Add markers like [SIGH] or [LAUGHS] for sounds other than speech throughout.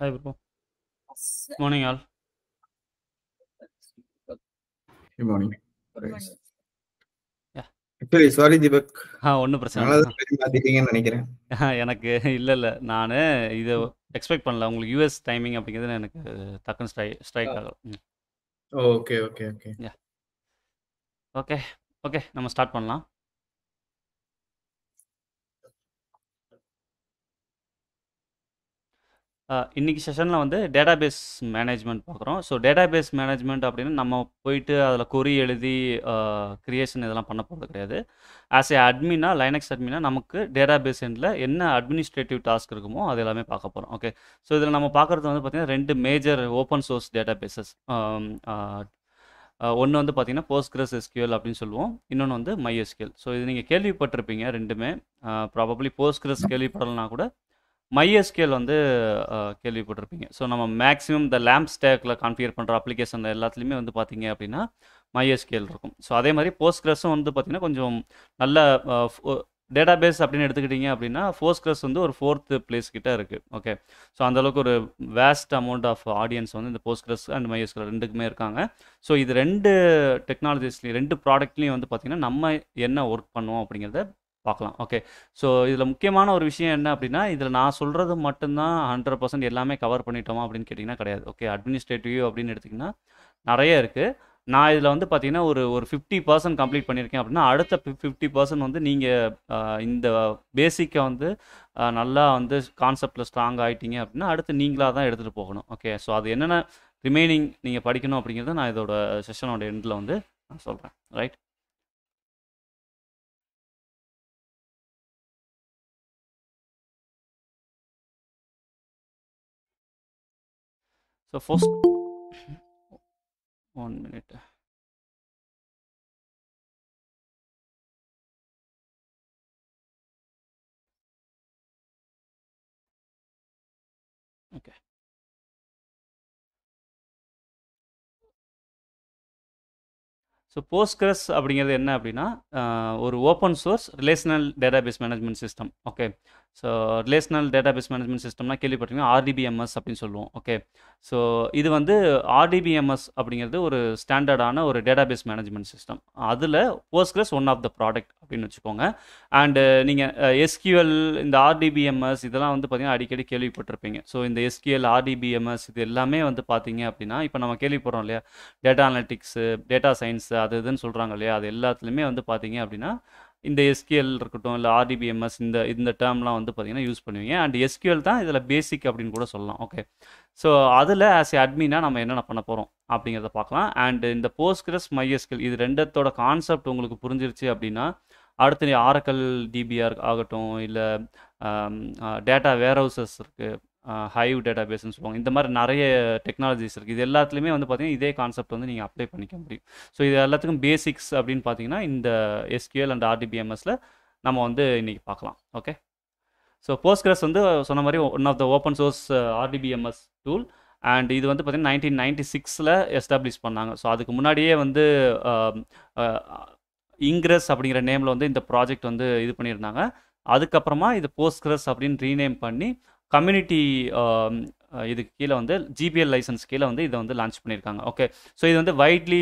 Hi, bro. Morning, all. Good morning. Sorry Deepak ஆ ஒன்றும் பிரச்சனை நினைக்கிறேன் எனக்கு இல்ல இல்ல நான் இத எக்ஸ்பெக்ட் பண்ணல உங்களுக்கு யூஎஸ் டைமிங் அப்படிங்கிறது எனக்கு டக்குன்னு ஸ்ட்ரை ஸ்ட்ரைக் ஆகும் okay okay okay okay okay நம்ம ஸ்டார்ட் பண்ணலாம் இன்றைக்கி செஷனில் வந்து டேட்டாபேஸ் மேனேஜ்மெண்ட் பார்க்குறோம் ஸோ டேட்டாபேஸ் மேனேஜ்மெண்ட் அப்படின்னு நம்ம போயிட்டு அதில் கொரி எழுதி க்ரியேஷன் இதெல்லாம் பண்ண போகிறது கிடையாது ஆஸ் ஏ அட்மினா லைனக்ஸ் அட்மினா நமக்கு டேட்டாபேஸ் எண்டில் என்ன அட்மினிஸ்ட்ரேட்டிவ் டாஸ்க் இருக்குமோ அது எல்லாமே பார்க்க போகிறோம் ஓகே ஸோ இதில் நம்ம பார்க்குறது வந்து பார்த்திங்கன்னா ரெண்டு மேஜர் ஓப்பன் சோர்ஸ் டேட்டாபேசஸ் ஒன்று வந்து பார்த்திங்கன்னா போஸ்ட்கிரஸ் எஸ்கியூஎல் அப்படின்னு சொல்லுவோம் இன்னொன்று வந்து மைஎஸ்கியூஎல் ஸோ இது நீங்கள் கேள்விப்பட்டிருப்பீங்க ரெண்டுமே ப்ராபப்ளி போஸ்ட்கிரஸ் கேள்விப்படலைனா கூட மைஎஸ்கேல் வந்து கேள்விப்பட்டிருப்பீங்க ஸோ நம்ம மேக்ஸிமம் இந்த லேம்ப் ஸ்டேக்கில் கான்ஃபியர் பண்ணுற அப்ளிகேஷன் எல்லாத்துலேயுமே வந்து பார்த்தீங்க அப்படின்னா மைஎஸ்கேல் இருக்கும் ஸோ அதே மாதிரி போஸ்ட்கிரஸும் வந்து பார்த்திங்கன்னா கொஞ்சம் நல்ல டேட்டா பேஸ் அப்படின்னு எடுத்துக்கிட்டிங்க அப்படின்னா ஃபோஸ்கிரஸ் வந்து ஒரு ஃபோர்த்து பிளேஸ் கிட்ட இருக்குது ஓகே ஸோ அந்தளவுக்கு ஒரு வேஸ்ட் அமௌண்ட் ஆஃப் ஆடியன்ஸ் வந்து இந்த கிரஸ் அண்ட் மைஎஸ்கிரஸ் ரெண்டுக்குமே இருக்காங்க ஸோ இது ரெண்டு டெக்னாலஜிஸ்லேயும் ரெண்டு ப்ராடக்ட்லேயும் வந்து பார்த்திங்கன்னா நம்ம என்ன ஒர்க் பண்ணுவோம் அப்படிங்கிறத பார்க்கலாம் ஓகே ஸோ இதில் முக்கியமான ஒரு விஷயம் என்ன அப்படின்னா இதில் நான் சொல்கிறது மட்டும்தான் ஹண்ட்ரட் பர்சன்ட் எல்லாமே கவர் பண்ணிட்டோமா அப்படின்னு கேட்டிங்கன்னா கிடையாது ஓகே அட்மினிஸ்ட்ரேட்டிவ் அப்படின்னு எடுத்திங்கன்னா நிறைய இருக்குது நான் இதில் வந்து பார்த்தீங்கன்னா ஒரு ஒரு ஃபிஃப்டி பர்சன்ட் கம்ப்ளீட் பண்ணியிருக்கேன் அப்படின்னா அடுத்த ஃபிஃப்டி பர்சன்ட் வந்து நீங்கள் இந்த பேசிக்கை வந்து நல்லா வந்து கான்செப்டில் ஸ்ட்ராங் ஆகிட்டீங்க அப்படின்னா அடுத்து நீங்களாக தான் எடுத்துகிட்டு போகணும் ஓகே ஸோ அது என்னென்ன ரிமைனிங் நீங்கள் படிக்கணும் அப்படிங்கிறத நான் இதோட செஷனோட எண்டில் வந்து நான் சொல்கிறேன் right so first one minute okay so postgres அப்படிங்கறது என்ன அப்படினா ஒரு open source relational database management system okay so relational database management சிஸ்டம்னா கேள்விப்பட்டிருக்கீங்க ஆர்டிபிஎம்எஸ் அப்படின்னு சொல்லுவோம் ஓகே ஸோ இது வந்து ஆர்டிபிஎம்எஸ் அப்படிங்கிறது ஒரு ஸ்டாண்டர்டான ஒரு டேட்டாபேஸ் மேனேஜ்மெண்ட் சிஸ்டம் அதில் Postgres one of the product அப்படின்னு வச்சுக்கோங்க அண்டு நீங்கள் எஸ்கியூஎல் இந்த ஆர்டிபிஎம்எஸ் இதெல்லாம் வந்து பார்த்திங்கன்னா அடிக்கடி கேள்விப்பட்டிருப்பீங்க ஸோ இந்த எஸ்கியூஎல் ஆர்டிபிஎம்எஸ் இது எல்லாமே வந்து பார்த்தீங்க அப்படின்னா இப்போ நம்ம கேள்விப்படுறோம் இல்லையா டேட்டா அனலிட்டிக்ஸு டேட்டா சயின்ஸு அது இதுன்னு சொல்கிறாங்க இல்லையா அது எல்லாத்துலேயுமே வந்து பார்த்தீங்க அப்படின்னா இந்த எஸ்கியூஎல் இருக்கட்டும் இல்லை ஆர்டிபிஎம்எஸ் இந்த இந்த டேர்ம்லாம் வந்து பார்த்தீங்கன்னா யூஸ் பண்ணுவீங்க அண்ட் எஸ்கியூஎல் தான் இதில் பேசிக் அப்படின்னு கூட சொல்லலாம் ஓகே ஸோ அதில் ஆஸ் ஏ அட்மினாக நம்ம என்னென்ன பண்ண போகிறோம் அப்படிங்கிறத பார்க்கலாம் அண்ட் இந்த போஸ்ட்கிரஸ் மைஎஸ்கில் இது ரெண்டத்தோட கான்செப்ட் உங்களுக்கு புரிஞ்சிருச்சு அப்படின்னா அடுத்த ஆரக்கல் டிபிஆர் ஆகட்டும் இல்லை டேட்டா வேர் ஹவுசஸ் இருக்குது ஹைவ் டேட்டா பேஸ்னு சொல்லுவாங்க இந்த மாதிரி நிறைய டெக்னாலஜிஸ் இருக்குது இது எல்லாத்துலேயுமே வந்து பார்த்திங்கன்னா இதே கான்செப்ட் வந்து நீங்கள் அப்ளை பண்ணிக்க முடியும் ஸோ இது எல்லாத்துக்கும் பேசிக்ஸ் அப்படின்னு பார்த்தீங்கன்னா இந்த எஸ்கியூஎல் அண்ட் ஆர்டிபிஎம்எஸில் நம்ம வந்து இன்றைக்கி பார்க்கலாம் ஓகே ஸோ போஸ்ட்கிரஸ் வந்து சொன்ன மாதிரி one of the open source RDBMS tool and இது வந்து பார்த்திங்கன்னா நைன்டீன் நைன்டி சிக்ஸில் எஸ்டாப்ளிஷ் பண்ணாங்க ஸோ அதுக்கு முன்னாடியே வந்து இங்கிரஸ் அப்படிங்கிற நேமில் வந்து இந்த ப்ராஜெக்ட் வந்து இது பண்ணியிருந்தாங்க அதுக்கப்புறமா இது போஸ்ட்கிரஸ் அப்படின்னு ரீநேம் பண்ணி கம்யூனிட்டி இதுக்கு கீழே வந்து ஜிபிஎல் லைசன்ஸ் கீழே வந்து இதை வந்து லான்ச் பண்ணியிருக்காங்க ஓகே ஸோ இது வந்து வைட்லி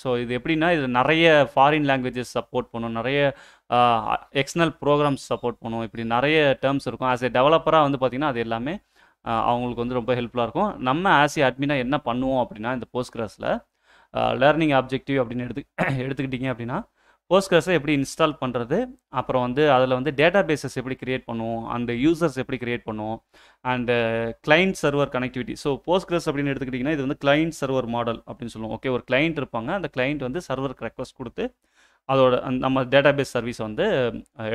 ஸோ இது எப்படின்னா இது நிறைய ஃபாரின் லாங்குவேஜஸ் சப்போர்ட் பண்ணும் நிறைய எக்ஸ்டர்னல் ப்ரோக்ராம்ஸ் சப்போர்ட் பண்ணும் இப்படி நிறைய டேர்ம்ஸ் இருக்கும் ஆஸ் ஏ டெவலப்பராக வந்து பார்த்திங்கன்னா அது எல்லாமே அவங்களுக்கு வந்து ரொம்ப ஹெல்ப்ஃபுல்லாக இருக்கும் நம்ம ஆஸ் ஏ அட்மினா என்ன பண்ணுவோம் அப்படின்னா இந்த போஸ்ட் கிராஸில் லேர்னிங் ஆப்ஜெக்டிவ் அப்படின்னு எடுத்து எடுத்துக்கிட்டிங்க அப்படின்னா போஸ்கர்ஸை எப்படி இன்ஸ்டால் பண்ணுறது அப்புறம் வந்து அதில் வந்து டேட்டா பேசஸ் எப்படி க்ரியேட் பண்ணுவோம் அந்த யூசர்ஸ் எப்படி க்ரியேட் பண்ணுவோம் and client server connectivity so Postgres அப்படின்னு எடுத்துக்கிட்டிங்கன்னா இது வந்து கிளைண்ட் சர்வர் மாடல் அப்படின்னு சொல்லுவோம் ஓகே ஒரு கிளைண்ட் இருப்பாங்க அந்த கிளைண்ட் வந்து சர்வருக்கு ரெக்வஸ்ட் கொடுத்து அதோட நம்ம டேட்டா பேஸ் சர்வீஸ் வந்து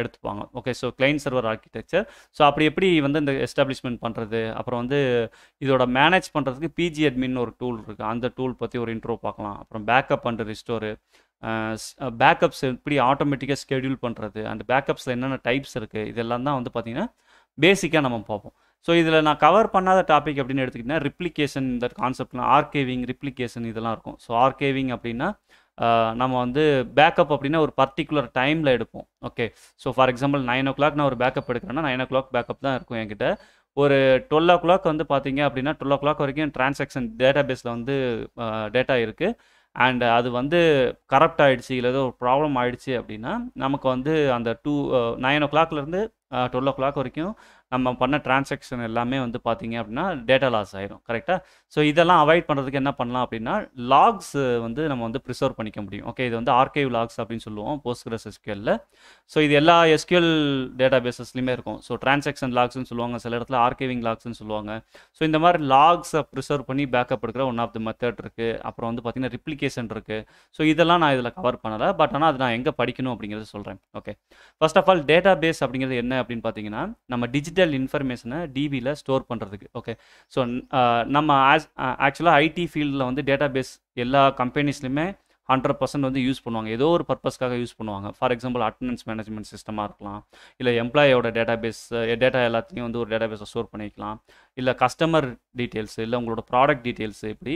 எடுத்துப்பாங்க okay so client server architecture so அப்படி எப்படி வந்து இந்த எஸ்டாப்ளிஷ்மெண்ட் பண்ணுறது அப்புறம் வந்து இதோட மேனேஜ் பண்ணுறதுக்கு பிஜி அட்மின்னு ஒரு டூல் இருக்குது அந்த டூல் பற்றி ஒரு இன்ட்ரோ பார்க்கலாம் அப்புறம் பேக்கப் அண்ட் ரிஸ்டோரு பேக்கப்ஸ் எப்படி ஆட்டோமேட்டிக்காக ஸ்கெடியூல் பண்ணுறது அந்த பேக்கப்ஸில் என்னென்ன டைப்ஸ் இருக்குது இதெல்லாம் தான் வந்து பார்த்திங்கன்னா பேசிக்காக நம்ம பார்ப்போம் ஸோ இதில் நான் கவர் பண்ணாத டாபிக் அப்படின்னு எடுத்துக்கிட்டிங்கன்னா ரிப்ளிகேஷன் இந்த கான்செப்ட்லாம் ஆர்கேவிங் ரிப்ளிகேஷன் இதெல்லாம் இருக்கும் ஸோ ஆர்கேவிங் அப்படின்னா நம்ம வந்து பேக்கப் அப்படின்னா ஒரு பர்டிகுலர் டைமில் எடுப்போம் okay so for example nine o'clock நான் ஒரு பேக்கப் எடுக்கிறேன்னா நைன் ஓ கிளாக் பேக்கப் தான் இருக்கும் என்கிட்ட ஒரு டுவெல் ஓ கிளாக் வந்து பார்த்தீங்க அப்படின்னா டுவெல் ஓ கிளாக் வரைக்கும் டிரான்சாக்ஷன் டேட்டா பேஸில் வந்து டேட்டா இருக்குது அண்ட் அது வந்து கரப்ட் ஆகிடுச்சு இல்லை ஏதோ ஒரு ப்ராப்ளம் ஆகிடுச்சு அப்படின்னா நமக்கு வந்து அந்த டூ நைன் ஓ கிளாக்லேருந்து டுவெல் ஓ கிளாக் வரைக்கும் நம்ம பண்ண டிரான்சாக்ஷன் எல்லாமே வந்து பார்த்தீங்க அப்படின்னா டேட்டா லாஸ் ஆயிரும் கரெக்டாக ஸோ இதெல்லாம் அவாய்ட் பண்ணுறதுக்கு என்ன பண்ணலாம் அப்படின்னா லாக்ஸ் வந்து நம்ம வந்து ப்ரிசர்வ் பண்ணிக்க முடியும் ஓகே இது வந்து ஆர்கைவ் லாக்ஸ் அப்படின்னு சொல்லுவோம் போஸ்ட்ரஸ் எஸ்கியூஎல்ல ஸோ இது எல்லா எஸ்கியூஎல் டேட்டா பேசஸ்லையுமே இருக்கும் ஸோ டிரான்சாக்ஷன் லாக்ஸ்னு சொல்லுவாங்க சில இடத்துல ஆர்கேவிங் லாக்ஸ்னு சொல்லுவாங்க ஸோ இந்த மாதிரி லாக்ஸை ப்ரிசர்வ் பண்ணி பேக்கப் எடுக்கிற ஒன் ஆஃப் த மெத்தட் இருக்குது அப்புறம் வந்து பார்த்திங்கன்னா ரிப்ளிகேஷன் இருக்குது ஸோ இதெல்லாம் நான் இதில் கவர் பண்ணலை பட் ஆனால் அது நான் எங்கே படிக்கணும் அப்படிங்கிறத சொல்கிறேன் okay first of all database அப்படிங்கிறது என்ன அப்படின்னு பார்த்தீங்கன்னா நம்ம டிஜிட்டல் இன்ஃபர்மேஷனை டிபியில் ஸ்டோர் பண்ணுறதுக்கு ஓகே ஸோ நம்ம ஆஸ் ஆக்சுவலாக ஐடி ஃபீல்டில் வந்து டேட்டா பேஸ் எல்லா கம்பெனிஸ்லையுமே ஹண்ட்ரட் பர்சன்ட் வந்து யூஸ் பண்ணுவாங்க ஏதோ ஒரு பர்பஸ்க்காக யூஸ் பண்ணுவாங்க ஃபார் எக்ஸாம்பிள் அட்டண்டன்ஸ் மேனேஜ்மெண்ட் சிஸ்டமாக இருக்கலாம் இல்லை எம்ப்ளாயோட டேட்டா பேஸ் டேட்டா எல்லாத்தையும் வந்து ஒரு டேட்டா பேஸை ஸ்டோர் பண்ணிக்கலாம் இல்லை கஸ்டமர் டீட்டெயில்ஸ் இல்லை உங்களோட ப்ராடக்ட் டீட்டெயில்ஸ் இப்படி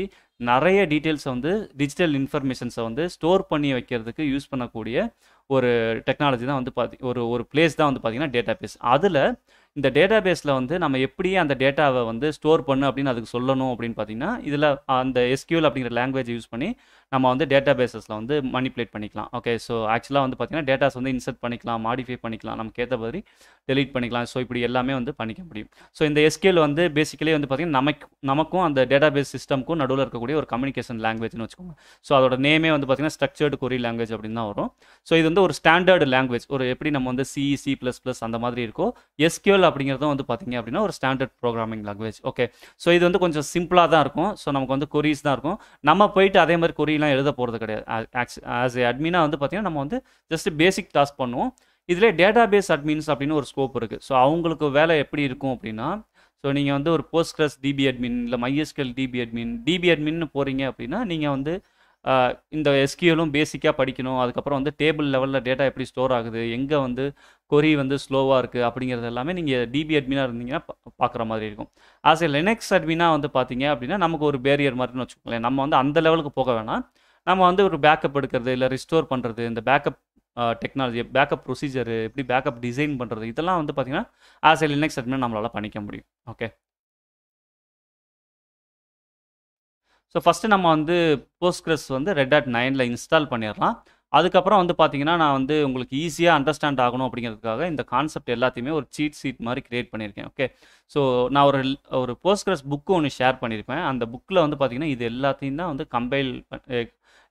நிறைய டீட்டெயில்ஸை வந்து டிஜிட்டல் இன்ஃபர்மேஷன்ஸை வந்து ஸ்டோர் பண்ணி வைக்கிறதுக்கு யூஸ் பண்ணக்கூடிய ஒரு டெக்னாலஜி தான் வந்து பார்த்தி ஒரு ஒரு பிளேஸ் தான் வந்து பார்த்திங்கன்னா டேட்டா பேஸ் அதில் இந்த டேட்டா பேஸில் வந்து நம்ம எப்படி அந்த டேட்டாவை வந்து ஸ்டோர் பண்ணு அப்படின்னு அதுக்கு சொல்லணும் அப்படின்னு பார்த்தீங்கன்னா இதில் அந்த எஸ்கியூல் அப்படிங்கிற லாங்குவேஜ் யூஸ் பண்ணி நம்ம வந்து டேட்டா பேஸஸில் வந்து மணிப்புலேட் பண்ணிக்கலாம் ஓகே ஸோ ஆக்சுவலாக வந்து பார்த்திங்கன்னா டேட்டாஸ் வந்து இன்சர்ட் பண்ணிக்கலாம் மாடிஃபை பண்ணிக்கலாம் நமக்கு ஏற்ற மாதிரி டெலீட் பண்ணிக்கலாம் ஸோ இப்படி எல்லாமே வந்து பண்ணிக்க முடியும் ஸோ இந்த எஸ்கியூல் வந்து பேசிக்கலி வந்து பார்த்திங்கன்னா நமக்கு நமக்கும் அந்த டேட்டா பேஸ் சிஸ்டம்க்கும் நடுவில் இருக்கக்கூடிய ஒரு கம்யூனிகேஷன் லாங்குவேஜ்னு வச்சுக்கோங்க ஸோ அதோட நேமே வந்து பார்த்திங்கன்னா ஸ்ட்ரக்சர்டு கொரி லாங்குவேஜ் அப்படின்னு தான் வரும் ஸோ இது வந்து ஒரு ஸ்டாண்டர்டு லாங்குவேஜ் ஒரு எப்படி நம்ம வந்து சி சி ப்ளஸ் ப்ளஸ் அந்த மாதிரி இருக்கோ எஸ்கியூல் அப்படிங்கிறதும் வந்து பார்த்திங்க அப்படின்னா ஒரு standard programming language okay so இது வந்து கொஞ்சம் சிம்பிளாக தான் இருக்கும் ஸோ நமக்கு வந்து கொரிஸ் தான் இருக்கும் நம்ம போயிட்டு அதே மாதிரி கொரியெலாம் எழுத போகிறது கிடையாது ஆஸ் ஏ அட்மினாக வந்து பார்த்திங்கன்னா நம்ம வந்து ஜஸ்ட் பேசிக் டாஸ்க் பண்ணுவோம் இதில் டேட்டா பேஸ் அட்மின்ஸ் அப்படின்னு ஒரு ஸ்கோப் இருக்குது ஸோ அவங்களுக்கு வேலை எப்படி இருக்கும் அப்படின்னா ஸோ நீங்கள் வந்து ஒரு போஸ்ட் கிரஸ் டிபி அட்மின் இல்லை மைஎஸ்கல் டிபி அட்மின் டிபி அட்மின்னு போகிறீங்க அப்படின்னா நீங்கள் வந்து இந்த எஸ்கியூலும் பேசிக்காக படிக்கணும் அதுக்கப்புறம் வந்து டேபிள் லெவலில் டேட்டா எப்படி ஸ்டோர் ஆகுது எங்கே வந்து கொரி வந்து ஸ்லோவாக இருக்குது அப்படிங்கிறது எல்லாமே நீங்கள் டிபி அட்மினாக இருந்தீங்கன்னா பார்க்குற மாதிரி இருக்கும் ஆஸ் எ லெனக்ஸ் அட்மினாக வந்து பார்த்தீங்க அப்படின்னா நமக்கு ஒரு பேரியர் மாதிரின்னு வச்சுக்கோங்களேன் நம்ம வந்து அந்த லெவலுக்கு போக வேணாம் நம்ம வந்து ஒரு பேக்கப் எடுக்கிறது இல்லை ரிஸ்டோர் பண்ணுறது இந்த பேக்கப் டெக்னாலஜி பேக்கப் ப்ரொசீஜர் எப்படி பேக்கப் டிசைன் பண்ணுறது இதெல்லாம் வந்து பார்த்திங்கன்னா ஆஸ் எ லினக்ஸ் அட்மினாக நம்மளால் பண்ணிக்க முடியும் ஓகே ஸோ ஃபஸ்ட்டு நம்ம வந்து போஸ்ட்கிரஸ் வந்து ரெட் அட் நைனில் இன்ஸ்டால் பண்ணிடலாம் அதுக்கப்புறம் வந்து பார்த்தீங்கன்னா நான் வந்து உங்களுக்கு ஈஸியாக அண்டர்ஸ்டாண்ட் ஆகணும் அப்படிங்கிறதுக்காக இந்த கான்செப்ட் எல்லாத்தையுமே ஒரு சீட் சீட் மாதிரி க்ரியேட் பண்ணியிருக்கேன் ஓகே ஸோ நான் ஒரு ஒரு போஸ்ட்கிரஸ் புக்கு ஒன்று ஷேர் பண்ணியிருப்பேன் அந்த புக்கில் வந்து பார்த்தீங்கன்னா இது எல்லாத்தையும் தான் வந்து கம்பைல்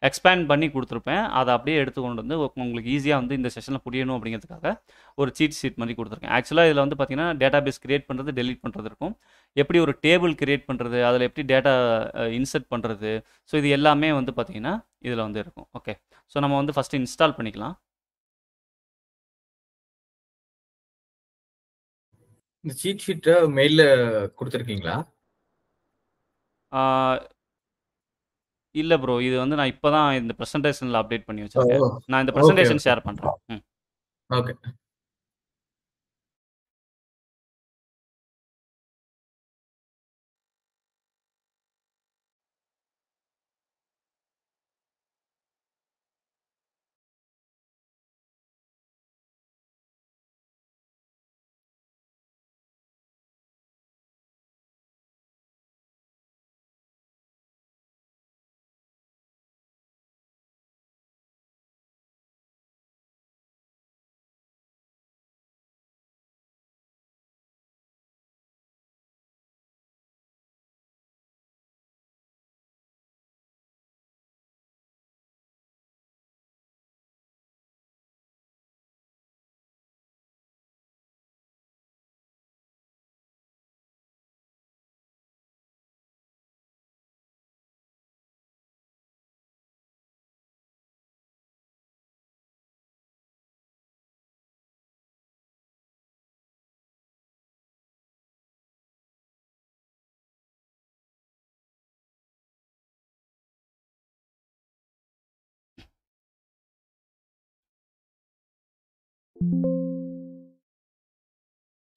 எக்ஸ்பேண்ட் பண்ணி கொடுத்துருப்பேன் அதை அப்படியே எடுத்துக்கொண்டு வந்து உங்களுக்கு ஈஸியாக வந்து இந்த செஷனில் புரியணும் அப்படிங்கிறதுக்காக ஒரு சீட் ஷீட் மாதிரி கொடுத்துருக்கேன் ஆக்சுவலாக இதில் வந்து பார்த்தீங்கன்னா டேட்டா பேஸ் கிரியேட் பண்ணுறது டெலிட் பண்ணுறது இருக்கும் எப்படி ஒரு டேபிள் கிரியேட் பண்ணுறது அதில் எப்படி டேட்டா இன்சர்ட் பண்ணுறது ஸோ இது எல்லாமே வந்து பார்த்திங்கன்னா இதில் வந்து இருக்கும் ஓகே ஸோ நம்ம வந்து ஃபஸ்ட்டு இன்ஸ்டால் பண்ணிக்கலாம் இந்த சீட் ஷீட்டை மெயிலில் கொடுத்துருக்கீங்களா இல்ல ப்ரோ இது வந்து நான் இப்பதான் இந்த பிரசன்டேஷன்ல அப்டேட் பண்ணி வச்சிருக்கேன் நான் இந்த பிரசன்டேஷன் ஷேர் பண்றேன் ஓகே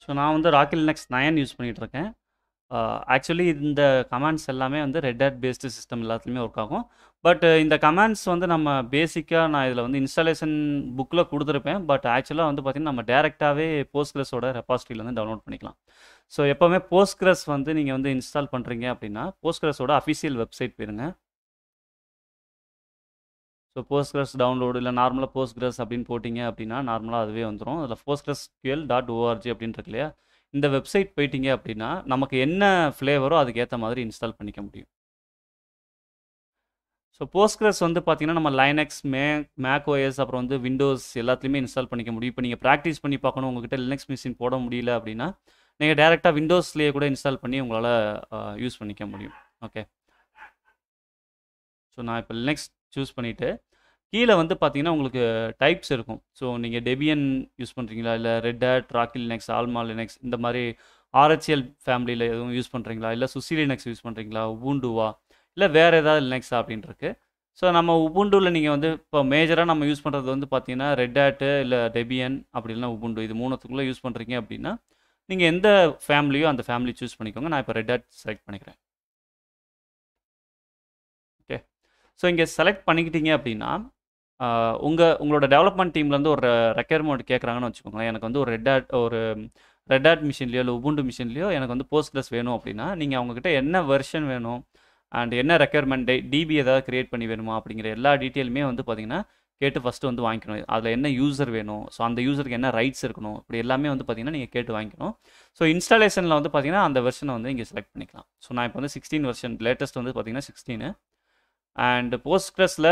ஸோ நான் வந்து ராக்கில் நெக்ஸ் நயன் யூஸ் பண்ணிகிட்டு இருக்கேன் ஆக்சுவலி இந்த கமாண்ட்ஸ் எல்லாமே வந்து ரெட் ஹேட் பேஸ்டு சிஸ்டம் எல்லாத்துலேயுமே ஒர்க் ஆகும் பட் இந்த கமாண்ட்ஸ் வந்து நம்ம பேசிக்காக நான் இதில் வந்து இன்ஸ்டாலேஷன் புக்கில் கொடுத்துருப்பேன் பட் ஆக்சுவலாக வந்து பார்த்திங்கன்னா நம்ம டேரெக்டாகவே போஸ்ட்கிரஸோட ரெப்பாசிட்டியில் வந்து டவுன்லோட் பண்ணிக்கலாம் ஸோ எப்போவுமே போஸ்ட்கிரஸ் வந்து நீங்கள் வந்து இன்ஸ்டால் பண்ணுறீங்க அப்படின்னா போஸ்ட்கிரஸோட அஃபிஷியல் வெப்சைட் போயிருங்க ஸோ போஸ்ட் கிரஸ் டவுன்லோடு இல்லை நார்மலாக போஸ்ட் கிரஸ் அப்படின்னு போட்டிங்க அப்படின்னா நார்மலாக அதுவே வந்துடும் அதில் PostgreSQL dot org இருக்கு இல்லையா இந்த வெப்சைட் போயிட்டீங்க அப்படின்னா நமக்கு என்ன ஃப்ளேவரோ அதுக்கேற்ற மாதிரி இன்ஸ்டால் பண்ணிக்க முடியும் ஸோ கிரஸ் வந்து பார்த்திங்கன்னா நம்ம லைனக்ஸ் மே மேக்ஓஎஸ் அப்புறம் வந்து விண்டோஸ் எல்லாத்துலேயுமே இன்ஸ்டால் பண்ணிக்க முடியும் இப்போ நீங்கள் ப்ராக்டிஸ் பண்ணி பார்க்கணும் உங்ககிட்ட லினக்ஸ் மிஷின் போட முடியல அப்படின்னா நீங்கள் டேரெக்டாக விண்டோஸ்லேயே கூட இன்ஸ்டால் பண்ணி உங்களால் யூஸ் பண்ணிக்க முடியும் ஓகே ஸோ நான் இப்போ லினக்ஸ் சூஸ் பண்ணிவிட்டு கீழே வந்து பார்த்தீங்கன்னா உங்களுக்கு டைப்ஸ் இருக்கும் ஸோ நீங்கள் டெபியன் யூஸ் பண்ணுறீங்களா இல்லை Red Hat Rocky Linux Alma Linux இந்த மாதிரி ஆர்ஹெச்எல் ஃபேமிலியில் எதுவும் யூஸ் பண்ணுறீங்களா இல்லை சுசி லினக்ஸ் யூஸ் பண்ணுறீங்களா உபுண்டுவா இல்லை வேறு ஏதாவது லினக்ஸா அப்படின்ட்டுருக்கு ஸோ நம்ம உபுண்டுவில் நீங்கள் வந்து இப்போ மேஜராக நம்ம யூஸ் பண்ணுறது வந்து பார்த்தீங்கன்னா ரெட் ஹேட்டு இல்லை டெபியன் அப்படி இல்லைனா உபுண்டு இது மூணுத்துக்குள்ளே யூஸ் பண்ணுறீங்க அப்படின்னா நீங்கள் எந்த ஃபேமிலியோ அந்த ஃபேமிலி சூஸ் பண்ணிக்கோங்க நான் இப்போ ரெட் ஆட் செலக்ட் பண்ணிக்கிறேன் ஓகே ஸோ இங்கே செலக்ட் பண்ணிக்கிட்டீங்க அப்படின்னா உங்கள் உங்களோட டெவலப்மெண்ட் டீம்லேருந்து ஒரு ரெக்யர்மெண்ட் கேட்குறாங்கன்னு வச்சுக்கோங்களேன் எனக்கு வந்து ஒரு ரெட் ஆட் ஒரு ரெட் ஆட் மிஷின்லையோ இல்லை உபுண்டு மிஷின்லையோ எனக்கு வந்து போஸ்ட் ப்ளஸ் வேணும் அப்படின்னா நீங்கள் அவங்கக்கிட்ட என்ன வெர்ஷன் வேணும் அண்ட் என்ன ரெக்யர்மெண்ட் டிபி ஏதாவது க்ரியேட் பண்ணி வேணுமா அப்படிங்கிற எல்லா டீட்டெயிலுமே வந்து பார்த்திங்கன்னா கேட்டு ஃபஸ்ட்டு வந்து வாங்கிக்கணும் அதில் என்ன யூசர் வேணும் ஸோ அந்த யூசருக்கு என்ன ரைட்ஸ் இருக்கணும் இப்படி எல்லாமே வந்து பார்த்திங்கன்னா நீங்கள் கேட்டு வாங்கிக்கணும் ஸோ இன்ஸ்டாலேஷனில் வந்து பார்த்திங்கன்னா அந்த வெர்ஷனை வந்து இங்கே செலக்ட் பண்ணிக்கலாம் ஸோ நான் இப்போ வந்து சிக்ஸ்டீன் வெர்ஷன் லேட்டஸ்ட் வந்து பார்த்திங்கன்னா சிக்ஸ்டீனு அண்ட் போஸ்ட் கிளஸில்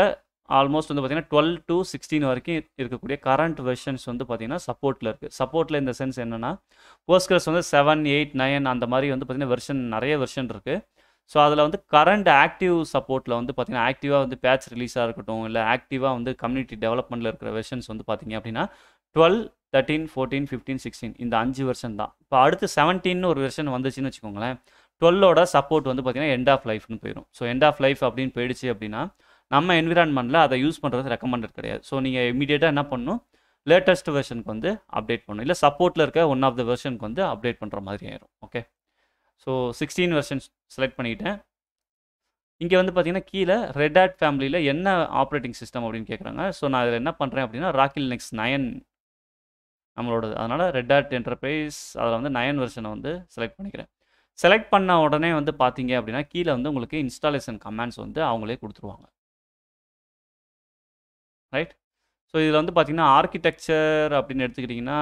ஆல்மோஸ்ட் வந்து பார்த்தீங்கன்னா டுவெல் டு சிக்ஸ்டீன் வரைக்கும் இருக்கக்கூடிய கரண்ட் வெர்ஷன்ஸ் வந்து பார்த்திங்கன்னா சப்போர்ட்டில் இருக்குது சப்போர்ட்டில் இந்த சென்ஸ் என்னென்னா போஸ்கர்ஸ் வந்து செவன் எயிட் நைன் அந்த மாதிரி வந்து பார்த்திங்கன்னா வெர்ஷன் நிறைய வெர்ஷன் இருக்குது ஸோ அதில் வந்து கரண்ட் ஆக்டிவ் சப்போர்ட்டில் வந்து பார்த்திங்கன்னா ஆக்டிவாக வந்து பேட்ச் ரிலீஸாக இருக்கட்டும் இல்லை ஆக்டிவாக வந்து கம்யூனிட்டி டெவலப்மெண்ட்டில் இருக்கிற வெர்ஷன்ஸ் வந்து பார்த்திங்க அப்படின்னா twelve thirteen fourteen fifteen sixteen இந்த அஞ்சு வெர்ஷன் தான் இப்போ அடுத்து செவன்டீன் ஒரு வெர்ஷன் வந்துச்சுன்னு வச்சுக்கோங்களேன் டுவெல்லோட சப்போர்ட் வந்து பார்த்திங்கன்னா எண்ட் ஆஃப் லைஃப்னு போயிடும் ஸோ எண்ட் ஆஃப் லைஃப் அப்படின்னு போயிடுச்சு அப்படின்னா நம்ம என்விரான்மெண்ட்டில் அதை யூஸ் பண்ணுறது ரெக்கமெண்டட் கிடையாது ஸோ நீங்கள் இமீடியட்டாக என்ன பண்ணணும் லேட்டஸ்ட் வெர்ஷனுக்கு வந்து அப்டேட் பண்ணணும் இல்லை சப்போர்ட்டில் இருக்க ஒன் ஆஃப் த வெர்ஷனுக்கு வந்து அப்டேட் பண்ணுற மாதிரி ஆயிரும் okay so sixteen version select பண்ணிவிட்டேன் இங்கே வந்து பார்த்தீங்கன்னா கீழே ரெட் ஆட் ஃபேமிலியில் என்ன ஆப்ரேட்டிங் சிஸ்டம் அப்படின்னு கேட்குறாங்க ஸோ நான் அதில் என்ன பண்ணுறேன் அப்படின்னா ராக்கில் நெக்ஸ்ட் நயன் நம்மளோடது அதனால் ரெட் ஆட் என்டர்பிரைஸ் அதில் வந்து நயன் வெர்ஷனை வந்து செலக்ட் பண்ணிக்கிறேன் செலக்ட் பண்ண உடனே வந்து பார்த்தீங்க அப்படின்னா கீழே வந்து உங்களுக்கு இன்ஸ்டாலேஷன் கமெண்ட்ஸ் வந்து அவங்களே கொடுத்துருவாங்க ரைட் ஸோ இதில் வந்து பார்த்திங்கன்னா ஆர்கிடெக்சர் அப்படின்னு எடுத்துக்கிட்டிங்கன்னா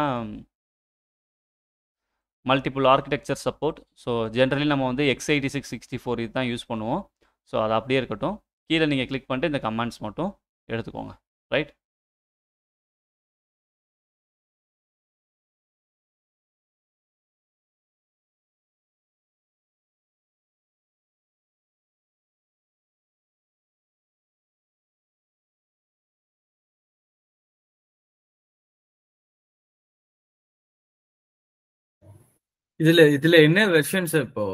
multiple architecture support so generally நம்ம வந்து X eighty six sixty four இது தான் யூஸ் பண்ணுவோம் ஸோ அது அப்படியே இருக்கட்டும் கீழே நீங்கள் கிளிக் பண்ணிட்டு இந்த கமெண்ட்ஸ் மட்டும் எடுத்துக்கோங்க ரைட் இதுல இதுல என்ன வெர்ஷன்ஸ் இப்போ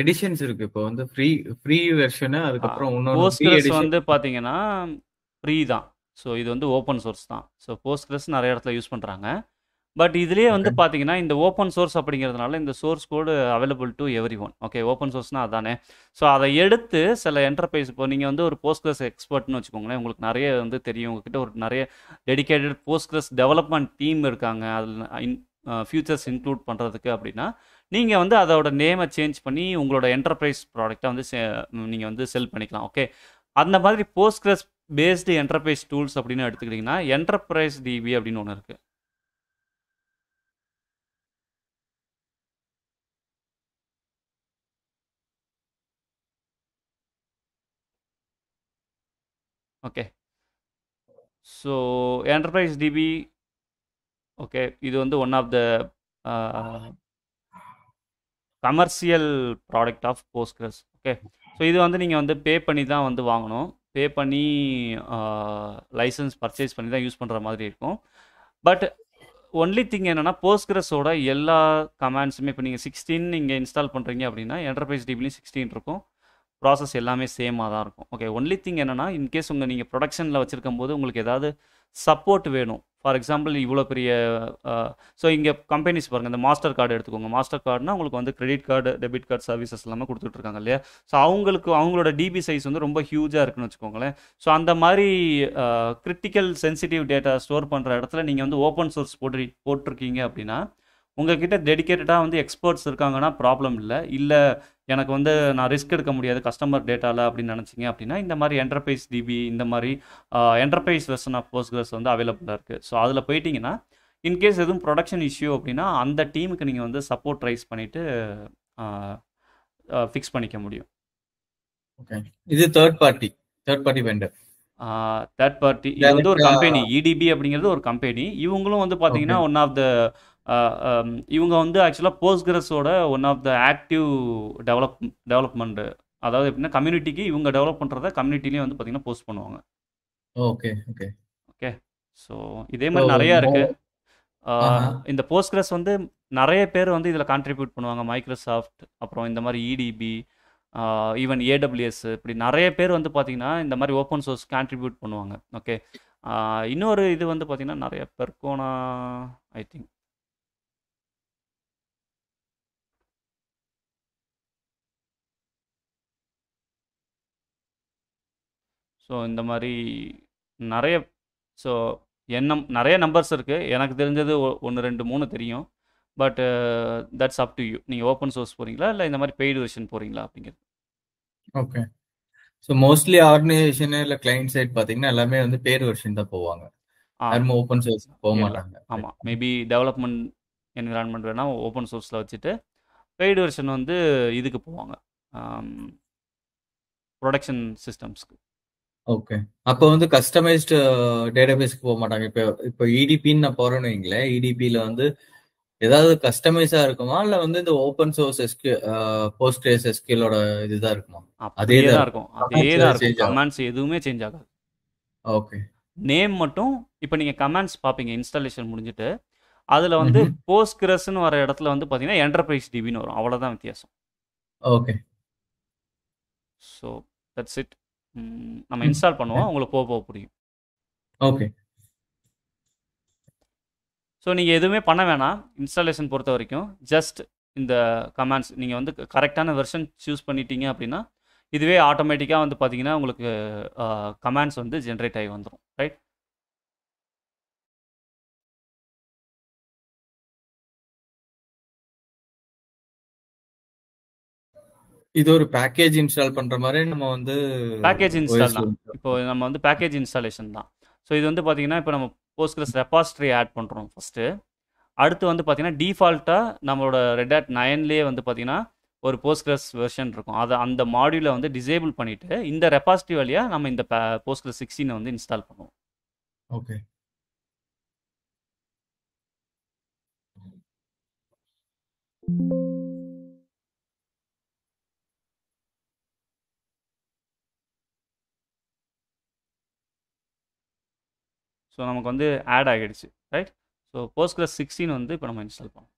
எடிஷன்ஸ் இருக்கு இப்போ வந்து ஃப்ரீ ஃப்ரீ வெர்ஷனு அதுக்கப்புறம் இன்னொரு வந்து பாத்தீங்கன்னா ஃப்ரீ தான் ஸோ இது வந்து ஓப்பன் சோர்ஸ் தான் ஸோ போஸ்ட்கிரஸ் நிறைய இடத்துல யூஸ் பண்ணுறாங்க பட் இதுலேயே வந்து பார்த்தீங்கன்னா இந்த ஓப்பன் சோர்ஸ் அப்படிங்கிறதுனால இந்த source code available to everyone okay open சோர்ஸ்னால் அதானே ஸோ அதை எடுத்து சில என்டர்பிரைஸ் இப்போ நீங்கள் வந்து ஒரு போஸ்ட்கிரஸ் எக்ஸ்பர்ட்னு வச்சுக்கோங்களேன் உங்களுக்கு நிறைய வந்து தெரியும் உங்ககிட்ட ஒரு நிறைய டெடிக்கேட்டட் போஸ்ட்கிரஸ் டெவலப்மெண்ட் டீம் இருக்காங்க அதில் ஃபியூச்சர்ஸ் இன்க்ளூட் பண்ணுறதுக்கு அப்படின்னா நீங்கள் வந்து அதோட நேமை சேஞ்ச் பண்ணி உங்களோட என்டர்பிரைஸ் ப்ராடக்டை வந்து நீங்கள் வந்து செல் பண்ணிக்கலாம் ஓகே அந்த மாதிரி போஸ்ட்கிரஸ் பேஸ்டு என்டர்பிரைஸ் டூல்ஸ் அப்படின்னு எடுத்துக்கிட்டிங்கன்னா என்டர்பிரைஸ் டிபி அப்படின்னு ஒன்று இருக்குது okay so enterprise DB okay இது வந்து one of the commercial product of Postgres okay so இது வந்து நீங்கள் வந்து பே பண்ணி தான் வந்து வாங்கணும் பே பண்ணி லைசன்ஸ் uh, பர்ச்சேஸ் பண்ணி தான் யூஸ் பண்ணுற மாதிரி இருக்கும் பட் ஒன்லி திங் என்னென்னா போஸ்கிரஸோட எல்லா கமாண்ட்ஸுமே இப்போ நீங்கள் சிக்ஸ்டீன் நீங்கள் இன்ஸ்டால் பண்ணுறீங்க அப்படின்னா என்டர்பிரைஸ் டிபிலையும் சிக்ஸ்டீன் இருக்கும் ப்ராசஸ் எல்லாமே சேமாக தான் இருக்கும் ஓகே ஒன்லி திங் என்னென்னா இன்கேஸ் உங்கள் நீங்கள் ப்ரொடக்ஷனில் வச்சுருக்கும் போது உங்களுக்கு ஏதாவது சப்போர்ட் வேணும் ஃபார் எக்ஸாம்பிள் இவ்வளோ பெரிய ஸோ இங்கே கம்பெனிஸ் பாருங்கள் இந்த மாஸ்டர் கார்டு எடுத்துக்கோங்க மாஸ்டர் கார்டுனா உங்களுக்கு வந்து credit card debit card services எல்லாமே கொடுத்துட்ருக்காங்க இல்லையா ஸோ அவங்களுக்கு அவங்களோட டிபி சைஸ் வந்து ரொம்ப ஹியூஜாக இருக்குன்னு வச்சுக்கோங்களேன் ஸோ அந்த மாதிரி கிரிட்டிக்கல் சென்சிட்டிவ் டேட்டா ஸ்டோர் பண்ணுற இடத்துல நீங்கள் வந்து ஓப்பன் சோர்ஸ் போட்டு போட்டிருக்கீங்க அப்படின்னா உங்ககிட்ட டெடிக்கேட்டடாக வந்து எக்ஸ்பர்ட்ஸ் இருக்காங்கன்னா ப்ராப்ளம் இல்லை இல்லை எனக்கு வந்து நான் ரிஸ்க் எடுக்க முடியாது கஸ்டமர் டேட்டாவில் அப்படின்னு நினச்சிங்க அப்படின்னா இந்த மாதிரி என்டர்பிரைஸ் டிபி இந்த மாதிரி என்டர்பிரைஸ் வெர்ஷன் ஆஃப் போஸ்ட்ரஸ் வந்து அவைலபிளாக இருக்குது ஸோ அதில் போயிட்டிங்கன்னா இன்கேஸ் எதுவும் ப்ரொடக்ஷன் இஷ்யூ அப்படின்னா அந்த டீமுக்கு நீங்கள் வந்து சப்போர்ட் ரைஸ் பண்ணிவிட்டு ஃபிக்ஸ் பண்ணிக்க முடியும் ஓகே இது third party third party vendor third party இது வந்து ஒரு கம்பெனி இடிபி uh, e அப்படிங்கிறது ஒரு கம்பெனி இவங்களும் வந்து பார்த்தீங்கன்னா ஒன் ஆஃப் த இவங்க வந்து ஆக்சுவலாக போஸ்ட்கிரஸோட one of the active develop development அதாவது எப்படின்னா கம்யூனிட்டிக்கு இவங்க டெவலப் பண்ணுறத கம்யூனிட்டிலையும் வந்து பார்த்தீங்கன்னா போஸ்ட் பண்ணுவாங்க ஓகே ஓகே ஓகே ஸோ இதே மாதிரி நிறையா இருக்குது இந்த போஸ்ட்கிரஸ் வந்து நிறைய பேர் வந்து இதில் கான்ட்ரிபியூட் பண்ணுவாங்க மைக்ரோசாஃப்ட் அப்புறம் இந்த மாதிரி இடிபி ஈவன் ஏடபிள்யூஎஸ் இப்படி நிறைய பேர் வந்து பார்த்திங்கன்னா இந்த மாதிரி ஓப்பன் சோர்ஸ் கான்ட்ரிபியூட் பண்ணுவாங்க ஓகே இன்னொரு இது வந்து பார்த்திங்கன்னா நிறைய பெர்கோனா ஐ திங்க் ஸோ இந்த மாதிரி நிறைய ஸோ எண்ணம் நிறைய நம்பர்ஸ் இருக்குது எனக்கு தெரிஞ்சது ஒன்று ரெண்டு மூணு தெரியும் but that's uh, up to you நீங்கள் ஓப்பன் சோர்ஸ் போகிறீங்களா இல்லை இந்த மாதிரி பெய்டு வெர்ஷன் போகிறீங்களா அப்படிங்கிறது ஓகே ஸோ மோஸ்ட்லி ஆர்கனைசேஷனு இல்லை கிளைண்ட் சைட் பார்த்தீங்கன்னா எல்லாமே வந்து பேர் வெர்ஷன் தான் போவாங்க யாருமே ஓப்பன் சோர்ஸ் போக மாட்டாங்க ஆமாம் மேபி டெவலப்மெண்ட் என்விரான்மெண்ட் வேணால் ஓப்பன் சோர்ஸில் வச்சுட்டு பெய்டு வெர்ஷன் வந்து இதுக்கு போவாங்க ப்ரொடக்ஷன் சிஸ்டம்ஸ்க்கு ஓகே அப்போ வந்து கஸ்டமைஸ்டு டேட்டாபேஸ்க்கு uh, போக மாட்டாங்க இப்போ இப்போ இடிபின்னு e நான் போறேன்னு வைங்களேன் இடிபியில் e வந்து ஏதாவது கஸ்டமைஸா இருக்குமா இல்ல வந்து இந்த ஓபன் சோர்ஸ் எஸ்கியூ போஸ்ட் பேஸ் எஸ்கியூலோட இதுதான் இருக்குமா அதே தான் இருக்கும் அதே தான் இருக்கும் கமாண்ட்ஸ் எதுவுமே சேஞ்ச் ஆகாது ஓகே நேம் மட்டும் இப்போ நீங்க கமாண்ட்ஸ் பாப்பீங்க இன்ஸ்டாலேஷன் முடிஞ்சிட்டு அதுல வந்து போஸ்ட்கிரஸ்னு வர இடத்துல வந்து பாத்தீங்கன்னா என்டர்பிரைஸ் டிபின்னு வரும் அவ்வளவுதான் வித்தியாசம் ஓகே ஸோ தட்ஸ் இட் நம்ம இன்ஸ்டால் பண்ணுவோம் உங்களுக்கு போக போக புரியும் ஓகே ஸோ நீங்கள் எதுவுமே பண்ண வேணாம் இன்ஸ்டாலேஷன் பொறுத்த வரைக்கும் ஜஸ்ட் இந்த கமெண்ட்ஸ் நீங்கள் வந்து கரெக்டான வெர்ஷன் சூஸ் பண்ணிட்டீங்க அப்படின்னா இதுவே ஆட்டோமேட்டிக்காக வந்து பார்த்தீங்கன்னா உங்களுக்கு கமெண்ட்ஸ் வந்து ஜென்ரேட் ஆகி வந்துடும் ரைட் இது ஒரு பேக்கேஜ் இன்ஸ்டால் பண்ற மாதிரி நம்ம வந்து பேக்கேஜ் இன்ஸ்டால் தான் இப்போ நம்ம வந்து பேக்கேஜ் இன்ஸ்டாலேஷன் தான் ஸோ இது வந்து பார்த்தீங்கன்னா இப்போ நம்ம போஸ்ட்கிரஸ் ரெபாஸ்ட்ரி ஆட் பண்ணுறோம் ஃபர்ஸ்ட்டு அடுத்து வந்து பார்த்தீங்கன்னா டிஃபால்ட்டாக நம்மளோட ரெட் ஆட் நைன்லேயே வந்து பார்த்தீங்கன்னா ஒரு போஸ்ட்கிரஸ் வெர்ஷன் இருக்கும் அதை அந்த மாடியூலை வந்து டிசேபிள் பண்ணிவிட்டு இந்த ரெபாஸ்ட்ரி வழியாக நம்ம இந்த போஸ்ட்கிரஸ் சிக்ஸ்டீனை வந்து இன்ஸ்டால் பண்ணுவோம் ஓகே thank you ஸோ நமக்கு வந்து ஆட் ஆகிடுச்சு ரைட் ஸோ கிளாஸ் சிக்ஸ்டீன் வந்து இப்போ நம்ம இன்ஸ்டால் பண்ணோம்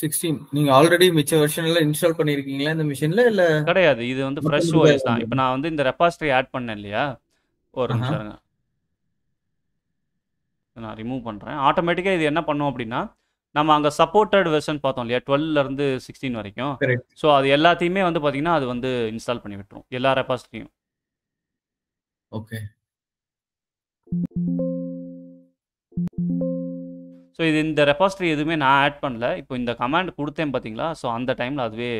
சிக்ஸ்டீன் நீங்க ஆல்ரெடி மிச்ச வெர்ஷன்ல இன்ஸ்டால் பண்ணிருக்கீங்களா இந்த மிஷின்ல இல்ல கிடையாது இது வந்து ஃப்ரெஷ் ஓஎஸ் தான் இப்போ நான் வந்து இந்த ரெப்பாஸ்டரி ஆட் பண்ணேன் இல்லையா ஒரு நிமிஷம் நான் ரிமூவ் பண்ணுறேன் ஆட்டோமேட்டிக்காக இது என்ன பண்ணும் அப்படின்னா நம்ம அங்கே சப்போர்ட்டட் வெர்ஷன் பார்த்தோம் இல்லையா டுவெல்லேருந்து சிக்ஸ்டீன் வரைக்கும் ஸோ அது எல்லாத்தையுமே வந்து பார்த்தீங்கன்னா அது வந்து இன்ஸ்டால் பண்ணி விட்டுரும் எல்லா ரெப்பாஸ்டரியும் ஓகே ஸோ இது இந்த ரெபாஸ்ட்ரி எதுவுமே நான் ஆட் பண்ணல இப்போ இந்த கமாண்ட் கொடுத்தேன் பார்த்தீங்களா ஸோ அந்த டைமில் அதுவே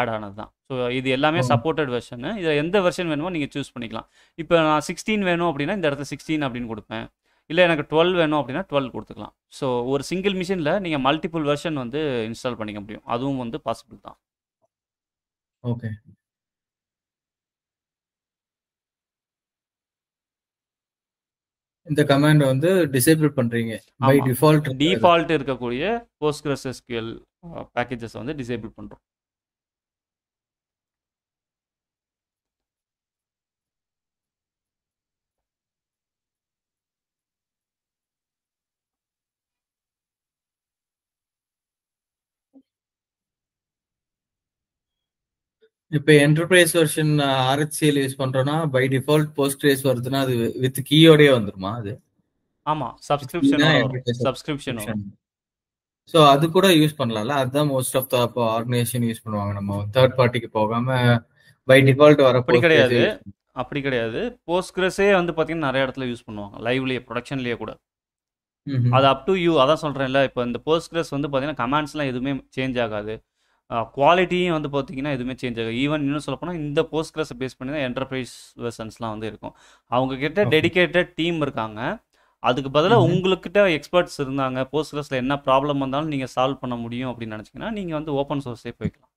ஆட் ஆனது தான் ஸோ இது எல்லாமே சப்போர்ட்டட் வெர்ஷனு இதில் எந்த வெர்ஷன் வேணுமோ நீங்கள் சூஸ் பண்ணிக்கலாம் இப்போ நான் சிக்ஸ்டீன் வேணும் அப்படின்னா இந்த இடத்துல சிக்ஸ்டீன் அப்படின்னு கொடுப்பேன் இல்லை எனக்கு டுவெல் வேணும் அப்படின்னா டுவெல் கொடுத்துக்கலாம் ஸோ ஒரு சிங்கிள் மிஷினில் நீங்கள் மல்டிபிள் வெர்ஷன் வந்து இன்ஸ்டால் பண்ணிக்க முடியும் அதுவும் வந்து பாசிபிள் தான் ஓகே இந்த கமாண்ட் வந்து டிசேபிள் பண்றீங்க பை டிஃபால்ட் டிஃபால்ட் இருக்கக்கூடிய போஸ்ட்கிரஸ் எஸ்கியூஎல் பேக்கேஜஸ் வந்து டிசேபிள் பண்றோம் இப்போ என்டர்பிரைஸ் வெர்ஷன் ஆர்ஹெச்சிஎல் யூஸ் பண்றோம்னா பை டிஃபால்ட் போஸ்ட் ரேஸ் வருதுன்னா அது வித் கீயோடயே வந்துருமா அது ஆமா சப்ஸ்கிரிப்ஷன் சப்ஸ்கிரிப்ஷன் ஸோ அது கூட யூஸ் பண்ணலாம்ல அதுதான் மோஸ்ட் ஆஃப் த இப்போ ஆர்கனைசேஷன் யூஸ் பண்ணுவாங்க நம்ம தேர்ட் பார்ட்டிக்கு போகாம பை டிஃபால்ட் வர அப்படி கிடையாது அப்படி கிடையாது போஸ்ட்கிரஸே வந்து பார்த்தீங்கன்னா நிறைய இடத்துல யூஸ் பண்ணுவாங்க லைவ்லயே ப்ரொடக்ஷன்லயே கூட அது அப் டு யூ அதான் சொல்றேன்ல இப்போ இந்த கிரஸ் வந்து பார்த்தீங்கன்னா கமெண்ட்ஸ்லாம் எதுவுமே சேஞ்ச் ஆகாது குவாலிட்டியும் வந்து பார்த்திங்கன்னா எதுவுமே சேஞ்ச் ஆகும் ஈவன் இன்னும் சொல்லப்போனால் இந்த போஸ்ட் கிளாஸை பேஸ் பண்ணி தான் என்டர்பிரைஸ் வெர்சன்ஸ்லாம் வந்து இருக்கும் அவங்கக்கிட்ட டெடிக்கேட்டட் டீம் இருக்காங்க அதுக்கு பதிலாக mm-hmm. உங்களுக்கிட்ட எக்ஸ்பர்ட்ஸ் இருந்தாங்க போஸ்ட் கிளாஸில் என்ன ப்ராப்ளம் வந்தாலும் நீங்கள் சால்வ் பண்ண முடியும் அப்படின்னு நினச்சிங்கன்னா நீங்கள் வந்து ஓப்பன் சோர்ஸே போய்க்கலாம்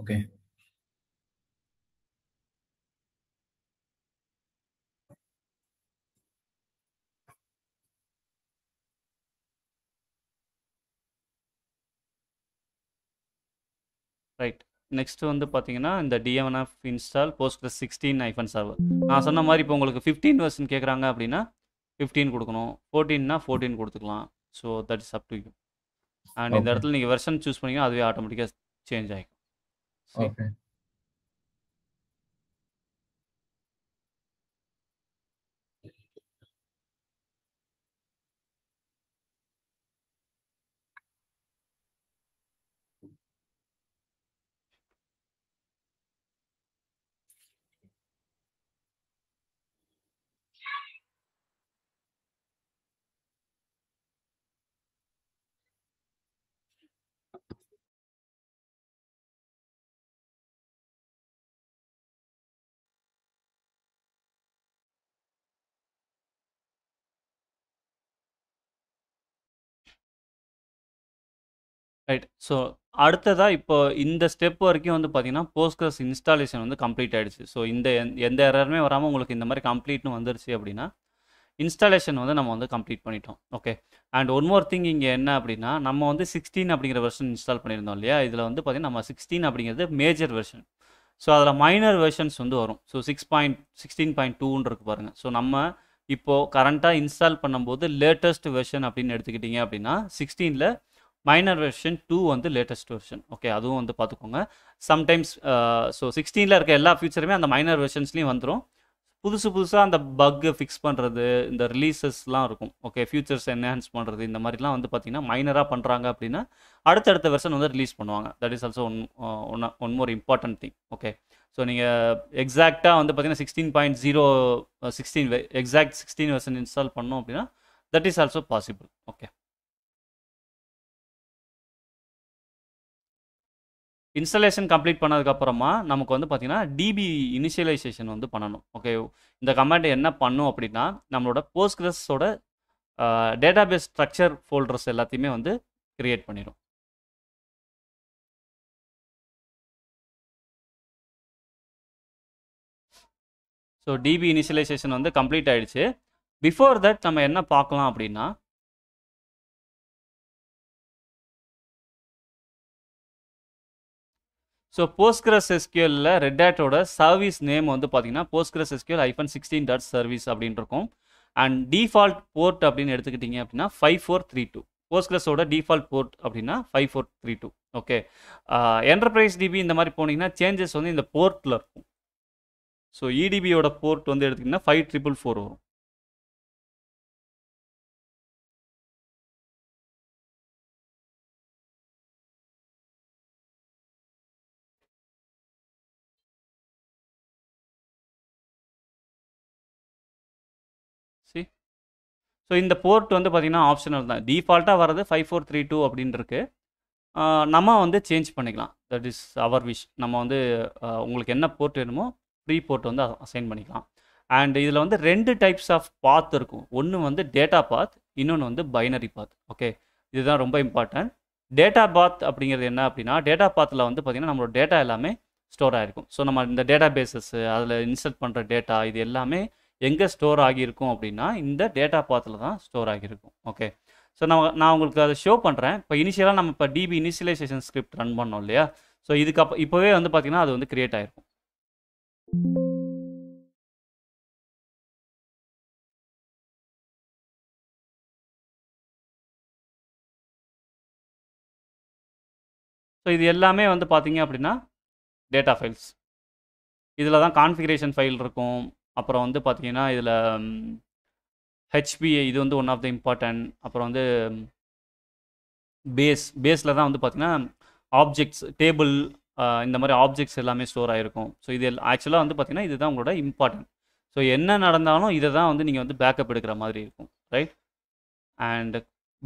ஓகே ரைட் நெக்ஸ்ட் வந்து பார்த்தீங்கன்னா இந்த DMNF install Postgres sixteen hyphen server நான் சொன்ன மாதிரி இப்போ உங்களுக்கு ஃபிஃப்டீன் வெர்ஷன் கேட்குறாங்க அப்படின்னா ஃபிஃப்டீன் கொடுக்கணும் ஃபோர்டீன்னா ஃபோர்டீன் கொடுத்துக்கலாம் so that is up to you and இந்த இடத்துல நீங்கள் வெர்ஷன் சூஸ் பண்ணிங்கன்னா அதுவே ஆட்டோமேட்டிக்காக சேஞ்ச் ஆகிக்கும் ரைட். ஸோ அடுத்ததா இப்போ இந்த ஸ்டெப் வரைக்கும் வந்து பார்த்தீங்கன்னா, போஸ்ட்கிரஸ் இன்ஸ்டாலேஷன் வந்து கம்ப்ளீட் ஆயிடுச்சு. ஸோ இந்த எந்த எரருமே வராமல் உங்களுக்கு இந்த மாதிரி கம்ப்ளீட்னு வந்துருச்சு அப்படின்னா, இன்ஸ்டாலேஷன் வந்து நம்ம வந்து கம்ப்ளீட் பண்ணிட்டோம். Okay. And one more thing இங்கே என்ன அப்படின்னா, நம்ம வந்து சிக்ஸ்டீன் அப்படிங்கிற வெர்ஷன் இன்ஸ்டால் பண்ணியிருந்தோம் இல்லையா? இதில் வந்து பார்த்தீங்கன்னா, நம்ம சிக்ஸ்டீன் அப்படிங்கிறது மேஜர் வெர்ஷன். ஸோ அதில் மைனர் வெர்ஷன்ஸ் வந்து வரும். ஸோ சிக்ஸ் பாயிண்ட் சிக்ஸ்டீன் 6.16.2ன்னு இருக்கு பாருங்கள் ஸோ நம்ம இப்போ கரண்ட்டாக இன்ஸ்டால் பண்ணும்போது லேட்டஸ்ட் வெர்ஷன் அப்படின்னு எடுத்துக்கிட்டிங்க அப்படின்னா, சிக்ஸ்டீனில் மைனர் வெர்ஷன் டூ வந்து லேட்டஸ்ட் வெர்ஷன் ஓகே அதுவும் வந்து பார்த்துக்கோங்க சம்டைம்ஸ் ஸோ சிக்ஸ்டீனில் இருக்க எல்லா ஃபியூச்சருமே அந்த மைனர் வெர்ஷன்ஸ்லேயும் வந்துடும் புதுசு புதுசாக அந்த பக்கு ஃபிக்ஸ் பண்ணுறது இந்த ரிலீசஸ்லாம் இருக்கும் ஓகே ஃபியூச்சர்ஸ் என்ஹான்ஸ் பண்ணுறது இந்த மாதிரிலாம் வந்து பார்த்திங்கன்னா மைனராக பண்ணுறாங்க அப்படின்னா அடுத்தடுத்த வெர்ஷன் வந்து ரிலீஸ் பண்ணுவாங்க that is also one one one more important thing okay so நீங்கள் எக்ஸாக்டாக வந்து பார்த்தீங்கன்னா sixteen point zero sixteen exact sixteen version install பண்ணோம் அப்படின்னா that is also possible okay installation complete பண்ணதுக்கப்புறமா நமக்கு வந்து பார்த்திங்கன்னா டிபி இனிஷியலைசேஷன் வந்து பண்ணணும் ஓகே இந்த கமெண்ட் என்ன பண்ணும் அப்படின்னா நம்மளோட டேட்டா டேட்டாபேஸ் ஸ்ட்ரக்சர் ஃபோல்டர்ஸ் எல்லாத்தையுமே வந்து கிரியேட் பண்ணிடும் ஸோ டிபி இனிஷியலைசேஷன் வந்து கம்ப்ளீட் ஆகிடுச்சு பிஃபோர் தட் நம்ம என்ன பார்க்கலாம் அப்படின்னா ஸோ போஸ்கிரஸ் எஸ்கியூலில் ரெட் டேட்டோட சர்வீஸ் நேம் வந்து பார்த்தீங்கன்னா Postgres SQL hyphen sixteen dot service அப்படின்னு இருக்கும் அண்ட் டிஃபால்ட் போர்ட் அப்படின்னு எடுத்துக்கிட்டிங்க அப்படின்னா ஃபைவ் ஃபோர் த்ரீ டூ போஸ்கிரஸோட டிஃபால்ட் போர்ட் அப்படின்னா five four three two okay enterprise DB இந்த மாதிரி போனீங்கன்னா சேஞ்சஸ் வந்து இந்த போர்ட்டில் இருக்கும் ஸோ இடிபியோட போர்ட் வந்து எடுத்திங்கன்னா ஃபைவ் ட்ரிபிள் ஃபோர் வரும் ஸோ இந்த போர்ட் வந்து பார்த்திங்கன்னா ஆப்ஷனல் தான் டிஃபால்ட்டாக வர்றது ஃபைவ் ஃபோர் த்ரீ டூ அப்படின்ட்டுருக்கு நம்ம வந்து சேஞ்ச் பண்ணிக்கலாம் தட் இஸ் அவர் விஷ் நம்ம வந்து உங்களுக்கு என்ன போர்ட் வேணுமோ ப்ரீ போர்ட் வந்து அசைன் பண்ணிக்கலாம் அண்ட் இதில் வந்து ரெண்டு டைப்ஸ் ஆஃப் பாத் இருக்கும் ஒன்று வந்து டேட்டா பாத் இன்னொன்று வந்து பைனரி பாத் ஓகே இதுதான் ரொம்ப இம்பார்ட்டன்ட் டேட்டா பாத் அப்படிங்கிறது என்ன அப்படின்னா டேட்டா பாத்தில் வந்து பார்த்திங்கன்னா நம்மளோட டேட்டா எல்லாமே ஸ்டோர் ஆகிருக்கும் ஸோ நம்ம இந்த டேட்டா பேஸஸ் அதில் இன்சர்ட் பண்ணுற டேட்டா இது எல்லாமே எங்கே ஸ்டோர் ஆகியிருக்கும் அப்படின்னா இந்த டேட்டா பாத்தில் தான் ஸ்டோர் ஆகியிருக்கும் ஓகே ஸோ நான் நான் உங்களுக்கு அதை ஷோ பண்ணுறேன் இப்போ இனிஷியலாக நம்ம இப்போ டிபி இனிஷியலைசேஷன் ஸ்கிரிப்ட் ரன் பண்ணோம் இல்லையா ஸோ இதுக்கப்புறம் இப்போவே வந்து பார்த்திங்கன்னா அது வந்து க்ரியேட் ஆகிருக்கும் ஸோ இது எல்லாமே வந்து பார்த்திங்க அப்படின்னா டேட்டா ஃபைல்ஸ் இதில் தான் கான்ஃபிகரேஷன் ஃபைல் இருக்கும் அப்புறம் வந்து பார்த்தீங்கன்னா இதில் ஹெச்பிஏ இது வந்து ஒன் ஆஃப் த இம்பார்ட்டன்ட் அப்புறம் வந்து பேஸ் பேஸில் தான் வந்து பார்த்திங்கன்னா ஆப்ஜெக்ட்ஸ் டேபிள் இந்த மாதிரி ஆப்ஜெக்ட்ஸ் எல்லாமே ஸ்டோர் ஆகிருக்கும் ஸோ இது ஆக்சுவலாக வந்து பார்த்தீங்கன்னா இதுதான் உங்களோட இம்பார்ட்டன்ட் ஸோ என்ன நடந்தாலும் இதை தான் வந்து நீங்கள் வந்து பேக்கப் எடுக்கிற மாதிரி இருக்கும் ரைட் அண்ட்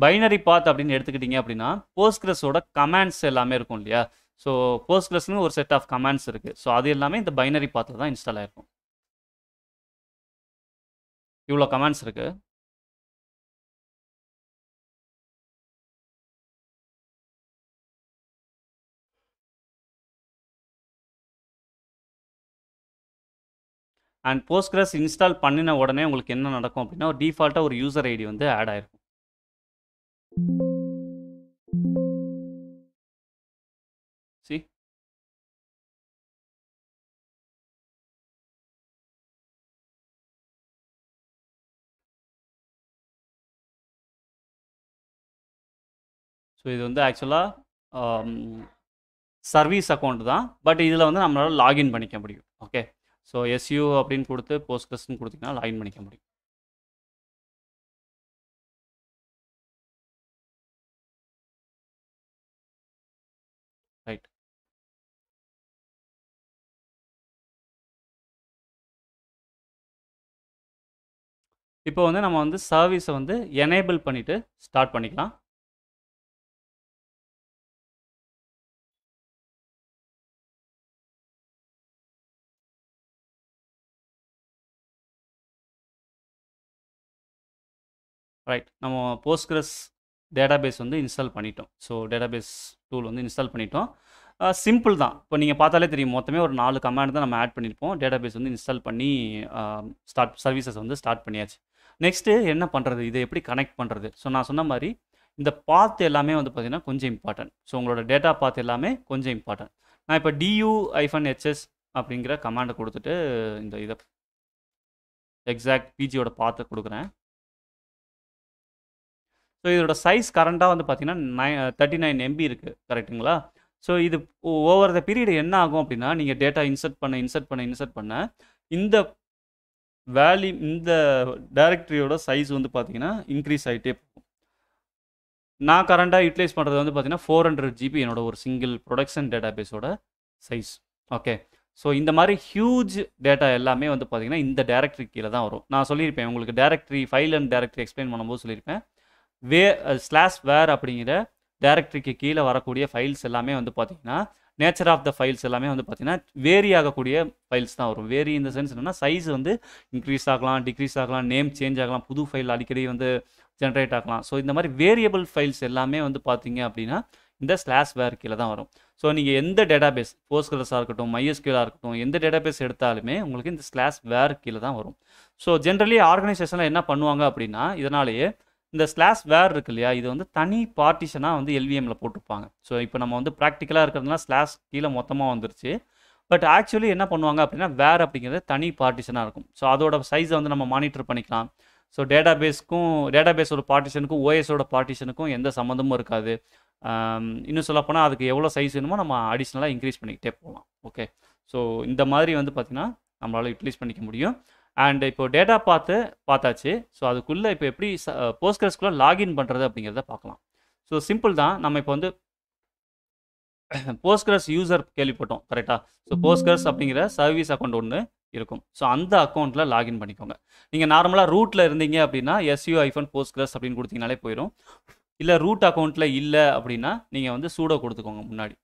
பைனரி பாத் அப்படின்னு எடுத்துக்கிட்டிங்க அப்படின்னா போஸ்ட்கிரஸோட கமாண்ட்ஸ் எல்லாமே இருக்கும் இல்லையா ஸோ போஸ்ட்கிரஸ்னு ஒரு செட் ஆஃப் கமாண்ட்ஸ் இருக்குது ஸோ அது எல்லாமே இந்த பைனரி பாத்தில் தான் இன்ஸ்டால் ஆகிருக்கும் இவ்வளோ கமெண்ட்ஸ் இருக்குது அண்ட் போஸ்ட்கிரஸ் இன்ஸ்டால் பண்ணின உடனே உங்களுக்கு என்ன நடக்கும் அப்படின்னா ஒரு டிஃபால்ட்டாக ஒரு யூசர் ஐடி வந்து ஆட் ஆயிருக்கும் ஸோ இது வந்து ஆக்சுவலாக சர்வீஸ் அக்கௌண்ட் தான் பட் இதில் வந்து நம்மளால் லாகின் பண்ணிக்க முடியும் ஓகே ஸோ எஸ்யூ அப்படின்னு கொடுத்து போஸ்ட் கிரஸ்ன்னு கொடுத்திங்கன்னா லாகின் பண்ணிக்க முடியும் ரைட் இப்போ வந்து நம்ம வந்து சர்வீஸை வந்து எனேபிள் பண்ணிவிட்டு ஸ்டார்ட் பண்ணிக்கலாம் ரைட் நம்ம போஸ்ட்கிரஸ் டேட்டாபேஸ் வந்து இன்ஸ்டால் பண்ணிட்டோம் ஸோ டேட்டாபேஸ் டூல் வந்து இன்ஸ்டால் பண்ணிட்டோம் சிம்பிள் தான் இப்போ நீங்கள் பார்த்தாலே தெரியும் மொத்தமே ஒரு நாலு கமாண்ட் தான் நம்ம ஆட் பண்ணியிருப்போம் டேட்டாபேஸ் வந்து இன்ஸ்டால் பண்ணி ஸ்டார்ட் சர்வீசஸ் வந்து ஸ்டார்ட் பண்ணியாச்சு நெக்ஸ்ட்டு என்ன பண்ணுறது இதை எப்படி கனெக்ட் பண்ணுறது ஸோ நான் சொன்ன மாதிரி இந்த பாத் எல்லாமே வந்து பார்த்திங்கன்னா கொஞ்சம் இம்பார்ட்டன்ட் ஸோ உங்களோட டேட்டா பாத் எல்லாமே கொஞ்சம் இம்பார்ட்டன்ட் நான் இப்போ டியூ ஐஃபன் ஹெச்எஸ் அப்படிங்கிற கமாண்டை கொடுத்துட்டு இந்த இதை எக்ஸாக்ட் பிஜியோட பாத்தை கொடுக்குறேன் ஸோ இதோட சைஸ் கரண்ட்டாக வந்து பார்த்திங்கன்னா nine thirty uh, nine MB இருக்குது கரெக்டுங்களா ஸோ இது ஓவர் த பீரியடு என்ன ஆகும் அப்படின்னா நீங்கள் டேட்டா இன்சர்ட் பண்ண இன்சர்ட் பண்ண இன்சர்ட் பண்ண இந்த வேல்யூ இந்த டைரக்டரியோட சைஸ் வந்து பார்த்திங்கன்னா இன்க்ரீஸ் ஆகிட்டே போகும் நான் கரண்ட்டாக யூட்டிலைஸ் பண்ணுறது வந்து பார்த்தீங்கன்னா ஃபோர் ஹண்ட்ரட் ஜிபி என்னோட ஒரு சிங்கிள் ப்ரொடக்ஷன் டேட்டா பேஸோட சைஸ் ஓகே ஸோ இந்த மாதிரி ஹியூஜ் டேட்டா எல்லாமே வந்து பார்த்திங்கன்னா இந்த டேரக்டரி கீழே தான் வரும் நான் சொல்லியிருப்பேன் உங்களுக்கு directory file and directory explain பண்ணும்போது சொல்லியிருப்பேன் வே ஸ்லாஷ் வேர் அப்படிங்கிற டேரக்டரிக்கு கீழே வரக்கூடிய ஃபைல்ஸ் எல்லாமே வந்து பார்த்தீங்கன்னா நேச்சர் ஆஃப் த ஃபைல்ஸ் எல்லாமே வந்து பார்த்திங்கன்னா வேரி ஆகக்கூடிய ஃபைல்ஸ் தான் வரும் வேரி இந்த சென்ஸ் என்னென்னா சைஸ் வந்து இன்க்ரீஸ் ஆகலாம் டிக்ரீஸ் ஆகலாம் நேம் சேஞ்ச் ஆகலாம் புது ஃபைல் அடிக்கடி வந்து ஜென்ரேட் ஆகலாம் ஸோ இந்த மாதிரி வேரியபிள் ஃபைல்ஸ் எல்லாமே வந்து பார்த்தீங்க அப்படின்னா இந்த ஸ்லாஷ் வேர் கீழே தான் வரும் ஸோ நீங்கள் எந்த டேட்டாபேஸ் போஸ்கிரஸாக இருக்கட்டும் மைஎஸ்கியூலாக இருக்கட்டும் எந்த டேட்டாபேஸ் எடுத்தாலுமே உங்களுக்கு இந்த ஸ்லாஷ் வேர் கீழே தான் வரும் ஸோ ஜென்ரலி ஆர்கனைசேஷனில் என்ன பண்ணுவாங்க அப்படின்னா இதனாலேயே இந்த ஸ்லாஸ் வேர் இருக்கு இல்லையா இது வந்து தனி பார்ட்டிஷனாக வந்து எல்விஎம்மில் போட்டிருப்பாங்க ஸோ இப்போ நம்ம வந்து ப்ராக்டிக்கலாக இருக்கிறதுனால ஸ்லாஸ் கீழே மொத்தமாக வந்துருச்சு பட் ஆக்சுவலி என்ன பண்ணுவாங்க அப்படின்னா வேர் அப்படிங்கிறது தனி பார்ட்டிஷனாக இருக்கும் ஸோ அதோட சைஸை வந்து நம்ம மானிட்டர் பண்ணிக்கலாம் ஸோ டேட்டா பேஸ்க்கும் டேட்டா பேஸோட பார்ட்டிஷனுக்கும் ஓஎஸோட பார்ட்டிஷனுக்கும் எந்த சம்மந்தமும் இருக்காது இன்னும் சொல்லப்போனால் அதுக்கு எவ்வளோ சைஸ் வேணுமோ நம்ம அடிஷ்னலாக இன்க்ரீஸ் பண்ணிக்கிட்டே போகலாம் ஓகே ஸோ இந்த மாதிரி வந்து பார்த்திங்கன்னா நம்மளால் யூட்டிலைஸ் பண்ணிக்க முடியும் அண்ட் இப்போ டேட்டா பார்த்து பார்த்தாச்சு ஸோ அதுக்குள்ளே இப்போ எப்படி போஸ்ட்கிரஸ்குள்ளே லாகின் பண்ணுறது அப்படிங்கிறத பார்க்கலாம் ஸோ சிம்பிள் தான் நம்ம இப்போ வந்து போஸ்ட்கிரஸ் [CLEARS THROAT] யூசர் கேள்விப்பட்டோம் கரெக்டாக ஸோ போஸ்ட்கிரஸ் அப்படிங்கிற சர்வீஸ் அக்கௌண்ட் ஒன்று இருக்கும் ஸோ அந்த அக்கௌண்ட்டில் லாகின் பண்ணிக்கோங்க நீங்கள் நார்மலாக ரூட்டில் இருந்தீங்க அப்படின்னா எஸ்யூ ஐஃபோன் போஸ்ட்கிரஸ் அப்படின்னு கொடுத்தீங்கனாலே போயிடும் இல்லை ரூட் அக்கௌண்ட்டில் இல்லை அப்படின்னா நீங்கள் வந்து சூடோ கொடுத்துக்கோங்க முன்னாடி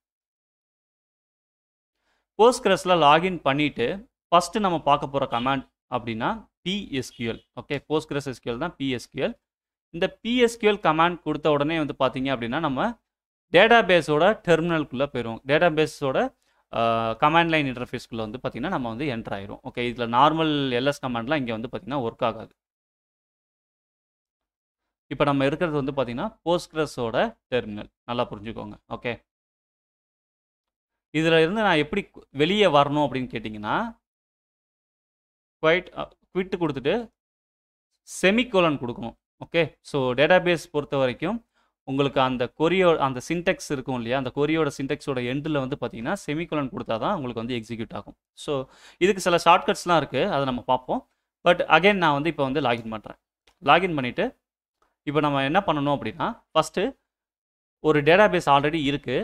போஸ்ட்கிரஸில் லாகின் பண்ணிவிட்டு ஃபஸ்ட்டு நம்ம பார்க்க போகிற கமாண்ட் அப்படின்னா பிஎஸ்கியூஎல் ஓகே கிரஸ் எஸ்கியூஎல் தான் பிஎஸ்கியூஎல் இந்த பிஎஸ்கியூஎல் கமாண்ட் கொடுத்த உடனே வந்து பார்த்தீங்க அப்படின்னா நம்ம டேட்டா பேஸோட டெர்மினலுக்குள்ளே போயிடும் டேட்டா பேஸோட கமாண்ட் லைன் இன்டர்ஃபேஸ்க்குள்ளே வந்து பார்த்திங்கன்னா நம்ம வந்து என்ட்ரு ஆயிரும் ஓகே இதில் நார்மல் எல்எஸ் கமாண்ட்லாம் இங்கே வந்து பார்த்திங்கன்னா ஒர்க் ஆகாது இப்போ நம்ம இருக்கிறது வந்து பார்த்திங்கன்னா போஸ்ட்ரஸோட டெர்மினல் நல்லா புரிஞ்சுக்கோங்க ஓகே இதில் இருந்து நான் எப்படி வெளியே வரணும் அப்படின்னு கேட்டிங்கன்னா குவைட் குவிட்டு uh, கொடுத்துட்டு செமிகோலன் கொடுக்கணும் ஓகே ஸோ டேட்டாபேஸ் பொறுத்த வரைக்கும் உங்களுக்கு அந்த கொரியோ அந்த சின்டெக்ஸ் இருக்கும் இல்லையா அந்த கொரியோட சின்டெக்ஸோட எண்டில் வந்து பார்த்தீங்கன்னா செமிகுலன் கொடுத்தா தான் உங்களுக்கு வந்து எக்ஸிக்யூட் ஆகும் ஸோ இதுக்கு சில ஷார்ட்கட்ஸ்லாம் இருக்குது அதை நம்ம பார்ப்போம் பட் அகைன் நான் வந்து இப்போ வந்து லாகின் பண்ணுறேன் லாகின் பண்ணிவிட்டு இப்போ நம்ம என்ன பண்ணணும் அப்படின்னா ஃபஸ்ட்டு ஒரு டேட்டாபேஸ் ஆல்ரெடி இருக்குது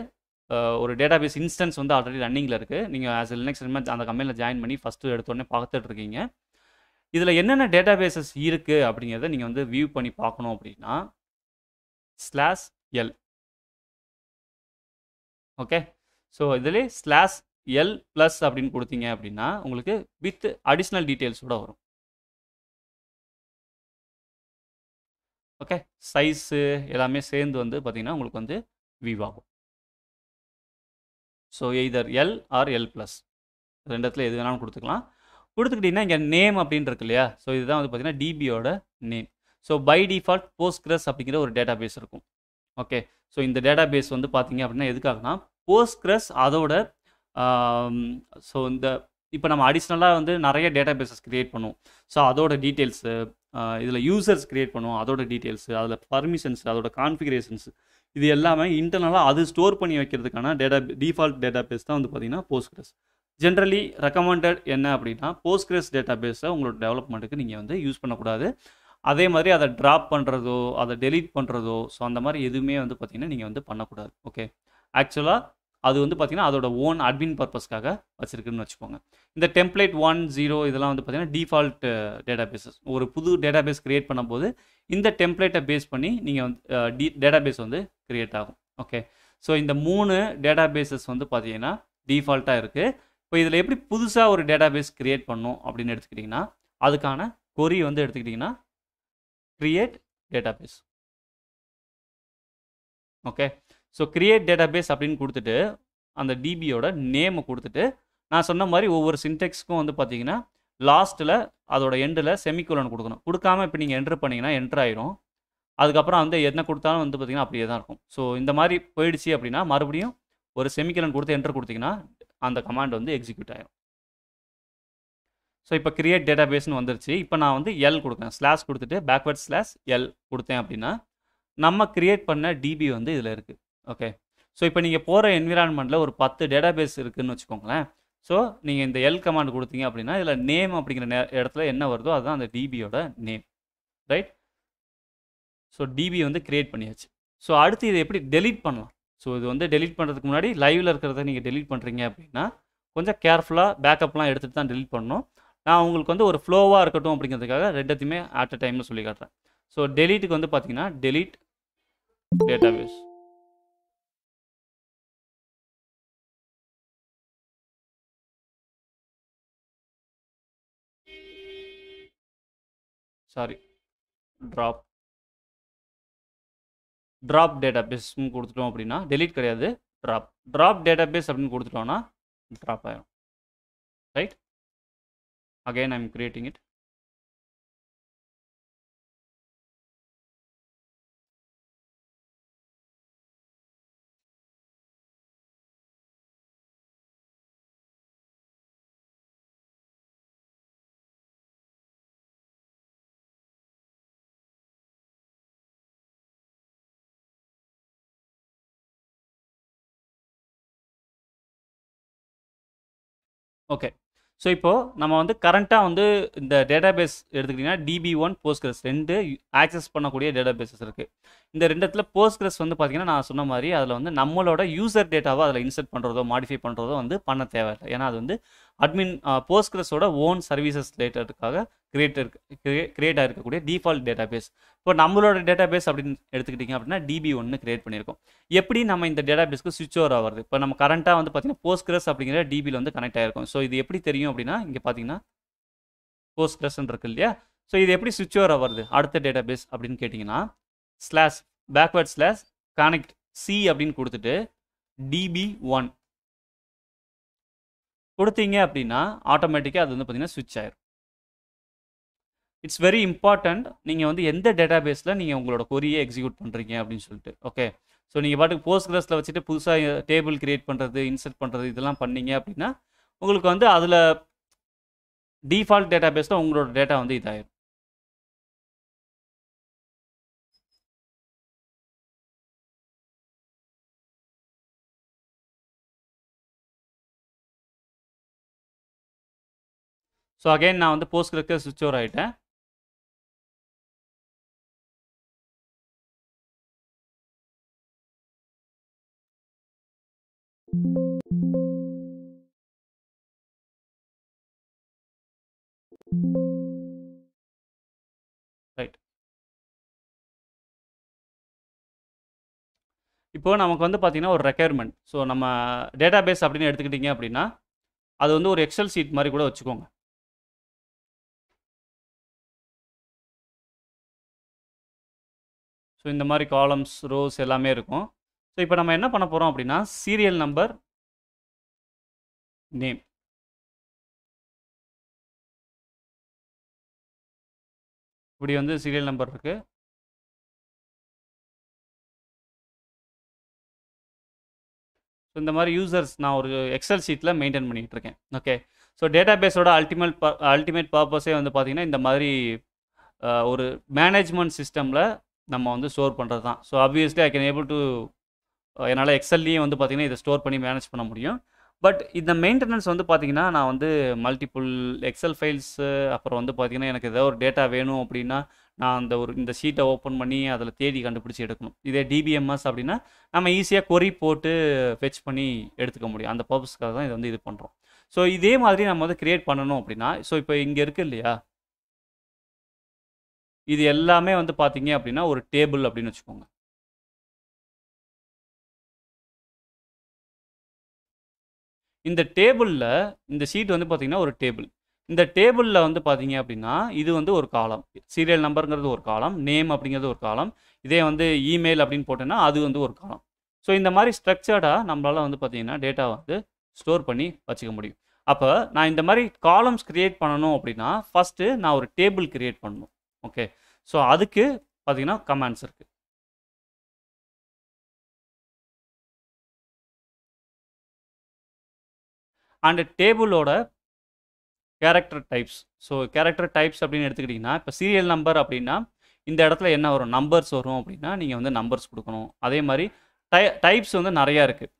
ஒரு டேட்டாபேஸ் இன்ஸ்டன்ஸ் வந்து ஆல்ரெடி ரன்னிங்கில் இருக்குது நீங்கள் ஆஸ் லினக்ஸ் அந்த கம்பெனியில் ஜாயின் பண்ணி ஃபஸ்ட்டு எடுத்தோடனே பார்த்துட்டு இருக்கீங்க இதில் என்னென்ன டேட்டாபேசஸ் இருக்குது அப்படிங்கிறத நீங்கள் வந்து வியூ பண்ணி பார்க்கணும் அப்படின்னா ஸ்லாஸ் எல் ஓகே ஸோ இதிலே ஸ்லாஸ் எல் ப்ளஸ் அப்படின்னு கொடுத்தீங்க அப்படின்னா உங்களுக்கு வித் அடிஷ்னல் டீட்டெயில்ஸோட வரும் ஓகே சைஸு எல்லாமே சேர்ந்து வந்து பார்த்திங்கன்னா உங்களுக்கு வந்து வியூ ஆகும் so either L or L plus ரெண்டு இடத்துல எது வேணாலும் கொடுத்துக்கலாம் கொடுத்துக்கிட்டிங்கன்னா இங்கே நேம் அப்படின்னு இருக்கு இல்லையா ஸோ இதுதான் வந்து பார்த்தீங்கன்னா டிபியோட name so by default Postgres அப்படிங்கிற ஒரு டேட்டா பேஸ் இருக்கும் ஓகே ஸோ இந்த டேட்டா பேஸ் வந்து பார்த்தீங்க அப்படின்னா எதுக்காகனா போஸ்ட்கிரஸ் அதோட ஸோ இந்த இப்போ நம்ம அடிஷ்னலாக வந்து நிறைய டேட்டா பேசஸ் க்ரியேட் பண்ணுவோம் ஸோ அதோட டீட்டெயில்ஸு இதில் யூசர்ஸ் க்ரியேட் பண்ணுவோம் அதோட டீட்டெயில்ஸு அதில் பர்மிஷன்ஸ் அதோட கான்ஃபிகரேஷன்ஸ் இது எல்லாமே இன்டர்னலாக அது ஸ்டோர் பண்ணி வைக்கிறதுக்கான டேட்டா டிஃபால்ட் டேட்டா பேஸ் தான் வந்து பார்த்திங்கன்னா போஸ்ட்கிரஸ் ஜென்ரலி ரெக்கமெண்டட் என்ன அப்படின்னா போஸ்ட்கிரஸ் டேட்டா பேஸை உங்களோட டெவலப்மெண்ட்டுக்கு நீங்கள் வந்து யூஸ் பண்ணக்கூடாது அதே மாதிரி அதை ட்ராப் பண்ணுறதோ அதை டெலீட் பண்ணுறதோ ஸோ அந்த மாதிரி எதுவுமே வந்து பார்த்திங்கன்னா நீங்கள் வந்து பண்ணக்கூடாது ஓகே ஆக்சுவலாக அது வந்து பார்த்திங்கன்னா அதோட ஓன் அட்மின் பர்பஸ்க்காக வச்சுருக்குன்னு வச்சுக்கோங்க இந்த டெம்ப்ளேட் ஒன் ஜீரோ இதெல்லாம் வந்து பார்த்திங்கன்னா டிஃபால்ட் டேட்டா பேஸஸ் ஒரு புது டேட்டா பேஸ் க்ரியேட் பண்ணும்போது இந்த டெம்ப்ளேட்டை பேஸ் பண்ணி நீங்கள் வந்து டி டேட்டா பேஸ் வந்து க்ரியேட் ஆகும் ஓகே ஸோ இந்த மூணு டேட்டா பேஸஸ் வந்து பார்த்தீங்கன்னா டிஃபால்ட்டாக இருக்குது இப்போ இதில் எப்படி புதுசாக ஒரு டேட்டா பேஸ் க்ரியேட் பண்ணும் அப்படின்னு எடுத்துக்கிட்டிங்கன்னா அதுக்கான கொரி வந்து எடுத்துக்கிட்டிங்கன்னா create data base okay so create data base அப்படின்னு கொடுத்துட்டு அந்த டிபியோட நேமை கொடுத்துட்டு நான் சொன்ன மாதிரி ஒவ்வொரு சின்டெக்ஸ்க்கும் வந்து பார்த்தீங்கன்னா லாஸ்ட்டில் அதோட எண்டில் செமிக்குலன் கொடுக்கணும் கொடுக்காமல் இப்போ நீங்கள் என்ட்ரு பண்ணிங்கன்னா என்ட்ரு ஆயிரும் அதுக்கப்புறம் வந்து என்ன கொடுத்தாலும் வந்து பார்த்திங்கன்னா அப்படியே தான் இருக்கும் ஸோ இந்த மாதிரி போயிடுச்சு அப்படின்னா மறுபடியும் ஒரு செமிக்கலன் கொடுத்து என்ட்ரு கொடுத்திங்கன்னா அந்த கமாண்ட் வந்து எக்ஸிக்யூட் ஆகிடும் ஸோ இப்போ கிரியேட் டேட்டா வந்துருச்சு இப்போ நான் வந்து எல் கொடுக்குறேன் ஸ்லாஷ் கொடுத்துட்டு பேக்வர்ட் ஸ்லாஷ் எல் கொடுத்தேன் அப்படின்னா நம்ம கிரியேட் பண்ண டிபி வந்து இதில் இருக்குது ஓகே ஸோ இப்போ நீங்கள் போகிற என்விரான்மெண்ட்டில் ஒரு பத்து டேட்டா பேஸ் இருக்குதுன்னு வச்சுக்கோங்களேன் ஸோ நீங்கள் இந்த எல் கமாண்ட் கொடுத்தீங்க அப்படின்னா இதில் நேம் அப்படிங்கிற நே இடத்துல என்ன வருதோ அதுதான் அந்த டிபியோட நேம் ரைட் ஸோ டிபி வந்து க்ரியேட் பண்ணியாச்சு ஸோ அடுத்து இதை எப்படி டெலிட் பண்ணலாம் ஸோ இது வந்து டெலிட் பண்ணுறதுக்கு முன்னாடி லைவில் இருக்கிறத நீங்கள் டெலீட் பண்ணுறீங்க அப்படின்னா கொஞ்சம் கேர்ஃபுல்லாக பேக்கப்லாம் எடுத்துகிட்டு தான் டெலிட் பண்ணணும் நான் உங்களுக்கு வந்து ஒரு ஃப்ளோவாக இருக்கட்டும் அப்படிங்கிறதுக்காக ரெண்டத்தையுமே அட் அ டைமில் சொல்லி காட்டுறேன் ஸோ டெலீட்டுக்கு வந்து பார்த்தீங்கன்னா delete database sorry drop drop data கொடுத்துட்டோம் அப்படின்னா டெலிட் கிடையாது ட்ராப் ட்ராப் டேட்டா பேஸ் அப்படின்னு கொடுத்துட்டோம்னா ட்ராப் ஆகிடும் right again I am creating it okay so இப்போது நம்ம வந்து கரண்ட்டாக வந்து இந்த டேட்டா பேஸ் எடுத்துக்கிட்டிங்கன்னா டிபி ஒன் போஸ்ட்கிரஸ் ரெண்டு ஆக்சஸ் பண்ணக்கூடிய டேட்டா பேஸஸ் இருக்குது இந்த ரெண்டத்தில் இடத்துல போஸ்ட்கிரஸ் வந்து பார்த்திங்கன்னா நான் சொன்ன மாதிரி அதில் வந்து நம்மளோட யூசர் டேட்டாவோ அதில் இன்சர்ட் பண்ணுறதோ மாடிஃபை பண்ணுறதோ வந்து பண்ண தேவையில்லை ஏன்னா அது வந்து அட்மின் போஸ்கிரஸோட ஓன் சர்வீசஸ் ரிலேட்டடுக்காக கிரியேட் கிரியேட் ஆகிருக்கக்கூடிய டிஃபால்ட் டேட்டா பேஸ் இப்போ நம்மளோட டேட்டா பேஸ் அப்படின்னு எடுத்துக்கிட்டிங்க அப்படின்னா டிபி ஒன்று கிரியேட் பண்ணியிருக்கோம் எப்படி நம்ம இந்த டேட்டா பேஸ்க்கு சுவிச் ஓவர் ஆகிறது இப்போ நம்ம கரண்ட்டாக வந்து பார்த்திங்கன்னா போஸ்கிரஸ் அப்படிங்கிற டிபியில் வந்து கனெக்ட் ஆகிருக்கும் ஸோ இது எப்படி தெரியும் அப்படின்னா இங்கே பார்த்தீங்கன்னா போஸ்கிரஸ்ன்னு இருக்கு இல்லையா ஸோ இது எப்படி சுவிச் ஓவர் ஆகிறது அடுத்த டேட்டா பேஸ் அப்படின்னு கேட்டிங்கன்னா slash backward slash connect C அப்படின்னு கொடுத்துட்டு டிபி ஒன் கொடுத்தீங்க அப்படின்னா ஆட்டோமேட்டிக்காக அது வந்து பார்த்தீங்கன்னா ஸ்விட்ச் ஆயிடும் இட்ஸ் வெரி இம்பார்ட்டண்ட் நீங்கள் வந்து எந்த டேட்டா பேஸில் நீங்கள் உங்களோட கொரியை எக்ஸிக்யூட் பண்ணுறீங்க அப்படின்னு சொல்லிட்டு ஓகே ஸோ நீங்கள் பாட்டுக்கு போஸ்ட் கிரஸில் வச்சுட்டு புதுசாக டேபிள் கிரியேட் பண்ணுறது இன்சர்ட் பண்ணுறது இதெல்லாம் பண்ணீங்க அப்படின்னா உங்களுக்கு வந்து அதில் டிஃபால்ட் டேட்டா பேஸில் உங்களோட டேட்டா வந்து இதாயிடும் ஸோ அகைன் நான் வந்து போஸ்ட் போஸ்ட்கிற்கு சுவிச் ஓவர் ஆகிட்டேன் ரைட் இப்போ நமக்கு வந்து பார்த்திங்கன்னா ஒரு ரெக்குயர்மெண்ட் ஸோ நம்ம டேட்டா பேஸ் அப்படின்னு எடுத்துக்கிட்டிங்க அப்படின்னா அது வந்து ஒரு எக்ஸல் சீட் மாதிரி கூட வச்சுக்கோங்க ஸோ இந்த மாதிரி காலம்ஸ் ரோஸ் எல்லாமே இருக்கும் ஸோ இப்போ நம்ம என்ன பண்ண போகிறோம் அப்படின்னா சீரியல் நம்பர் நேம் இப்படி வந்து சீரியல் நம்பர் இருக்குது ஸோ இந்த மாதிரி யூசர்ஸ் நான் ஒரு எக்ஸல் ஷீட்டில் மெயின்டைன் பண்ணிகிட்டு இருக்கேன் ஓகே ஸோ டேட்டா பேஸோட அல்டிமேட் அல்டிமேட் பர்பஸே வந்து பார்த்திங்கன்னா இந்த மாதிரி ஒரு மேனேஜ்மெண்ட் சிஸ்டமில் நம்ம வந்து ஸ்டோர் பண்ணுறது தான் so obviously I can able to என்னால் எக்ஸல்லையும் வந்து பார்த்திங்கன்னா இதை ஸ்டோர் பண்ணி மேனேஜ் பண்ண முடியும் பட் இந்த மெயின்டெனன்ஸ் வந்து பார்த்திங்கன்னா நான் வந்து மல்டிபிள் எக்ஸல் ஃபைல்ஸு அப்புறம் வந்து பார்த்திங்கன்னா எனக்கு ஏதோ ஒரு டேட்டா வேணும் அப்படின்னா நான் அந்த ஒரு இந்த ஷீட்டை ஓப்பன் பண்ணி அதில் தேடி கண்டுபிடிச்சி எடுக்கணும் இதே டிபிஎம்எஸ் அப்படின்னா நம்ம ஈஸியாக கொரி போட்டு ஃபெச் பண்ணி எடுத்துக்க முடியும் அந்த பர்பஸ்க்காக தான் இதை வந்து இது பண்ணுறோம் ஸோ இதே மாதிரி நம்ம வந்து க்ரியேட் பண்ணணும் அப்படின்னா ஸோ இப்போ இங்கே இருக்குது இல்லையா இது எல்லாமே வந்து பார்த்தீங்க அப்படின்னா ஒரு டேபிள் அப்படின்னு வச்சுக்கோங்க இந்த டேபிளில் இந்த சீட் வந்து பார்த்தீங்கன்னா ஒரு டேபிள் இந்த டேபிளில் வந்து பார்த்தீங்க அப்படின்னா இது வந்து ஒரு காலம் சீரியல் நம்பருங்கிறது ஒரு காலம் நேம் அப்படிங்கிறது ஒரு காலம் இதே வந்து இமெயில் அப்படின்னு போட்டோன்னா அது வந்து ஒரு காலம் ஸோ இந்த மாதிரி ஸ்ட்ரக்சர்டாக நம்மளால் வந்து பார்த்திங்கன்னா டேட்டா வந்து ஸ்டோர் பண்ணி வச்சுக்க முடியும் அப்போ நான் இந்த மாதிரி காலம்ஸ் க்ரியேட் பண்ணணும் அப்படின்னா ஃபஸ்ட்டு நான் ஒரு டேபிள் க்ரியேட் பண்ணணும் ஓகே ஸோ அதுக்கு பார்த்தீங்கன்னா கமாண்ட்ஸ் இருக்குது அண்டு டேபிளோட character types so character types அப்படின்னு எடுத்துக்கிட்டிங்கன்னா இப்போ சீரியல் நம்பர் அப்படின்னா இந்த இடத்துல என்ன வரும் நம்பர்ஸ் வரும் அப்படின்னா நீங்கள் வந்து நம்பர்ஸ் கொடுக்கணும் அதே மாதிரி டை டைப்ஸ் வந்து நிறையா இருக்குது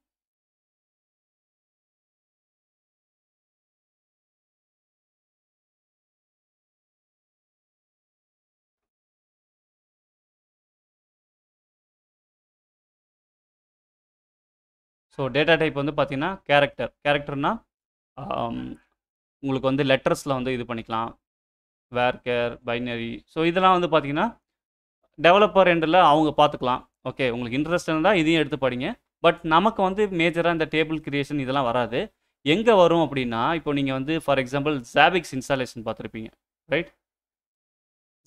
ஸோ டேட்டா டைப் வந்து பார்த்தீங்கன்னா கேரக்டர் கேரக்டர்னால் um, உங்களுக்கு வந்து லெட்டர்ஸில் வந்து இது பண்ணிக்கலாம் வேர் கேர் பைனரி ஸோ இதெல்லாம் வந்து பார்த்தீங்கன்னா டெவலப்பர் எண்டில் அவங்க பார்த்துக்கலாம் ஓகே உங்களுக்கு இன்ட்ரெஸ்ட் இருந்தால் இதையும் எடுத்து படிங்க பட் நமக்கு வந்து மேஜராக இந்த டேபிள் கிரியேஷன் இதெல்லாம் வராது எங்கே வரும் அப்படின்னா இப்போ நீங்கள் வந்து ஃபார் எக்ஸாம்பிள் ஜாபிக்ஸ் இன்ஸ்டாலேஷன் பார்த்துருப்பீங்க ரைட்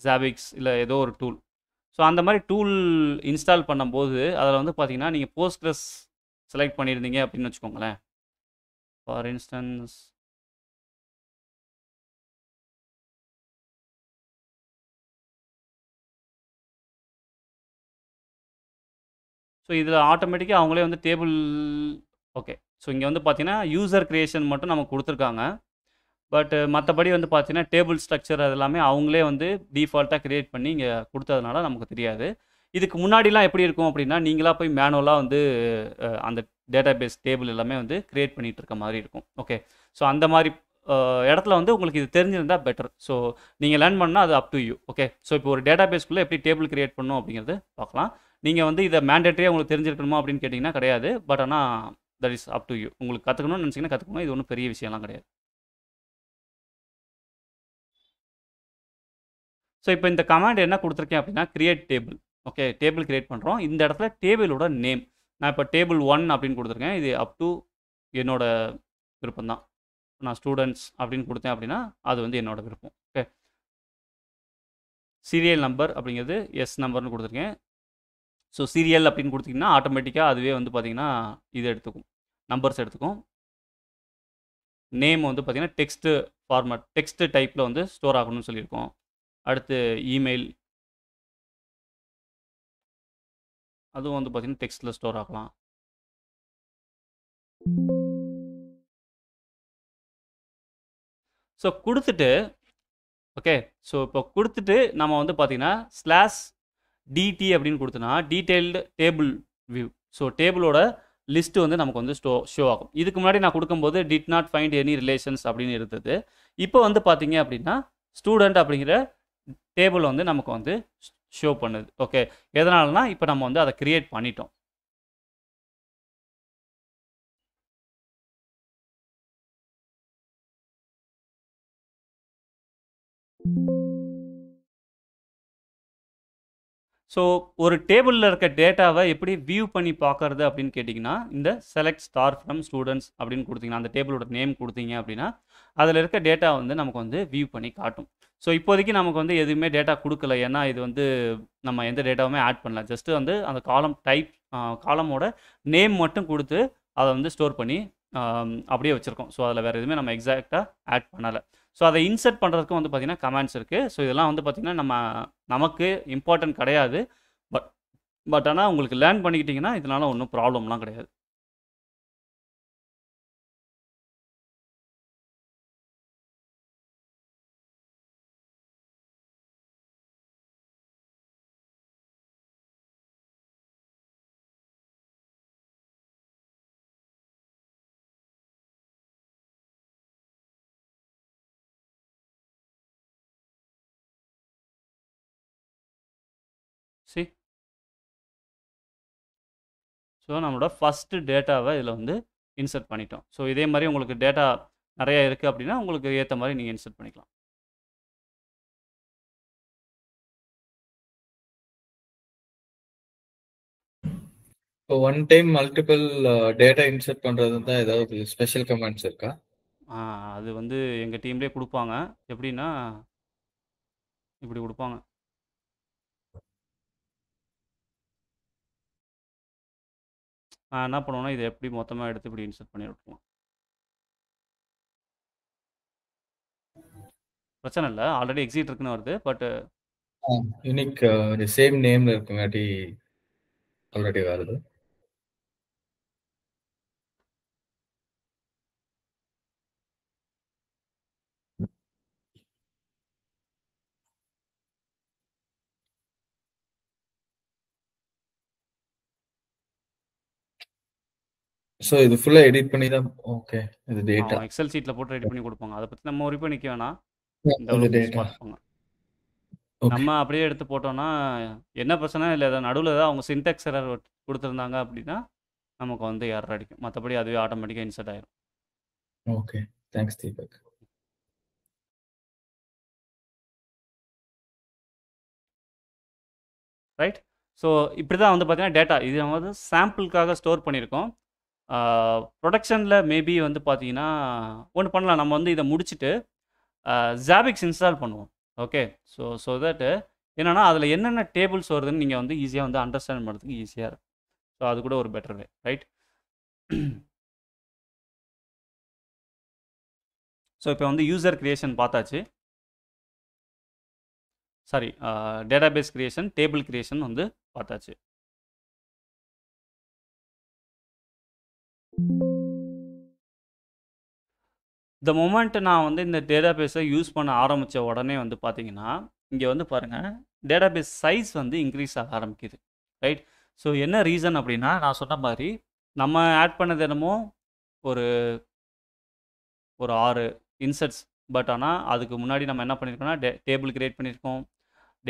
ஜாபிக்ஸ் இல்லை ஏதோ ஒரு டூல் ஸோ அந்த மாதிரி டூல் இன்ஸ்டால் பண்ணும்போது அதில் வந்து பார்த்தீங்கன்னா நீங்கள் போஸ்ட்ரஸ் செலக்ட் பண்ணியிருந்தீங்க அப்படின்னு வச்சுக்கோங்களேன் ஃபார் இன்ஸ்டன்ஸ் ஸோ இதில் ஆட்டோமேட்டிக்காக அவங்களே வந்து டேபிள் ஓகே ஸோ இங்கே வந்து பார்த்தீங்கன்னா யூசர் க்ரியேஷன் மட்டும் நம்ம கொடுத்துருக்காங்க பட் மற்றபடி வந்து பார்த்தீங்கன்னா டேபிள் ஸ்ட்ரக்சர் அது எல்லாமே அவங்களே வந்து டிஃபால்ட்டாக க்ரியேட் பண்ணி இங்கே கொடுத்ததுனால நமக்கு தெரியாது இதுக்கு முன்னாடிலாம் எப்படி இருக்கும் அப்படின்னா நீங்களாக போய் மேனுவலாக வந்து அந்த டேட்டா பேஸ் டேபிள் எல்லாமே வந்து க்ரியேட் பண்ணிகிட்டு இருக்க மாதிரி இருக்கும் ஓகே ஸோ அந்த மாதிரி இடத்துல வந்து உங்களுக்கு இது தெரிஞ்சிருந்தால் பெட்டர் ஸோ நீங்கள் லேர்ன் பண்ணால் அது up to you okay so இப்போ ஒரு டேட்டா பேஸ்க்குள்ளே எப்படி டேபிள் க்ரியேட் பண்ணும் அப்படிங்கிறது பார்க்கலாம் நீங்கள் வந்து இதை மேண்டேட்டரியாக உங்களுக்கு தெரிஞ்சிருக்கணுமா அப்படின்னு கேட்டிங்கன்னா கிடையாது பட் ஆனால் that is up to you உங்களுக்கு கற்றுக்கணும்னு நினச்சிங்கன்னா கற்றுக்கணும் இது ஒன்றும் பெரிய விஷயம்லாம் கிடையாது ஸோ இப்போ இந்த கமாண்ட் என்ன கொடுத்துருக்கேன் அப்படின்னா create table okay table create பண்ணுறோம் இந்த இடத்துல டேபிளோட நேம் நான் இப்போ டேபிள் ஒன் அப்படின்னு கொடுத்துருக்கேன் இது அப் டு என்னோட விருப்பம் தான் நான் ஸ்டூடெண்ட்ஸ் அப்படின்னு கொடுத்தேன் அப்படின்னா அது வந்து என்னோட விருப்பம் ஓகே சீரியல் நம்பர் அப்படிங்கிறது எஸ் நம்பர்னு கொடுத்துருக்கேன் ஸோ சீரியல் அப்படின்னு கொடுத்தீங்கன்னா ஆட்டோமேட்டிக்காக அதுவே வந்து பார்த்திங்கன்னா இது எடுத்துக்கும் நம்பர்ஸ் எடுத்துக்கும் நேம் வந்து பார்த்திங்கன்னா டெக்ஸ்ட்டு ஃபார்மேட் டெக்ஸ்ட்டு டைப்பில் வந்து ஸ்டோர் ஆகணும்னு சொல்லியிருக்கோம் அடுத்து இமெயில் அதுவும் வந்து பார்த்திங்கன்னா டெக்ஸ்ட்டில் ஸ்டோர் ஆகலாம் ஸோ கொடுத்துட்டு ஓகே ஸோ இப்போ கொடுத்துட்டு நம்ம வந்து பார்த்திங்கன்னா ஸ்லாஷ் டிடி அப்படின்னு கொடுத்தோன்னா டீட்டெயில்டு டேபிள் வியூ ஸோ டேபிளோட லிஸ்ட்டு வந்து நமக்கு வந்து ஸ்டோ ஷோ ஆகும் இதுக்கு முன்னாடி நான் கொடுக்கும்போது did not find any relations அப்படின்னு இருந்தது இப்போ வந்து பார்த்தீங்க அப்படின்னா ஸ்டூடெண்ட் அப்படிங்கிற டேபிள் வந்து நமக்கு வந்து ஷோ பண்ணுது ஓகே எதனாலனா இப்போ நம்ம வந்து அதை க்ரியேட் பண்ணிட்டோம் ஸோ ஒரு டேபிளில் இருக்க டேட்டாவை எப்படி வியூ பண்ணி பார்க்குறது அப்படின்னு கேட்டிங்கன்னா இந்த செலக்ட் ஸ்டார் ஃப்ரம் ஸ்டூடெண்ட்ஸ் அப்படின்னு கொடுத்தீங்கன்னா அந்த டேபிளோட நேம் கொடுத்தீங்க அப்படின்னா அதில் இருக்க டேட்டா வந்து நமக்கு வந்து வியூ பண்ணி காட்டும் ஸோ இப்போதைக்கு நமக்கு வந்து எதுவுமே டேட்டா கொடுக்கல ஏன்னா இது வந்து நம்ம எந்த டேட்டாவுமே ஆட் பண்ணல ஜஸ்ட்டு வந்து அந்த காலம் டைப் காலமோட நேம் மட்டும் கொடுத்து அதை வந்து ஸ்டோர் பண்ணி அப்படியே வச்சுருக்கோம் ஸோ அதில் வேறு எதுவுமே நம்ம எக்ஸாக்டாக ஆட் பண்ணலை ஸோ அதை இன்சர்ட் பண்ணுறதுக்கும் வந்து பார்த்திங்கன்னா கமெண்ட்ஸ் இருக்குது ஸோ இதெல்லாம் வந்து பார்த்திங்கன்னா நம்ம நமக்கு இம்பார்ட்டன்ட் கிடையாது பட் பட் ஆனால் உங்களுக்கு லேர்ன் பண்ணிக்கிட்டிங்கன்னா இதனால் ஒன்றும் ப்ராப்ளம்லாம் கிடையாது ஸோ நம்மளோட ஃபஸ்ட்டு டேட்டாவை இதில் வந்து இன்சர்ட் பண்ணிட்டோம் ஸோ இதே மாதிரி உங்களுக்கு டேட்டா நிறையா இருக்குது அப்படின்னா உங்களுக்கு ஏற்ற மாதிரி நீங்கள் இன்சர்ட் பண்ணிக்கலாம் இப்போ one time multiple data insert பண்ணுறது தான் ஏதாவது ஸ்பெஷல் கமெண்ட்ஸ் இருக்கா அது வந்து எங்கள் டீம்லேயே கொடுப்பாங்க எப்படின்னா இப்படி கொடுப்பாங்க என்ன பண்ணுவேன்னா இதை எப்படி மொத்தமாக எடுத்து இப்படி இன்சர்ட் பண்ணி விட்டுருவோம் பிரச்சனை இல்லை ஆல்ரெடி எக்ஸிட் இருக்குன்னு வருது பட் இன்னைக்கு சேம் நேம்ல இருக்குங்காட்டி ஆல்ரெடி வருது சோ இது ஃபுல்லா எடிட் பண்ணி தான் ஓகே இது டேட்டா எக்ஸல் ஷீட்ல போட்டு எடிட் பண்ணி கொடுப்பாங்க அத பத்தி நம்ம ஒரி பண்ணிக்க வேணாம் இந்த டேட்டா நம்ம அப்படியே எடுத்து போட்டோம்னா என்ன பிரச்சனை இல்லை ஏதாவது நடுவில் ஏதாவது அவங்க சின்டெக்ஸ் எரர் கொடுத்துருந்தாங்க அப்படின்னா நமக்கு வந்து எரர் அடிக்கும் மற்றபடி அதுவே ஆட்டோமேட்டிக்காக இன்சர்ட் ஆயிடும் okay thanks Deepak right so இப்படி தான் வந்து பார்த்தீங்கன்னா டேட்டா இது நம்ம வந்து சாம்பிளுக்காக ஸ்டோர் பண்ணியிருக்கோம் ப்ரொடக்ஷனில் மேபி வந்து பார்த்தீங்கன்னா ஒன்று பண்ணலாம் நம்ம வந்து இதை முடிச்சுட்டு ஜாபிக்ஸ் இன்ஸ்டால் பண்ணுவோம் ஓகே ஸோ ஸோ தட்டு என்னென்னா அதில் என்னென்ன டேபிள்ஸ் வருதுன்னு நீங்கள் வந்து ஈஸியாக வந்து அண்டர்ஸ்டாண்ட் பண்ணுறதுக்கு ஈஸியாக இருக்கும் ஸோ அது கூட ஒரு பெட்டர் வே ரைட் ஸோ இப்போ வந்து யூசர் க்ரியேஷன் பார்த்தாச்சு sorry database creation table creation வந்து பார்த்தாச்சு இந்த மொமெண்ட் நான் வந்து இந்த டேட்டாபேஸை யூஸ் பண்ண ஆரம்பித்த உடனே வந்து பார்த்தீங்கன்னா இங்கே வந்து பாருங்கள் டேட்டாபேஸ் சைஸ் வந்து இன்க்ரீஸ் ஆக ஆரம்பிக்குது ரைட் ஸோ என்ன ரீசன் அப்படின்னா நான் சொன்ன மாதிரி நம்ம ஆட் பண்ணது என்னமோ ஒரு ஒரு ஆறு இன்சர்ட்ஸ் பட் ஆனால் அதுக்கு முன்னாடி நம்ம என்ன பண்ணியிருக்கோம்னா டே டேபிள் க்ரியேட் பண்ணியிருக்கோம்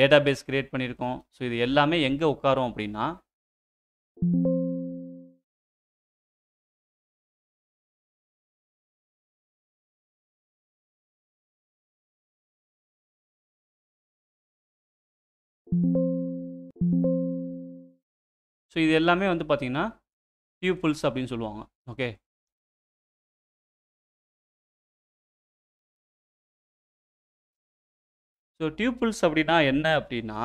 டேட்டாபேஸ் க்ரியேட் பண்ணியிருக்கோம் ஸோ இது எல்லாமே எங்கே உட்காரும் அப்படின்னா ஸோ இது எல்லாமே வந்து பார்த்தீங்கன்னா டியூபுல்ஸ் அப்படின்னு சொல்லுவாங்க ஓகே ஸோ டியூபுல்ஸ் அப்படின்னா என்ன அப்படின்னா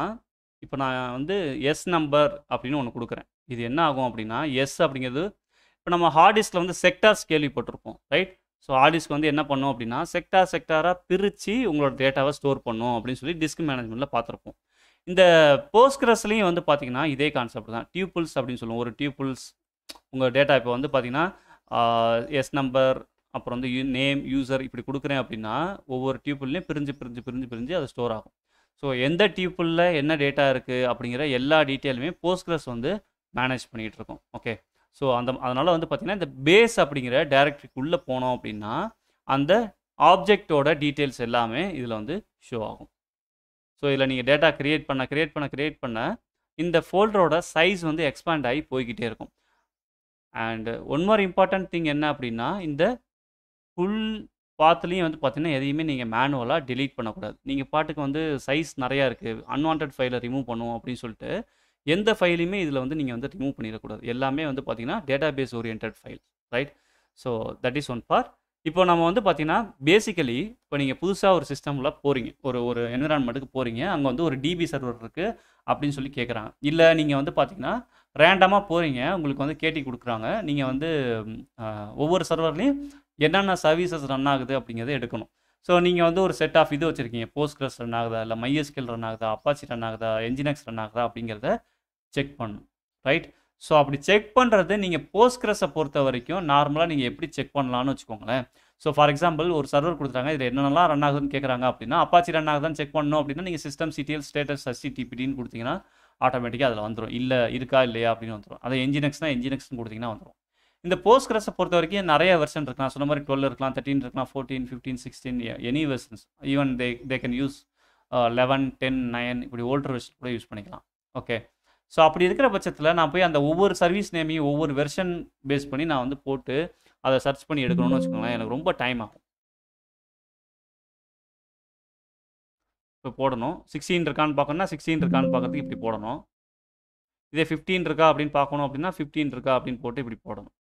இப்போ நான் வந்து எஸ் நம்பர் அப்படின்னு ஒன்று கொடுக்குறேன் இது என்ன ஆகும் அப்படின்னா எஸ் அப்படிங்கிறது இப்போ நம்ம ஹார்டிஸ்கில் வந்து செக்டார்ஸ் கேள்விப்பட்டிருப்போம் ரைட் ஸோ ஹார்டிஸ்க்கு வந்து என்ன பண்ணும் அப்படின்னா செக்டார் செக்டாராக பிரித்து உங்களோட டேட்டாவை ஸ்டோர் பண்ணும் அப்படின்னு சொல்லி டிஸ்க் மேனேஜ்மெண்ட்டில் பார்த்துருப்போம் இந்த போஸ்கிரஸ்லேயும் வந்து பார்த்தீங்கன்னா இதே கான்செப்ட் தான் டியூப்புல்ஸ் அப்படின்னு சொல்லுவோம் ஒரு டியூப்புல்ஸ் உங்கள் டேட்டா இப்போ வந்து பார்த்தீங்கன்னா எஸ் நம்பர் அப்புறம் வந்து யூ நேம் யூசர் இப்படி கொடுக்குறேன் அப்படின்னா ஒவ்வொரு டியூப்புள்லேயும் பிரிஞ்சு பிரிஞ்சு பிரிஞ்சு பிரிஞ்சு அது ஸ்டோர் ஆகும் ஸோ எந்த டியூப்புளில் என்ன டேட்டா இருக்குது அப்படிங்கிற எல்லா டீட்டெயிலுமே போஸ்ட்கிரஸ் வந்து மேனேஜ் பண்ணிகிட்டு இருக்கோம் ஓகே ஸோ அந்த அதனால் வந்து பார்த்திங்கன்னா இந்த பேஸ் அப்படிங்கிற டேரக்டரிக்குள்ளே போனோம் அப்படின்னா அந்த ஆப்ஜெக்டோட டீட்டெயில்ஸ் எல்லாமே இதில் வந்து ஷோ ஆகும் ஸோ இதில் நீங்கள் டேட்டா க்ரியேட் பண்ண க்ரியேட் பண்ண க்ரியேட் பண்ண இந்த ஃபோல்டரோட சைஸ் வந்து எக்ஸ்பேண்ட் ஆகி போய்கிட்டே இருக்கும் and one more important thing என்ன அப்படின்னா இந்த ஃபுல் பாத்துலேயும் வந்து பார்த்தீங்கன்னா எதையுமே நீங்கள் மேனுவலாக டிலீட் பண்ணக்கூடாது நீங்கள் பாட்டுக்கு வந்து சைஸ் நிறையா இருக்குது அன்வான்ட் ஃபைலை ரிமூவ் பண்ணுவோம் அப்படின்னு சொல்லிட்டு எந்த ஃபைலையுமே இதில் வந்து நீங்கள் வந்து ரிமூவ் பண்ணிடக்கூடாது எல்லாமே வந்து பார்த்தீங்கன்னா database orient file right so that is one for இப்போ நம்ம வந்து பார்த்தீங்கன்னா பேசிக்கலி இப்போ நீங்கள் புதுசாக ஒரு சிஸ்டமில் போகிறீங்க ஒரு ஒரு என்விரான்மெண்ட்டுக்கு போகிறீங்க அங்கே வந்து ஒரு டிபி சர்வர் இருக்குது அப்படின்னு சொல்லி கேட்குறாங்க இல்லை நீங்கள் வந்து பார்த்தீங்கன்னா ரேண்டமாக போகிறீங்க உங்களுக்கு வந்து கேட்டி கொடுக்குறாங்க நீங்கள் வந்து ஒவ்வொரு சர்வர்லேயும் என்னென்ன சர்வீசஸ் ரன் ஆகுது அப்படிங்கிறத எடுக்கணும் ஸோ நீங்கள் வந்து ஒரு செட் ஆஃப் இது வச்சுருக்கீங்க போஸ்ட் கிரஸ் ரன் ஆகுதா இல்லை மையஸ்கில் ரன் ஆகுதா அப்பாச்சி ரன் ஆகுதா என்ஜினக்ஸ் ரன் ஆகுதா அப்படிங்கிறத செக் பண்ணணும் ரைட் ஸோ அப்படி செக் பண்ணுறது நீங்கள் போஸ்ட்கிரஸை பொறுத்த வரைக்கும் நார்மலாக நீங்கள் எப்படி செக் பண்ணலான்னு வச்சுக்கோங்களேன் ஸோ ஃபார் எக்ஸாம்பிள் ஒரு சர்வர் கொடுத்துட்டாங்க இதில் என்னென்னலாம் ரன் ஆகுதுன்னு கேட்குறாங்க அப்படின்னா அப்பாச்சி ரன் ஆகுதுன்னு செக் பண்ணணும் அப்படின்னா நீங்கள் சிஸ்டம் சிடிஎல் ஸ்டேட்டஸ் ஹச்சிடிபிடின்னு கொடுத்தீங்கன்னா ஆட்டோமேட்டிக்காக அதில் வந்துடும் இல்லை இருக்கா இல்லையா அப்படின்னு வந்துடும் அதை என்ஜினக்ஸ்னா என்ஜினக்ஸ்னு கொடுத்தீங்கன்னா வந்துடும் இந்த போஸ்ட் கிரஸை பொறுத்த வரைக்கும் நிறைய வெர்ஷன் இருக்கலாம் சொன்ன மாதிரி டுவெல் இருக்கலாம் தேர்ட்டின் இருக்கலாம் fourteen fifteen sixteen any versions even they they can use eleven ten nine இப்படி ஓல்டர் வெர்ஷன் கூட யூஸ் பண்ணிக்கலாம் ஓகே ஸோ அப்படி இருக்கிற பட்சத்தில் நான் போய் அந்த ஒவ்வொரு சர்வீஸ் நேமையும் ஒவ்வொரு வெர்ஷன் பேஸ் பண்ணி நான் வந்து போட்டு அதை சர்ச் பண்ணி எடுக்கணும்னு வச்சுக்கோங்களேன் எனக்கு ரொம்ப டைம் ஆகும் இப்போ போடணும் சிக்ஸ்டீன் இருக்கான்னு பார்க்கணும்னா சிக்ஸ்டீன் இருக்கான்னு பார்க்கறதுக்கு இப்படி போடணும் இதே ஃபிஃப்டீன் இருக்கா அப்படின்னு பார்க்கணும் அப்படின்னா ஃபிஃப்டீன் இருக்கா அப்படின்னு போட்டு இப்படி போடணும்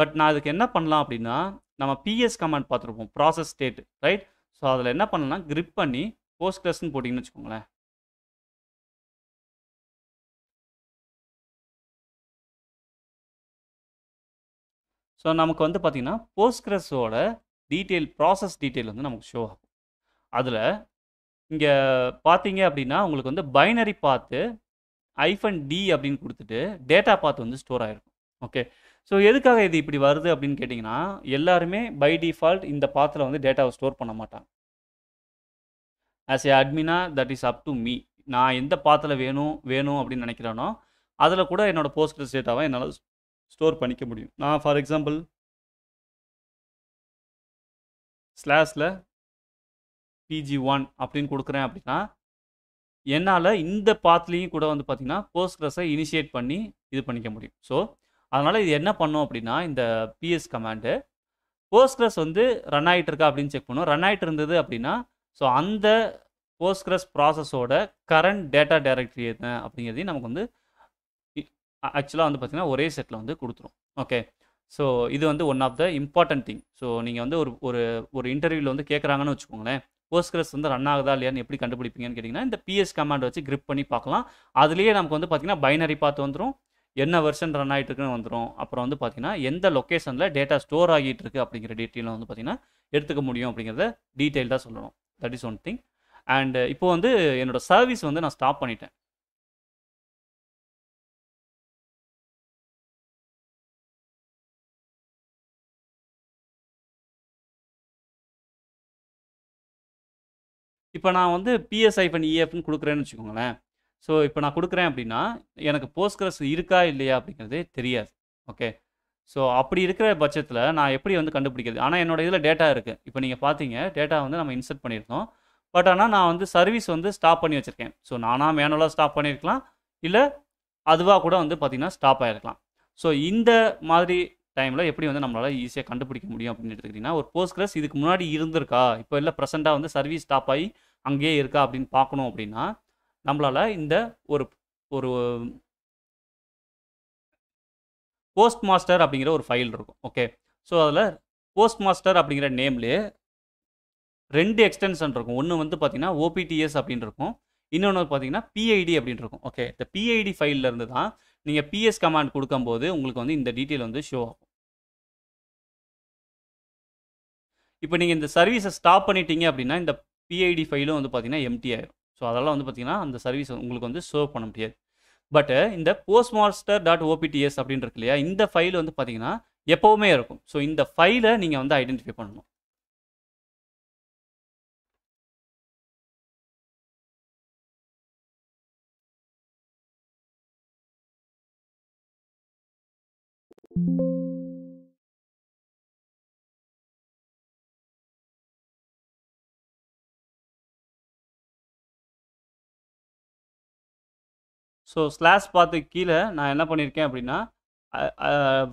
பட் நான் அதுக்கு என்ன பண்ணலாம் அப்படின்னா நம்ம பிஎஸ் கமாண்ட் பார்த்துருப்போம் ப்ராசஸ் ஸ்டேட் ரைட் ஸோ அதில் என்ன பண்ணலாம் கிரிப் பண்ணி போஸ்ட் கிளஸ்ன்னு போட்டிங்கன்னு வச்சுக்கோங்களேன் ஸோ நமக்கு வந்து பார்த்திங்கன்னா போஸ்ட்கிரஸோட டீட்டெயில் ப்ராசஸ் டீட்டெயில் வந்து நமக்கு ஷோ ஆகும் அதில் இங்கே பார்த்தீங்க அப்படின்னா உங்களுக்கு வந்து பைனரி பார்த்து ஐஃபன் டி அப்படின்னு கொடுத்துட்டு டேட்டா பார்த்து வந்து ஸ்டோர் ஆகிருக்கும் ஓகே ஸோ எதுக்காக இது இப்படி வருது அப்படின்னு கேட்டிங்கன்னா எல்லாருமே பை டிஃபால்ட் இந்த பாத்தில் வந்து டேட்டாவை ஸ்டோர் பண்ண மாட்டாங்க ஆஸ் ஏ அட்மினா that is up to me நான் எந்த பாத்தில் வேணும் வேணும் அப்படின்னு நினைக்கிறேனோ அதில் கூட என்னோடய போஸ்ட் டேட்டாவை என்னால் ஸ்டோர் பண்ணிக்க முடியும் நான் ஃபார் எக்ஸாம்பிள் ஸ்லாஸில் பிஜி ஒன் அப்படின்னு கொடுக்குறேன் அப்படின்னா என்னால் இந்த பாத்லேயும் கூட வந்து பார்த்திங்கன்னா போஸ்ட் இனிஷியேட் பண்ணி இது பண்ணிக்க முடியும் ஸோ அதனால் இது என்ன பண்ணோம் அப்படின்னா இந்த பிஎஸ் கமாண்டு போஸ்ட் வந்து ரன் ஆகிட்டு இருக்கா அப்படின்னு செக் பண்ணும் ரன் ஆகிட்டு இருந்தது அப்படின்னா ஸோ அந்த போஸ்ட் ப்ராசஸோட கரண்ட் டேட்டா டைரக்டரி என்ன அப்படிங்கிறதையும் நமக்கு வந்து ஆக்சுவலாக வந்து பார்த்திங்கன்னா ஒரே செட்டில் வந்து கொடுத்துரும் ஓகே ஸோ இது வந்து one of the important thing so நீங்கள் வந்து ஒரு ஒரு ஒரு இன்டர்வியூவில் வந்து கேட்குறாங்கன்னு வச்சுக்கோங்களேன் போஸ்கிரஸ் வந்து ரன் ஆகுதா இல்லையான்னு எப்படி கண்டுபிடிப்பீங்கன்னு கேட்டிங்கன்னா இந்த பிஎஸ் கமாண்ட் வச்சு கிரிப் பண்ணி பார்க்கலாம் அதுலேயே நமக்கு வந்து பார்த்திங்கன்னா பைனரி பார்த்து வந்துடும் என்ன வெர்ஷன் ரன் ஆகிட்டு இருக்குன்னு வந்துடும் அப்புறம் வந்து பார்த்திங்கன்னா எந்த லொக்கேஷனில் டேட்டா ஸ்டோர் ஆகிட்டு இருக்குது அப்படிங்கிற டீட்டெயிலும் வந்து பார்த்திங்கன்னா எடுத்துக்க முடியும் அப்படிங்கிறத டீட்டெயில்டாக சொல்லணும் that is one thing and இப்போ வந்து என்னோடய சர்வீஸ் வந்து நான் ஸ்டாப் பண்ணிட்டேன் இப்போ நான் வந்து பிஎஸ்ஐஃபன் e இஎஃப்னு கொடுக்குறேன்னு வச்சுக்கோங்களேன் ஸோ இப்போ நான் கொடுக்குறேன் அப்படின்னா எனக்கு போஸ்ட்கிரஸ் இருக்கா இல்லையா அப்படிங்கிறது தெரியாது ஓகே ஸோ அப்படி இருக்கிற பட்சத்தில் நான் எப்படி வந்து கண்டுபிடிக்கிறது ஆனால் என்னோட இதில் டேட்டா இருக்குது இப்போ நீங்கள் பார்த்தீங்க டேட்டா வந்து நம்ம இன்சர்ட் பண்ணியிருந்தோம் பட் ஆனால் நான் வந்து சர்வீஸ் வந்து ஸ்டாப் பண்ணி வச்சுருக்கேன் ஸோ நானாக மேனுவலாக ஸ்டாப் பண்ணியிருக்கலாம் இல்லை அதுவாக கூட வந்து பார்த்திங்கன்னா ஸ்டாப் ஆகிருக்கலாம் ஸோ இந்த மாதிரி டைமில் எப்படி வந்து நம்மளால் ஈஸியாக கண்டுபிடிக்க முடியும் அப்படின்னு எடுத்துக்கிட்டிங்கன்னா ஒரு போஸ்ட்கிரஸ் இதுக்கு முன்னாடி இருந்திருக்கா இப்போ இல்லை ப்ரெசெண்ட்டாக வந்து சர்வீஸ் ஸ்டாப் ஆகி அங்கேயே இருக்கா அப்படின்னு பார்க்கணும் அப்படின்னா நம்மளால் இந்த ஒரு ஒரு போஸ்ட் மாஸ்டர் அப்படிங்கிற ஒரு ஃபைல் இருக்கும் ஓகே ஸோ அதில் போஸ்ட் மாஸ்டர் அப்படிங்கிற நேம்லேயே ரெண்டு எக்ஸ்டென்ஷன் இருக்கும் ஒன்று வந்து பார்த்தீங்கன்னா ஓபிடிஎஸ் அப்படின்னு இருக்கும் இன்னொன்று பார்த்தீங்கன்னா பிஐடி அப்படின்னு இருக்கும் ஓகே இந்த பிஐடி ஃபைலில் இருந்து தான் நீங்கள் பிஎஸ் கமாண்ட் கொடுக்கும்போது உங்களுக்கு வந்து இந்த டீட்டெயில் வந்து ஷோ ஆகும் இப்போ நீங்கள் இந்த சர்வீஸை ஸ்டாப் பண்ணிட்டீங்க அப்படின்னா இந்த பிஐடி ஃபைலும் வந்து பார்த்திங்கன்னா எம்டி ஆயிரும் ஸோ அதெல்லாம் வந்து பார்த்திங்கன்னா அந்த சர்வீஸ் உங்களுக்கு வந்து சர்வ் பண்ண முடியாது பட்டு இந்த போஸ்ட் மாஸ்டர் டாட் ஓபிடிஎஸ் அப்படின்னு இருக்கு இல்லையா இந்த ஃபைல் வந்து பார்த்திங்கன்னா எப்போவுமே இருக்கும் ஸோ இந்த ஃபைலை நீங்கள் வந்து ஐடென்டிஃபை பண்ணணும் ஸோ ஸ்லாஷ் பார்த்து கீழே நான் என்ன பண்ணியிருக்கேன் அப்படின்னா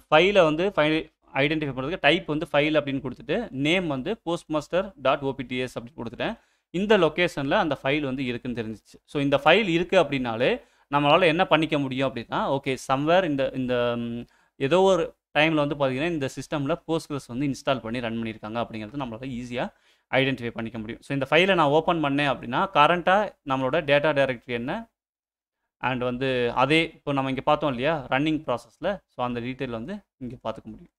ஃபைலை வந்து ஃபைல் ஐடென்டிஃபை பண்ணுறதுக்கு டைப் வந்து ஃபைல் அப்படின்னு கொடுத்துட்டு நேம் வந்து போஸ்ட் மாஸ்டர் டாட் ஓபிடிஎஸ் அப்படின்னு கொடுத்துட்டேன் இந்த லொக்கேஷனில் அந்த ஃபைல் வந்து இருக்குன்னு தெரிஞ்சிச்சு ஸோ இந்த ஃபைல் இருக்குது அப்படின்னாலே நம்மளால் என்ன பண்ணிக்க முடியும் அப்படின்னா ஓகே சம்வேர் இந்த இந்த ஏதோ ஒரு டைமில் வந்து பார்த்திங்கன்னா இந்த சிஸ்டமில் போஸ்ட்கிரஸ் வந்து இன்ஸ்டால் பண்ணி ரன் பண்ணியிருக்காங்க அப்படிங்கிறது நம்மளால் ஈஸியாக ஐடென்டிஃபை பண்ணிக்க முடியும் ஸோ இந்த ஃபைலை நான் ஓப்பன் பண்ணேன் அப்படின்னா கரண்ட்டாக நம்மளோட டேட்டா டைரக்டரி என்ன அண்ட் வந்து அதே இப்போ நம்ம இங்கே பார்த்தோம் இல்லையா ரன்னிங் ப்ராசஸில் ஸோ அந்த டீட்டெயில் வந்து இங்கே பார்த்துக்க முடியும்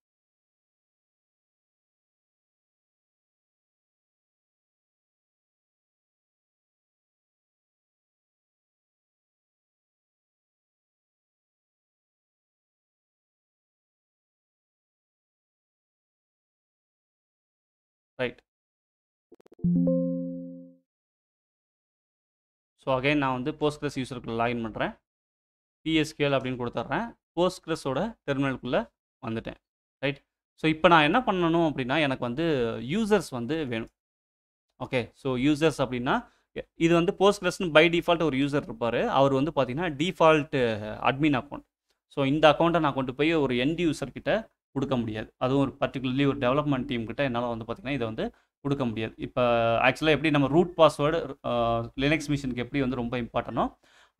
ரைட் ஸோ அகைன் நான் வந்து போஸ்ட்ரெஸ் யூசருக்குள்ளே லாகின் பண்ணுறேன் பிஎஸ்கேஎல் அப்படின்னு கொடுத்துட்றேன் போஸ்ட்ரெஸோட டெர்மினலுக்குள்ளே வந்துட்டேன் ரைட் ஸோ இப்போ நான் என்ன பண்ணணும் அப்படின்னா எனக்கு வந்து யூசர்ஸ் வந்து வேணும் ஓகே ஸோ யூசர்ஸ் அப்படின்னா இது வந்து போஸ்ட்கிரஸ்னு பை டிஃபால்ட் ஒரு யூசர் இருப்பார் அவர் வந்து பார்த்தீங்கன்னா டிஃபால்ட்டு அட்மின் அக்கௌண்ட் ஸோ இந்த அக்கௌண்ட்டை நான் கொண்டு போய் ஒரு எண்ட் யூசர்கிட்ட கொடுக்க முடியாது அதுவும் ஒரு பர்டிகுலர்லி ஒரு டெவலப்மெண்ட் டீம் கிட்ட என்னால் வந்து பார்த்திங்கன்னா இதை வந்து கொடுக்க முடியாது இப்போ ஆக்சுவலாக எப்படி நம்ம ரூட் பாஸ்வேர்டு லினக்ஸ் மிஷினுக்கு எப்படி வந்து ரொம்ப இம்பார்ட்டனோ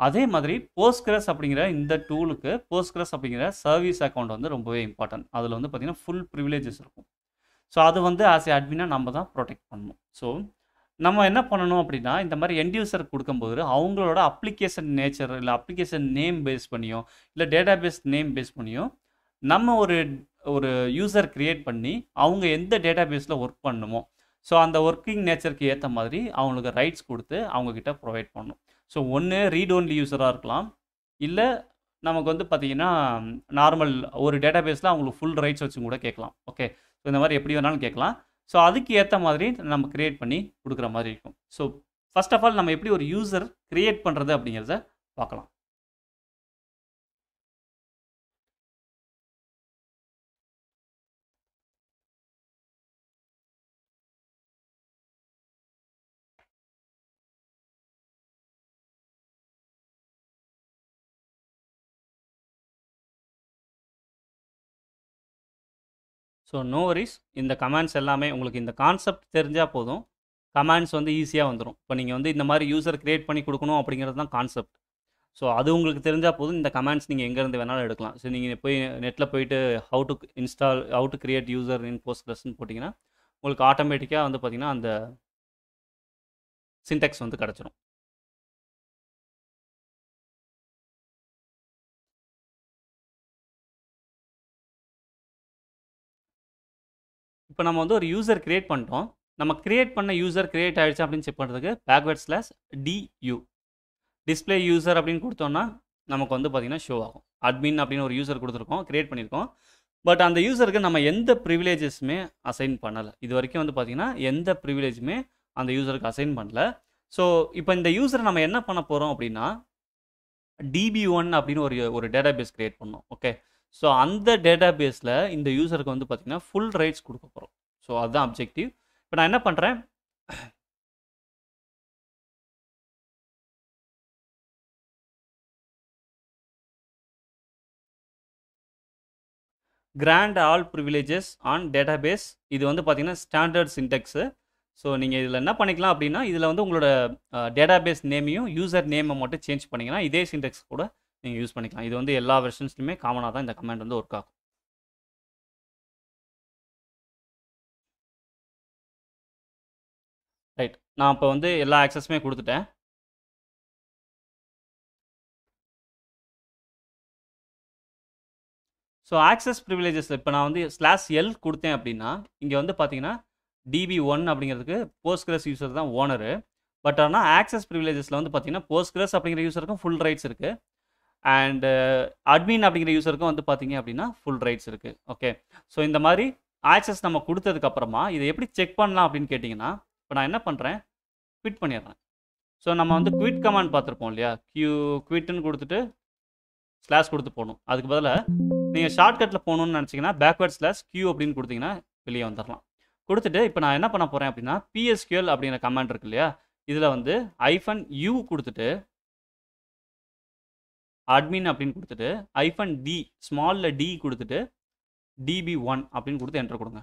அதே மாதிரி போஸ்ட்கிரஸ் அப்படிங்கிற இந்த டூலுக்கு போஸ்ட்கிரஸ் அப்படிங்கிற சர்வீஸ் அக்கௌண்ட் வந்து ரொம்பவே இம்பார்ட்டன்ட் அதில் வந்து பார்த்திங்கன்னா ஃபுல் ப்ரிவிலேஜஸ் இருக்கும் ஸோ அது வந்து ஆஸ் ஏ அட்மினாக நம்ம தான் ப்ரொடெக்ட் பண்ணணும் ஸோ நம்ம என்ன பண்ணணும் அப்படின்னா இந்த மாதிரி என்டியூசர் கொடுக்கும்போது அவங்களோட அப்ளிகேஷன் நேச்சர் இல்லை அப்ளிகேஷன் நேம் பேஸ் பண்ணியோ இல்லை டேட்டா பேஸ் நேம் பேஸ் பண்ணியோ நம்ம ஒரு ஒரு யூசர் க்ரியேட் பண்ணி அவங்க எந்த டேட்டா பேஸில் ஒர்க் பண்ணணுமோ ஸோ அந்த ஒர்க்கிங் நேச்சருக்கு ஏற்ற மாதிரி அவங்களுக்கு ரைட்ஸ் கொடுத்து அவங்கக்கிட்ட ப்ரொவைட் பண்ணணும் ஸோ ஒன்று ரீட் ஒன்லி யூஸராக இருக்கலாம் இல்லை நமக்கு வந்து பார்த்திங்கன்னா நார்மல் ஒரு டேட்டா பேஸில் அவங்களுக்கு ஃபுல் ரைட்ஸ் வச்சு கூட கேட்கலாம் ஓகே ஸோ இந்த மாதிரி எப்படி வேணாலும் கேட்கலாம் ஸோ அதுக்கு ஏற்ற மாதிரி நம்ம க்ரியேட் பண்ணி கொடுக்குற மாதிரி இருக்கும் ஸோ ஃபஸ்ட் ஆஃப் ஆல் நம்ம எப்படி ஒரு யூசர் க்ரியேட் பண்ணுறது அப்படிங்கிறத பார்க்கலாம் ஸோ நோ வரிஸ் இந்த கமெண்ட்ஸ் எல்லாமே உங்களுக்கு இந்த கான்செப்ட் தெரிஞ்சால் போதும் கமெண்ட்ஸ் வந்து ஈஸியாக வந்துடும் இப்போ நீங்கள் வந்து இந்த மாதிரி யூசர் க்ரியேட் பண்ணி கொடுக்கணும் அப்படிங்கிறது தான் கான்செப்ட் ஸோ அது உங்களுக்கு தெரிஞ்சால் போதும் இந்த கமெண்ட்ஸ் நீங்கள் எங்கேருந்து வேணாலும் எடுக்கலாம் ஸோ நீங்கள் போய் நெட்டில் போயிட்டு how to install how to create user in post ப்ளஸ்ன்னு போட்டிங்கன்னா உங்களுக்கு ஆட்டோமேட்டிக்காக வந்து பார்த்திங்கன்னா அந்த சின்டெக்ஸ் வந்து கிடச்சிரும் இப்போ நம்ம வந்து ஒரு யூசர் க்ரியேட் பண்ணிட்டோம் நம்ம க்ரியேட் பண்ண யூசர் க்ரியேட் ஆகிடுச்சு அப்படின்னு செக் பண்ணுறதுக்கு backward slash DU display user அப்படின்னு கொடுத்தோன்னா நமக்கு வந்து பார்த்திங்கன்னா ஷோ ஆகும் அட்மின் அப்படின்னு ஒரு யூசர் கொடுத்துருக்கோம் க்ரியேட் பண்ணியிருக்கோம் பட் அந்த யூசருக்கு நம்ம எந்த ப்ரிவிலேஜஸுமே அசைன் பண்ணலை இது வரைக்கும் வந்து பார்த்திங்கன்னா எந்த ப்ரிவிலேஜுமே அந்த யூசருக்கு அசைன் பண்ணலை ஸோ இப்போ இந்த யூசரை நம்ம என்ன பண்ண போகிறோம் அப்படின்னா டிபி ஒன் அப்படின்னு ஒரு ஒரு டேட்டாபேஸ் க்ரியேட் பண்ணோம் ஓகே ஸோ அந்த டேட்டா பேஸில் இந்த யூசருக்கு வந்து பார்த்திங்கன்னா ஃபுல் ரைட்ஸ் கொடுக்க போகிறோம் ஸோ அதுதான் அப்ஜெக்டிவ் இப்போ நான் என்ன பண்ணுறேன் grant all privileges on database இது வந்து பார்த்திங்கன்னா ஸ்டாண்டர்ட் சின்டெக்ஸு ஸோ நீங்கள் இதில் என்ன பண்ணிக்கலாம் அப்படின்னா இதில் வந்து உங்களோட டேட்டாபேஸ் நேமையும் யூசர் நேமை மட்டும் சேஞ்ச் பண்ணிங்கன்னா இதே சின்டெக்ஸ் கூட நீங்கள் யூஸ் பண்ணிக்கலாம் இது வந்து எல்லா வெர்ஷன்ஸ்லையுமே காமனாக தான் இந்த கமெண்ட் வந்து ஒர்க் ஆகும் ரைட் நான் இப்போ வந்து எல்லா ஆக்சஸுமே கொடுத்துட்டேன் ஸோ ஆக்சஸ் ப்ரிவிலேஜஸில் இப்போ நான் வந்து ஸ்லாஷ் எல் கொடுத்தேன் அப்படின்னா இங்கே வந்து பார்த்தீங்கன்னா டிபி ஒன் அப்படிங்கிறதுக்கு போஸ்ட்கிரஸ் யூசர் தான் ஓனரு பட் ஆனால் ஆக்சஸ் ப்ரிவிலேஜஸில் வந்து பார்த்தீங்கன்னா போஸ்ட்கிரஸ் அப்படிங்கிற யூசருக்கும் ஃபுல் ரைட்ஸ் இருக்குது அண்டு அட்மின் uh, அப்படிங்கிற யூசருக்கும் வந்து பார்த்தீங்க அப்படின்னா ஃபுல் ரைட்ஸ் இருக்குது ஓகே ஸோ இந்த மாதிரி ஆக்சஸ் நம்ம கொடுத்ததுக்கப்புறமா இதை எப்படி செக் பண்ணலாம் அப்படின்னு கேட்டிங்கன்னா இப்போ நான் என்ன பண்ணுறேன் குவிட் பண்ணிடுறேன் ஸோ நம்ம வந்து குவிட் கமாண்ட் பார்த்துருப்போம் இல்லையா கியூ குவிட்டுன்னு கொடுத்துட்டு ஸ்லாஷ் கொடுத்து போகணும் அதுக்கு பதிலாக நீங்கள் ஷார்ட்கட்டில் போகணுன்னு நினச்சிங்கன்னா பேக்வேர்ட் ஸ்லாஷ் கியூ அப்படின்னு கொடுத்தீங்கன்னா வெளியே வந்துடலாம் கொடுத்துட்டு இப்போ நான் என்ன பண்ண போகிறேன் அப்படின்னா பிஎஸ்கியூஎல் அப்படிங்கிற கமாண்ட் இருக்கு இல்லையா இதில் வந்து ஐஃபன் யூ கொடுத்துட்டு அட்மின் அப்படின்னு கொடுத்துட்டு ஐஃபன் டி ஸ்மாலில் டி கொடுத்துட்டு டிபி ஒன் அப்படின்னு கொடுத்து என்டர் கொடுங்க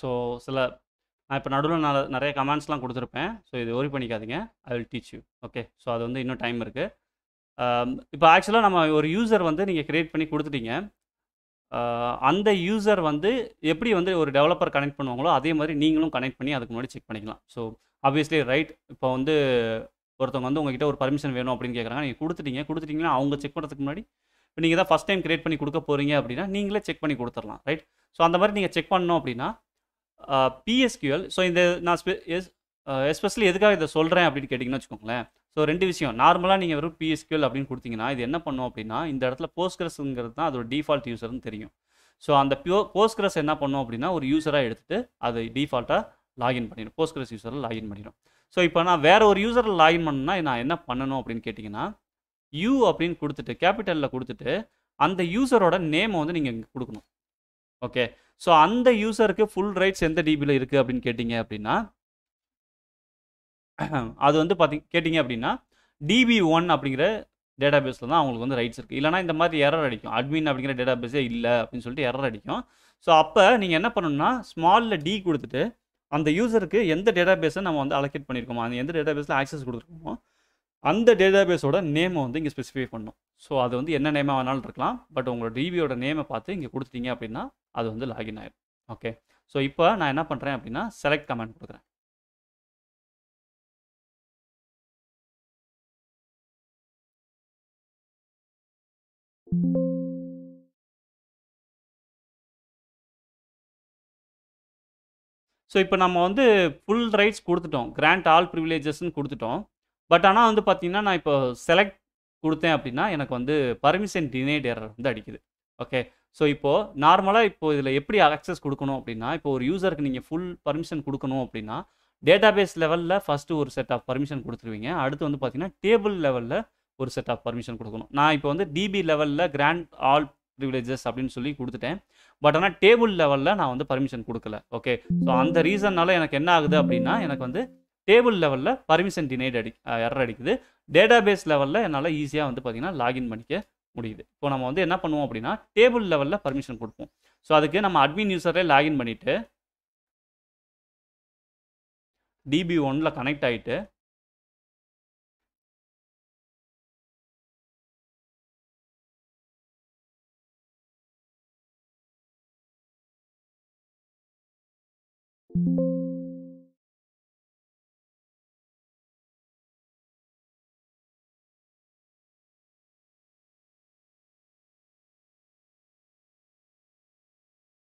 ஸோ சில நான் இப்போ நடுவில் நான் நிறைய கமெண்ட்ஸ்லாம் கொடுத்துருப்பேன் ஸோ இது ஒரி பண்ணிக்காதீங்க I will teach you okay so அது வந்து இன்னும் டைம் இருக்குது இப்போ ஆக்சுவலாக நம்ம ஒரு யூசர் வந்து நீங்கள் க்ரியேட் பண்ணி கொடுத்துட்டீங்க அந்த யூசர் வந்து எப்படி வந்து ஒரு டெவலப்பர் கனெக்ட் பண்ணுவாங்களோ அதே மாதிரி நீங்களும் கனெக்ட் பண்ணி அதுக்கு முன்னாடி செக் பண்ணிக்கலாம் ஸோ ஆப்வியஸ்லி ரைட் இப்போ வந்து ஒருத்தவங்க வந்து உங்ககிட்ட ஒரு பர்மிஷன் வேணும் அப்படின்னு கேட்குறாங்க நீங்கள் கொடுத்துட்டீங்க கொடுத்துட்டீங்கன்னா அவங்க செக் பண்ணுறதுக்கு முன்னாடி இப்போ நீங்கள் தான் ஃபஸ்ட் டைம் க்ரியேட் பண்ணி கொடுக்க போகிறீங்க அப்படின்னா நீங்களே செக் பண்ணி கொடுத்துடலாம் ரைட் ஸோ அந்த மாதிரி நீங்கள் செக் பண்ணணும் அப்படின்னா பிஎஸ்கியூஎல் ஸோ இந்த நான் எஸ் எஸ்பெஷலி எதுக்காக இதை சொல்கிறேன் அப்படின்னு கேட்டிங்கன்னு வச்சுக்கோங்களேன் ஸோ ரெண்டு விஷயம் நார்மலாக நீங்கள் வெறும் பிஎஸ்கியூஎல் அப்படின்னு கொடுத்தீங்கன்னா இது என்ன பண்ணும் அப்படின்னா இந்த இடத்துல போஸ்ட்கிரஸ்ங்கிறது தான் அதோட டிஃபால்ட் யூசர்னு தெரியும் ஸோ அந்த பியோ போஸ்ட்கிரஸ் என்ன பண்ணும் அப்படின்னா ஒரு யூசராக எடுத்துகிட்டு அது டிஃபால்ட்டாக லாகின் பண்ணிடும் போஸ்ட்கிரஸ் யூசரில் லாகின் பண்ணிடும் ஸோ இப்போ நான் வேறு ஒரு யூசரில் லாகின் பண்ணணும்னா நான் என்ன பண்ணணும் அப்படின்னு கேட்டிங்கன்னா யூ அப்படின்னு கொடுத்துட்டு கேபிட்டலில் கொடுத்துட்டு அந்த யூசரோட நேமை வந்து நீங்கள் இங்கே கொடுக்கணும் ஓகே ஸோ அந்த யூசருக்கு ஃபுல் ரைட்ஸ் எந்த டிபியில் இருக்குது அப்படின்னு கேட்டிங்க அப்படின்னா அது வந்து பார்த்தி கேட்டிங்க அப்படின்னா டிபி ஒன் அப்படிங்கிற டேட்டா பேஸில் தான் அவங்களுக்கு வந்து ரைட்ஸ் இருக்குது இல்லைனா இந்த மாதிரி எரர் அடிக்கும் அட்மின் அப்படிங்கிற டேட்டா பேஸே இல்லை அப்படின்னு சொல்லிட்டு எரர் அடிக்கும் ஸோ அப்போ நீங்கள் என்ன பண்ணணும்னா ஸ்மாலில் டி கொடுத்துட்டு அந்த யூசருக்கு எந்த டேட்டா பேஸை நம்ம வந்து அலோகேட் பண்ணியிருக்கோமோ அந்த எந்த டேட்டா பேஸில் ஆக்சஸ் கொடுத்துருக்கோமோ அந்த டேட்டா பேஸோட நேமை வந்து இங்கே ஸ்பெசிஃபை பண்ணும் ஸோ அது வந்து என்ன நேமாக வேணாலும் இருக்கலாம் பட் உங்களோட டிவியோட நேமை பார்த்து இங்கே கொடுத்துட்டீங்க அப்படின்னா அது வந்து லாகின் ஆயிடும் ஓகே ஸோ இப்போ நான் என்ன பண்ணுறேன் அப்படின்னா செலக்ட் கமெண்ட் கொடுக்குறேன் ஸோ இப்போ நம்ம வந்து ஃபுல் ரைட்ஸ் கொடுத்துட்டோம் கிராண்ட் ஆல் ப்ரிவிலேஜஸ்ன்னு கொடுத்துட்டோம் பட் ஆனால் வந்து பார்த்தீங்கன்னா நான் இப்போ செலக்ட் கொடுத்தேன் அப்படின்னா எனக்கு வந்து பர்மிஷன் டினேட் எரர் வந்து அடிக்குது ஓகே ஸோ இப்போது நார்மலாக இப்போ இதில் எப்படி அக்சஸ் கொடுக்கணும் அப்படின்னா இப்போ ஒரு யூசருக்கு நீங்கள் ஃபுல் பர்மிஷன் கொடுக்கணும் அப்படின்னா டேட்டாபேஸ் லெவலில் ஃபஸ்ட்டு ஒரு செட் ஆஃப் பர்மிஷன் கொடுத்துருவீங்க அடுத்து வந்து பார்த்தீங்கன்னா டேபிள் லெவலில் ஒரு செட் ஆஃப் பர்மிஷன் கொடுக்கணும் நான் இப்போ வந்து டிபி லெவலில் கிராண்ட் ஆல் ப்ரிவிலேஜஸ் அப்படின்னு சொல்லி கொடுத்துட்டேன் பட் ஆனால் டேபிள் லெவலில் நான் வந்து பர்மிஷன் கொடுக்கல ஓகே ஸோ அந்த ரீசன்னால் எனக்கு என்ன ஆகுது அப்படின்னா எனக்கு வந்து டேபிள் லெவலில் பர்மிஷன் டினைட் அடி எரர் அடிக்குது டேட்டா பேஸ் லெவலில் என்னால் ஈஸியாக வந்து பார்த்திங்கன்னா லாகின் பண்ணிக்க முடியுது இப்போ நம்ம வந்து என்ன பண்ணுவோம் அப்படின்னா டேபிள் லெவலில் பர்மிஷன் கொடுப்போம் ஸோ அதுக்கு நம்ம அட்மின் யூசரே லாகின் பண்ணிவிட்டு டிபி ஒனில் கனெக்ட் ஆகிட்டு thank you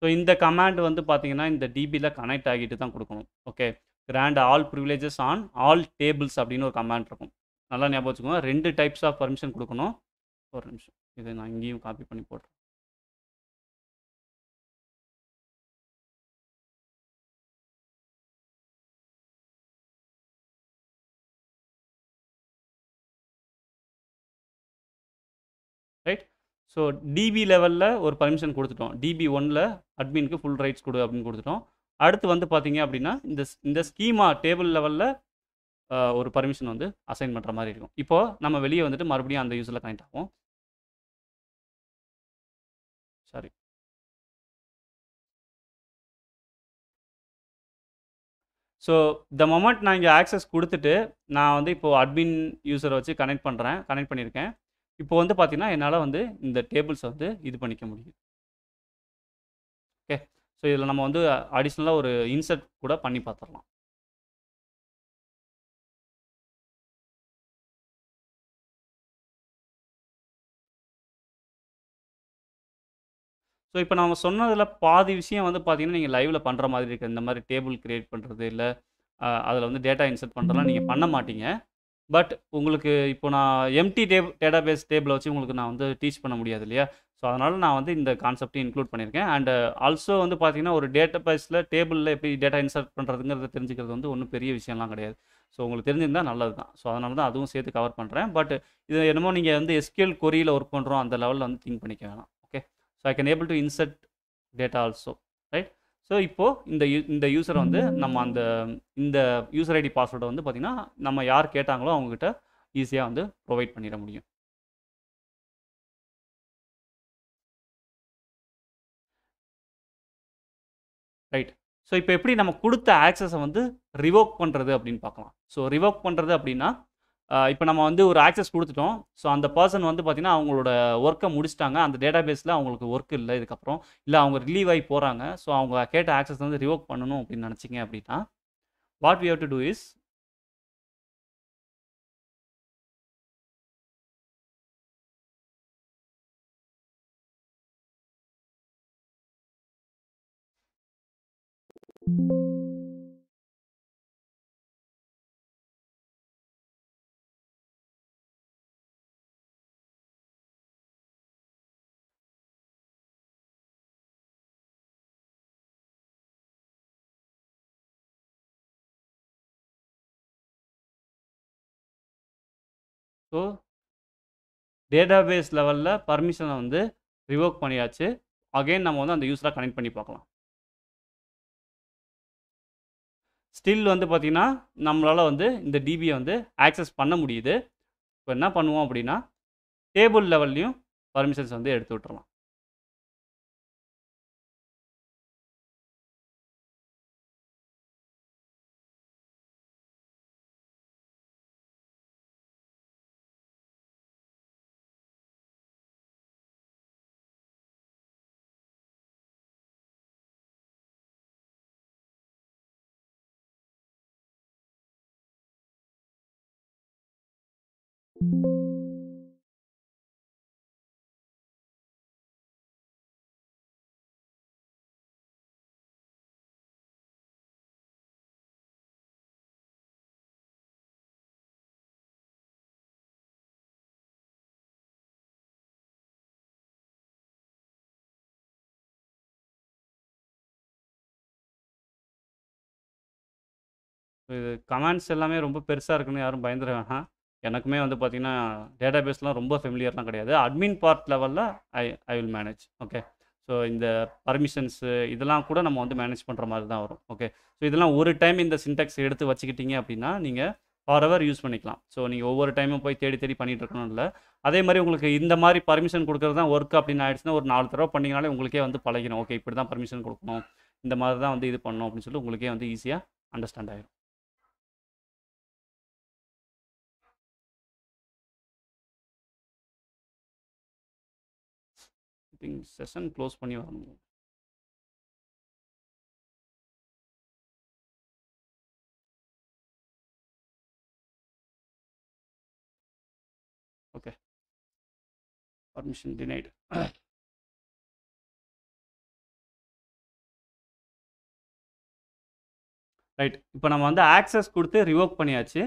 ஸோ இந்த கமாண்ட் வந்து பார்த்தீங்கன்னா இந்த டிபியில் கனெக்ட் ஆகிட்டு தான் கொடுக்கணும் okay grant all privileges on all tables அப்படின்னு ஒரு கமாண்ட் இருக்கும் நல்லா ஞாபகம் வச்சுக்கோங்க ரெண்டு டைப்ஸ் ஆஃப் பர்மிஷன் கொடுக்கணும் ஒரு நிமிஷம் இதை நான் இங்கேயும் காப்பி பண்ணி போடுறேன் ரைட் ஸோ டிபி லெவலில் ஒரு பர்மிஷன் கொடுத்துட்டோம் டிபி ஒனில் அட்மின்க்கு ஃபுல் ரைட்ஸ் கொடு அப்படின்னு கொடுத்துட்டோம் அடுத்து வந்து பார்த்தீங்க அப்படின்னா இந்த இந்த ஸ்கீமா டேபிள் லெவலில் ஒரு பர்மிஷன் வந்து அசைன் பண்ணுற மாதிரி இருக்கும் இப்போது நம்ம வெளியே வந்துட்டு மறுபடியும் அந்த யூஸில் கனெக்ட் ஆகும் சாரி ஸோ த மொமெண்ட் நான் இங்கே ஆக்சஸ் கொடுத்துட்டு நான் வந்து இப்போது அட்மின் யூஸரை வச்சு கனெக்ட் பண்ணுறேன் கனெக்ட் பண்ணியிருக்கேன் இப்போ வந்து பார்த்தீங்கன்னா என்னால் வந்து இந்த டேபிள்ஸை வந்து இது பண்ணிக்க முடியும் ஓகே ஸோ இதில் நம்ம வந்து அடிஷ்னலாக ஒரு இன்சர்ட் கூட பண்ணி பார்த்துடலாம் ஸோ இப்போ நம்ம சொன்னதில் பாதி விஷயம் வந்து பார்த்தீங்கன்னா நீங்கள் லைவில் பண்ணுற மாதிரி இருக்குது இந்த மாதிரி டேபிள் க்ரியேட் பண்ணுறது இல்லை அதில் வந்து டேட்டா இன்சர்ட் பண்ணுறதுலாம் நீங்கள் பண்ண மாட்டீங்க பட் உங்களுக்கு இப்போ நான் எம்டி டேப் டேட்டா பேஸ் டேபிளை வச்சு உங்களுக்கு நான் வந்து டீச் பண்ண முடியாது இல்லையா ஸோ அதனால் நான் வந்து இந்த கான்செப்டையும் இன்க்ளூட் பண்ணியிருக்கேன் அண்ட் ஆல்சோ uh, வந்து பார்த்தீங்கன்னா ஒரு டேட்டா பேஸில் டேபிளில் எப்படி டேட்டா இன்சர்ட் பண்ணுறதுங்கிறத தெரிஞ்சுக்கிறது வந்து ஒன்றும் பெரிய விஷயம்லாம் கிடையாது ஸோ உங்களுக்கு தெரிஞ்சிருந்தால் நல்லது தான் ஸோ அதனால தான் அதுவும் சேர்த்து கவர் பண்ணுறேன் பட் இது என்னமோ நீங்கள் வந்து எஸ்கேல் கொரியில் ஒர்க் பண்ணுறோம் அந்த லெவலில் வந்து திங்க் பண்ணிக்க வேணாம் okay so I can able to insert data also right so இப்போது இந்த யூ இந்த யூஸரை வந்து நம்ம அந்த இந்த யூசர் ஐடி பாஸ்வேர்டை வந்து பார்த்திங்கன்னா நம்ம யார் கேட்டாங்களோ அவங்கக்கிட்ட ஈஸியாக வந்து ப்ரொவைட் பண்ணிட முடியும் ரைட் ஸோ இப்போ எப்படி நம்ம கொடுத்த ஆக்சஸை வந்து ரிவோக் பண்ணுறது அப்படின்னு பார்க்கலாம் ஸோ ரிவோக் பண்ணுறது அப்படின்னா இப்போ நம்ம வந்து ஒரு ஆக்சஸ் கொடுத்துட்டோம் ஸோ அந்த பர்சன் வந்து பார்த்திங்கன்னா அவங்களோட ஒர்க்கை முடிச்சிட்டாங்க அந்த டேட்டா பேஸில் அவங்களுக்கு ஒர்க் இல்லை இதுக்கப்புறம் இல்லை அவங்க ரிலீவ் ஆகி போகிறாங்க ஸோ அவங்க கேட்ட ஆக்சஸ் வந்து ரிவோக் பண்ணணும் அப்படின்னு நினச்சிங்க அப்படின்னா what we have to do is thank you so database லெவலில் பர்மிஷனை வந்து ரிவோக் பண்ணியாச்சு அகெயின் நம்ம வந்து அந்த யூஸராக கனெக்ட் பண்ணி பார்க்கலாம் ஸ்டில் வந்து பார்த்திங்கன்னா நம்மளால் வந்து இந்த டிபியை வந்து ஆக்சஸ் பண்ண முடியுது இப்போ என்ன பண்ணுவோம் அப்படின்னா டேபிள் லெவல்லையும் பர்மிஷன்ஸ் வந்து எடுத்து விட்டுறலாம் கமெண்ட்ஸ் எல்லாமே ரொம்ப பெருசாக இருக்குன்னு யாரும் பயந்துட வேணாம் எனக்குமே வந்து பார்த்திங்கன்னா டேட்டா பேஸ்லாம் ரொம்ப ஃபெமிலியர்லாம் கிடையாது அட்மின் பார்ட் லெவலில் I I will manage okay so இந்த பர்மிஷன்ஸு இதெல்லாம் கூட நம்ம வந்து மேனேஜ் பண்ணுற மாதிரி தான் வரும் ஓகே ஸோ இதெல்லாம் ஒரு டைம் இந்த சின்டெக்ஸ் எடுத்து வச்சுக்கிட்டீங்க அப்படின்னா நீங்கள் ஃபார் அவர் யூஸ் பண்ணிக்கலாம் ஸோ நீங்கள் ஒவ்வொரு டைமும் போய் தேடி தேடி பண்ணிகிட்டு இருக்கணும் இல்லை அதே மாதிரி உங்களுக்கு இந்த மாதிரி பர்மிஷன் கொடுக்குறது தான் ஒர்க் அப்படின்னு ஆயிடுச்சுன்னா ஒரு நாலு தடவை பண்ணிங்கனாலே உங்களுக்கே வந்து பழகிடும் ஓகே இப்படி தான் பர்மிஷன் கொடுக்கணும் இந்த மாதிரி தான் வந்து இது பண்ணணும் அப்படின்னு சொல்லி உங்களுக்கே வந்து ஈஸியாக அண்டர்ஸ்டாண்ட் ஆகிடும் திங்க் செஷன் க்ளோஸ் பண்ணி வரணும் ஓகே பர்மிஷன் டினைடு ரைட் இப்போ நம்ம வந்து ஆக்சஸ் கொடுத்து ரிவோக் பண்ணியாச்சு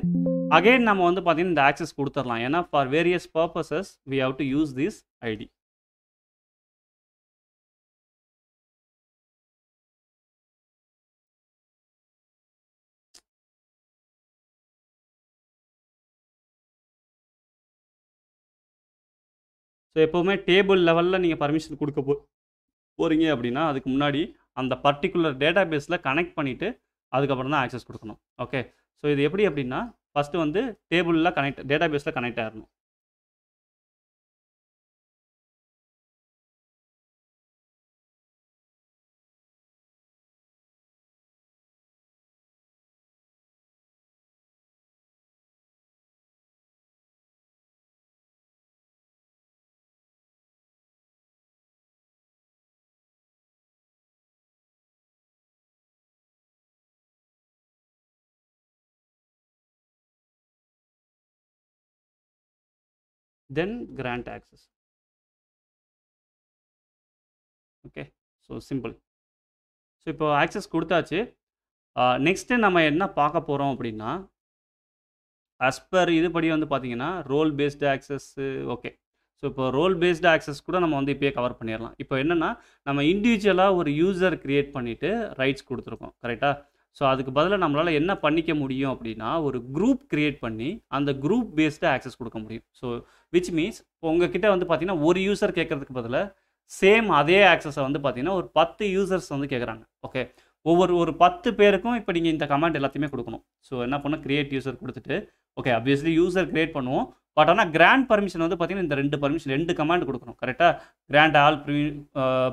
அகெயின் நம்ம வந்து பார்த்தீங்கன்னா இந்த ஆக்சஸ் கொடுத்துடலாம் ஏன்னா for various purposes we have to use this ID so எப்போவுமே டேபிள் லெவலில் நீங்கள் பர்மிஷன் கொடுக்க போ போகிறீங்க அப்படின்னா அதுக்கு முன்னாடி அந்த பர்டிகுலர் டேட்டா பேஸில் கனெக்ட் பண்ணிவிட்டு அதுக்கப்புறம் தான் ஆக்சஸ் கொடுக்கணும் ஓகே ஸோ இது எப்படி அப்படின்னா ஃபஸ்ட்டு வந்து டேபிளில் கனெக்ட் டேட்டா பேஸில் கனெக்ட் ஆகிடணும் then grant access okay so simple so இப்போ ஆக்சஸ் கொடுத்தாச்சு நெக்ஸ்ட்டு நம்ம என்ன பார்க்க போகிறோம் அப்படின்னா அஸ் பர் இதுபடி வந்து பார்த்தீங்கன்னா role based access okay so இப்போ ரோல் பேஸ்டு ஆக்சஸ் கூட நம்ம வந்து இப்போயே கவர் பண்ணிடலாம் இப்போ என்னென்னா நம்ம இண்டிவிஜுவலாக ஒரு யூசர் க்ரியேட் பண்ணிவிட்டு ரைட்ஸ் கொடுத்துருக்கோம் கரெக்டாக ஸோ அதுக்கு பதிலாக நம்மளால் என்ன பண்ணிக்க முடியும் அப்படின்னா ஒரு குரூப் க்ரியேட் பண்ணி அந்த குரூப் பேஸ்டாக ஆக்சஸ் கொடுக்க முடியும் ஸோ விச் மீன்ஸ் உங்ககிட்ட வந்து பார்த்தீங்கன்னா ஒரு யூசர் கேட்குறதுக்கு பதிலாக சேம் அதே ஆக்சஸை வந்து பார்த்தீங்கன்னா ஒரு பத்து யூசர்ஸ் வந்து கேட்குறாங்க ஓகே ஒவ்வொரு ஒரு பத்து பேருக்கும் இப்போ நீங்கள் இந்த கமெண்ட் எல்லாத்தையுமே கொடுக்கணும் ஸோ என்ன பண்ணோம் கிரியேட் யூசர் கொடுத்துட்டு ஓகே அப்வியஸ்லி யூசர் கிரியேட் பண்ணுவோம் பட் ஆனால் கிராண்ட் பர்மிஷன் வந்து பார்த்தீங்கன்னா இந்த ரெண்டு பர்மிஷன் ரெண்டு கமாண்ட் கொடுக்கணும் கரெக்டாக கிராண்ட் ஆல் ப்ரிவி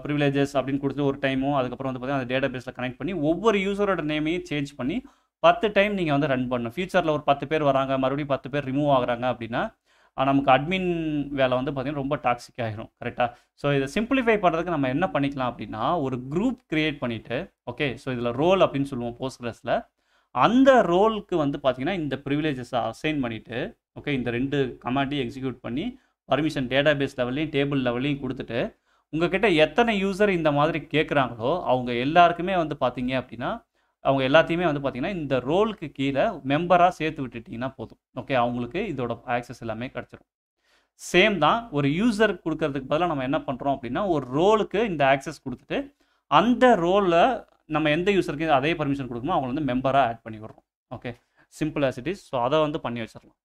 ப்ரிவிலேஜஸ் அப்படின்னு கொடுத்து ஒரு டைமும் அதுக்கப்புறம் வந்து பார்த்திங்கன்னா அந்த டேட்டா பேஸில் கனெக்ட் பண்ணி ஒவ்வொரு யூசரோட நேமையும் சேஞ்ச் பண்ணி பத்து டைம் நீங்கள் வந்து ரன் பண்ணணும் ஃபியூச்சரில் ஒரு பத்து பேர் வராங்க மறுபடியும் பத்து பேர் ரிமூவ் ஆகுறாங்க அப்படின்னா நமக்கு அட்மின் வேலை வந்து பார்த்திங்கன்னா ரொம்ப டாக்ஸிக் ஆகிரும் கரெக்டாக ஸோ இதை சிம்பிளிஃபை பண்ணுறதுக்கு நம்ம என்ன பண்ணிக்கலாம் அப்படின்னா ஒரு குரூப் க்ரியேட் பண்ணிவிட்டு ஓகே ஸோ இதில் ரோல் அப்படின்னு சொல்லுவோம் போஸ்ட் அந்த ரோலுக்கு வந்து பார்த்திங்கன்னா இந்த ப்ரிவிலேஜஸை அசைன் பண்ணிவிட்டு ஓகே இந்த ரெண்டு கமாண்டையும் எக்ஸிக்யூட் பண்ணி பர்மிஷன் டேட்டாபேஸ் லெவல்லையும் டேபிள் லெவல்லையும் கொடுத்துட்டு உங்ககிட்ட எத்தனை யூசர் இந்த மாதிரி கேட்குறாங்களோ அவங்க எல்லாருக்குமே வந்து பார்த்தீங்க அப்படின்னா அவங்க எல்லாத்தையுமே வந்து பார்த்திங்கன்னா இந்த ரோலுக்கு கீழே மெம்பராக சேர்த்து விட்டுட்டிங்கன்னா போதும் ஓகே அவங்களுக்கு இதோட ஆக்சஸ் எல்லாமே கிடச்சிரும் சேம் தான் ஒரு யூசர் கொடுக்கறதுக்கு பதிலாக நம்ம என்ன பண்ணுறோம் அப்படின்னா ஒரு ரோலுக்கு இந்த ஆக்சஸ் கொடுத்துட்டு அந்த ரோலில் நம்ம எந்த யூசருக்கு அதே பர்மிஷன் கொடுக்கணுமோ அவங்களை வந்து மெம்பராக ஆட் பண்ணி விடுறோம் ஓகே சிம்பிள் ஆசிட்டிஸ் ஸோ அதை வந்து பண்ணி வச்சிடலாம்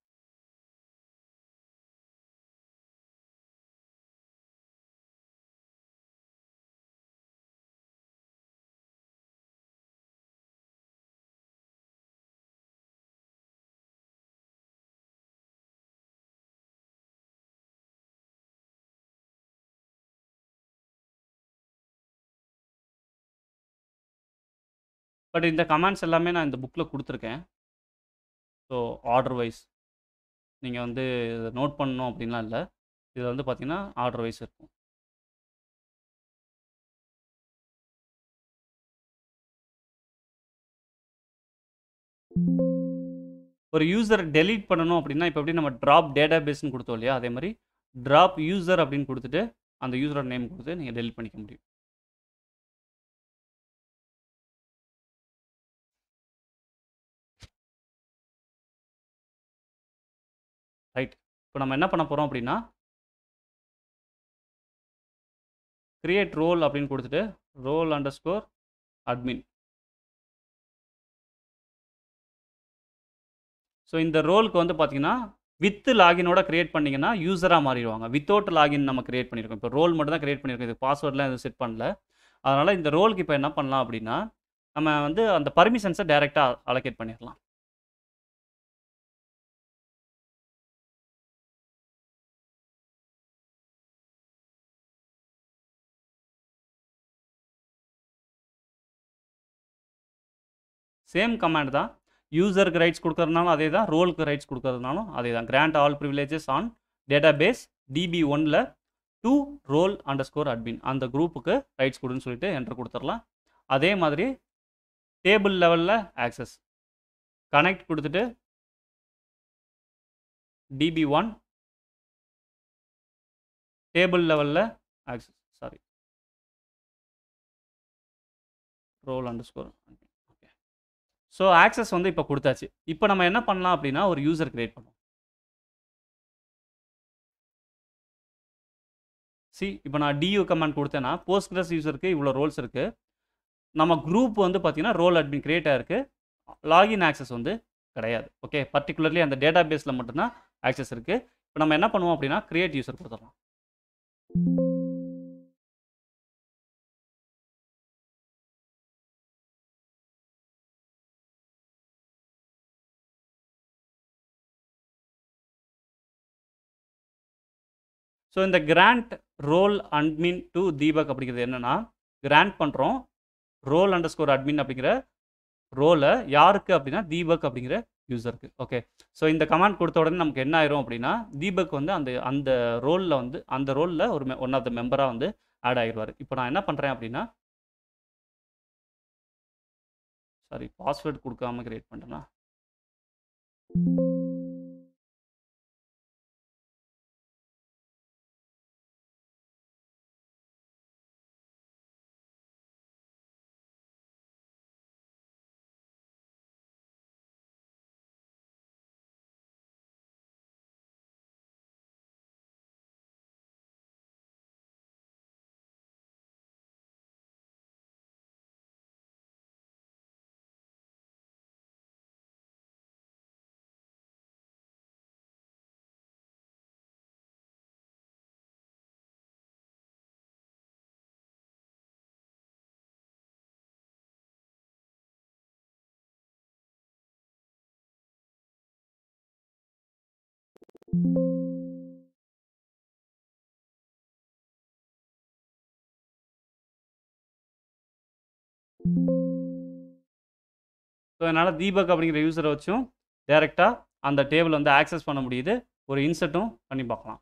பட் இந்த கமெண்ட்ஸ் எல்லாமே நான் இந்த புக்கில் கொடுத்துருக்கேன் ஸோ ஆர்டர் வைஸ் நீங்கள் வந்து இதை நோட் பண்ணணும் அப்படின்லாம் இல்லை இதில் வந்து பார்த்திங்கன்னா ஆர்டர் வைஸ் இருக்கும் ஒரு யூசர் டெலீட் பண்ணணும் அப்படின்னா இப்போ எப்படி நம்ம ட்ராப் டேட்டா பேஸ்ன்னு கொடுத்தோம் இல்லையா அதே மாதிரி ட்ராப் யூசர் அப்படின்னு கொடுத்துட்டு அந்த யூசரோட நேம் கொடுத்து நீங்கள் டெலிட் பண்ணிக்க முடியும் ரைட் இப்போ நம்ம என்ன பண்ண போகிறோம் அப்படின்னா கிரியேட் ரோல் அப்படின்னு கொடுத்துட்டு role underscore admin so இந்த ரோலுக்கு வந்து பார்த்தீங்கன்னா வித் லாகினோட கிரியேட் பண்ணிங்கன்னா யூஸராக மாறிடுவாங்க வித்தவுட் லாகின் நம்ம கிரியேட் பண்ணியிருக்கோம் இப்போ ரோல் மட்டும் தான் கிரியேட் பண்ணியிருக்கோம் இது பாஸ்வேர்ட்லாம் எதுவும் செட் பண்ணல அதனால் இந்த ரோலுக்கு இப்போ என்ன பண்ணலாம் அப்படின்னா நம்ம வந்து அந்த பர்மிஷன்ஸை டைரெக்டாக அலோகேட் பண்ணிடலாம் சேம் கமாண்ட் தான் யூசருக்கு ரைட்ஸ் கொடுக்கறதுனாலும் அதே தான் ரோலுக்கு ரைட்ஸ் கொடுக்கறதுனாலும் அதே தான் grant all privileges on database DB ஒனில் to role underscore admin அந்த குரூப்புக்கு ரைட்ஸ் கொடுன்னு சொல்லிட்டு என்ட்ரு கொடுத்துடலாம் அதே மாதிரி டேபிள் லெவலில் ஆக்சஸ் கனெக்ட் கொடுத்துட்டு டிபி ஒன் டேபிள் லெவலில் access sorry role underscore so access வந்து இப்போ கொடுத்தாச்சு இப்போ நம்ம என்ன பண்ணலாம் அப்படின்னா ஒரு யூசர் கிரியேட் பண்ணுவோம் சி இப்போ நான் டியூ கமெண்ட் கொடுத்தேன்னா போஸ்ட்கிரஸ் யூசருக்கு இவ்வளோ ரோல்ஸ் இருக்குது நம்ம குரூப் வந்து பார்த்திங்கன்னா ரோல் அட்மின் கிரியேட் ஆகிருக்கு லாகின் ஆக்சஸ் வந்து கிடையாது ஓகே பர்டிகுலர்லி அந்த டேட்டா பேஸில் மட்டும்தான் ஆக்சஸ் இருக்குது இப்போ நம்ம என்ன பண்ணுவோம் அப்படின்னா கிரியேட் யூசர் கொடுத்துடலாம் ஸோ இந்த grant role admin to Deepak அப்படிங்கிறது என்னென்னா கிராண்ட் பண்ணுறோம் ரோல் அண்டர் ஸ்கோர் அட்மின் அப்படிங்கிற ரோலை யாருக்கு அப்படின்னா தீபக் அப்படிங்கிற யூஸருக்கு ஓகே ஸோ இந்த கமாண்ட் கொடுத்த உடனே நமக்கு என்ன ஆயிரும் அப்படின்னா தீபக் வந்து அந்த அந்த ரோலில் வந்து அந்த ரோலில் ஒரு மெ ஒன் ஆஃப் த மெம்பராக வந்து ஆட் ஆகிடுவார் இப்போ நான் என்ன பண்ணுறேன் அப்படின்னா சாரி பாஸ்வேர்டு கொடுக்காம கிரியேட் பண்ணுறேன்னா ஸோ அதனால் தீபக் அப்படிங்கிற யூஸரை வச்சும் டேரெக்டாக அந்த டேபிள் வந்து ஆக்சஸ் பண்ண முடியுது ஒரு இன்சர்ட்டும் பண்ணி பார்க்கலாம்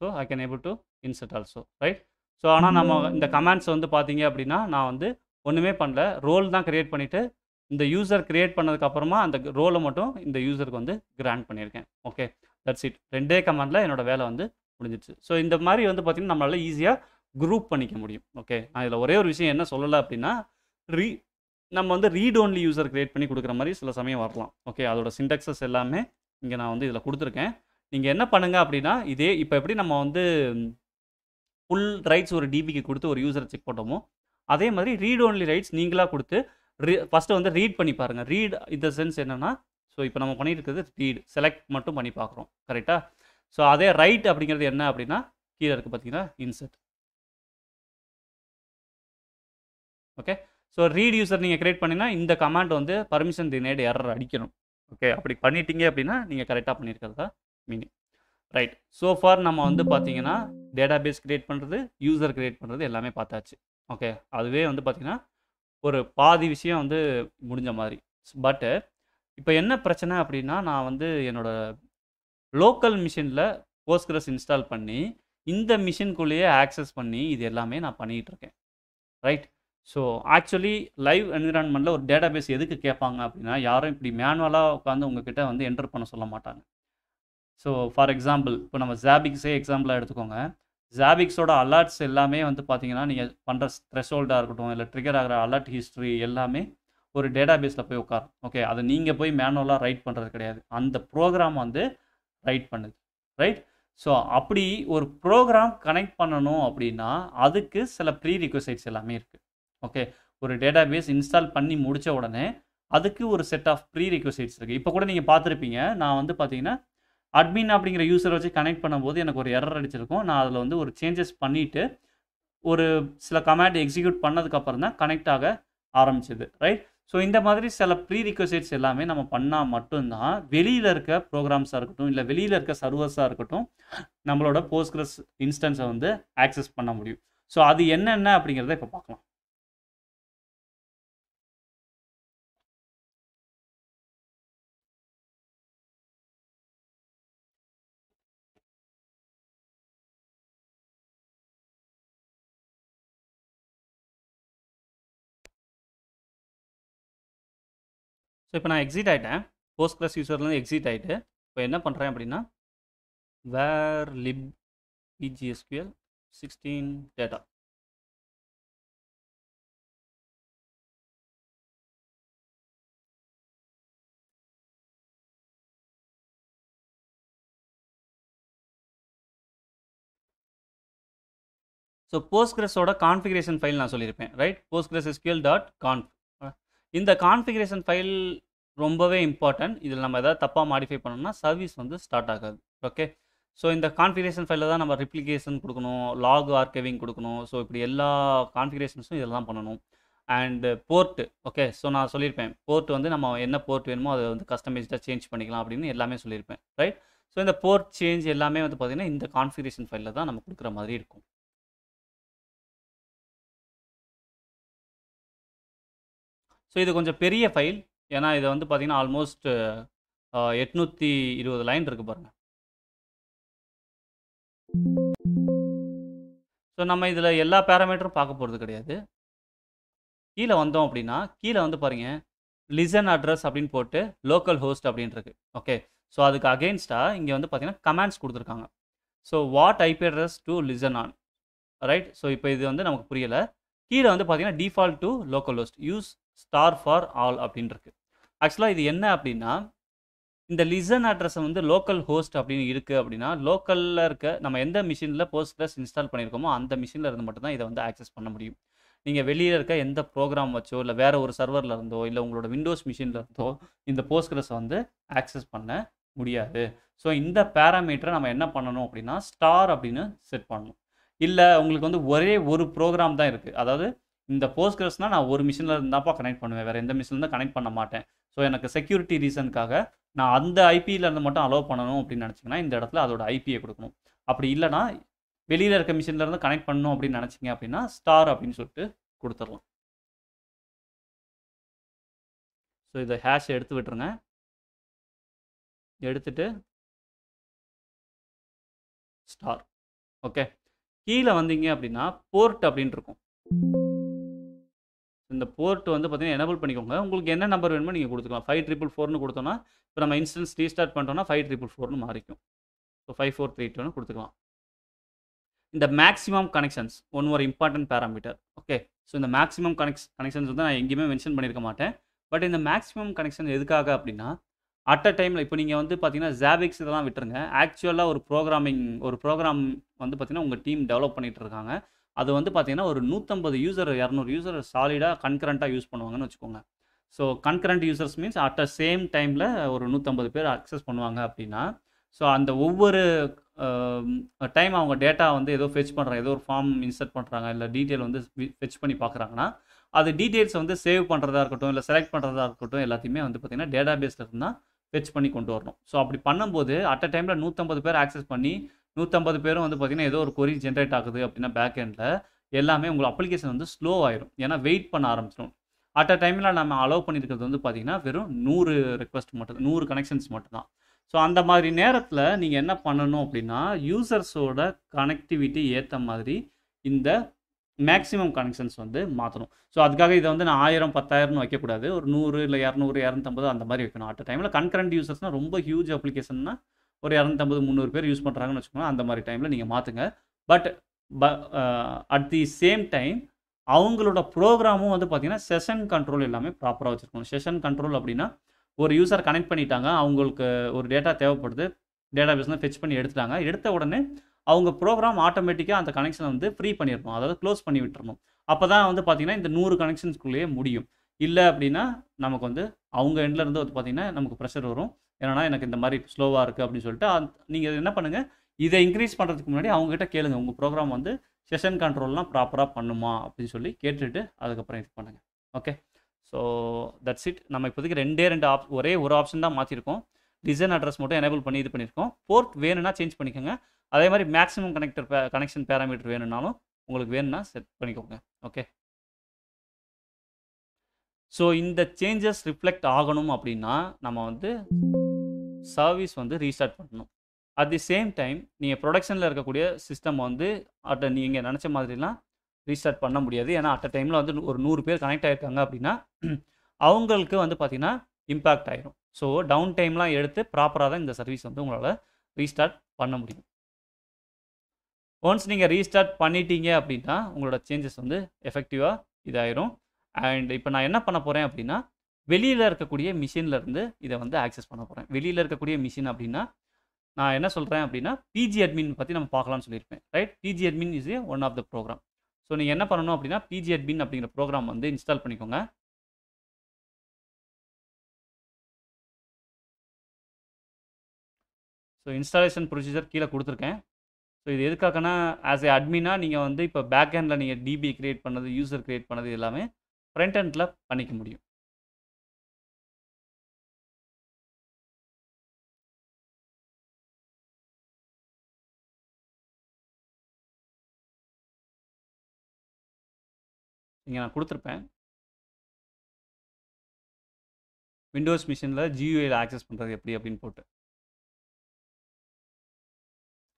so I can able to insert also right so ஆனால் நம்ம இந்த கமெண்ட்ஸ் வந்து பார்த்தீங்க அப்படின்னா நான் வந்து ஒன்றுமே பண்ணல ரோல் தான் க்ரியேட் பண்ணிவிட்டு இந்த யூசர் க்ரியேட் பண்ணதுக்கப்புறமா அந்த ரோலை மட்டும் இந்த யூசருக்கு வந்து கிராண்ட் பண்ணியிருக்கேன் ஓகே தட்ஸ் இட் ரெண்டே கமெண்டில் என்னோடய வேலை வந்து முடிஞ்சிடுச்சு ஸோ இந்த மாதிரி வந்து பார்த்திங்கன்னா நம்மளால் ஈஸியாக குரூப் பண்ணிக்க முடியும் ஓகே நான் இதில் ஒரே ஒரு விஷயம் என்ன சொல்லலை அப்படின்னா ரீ நம்ம வந்து ரீட் ஓன்லி யூசர் க்ரியேட் பண்ணி கொடுக்குற மாதிரி சில சமயம் வரலாம் ஓகே அதோட சிண்டெக்ஸஸ் எல்லாமே இங்கே நான் வந்து இதில் கொடுத்துருக்கேன் நீங்கள் என்ன பண்ணுங்கள் அப்படின்னா இதே இப்போ எப்படி நம்ம வந்து ஃபுல் ரைட்ஸ் ஒரு டிபிக்கு கொடுத்து ஒரு யூசரை செக் பண்ணுறோமோ அதே மாதிரி ரீட் ஓன்லி ரைட்ஸ் நீங்களாக கொடுத்து ரீ ஃபஸ்ட்டு வந்து ரீட் பண்ணி பாருங்கள் ரீட் இந்த சென்ஸ் என்னென்னா ஸோ இப்போ நம்ம பண்ணிட்டு இருக்கிறது ரீட் செலக்ட் மட்டும் பண்ணி பார்க்குறோம் கரெக்டாக ஸோ அதே ரைட் அப்படிங்கிறது என்ன அப்படின்னா கீழே இருக்குது பார்த்தீங்கன்னா insert okay so read user நீங்கள் கிரியேட் பண்ணினா இந்த கமாண்ட் வந்து பர்மிஷன் டினைடு எரர் அடிக்கணும் ஓகே அப்படி பண்ணிட்டீங்க அப்படின்னா நீங்கள் கரெக்டாக பண்ணியிருக்கிறது தான் மீனிங் ரைட் ஸோ ஃபார் நம்ம வந்து பார்த்தீங்கன்னா டேட்டா பேஸ் க்ரியேட் பண்ணுறது யூசர் க்ரியேட் பண்ணுறது எல்லாமே பார்த்தாச்சு ஓகே அதுவே வந்து பார்த்திங்கன்னா ஒரு பாதி விஷயம் வந்து முடிஞ்ச மாதிரி பட்டு இப்போ என்ன பிரச்சனை அப்படின்னா நான் வந்து என்னோடய லோக்கல் மிஷினில் போஸ்கிரஸ் இன்ஸ்டால் பண்ணி இந்த மிஷின்குள்ளேயே ஆக்சஸ் பண்ணி இது எல்லாமே நான் பண்ணிகிட்ருக்கேன் ரைட் ஸோ ஆக்சுவலி லைவ் என்விரான்மெண்ட்டில் ஒரு டேட்டா பேஸ் எதுக்கு கேட்பாங்க அப்படின்னா யாரும் இப்படி மேனுவலாக உட்காந்து உங்ககிட்ட வந்து என்டர் பண்ண சொல்ல மாட்டாங்க ஸோ ஃபார் எக்ஸாம்பிள் இப்போ நம்ம ஜாபிக்ஸே எக்ஸாம்பிளாக எடுத்துக்கோங்க ஜாபிக்ஸோட அலர்ட்ஸ் எல்லாமே வந்து பார்த்தீங்கன்னா நீங்கள் பண்ணுற ஹோல்டாக இருக்கட்டும் இல்லை ட்ரிகர் ஆகிற அலர்ட் ஹிஸ்ட்ரி எல்லாமே ஒரு டேட்டா பேஸில் போய் உட்காரும் ஓகே அதை நீங்கள் போய் மேனுவலாக ரைட் பண்ணுறது கிடையாது அந்த ப்ரோக்ராம் வந்து ரைட் பண்ணுது ரைட் ஸோ அப்படி ஒரு ப்ரோக்ராம் கனெக்ட் பண்ணணும் அப்படின்னா அதுக்கு சில ப்ரீ ரிக்வசைட்ஸ் எல்லாமே இருக்குது ஓகே ஒரு டேட்டா பேஸ் இன்ஸ்டால் பண்ணி முடித்த உடனே அதுக்கு ஒரு செட் ஆஃப் ப்ரீ ரிக்வசைட்ஸ் இருக்குது இப்போ கூட நீங்கள் பார்த்துருப்பீங்க நான் வந்து பார்த்தீங்கன்னா அட்மின் அப்படிங்கிற யூசர் வச்சு கனெக்ட் பண்ணும்போது எனக்கு ஒரு எரர் அடிச்சிருக்கும் நான் அதில் வந்து ஒரு சேஞ்சஸ் பண்ணிவிட்டு ஒரு சில கமாண்ட் எக்ஸிக்யூட் பண்ணதுக்கப்புறம் தான் கனெக்ட் ஆக ஆரம்பிச்சிது ரைட் ஸோ இந்த மாதிரி சில ப்ரீ ரிக்வசைட்ஸ் எல்லாமே நம்ம பண்ணால் மட்டும்தான் வெளியில் இருக்க ப்ரோக்ராம்ஸாக இருக்கட்டும் இல்லை வெளியில் இருக்க சர்வர்ஸாக இருக்கட்டும் நம்மளோட போஸ்ட்ரஸ் இன்ஸ்டன்ஸை வந்து ஆக்சஸ் பண்ண முடியும் ஸோ அது என்னென்ன அப்படிங்கிறத இப்போ பார்க்கலாம் இப்போ நான் எக்ஸிட் ஆகிட்டேன் போஸ்ட் கிளாஸ் யூஸர்லேருந்து எக்ஸிட் ஆகிட்டு இப்போ என்ன பண்ணுறேன் அப்படின்னா var lib PGSQL sixteen data so கிரஸோட கான்ஃபிகரேஷன் ஃபைல் நான் சொல்லியிருப்பேன் ரைட் கிரஸ் எஸ்கியூஎல் டாட் கான்ஃப் இந்த கான்ஃபிகரேஷன் ஃபைல் ரொம்பவே இம்பார்ட்டன்ட் இதில் நம்ம எதாவது தப்பாக மாடிஃபை பண்ணோம்னா சர்வீஸ் வந்து ஸ்டார்ட் ஆகாது ஓகே ஸோ இந்த கான்ஃபிகரேஷன் ஃபைலில் தான் நம்ம ரிப்ளிகேஷன் கொடுக்கணும் லாக் ஆர்கேவிங் கொடுக்கணும் ஸோ இப்படி எல்லா கான்ஃபிகரேஷன்ஸும் இதெல்லாம் பண்ணணும் அண்டு போர்ட்டு ஓகே ஸோ நான் சொல்லியிருப்பேன் போர்ட் வந்து நம்ம என்ன போர்ட் வேணுமோ அதை வந்து கஸ்டமைஸ்டாக சேஞ்ச் பண்ணிக்கலாம் அப்படின்னு எல்லாமே சொல்லியிருப்பேன் ரைட் ஸோ இந்த போர்ட் சேஞ்ச் எல்லாமே வந்து பார்த்திங்கன்னா இந்த கான்ஃபிகரேஷன் ஃபைலில் தான் நம்ம கொடுக்குற மாதிரி இருக்கும் ஸோ இது கொஞ்சம் பெரிய ஃபைல் ஏன்னா இதை வந்து பார்த்திங்கன்னா ஆல்மோஸ்ட் எட்நூற்றி இருபது லைன் இருக்குது பாருங்கள் ஸோ நம்ம இதில் எல்லா பேராமீட்டரும் பார்க்க போகிறது கிடையாது கீழே வந்தோம் அப்படின்னா கீழே வந்து பாருங்கள் லிசன் அட்ரஸ் அப்படின்னு போட்டு லோக்கல் ஹோஸ்ட் அப்படின்றது ஓகே ஸோ அதுக்கு அகெயின்ஸ்டாக இங்கே வந்து பார்த்திங்கன்னா கமெண்ட்ஸ் கொடுத்துருக்காங்க so what IP address to listen on right so இப்போ இது வந்து நமக்கு புரியலை கீழே வந்து பார்த்தீங்கன்னா default to localhost use star for all அப்படின்றது ஆக்சுவலாக இது என்ன அப்படின்னா இந்த லிசன் அட்ரஸை வந்து லோக்கல் ஹோஸ்ட் அப்படின்னு இருக்குது அப்படின்னா லோக்கலில் இருக்க நம்ம எந்த மிஷினில் போஸ்ட்ரஸ் இன்ஸ்டால் பண்ணியிருக்கோமோ அந்த மிஷினில் இருந்து மட்டும்தான் இதை வந்து ஆக்சஸ் பண்ண முடியும் நீங்கள் வெளியில் இருக்க எந்த ப்ரோக்ராம் வச்சோ இல்லை வேறு ஒரு சர்வரில் இருந்தோ இல்லை உங்களோட விண்டோஸ் மிஷினில் இருந்தோ இந்த போஸ்ட்ரஸை வந்து ஆக்சஸ் பண்ண முடியாது ஸோ இந்த பேராமீட்டரை நம்ம என்ன பண்ணணும் அப்படின்னா ஸ்டார் அப்படின்னு செட் பண்ணணும் இல்லை உங்களுக்கு வந்து ஒரே ஒரு ப்ரோக்ராம் தான் இருக்குது அதாவது இந்த போஸ்ட்கிரஸ்னால் நான் ஒரு மிஷினில் இருந்தாப்பா கனெக்ட் பண்ணுவேன் வேறு எந்த மிஷினில் இருந்தால் கனெக்ட் பண்ண மாட்டேன் ஸோ எனக்கு செக்யூரிட்டி ரீசனுக்காக நான் அந்த ஐபியில் இருந்து மட்டும் அலோவ் பண்ணணும் அப்படின்னு நினச்சிங்கன்னா இந்த இடத்துல அதோட ஐபியை கொடுக்கணும் அப்படி இல்லைனா வெளியில் இருக்க மிஷினில் இருந்து கனெக்ட் பண்ணணும் அப்படின்னு நினச்சிங்க அப்படின்னா ஸ்டார் அப்படின்னு சொல்லிட்டு கொடுத்துடலாம் ஸோ இதை ஹேஷ் எடுத்து விட்டுருங்க எடுத்துட்டு ஸ்டார் ஓகே கீழே வந்தீங்க அப்படின்னா போர்ட் அப்படின்ட்டு இருக்கும் இந்த போர்ட் வந்து பார்த்தீங்கன்னா எனபிள் பண்ணிக்கோங்க உங்களுக்கு என்ன நம்பர் வேணுமோ நீங்கள் கொடுத்துக்கலாம் ஃபைவ் ட்ரிபிள் ஃபோர்னு கொடுத்தோன்னா இப்போ நம்ம இன்ஸ்டன்ஸ் ரீஸ்டார்ட் பண்ணிட்டோம்னா ஃபைவ் ட்ரிபிள் ஃபோர்னு மாறிக்கும் ஸோ ஃபைவ் ஃபோர் த்ரீ டூனு கொடுத்துக்கலாம் இந்த மேக்ஸிமம் கனெக்ஷன்ஸ் ஒன் ஒரு இம்பார்ட்டன்ட் பேராமீட்டர் ஓகே ஸோ இந்த மேக்ஸிமம் கனெக்ஸ் கனெக்ஷன்ஸ் வந்து நான் எங்கேயுமே மென்ஷன் பண்ணியிருக்க மாட்டேன் பட் இந்த மேக்ஸிமம் கனெக்ஷன் எதுக்காக அப்படின்னா அட் அ டைமில் இப்போ நீங்கள் வந்து பார்த்தீங்கன்னா ஜாபிக்ஸ் இதெல்லாம் விட்டுருங்க ஆக்சுவலாக ஒரு ப்ரோக்ராமிங் ஒரு ப்ரோக்ராம் வந்து பார்த்தீங்கன்னா உங்கள் டீம் டெவலப் பண்ணிகிட்டு இருக்காங்க அது வந்து பார்த்தீங்கன்னா ஒரு நூற்றம்பது யூசர் இரநூறு யூசர் சாலிடாக கன்கரண்ட்டாக யூஸ் பண்ணுவாங்கன்னு வச்சுக்கோங்க so concurrent users means at a same டைமில் ஒரு நூற்றம்பது பேர் அக்சஸ் பண்ணுவாங்க அப்படின்னா ஸோ அந்த ஒவ்வொரு டைம் அவங்க டேட்டா வந்து ஏதோ ஃபெச் பண்ணுறாங்க ஏதோ ஒரு ஃபார்ம் இன்சர்ட் பண்ணுறாங்க இல்லை டீட்டெயில் வந்து ஃபெச் பண்ணி பார்க்குறாங்கன்னா அது டீட்டெயில்ஸ் வந்து சேவ் பண்ணுறதா இருக்கட்டும் இல்லை செலக்ட் பண்ணுறதா இருக்கட்டும் எல்லாத்தையுமே வந்து பார்த்திங்கன்னா டேட்டா பேஸில் இருந்தால் ஃபெச் பண்ணி கொண்டு வரணும் ஸோ அப்படி பண்ணும்போது அட் அ டைமில் நூற்றம்பது பேர் ஆக்சஸ் பண்ணி நூற்றம்பது பேரும் வந்து பார்த்திங்கன்னா ஏதோ ஒரு கொரி ஜென்ரேட் ஆகுது அப்படின்னா பேக் எண்டில் எல்லாமே உங்கள் அப்ளிகேஷன் வந்து ஸ்லோ ஆயிரும் ஏன்னா வெயிட் பண்ண ஆரம்பிச்சிடும் அட் அ டைமில் நம்ம அலோவ் பண்ணியிருக்கிறது வந்து பார்த்திங்கன்னா வெறும் நூறு ரெக்வஸ்ட் மட்டும் நூறு கனெக்ஷன்ஸ் மட்டும்தான் ஸோ அந்த மாதிரி நேரத்தில் நீங்கள் என்ன பண்ணணும் அப்படின்னா யூசர்ஸோட கனெக்டிவிட்டி ஏற்ற மாதிரி இந்த மேக்ஸிமம் கனெக்ஷன்ஸ் வந்து மாற்றணும் ஸோ அதுக்காக இதை வந்து நான் ஆயிரம் பத்தாயிரம்னு வைக்கக்கூடாது ஒரு நூறு இல்லை இரநூறு இரநூத்தம்பது அந்த மாதிரி வைக்கணும் அட் டைமில் கன்கரண்ட் யூசர்ஸ்னால் ரொம்ப ஹியூஜ் அப்ளிகேஷன்னா ஒரு இரநூத்தம்பது முந்நூறு பேர் யூஸ் பண்ணுறாங்கன்னு வச்சுக்கோங்க அந்த மாதிரி டைமில் நீங்கள் மாற்றுங்க பட் ப அட் தி சேம் டைம் அவங்களோட ப்ரோக்ராமும் வந்து பார்த்திங்கன்னா செஷன் கண்ட்ரோல் எல்லாமே ப்ராப்பராக வச்சுருக்கணும் செஷன் கண்ட்ரோல் அப்படின்னா ஒரு யூசர் கனெக்ட் பண்ணிட்டாங்க அவங்களுக்கு ஒரு டேட்டா தேவைப்படுது டேட்டா பேஸ்னால் ஃபெச் பண்ணி எடுத்துட்டாங்க எடுத்த உடனே அவங்க ப்ரோக்ராம் ஆட்டோமேட்டிக்காக அந்த கனெக்ஷனை வந்து ஃப்ரீ பண்ணிடணும் அதாவது க்ளோஸ் பண்ணி விட்டுறணும் அப்போ தான் வந்து பார்த்திங்கன்னா இந்த நூறு கனெக்ஷன்ஸ்குள்ளேயே முடியும் இல்லை அப்படின்னா நமக்கு வந்து அவங்க எண்ட்லேருந்து வந்து பார்த்திங்கன்னா நமக்கு ப்ரெஷர் வரும் ஏன்னா எனக்கு இந்த மாதிரி ஸ்லோவாக இருக்குது அப்படின்னு சொல்லிட்டு நீங்கள் என்ன பண்ணுங்கள் இதை இன்க்ரீஸ் பண்ணுறதுக்கு முன்னாடி அவங்ககிட்ட கேளுங்க உங்கள் ப்ரோக்ராம் வந்து செஷன் கண்ட்ரோல்லாம் ப்ராப்பராக பண்ணுமா அப்படின்னு சொல்லி கேட்டுட்டு அதுக்கப்புறம் இது பண்ணுங்கள் ஓகே ஸோ தட்ஸ் இட் நம்ம இப்போதைக்கு ரெண்டே ரெண்டு ஆப் ஒரே ஒரு ஆப்ஷன் தான் மாற்றிருக்கோம் டிசைன் அட்ரஸ் மட்டும் எனேபிள் பண்ணி இது பண்ணியிருக்கோம் போர்ட் வேணும்னா சேஞ்ச் பண்ணிக்கோங்க அதே மாதிரி மேக்ஸிமம் கனெக்டர் கனெக்ஷன் பேராமீட்டர் வேணும்னாலும் உங்களுக்கு வேணும்னா செட் பண்ணிக்கோங்க ஓகே ஸோ இந்த சேஞ்சஸ் ரிஃப்ளெக்ட் ஆகணும் அப்படின்னா நம்ம வந்து சர்வீஸ் வந்து ரீஸ்டார்ட் பண்ணணும் அட் தி சேம் டைம் நீங்கள் ப்ரொடக்ஷனில் இருக்கக்கூடிய சிஸ்டம் வந்து அட்ட நீங்கள் நினச்ச மாதிரிலாம் ரீஸ்டார்ட் பண்ண முடியாது ஏன்னா அட் டைமில் வந்து ஒரு நூறு பேர் கனெக்ட் ஆகிருக்காங்க அப்படின்னா அவங்களுக்கு வந்து பார்த்திங்கன்னா இம்பேக்ட் ஆகிரும் ஸோ டவுன் டைம்லாம் எடுத்து ப்ராப்பராக தான் இந்த சர்வீஸ் வந்து உங்களால் ரீஸ்டார்ட் பண்ண முடியும் ஒன்ஸ் நீங்கள் ரீஸ்டார்ட் பண்ணிட்டீங்க அப்படின்னா உங்களோட சேஞ்சஸ் வந்து எஃபெக்டிவாக இதாயிரும் அண்ட் இப்போ நான் என்ன பண்ண போகிறேன் அப்படின்னா வெளியில் இருக்கக்கூடிய மிஷின்லேருந்து இதை வந்து ஆக்சஸ் பண்ண போகிறேன் வெளியில் இருக்கக்கூடிய மிஷின் அப்படின்னா நான் என்ன சொல்கிறேன் அப்படின்னா பிஜி அட்மின் பற்றி நம்ம பார்க்கலாம்னு சொல்லியிருப்பேன் right PG admin is one of the program so நீங்கள் என்ன பண்ணணும் அப்படின்னா பிஜி அட்மின் அப்படிங்கிற ப்ரோக்ராம் வந்து இன்ஸ்டால் பண்ணிக்கோங்க ஸோ இன்ஸ்டாலேஷன் ப்ரொசீஜர் கீழே கொடுத்துருக்கேன் ஸோ இது எதுக்காகனா ஆஸ் ஏ அட்மினாக நீங்கள் வந்து இப்போ பேக் ஹேண்டில் நீங்கள் டிபி க்ரியேட் பண்ணது யூசர் க்ரியேட் பண்ணது எல்லாமே ஃப்ரண்ட் ஹேண்டில் பண்ணிக்க முடியும் இங்கே நான் கொடுத்துருப்பேன் விண்டோஸ் மிஷினில் ஜியூஐயில் ஆக்சஸ் பண்ணுறது எப்படி அப்படின்னு போட்டு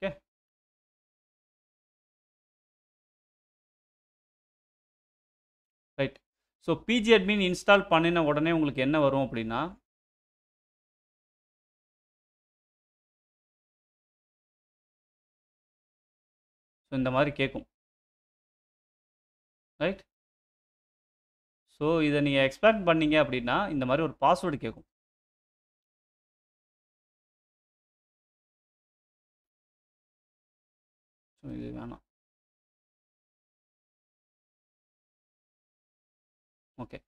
okay right so PG admin install பண்ணின உடனே உங்களுக்கு என்ன வரும் அப்படின்னா ஸோ இந்த மாதிரி கேட்கும் ரைட் ஸோ இதை நீங்கள் எக்ஸ்பேக்ட் பண்ணீங்க அப்படின்னா இந்த மாதிரி ஒரு பாஸ்வேர்டு கேட்கும் ஸோ இது வேணாம் okay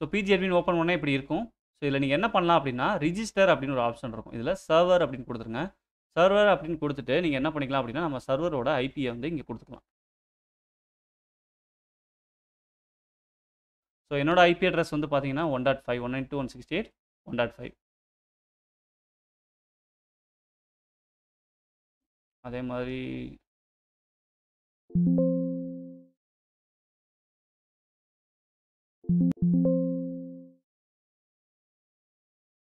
so PG admin open பண்ணால் இப்படி இருக்கும் ஸோ இதில் நீங்கள் என்ன பண்ணலாம் அப்படின்னா ரிஜிஸ்டர் அப்படின்னு ஒரு ஆப்ஷன் இருக்கும் இதில் சர்வர் அப்படின்னு கொடுத்துருங்க சர்வர் அப்படின்னு கொடுத்துட்டு நீங்கள் என்ன பண்ணிக்கலாம் அப்படின்னா நம்ம சர்வரோட ஐபியை வந்து இங்கே கொடுத்துக்கலாம் ஸோ என்னோட ஐபி அட்ரஸ் வந்து பார்த்தீங்கன்னா one dot five one nine two one sixty eight one dot five அதே மாதிரி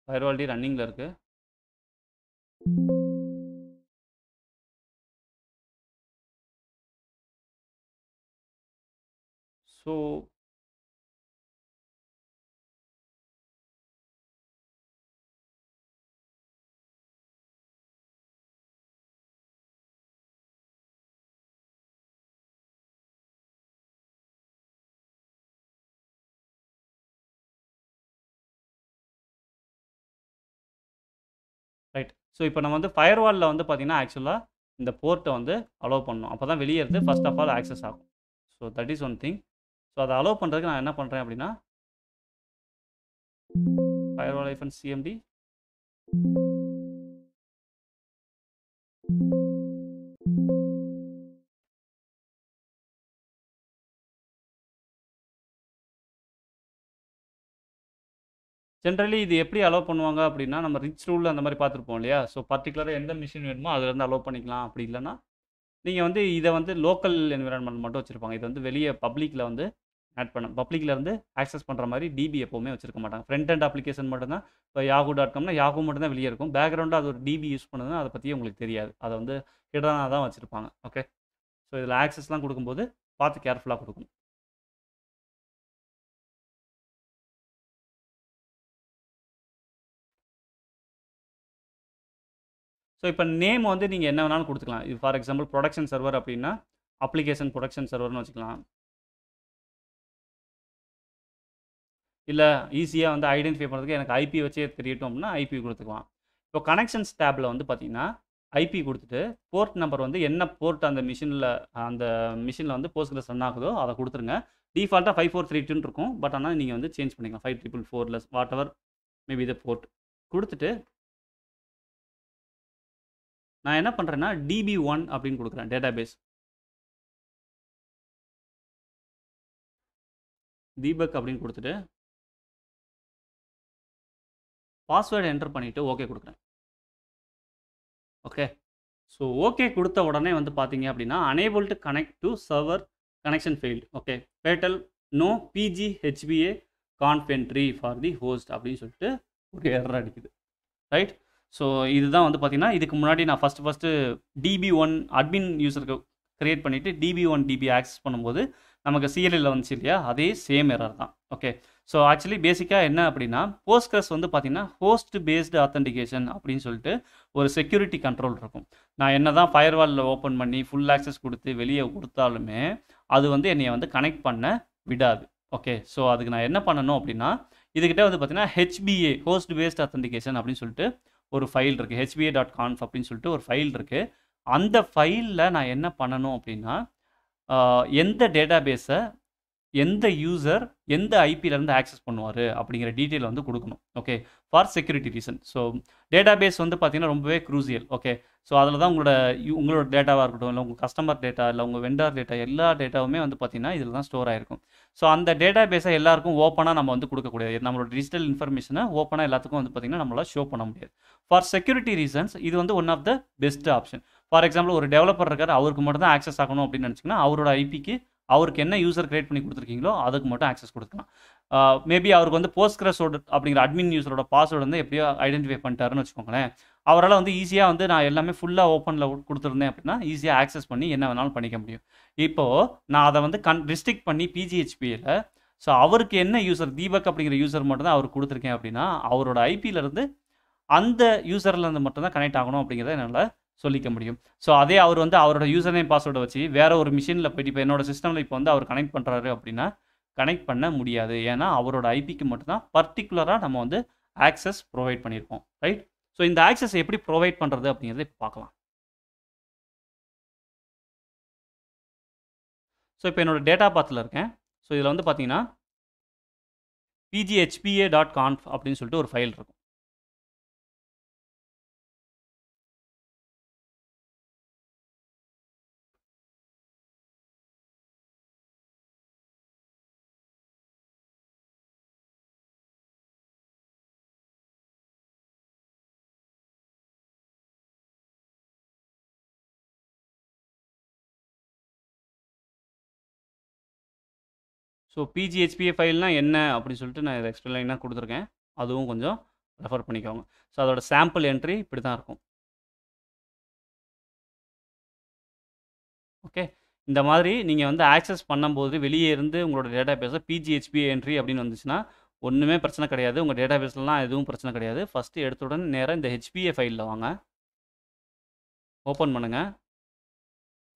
ஃபயர் வால்டி ரன்னிங்கில் இருக்குது ஸோ ஸோ இப்போ நம்ம வந்து ஃபயர் வாலில் வந்து பார்த்திங்கன்னா ஆக்சுவலாக இந்த போர்ட்டை வந்து அலோவ் பண்ணணும் அப்போ தான் வெளியேறது ஃபஸ்ட் ஆஃப் ஆல் ஆக்சஸ் ஆகும் so that is one thing so அதை அலோவ் பண்ணுறதுக்கு நான் என்ன பண்ணுறேன் அப்படின்னா ஃபயர் வால் ஐஃபன் சிஎம்டி ஜென்ரலி இது எப்படி அலோவ் பண்ணுவாங்க அப்படின்னா நம்ம ரிச் ரூல் அந்த மாதிரி பார்த்துருப்போம் இல்லையா ஸோ பர்டிகுலராக எந்த மிஷின் வேணுமோ அதுலேருந்து அலோவ் பண்ணிக்கலாம் அப்படி இல்லைன்னா நீங்கள் வந்து இதை வந்து லோக்கல் என்விரான்மெண்ட் மட்டும் வச்சுருப்பாங்க இது வந்து வெளியே பப்ளிக்கில் வந்து ஆட் பண்ண பப்ளிக்கில் இருந்து ஆக்சஸ் பண்ணுற மாதிரி டிபி எப்போவுமே வச்சிருக்க மாட்டாங்க ஃப்ரண்ட் அண்ட் அப்ளிகேஷன் மட்டும்தான் இப்போ யாகு டாட் காம்னா யாகு மட்டும்தான் வெளியே இருக்கும் பேக்ரவுண்டில் அது ஒரு டிபி யூஸ் பண்ணதுன்னா அதை பற்றி உங்களுக்கு தெரியாது அதை வந்து ஹிடனாக தான் வச்சுருப்பாங்க ஓகே ஸோ இதில் ஆக்சஸ்லாம் கொடுக்கும்போது பார்த்து கேர்ஃபுல்லாக கொடுக்கும் ஸோ இப்போ நேம் வந்து நீங்கள் என்ன வேணாலும் கொடுத்துக்கலாம் இது ஃபார் எக்ஸாம்பிள் ப்ரொடக்ஷன் சர்வர் அப்படின்னா அப்ளிகேஷன் ப்ரொடக்ஷன் சர்வர்னு வச்சுக்கலாம் இல்லை ஈஸியாக வந்து ஐடென்டிஃபை பண்ணுறதுக்கு எனக்கு ஐபி வச்சே தெரியட்டும் அப்படின்னா ஐபி கொடுத்துக்கலாம் இப்போ கனெக்ஷன்ஸ் டேப்பில் வந்து பார்த்தீங்கன்னா ஐபி கொடுத்துட்டு போர்ட் நம்பர் வந்து என்ன போர்ட் அந்த மிஷினில் அந்த மிஷினில் வந்து போஸ்ட்கிரஸ் ரன் ஆகுதோ அதை கொடுத்துருங்க டிஃபால்ட்டாக ஃபைவ் ஃபோர் த்ரீ டூன்னு இருக்கும் பட் ஆனால் நீங்கள் வந்து சேஞ்ச் பண்ணிக்கலாம் ஃபைவ் ட்ரிபிள் ஃபோரில் whatever maybe the port கொடுத்துட்டு நான் என்ன பண்ணுறேன்னா டிபி ஒன் அப்படின்னு கொடுக்குறேன் டேட்டா பேஸ் தீபக் அப்படின்னு கொடுத்துட்டு பாஸ்வேர்டை என்டர் பண்ணிவிட்டு ஓகே கொடுக்குறேன் ஓகே ஸோ ஓகே கொடுத்த உடனே வந்து பார்த்தீங்க அப்படின்னா unable to connect to server connection failed okay fatal no PG HBA conf entry for the host அப்படின்னு சொல்லிட்டு ஒரு எரர் அடிக்குது ரைட் ஸோ இதுதான் வந்து பார்த்திங்கன்னா இதுக்கு முன்னாடி நான் first first DB one admin யூஸருக்கு க்ரியேட் பண்ணிவிட்டு டிபி ஒன் டிபி ஆக்சஸ் பண்ணும்போது நமக்கு சிஎல்இல் வந்துச்சு இல்லையா அதே சேம் எரர் தான் ஓகே ஸோ ஆக்சுவலி பேசிக்காக என்ன அப்படின்னா போஸ்ட்கிரஸ் வந்து பார்த்திங்கன்னா ஹோஸ்ட் பேஸ்டு ஆத்தன்டிகேஷன் அப்படின்னு சொல்லிட்டு ஒரு செக்யூரிட்டி கண்ட்ரோல் இருக்கும் நான் என்ன தான் ஃபயர்வாலில் ஓப்பன் பண்ணி ஃபுல் ஆக்சஸ் கொடுத்து வெளியே கொடுத்தாலுமே அது வந்து என்னை வந்து கனெக்ட் பண்ண விடாது ஓகே ஸோ அதுக்கு நான் என்ன பண்ணணும் அப்படின்னா இதுக்கிட்ட வந்து பார்த்திங்கன்னா ஹெச்பிஏ ஹோஸ்ட் பேஸ்ட் அத்தன்டிகேஷன் அப்படின்னு சொல்லிட்டு ஒரு ஃபைல் இருக்குது ஹெச்பிஏ டாட் கான்ஃப் அப்படின்னு சொல்லிட்டு ஒரு ஃபைல் இருக்குது அந்த ஃபைலில் நான் என்ன பண்ணணும் அப்படின்னா எந்த டேட்டா பேஸை எந்த யூசர் எந்த ஐபியிலேருந்து ஆக்சஸ் பண்ணுவார் அப்படிங்கிற டீட்டெயில் வந்து கொடுக்கணும் okay for security reason so data base வந்து பார்த்தீங்கன்னா ரொம்பவே குரூசியல் ஓகே ஸோ அதில் தான் உங்களோட உங்களோட டேட்டாவாக இருக்கட்டும் இல்லை உங்கள் கஸ்டமர் டேட்டா இல்லை உங்கள் வெண்டார் டேட்டா எல்லா டேட்டாவுமே வந்து பார்த்தீங்கன்னா இதில் தான் ஸ்டோர் ஆகிருக்கும் ஸோ அந்த டேட்டா பேஸை எல்லாருக்கும் ஓப்பனாக நம்ம வந்து கொடுக்கக்கூடாது நம்மளோட டிஜிட்டல் இன்ஃபர்மேஷனை ஓப்பனாக எல்லாத்துக்கும் வந்து பார்த்திங்கன்னா நம்மளால் ஷோ பண்ண முடியாது ஃபார் செக்யூரிட்டி ரீசன்ஸ் இது வந்து one of the best option for example ஒரு டெவலப்பர் இருக்கார் அவருக்கு மட்டும் தான் ஆக்சஸ் ஆகணும் அப்படின்னு நினச்சிங்கன்னா அவரோட ஐபிக்கு அவருக்கு என்ன யூசர் கிரியேட் பண்ணி கொடுத்துருக்கீங்களோ அதுக்கு மட்டும் ஆக்சஸ் கொடுக்கலாம் மேபி அவருக்கு வந்து போஸ்ட் கிரஸோட அப்படிங்கிற அட்மின் யூஸரோட பாஸ்வேர்டு வந்து எப்படியோ ஐடென்டிஃபை பண்ணிட்டாருன்னு வச்சுக்கோங்களேன் அவரால் வந்து ஈஸியாக வந்து நான் எல்லாமே ஃபுல்லாக ஓப்பனில் கொடுத்துருந்தேன் அப்படின்னா ஈஸியாக ஆக்சஸ் பண்ணி என்ன வேணாலும் பண்ணிக்க முடியும் இப்போது நான் அதை வந்து கன் ரிஸ்ட்ரிக்ட் பண்ணி பிஜிஹெச்பியில் ஸோ அவருக்கு என்ன யூசர் தீபக் அப்படிங்கிற யூசர் மட்டும் தான் அவர் கொடுத்துருக்கேன் அப்படின்னா அவரோட ஐபியிலேருந்து அந்த யூசர்லேருந்து மட்டும் தான் கனெக்ட் ஆகணும் அப்படிங்கிறத என்னால் சொல்லிக்க முடியும் ஸோ அதே அவர் வந்து அவரோட யூசர் நேம் பாஸ்வேர்டை வச்சு வேற ஒரு மிஷினில் போயிட்டு இப்போ என்னோட சிஸ்டமில் இப்போ வந்து அவர் கனெக்ட் பண்ணுறாரு அப்படின்னா கனெக்ட் பண்ண முடியாது ஏன்னா அவரோட ஐபிக்கு மட்டும்தான் பர்டிகுலராக நம்ம வந்து ஆக்சஸ் ப்ரொவைட் பண்ணியிருக்கோம் ரைட் ஸோ இந்த ஆக்சஸ் எப்படி ப்ரொவைட் பண்ணுறது அப்படிங்கிறத பார்க்கலாம் ஸோ இப்போ என்னோடய டேட்டா பாத்தில் இருக்கேன் ஸோ இதில் வந்து பார்த்தீங்கன்னா பிஜிஹெச்பிஏ டாட் கான்ஃப் அப்படின்னு சொல்லிட்டு ஒரு ஃபைல் இருக்கும் ஸோ பிஜிஹெச்பிஏ ஃபைல்னால் என்ன அப்படின்னு சொல்லிட்டு நான் இதை எக்ஸ்பிளைனாக கொடுத்துருக்கேன் அதுவும் கொஞ்சம் ரெஃபர் பண்ணிக்கோங்க ஸோ அதோட சாம்பிள் என்ட்ரி இப்படி தான் இருக்கும் ஓகே இந்த மாதிரி நீங்கள் வந்து ஆக்சஸ் பண்ணும்போது வெளியே இருந்து உங்களோட டேட்டா பேஸை பிஜிஹெச்பிஏ என்ட்ரி அப்படின்னு வந்துச்சுன்னா ஒன்றுமே பிரச்சனை கிடையாது உங்கள் டேட்டா பேஸ்லாம் எதுவும் பிரச்சனை கிடையாது ஃபஸ்ட்டு எடுத்துடன் நேராக இந்த ஹெச்பிஏ ஃபைலில் வாங்க ஓப்பன் பண்ணுங்கள்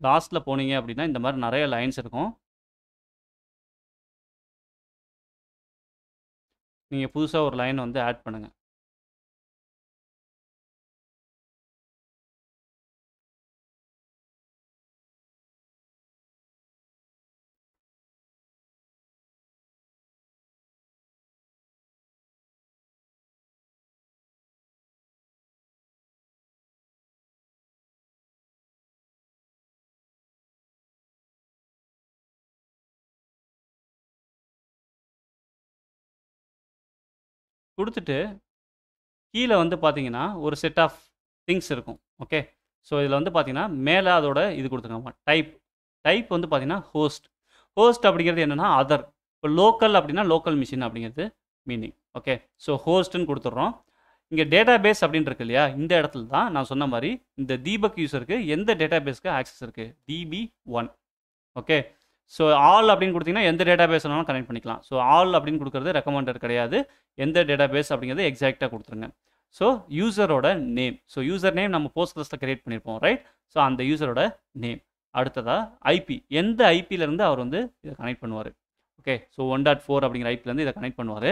லாஸ்ட்டில் போனீங்க அப்படின்னா இந்த மாதிரி நிறைய லைன்ஸ் இருக்கும் நீங்கள் புதுசாக ஒரு லைன் வந்து ஆட் பண்ணுங்கள் கொடுத்துட்டு கீழே வந்து பார்த்தீங்கன்னா ஒரு செட் ஆஃப் திங்ஸ் இருக்கும் ஓகே ஸோ இதில் வந்து பார்த்தீங்கன்னா மேலே அதோட இது கொடுத்துருக்காங்க டைப் டைப் வந்து பார்த்தீங்கன்னா ஹோஸ்ட் ஹோஸ்ட் அப்படிங்கிறது என்னென்னா அதர் இப்போ லோக்கல் அப்படின்னா லோக்கல் மிஷின் அப்படிங்கிறது மீனிங் ஓகே ஸோ ஹோஸ்ட்டுன்னு கொடுத்துட்றோம் இங்கே டேட்டா பேஸ் அப்படின்னு இருக்கு இல்லையா இந்த இடத்துல தான் நான் சொன்ன மாதிரி இந்த தீபக் யூஸருக்கு எந்த டேட்டா பேஸ்க்கு ஆக்சஸ் இருக்குது DB one okay so all அப்படின்னு கொடுத்தீங்கன்னா எந்த டேட்டா பேஸ் வேணாலும் கனெக்ட் பண்ணிக்கலாம் ஸோ ஆல் அப்படின்னு கொடுக்குறது ரெக்கமெண்டட் கிடையாது எந்த டேட்டா பேஸ் அப்படிங்கிறது எக்ஸாக்டாக கொடுத்துருங்க ஸோ யூசரோட நேம் ஸோ யூசர் நேம் நம்ம போஸ்ட் கிளாஸில் கிரியேட் பண்ணியிருப்போம் ரைட் ஸோ அந்த யூசரோட நேம் அடுத்ததாக ஐபி எந்த ஐபியிலேருந்து அவர் வந்து இதை கனெக்ட் பண்ணுவார் okay so one dot four அப்படிங்கிற ஐபிலேருந்து இதை கனெக்ட் பண்ணுவார்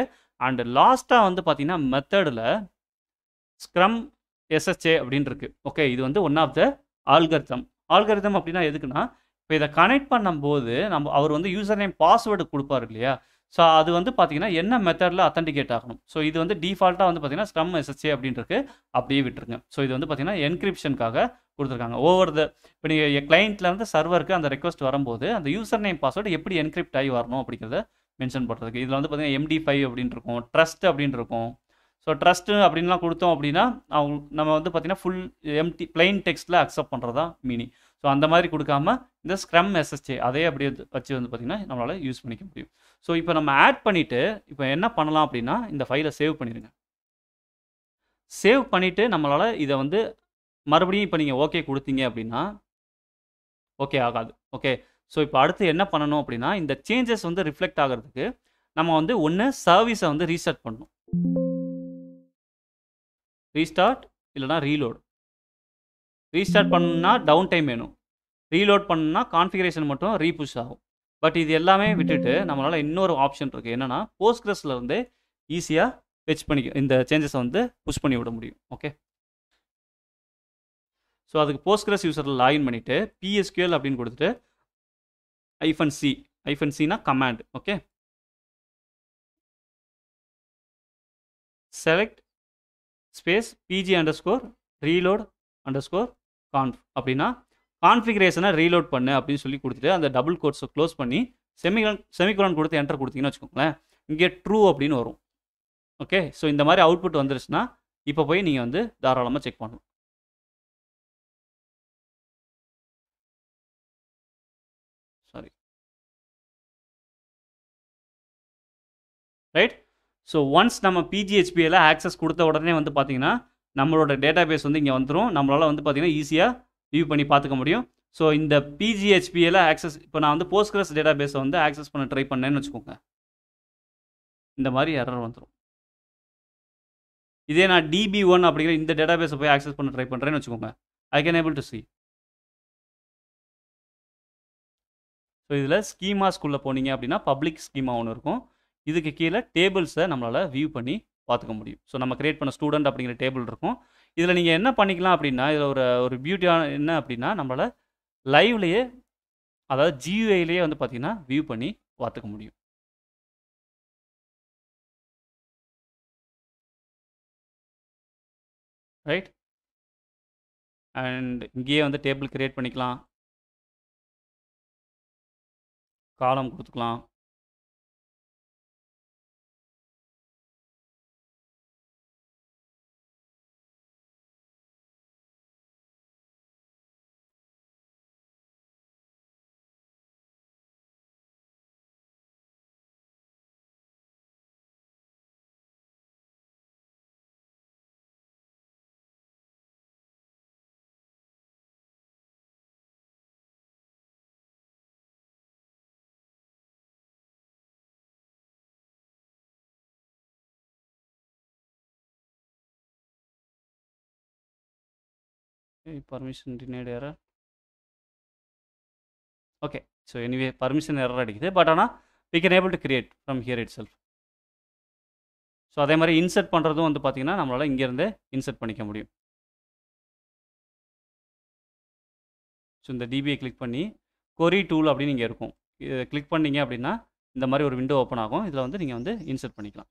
அண்டு லாஸ்ட்டாக வந்து பார்த்தீங்கன்னா மெத்தடில் ஸ்க்ரம் எஸ்எஸ்ஏ அப்படின்னு இருக்குது ஓகே இது வந்து one of the algorithm algorithm அப்படின்னா எதுக்குன்னா இப்போ இதை கனெக்ட் பண்ணும்போது நம்ம அவர் வந்து யூசர் நேம் பாஸ்வேர்டு கொடுப்பாரு இல்லையா ஸோ அது வந்து பார்த்தீங்கன்னா என்ன மெத்தடில் அத்தன்டிகேட் ஆகணும் ஸோ இது வந்து டிஃபால்ட்டாக வந்து பார்த்தீங்கன்னா ஸ்ட்ரம் எஸ்எஸ்ஏ அப்படின்றது அப்படியே விட்டுருங்க ஸோ இது வந்து பார்த்தீங்கன்னா என்கிரிப்ஷனுக்காக கொடுத்துருக்காங்க ஓவர் த இப்போ நீங்கள் கிளைண்ட்லேருந்து சர்வருக்கு அந்த ரெக்வஸ்ட் வரும்போது அந்த யூசர் நேம் பாஸ்வேர்டு எப்படி என்கிரிப்ட் ஆகி வரணும் அப்படிங்கிறத மென்ஷன் பண்ணுறதுக்கு இதில் வந்து பார்த்தீங்கன்னா எம்டி ஃபைவ் அப்படின்னு இருக்கும் ட்ரஸ்ட் அப்படின்னு இருக்கும் ஸோ ட்ரஸ்ட்டு அப்படின்லாம் கொடுத்தோம் அப்படின்னா அவங்க நம்ம வந்து பார்த்தீங்கன்னா ஃபுல் எம்டி பிளைன் டெக்ஸ்ட்டில் அக்செப்ட் பண்ணுறதா மீனிங் ஸோ அந்த மாதிரி கொடுக்காம இந்த ஸ்க்ரம் எஸ்எஸ்டி அதே அப்படியே வச்சு வந்து பார்த்திங்கன்னா நம்மளால் யூஸ் பண்ணிக்க முடியும் ஸோ இப்போ நம்ம ஆட் பண்ணிவிட்டு இப்போ என்ன பண்ணலாம் அப்படின்னா இந்த ஃபைலை சேவ் பண்ணிடுங்க சேவ் பண்ணிவிட்டு நம்மளால் இதை வந்து மறுபடியும் இப்போ நீங்கள் ஓகே கொடுத்தீங்க அப்படின்னா ஓகே ஆகாது ஓகே ஸோ இப்போ அடுத்து என்ன பண்ணணும் அப்படின்னா இந்த சேஞ்சஸ் வந்து ரிஃப்ளெக்ட் ஆகிறதுக்கு நம்ம வந்து ஒன்று சர்வீஸை வந்து ரீஸ்டார்ட் பண்ணணும் ரீஸ்டார்ட் இல்லைனா ரீலோடு ரீஸ்டார்ட் பண்ணணும்னா டவுன் டைம் வேணும் ரீலோட் பண்ணணும்னா கான்ஃபிகரேஷன் மட்டும் ரீபுஷ் ஆகும் பட் இது எல்லாமே விட்டுட்டு நம்மளால் இன்னொரு ஆப்ஷன் இருக்குது என்னென்னா போஸ்ட்கிரஸில் வந்து ஈஸியாக பெச் பண்ணி இந்த சேஞ்சஸை வந்து புஷ் பண்ணி விட முடியும் ஓகே ஸோ அதுக்கு போஸ்ட்கிரஸ் யூஸரில் லாகின் பண்ணிவிட்டு பிஎஸ்கியூஎல் அப்படின்னு கொடுத்துட்டு ஐஃபன் சி ஐஃபன் சினா command okay select space PG underscore reload underscore conf அப்படின்னா கான்ஃபிகரேஷனை ரீலோட் பண்ணு அப்படின்னு சொல்லி கொடுத்துட்டு அந்த டபுள் கோட்ஸை க்ளோஸ் பண்ணி செமிகன் செமிகுலான் கொடுத்து என்டர் கொடுத்தீங்கன்னு வச்சுக்கோங்களேன் இங்கே ட்ரூ அப்படின்னு வரும் ஓகே ஸோ இந்த மாதிரி அவுட்புட் வந்துருச்சுன்னா இப்போ போய் நீங்கள் வந்து தாராளமாக செக் பண்ணணும் சாரி ரைட் ஸோ ஒன்ஸ் நம்ம பிஜிஹெச்பியில் ஆக்சஸ் கொடுத்த உடனே வந்து பார்த்தீங்கன்னா நம்மளோட டேட்டா பேஸ் வந்து இங்கே வந்துடும் நம்மளால் வந்து பார்த்திங்கன்னா ஈஸியாக வியூ பண்ணி பார்த்துக்க முடியும் ஸோ இந்த பிஜிஹெச்பியில் ஆக்சஸ் இப்போ நான் வந்து போஸ்ட்கிரஸ் டேட்டா வந்து ஆக்சஸ் பண்ண ட்ரை பண்ணேன்னு வச்சுக்கோங்க இந்த மாதிரி எரர் வந்துடும் இதே நான் டிபி ஒன் அப்படிங்கிற இந்த டேட்டா பேஸை போய் ஆக்சஸ் பண்ண ட்ரை பண்ணுறேன்னு வச்சுக்கோங்க I can able to see so இதில் ஸ்கீமாஸ்குள்ளே போனீங்க அப்படின்னா பப்ளிக் ஸ்கீமா ஒன்று இருக்கும் இதுக்கு கீழே டேபிள்ஸை நம்மளால் வியூ பண்ணி பார்த்துக்க முடியும் ஸோ நம்ம கிரியேட் பண்ண ஸ்டூடெண்ட் அப்படிங்கிற டேபிள் இருக்கும் இதில் நீங்கள் என்ன பண்ணிக்கலாம் அப்படின்னா இதில் ஒரு ஒரு பியூட்டியான என்ன அப்படின்னா நம்மளை லைவ்லேயே அதாவது ஜியூஐலேயே வந்து பார்த்திங்கன்னா வியூ பண்ணி பார்த்துக்க முடியும் ரைட் அண்ட் இங்கேயே வந்து டேபிள் க்ரியேட் பண்ணிக்கலாம் காலம் கொடுத்துக்கலாம் permission denied error okay so anyway permission error அடிக்குது பட் ஆனால் we can able to create from here itself so அதே மாதிரி இன்சர்ட் பண்ணுறதும் வந்து பார்த்திங்கன்னா நம்மளால் இங்கேருந்து இன்சர்ட் பண்ணிக்க முடியும் ஸோ இந்த டிபியை கிளிக் பண்ணி கொரி டூல் அப்படின்னு இங்கே இருக்கும் இதை கிளிக் பண்ணிங்க அப்படின்னா இந்த மாதிரி ஒரு விண்டோ ஓப்பன் ஆகும் இதில் வந்து நீங்கள் வந்து இன்சர்ட் பண்ணிக்கலாம்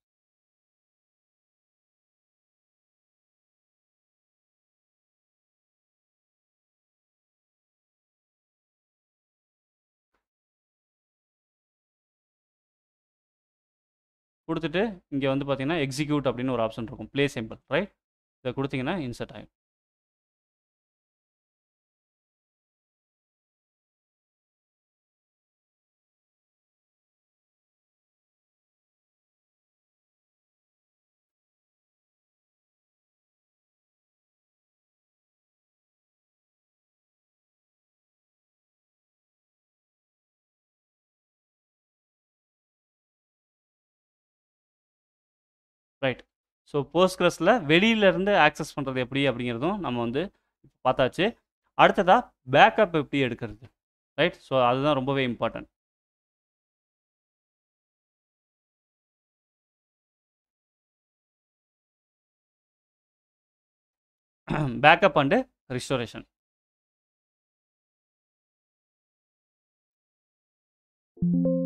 கொடுத்துட்டு இங்கே வந்து பார்த்தீங்கன்னா எக்ஸிக்யூட் அப்படின்னு ஒரு ஆப்ஷன் இருக்கும் ப்ளே சிம்பிள் ரைட் இதை கொடுத்தீங்கன்னா இன்சர்ட் ஆகும் ரைட் ஸோ போஸ்ட்கிரஸில் வெளியிலேருந்து ஆக்சஸ் பண்ணுறது எப்படி அப்படிங்கிறதும் நம்ம வந்து பார்த்தாச்சு அடுத்ததாக பேக்கப் எப்படி எடுக்கிறது ரைட் ஸோ அதுதான் ரொம்பவே important backup and restoration thank you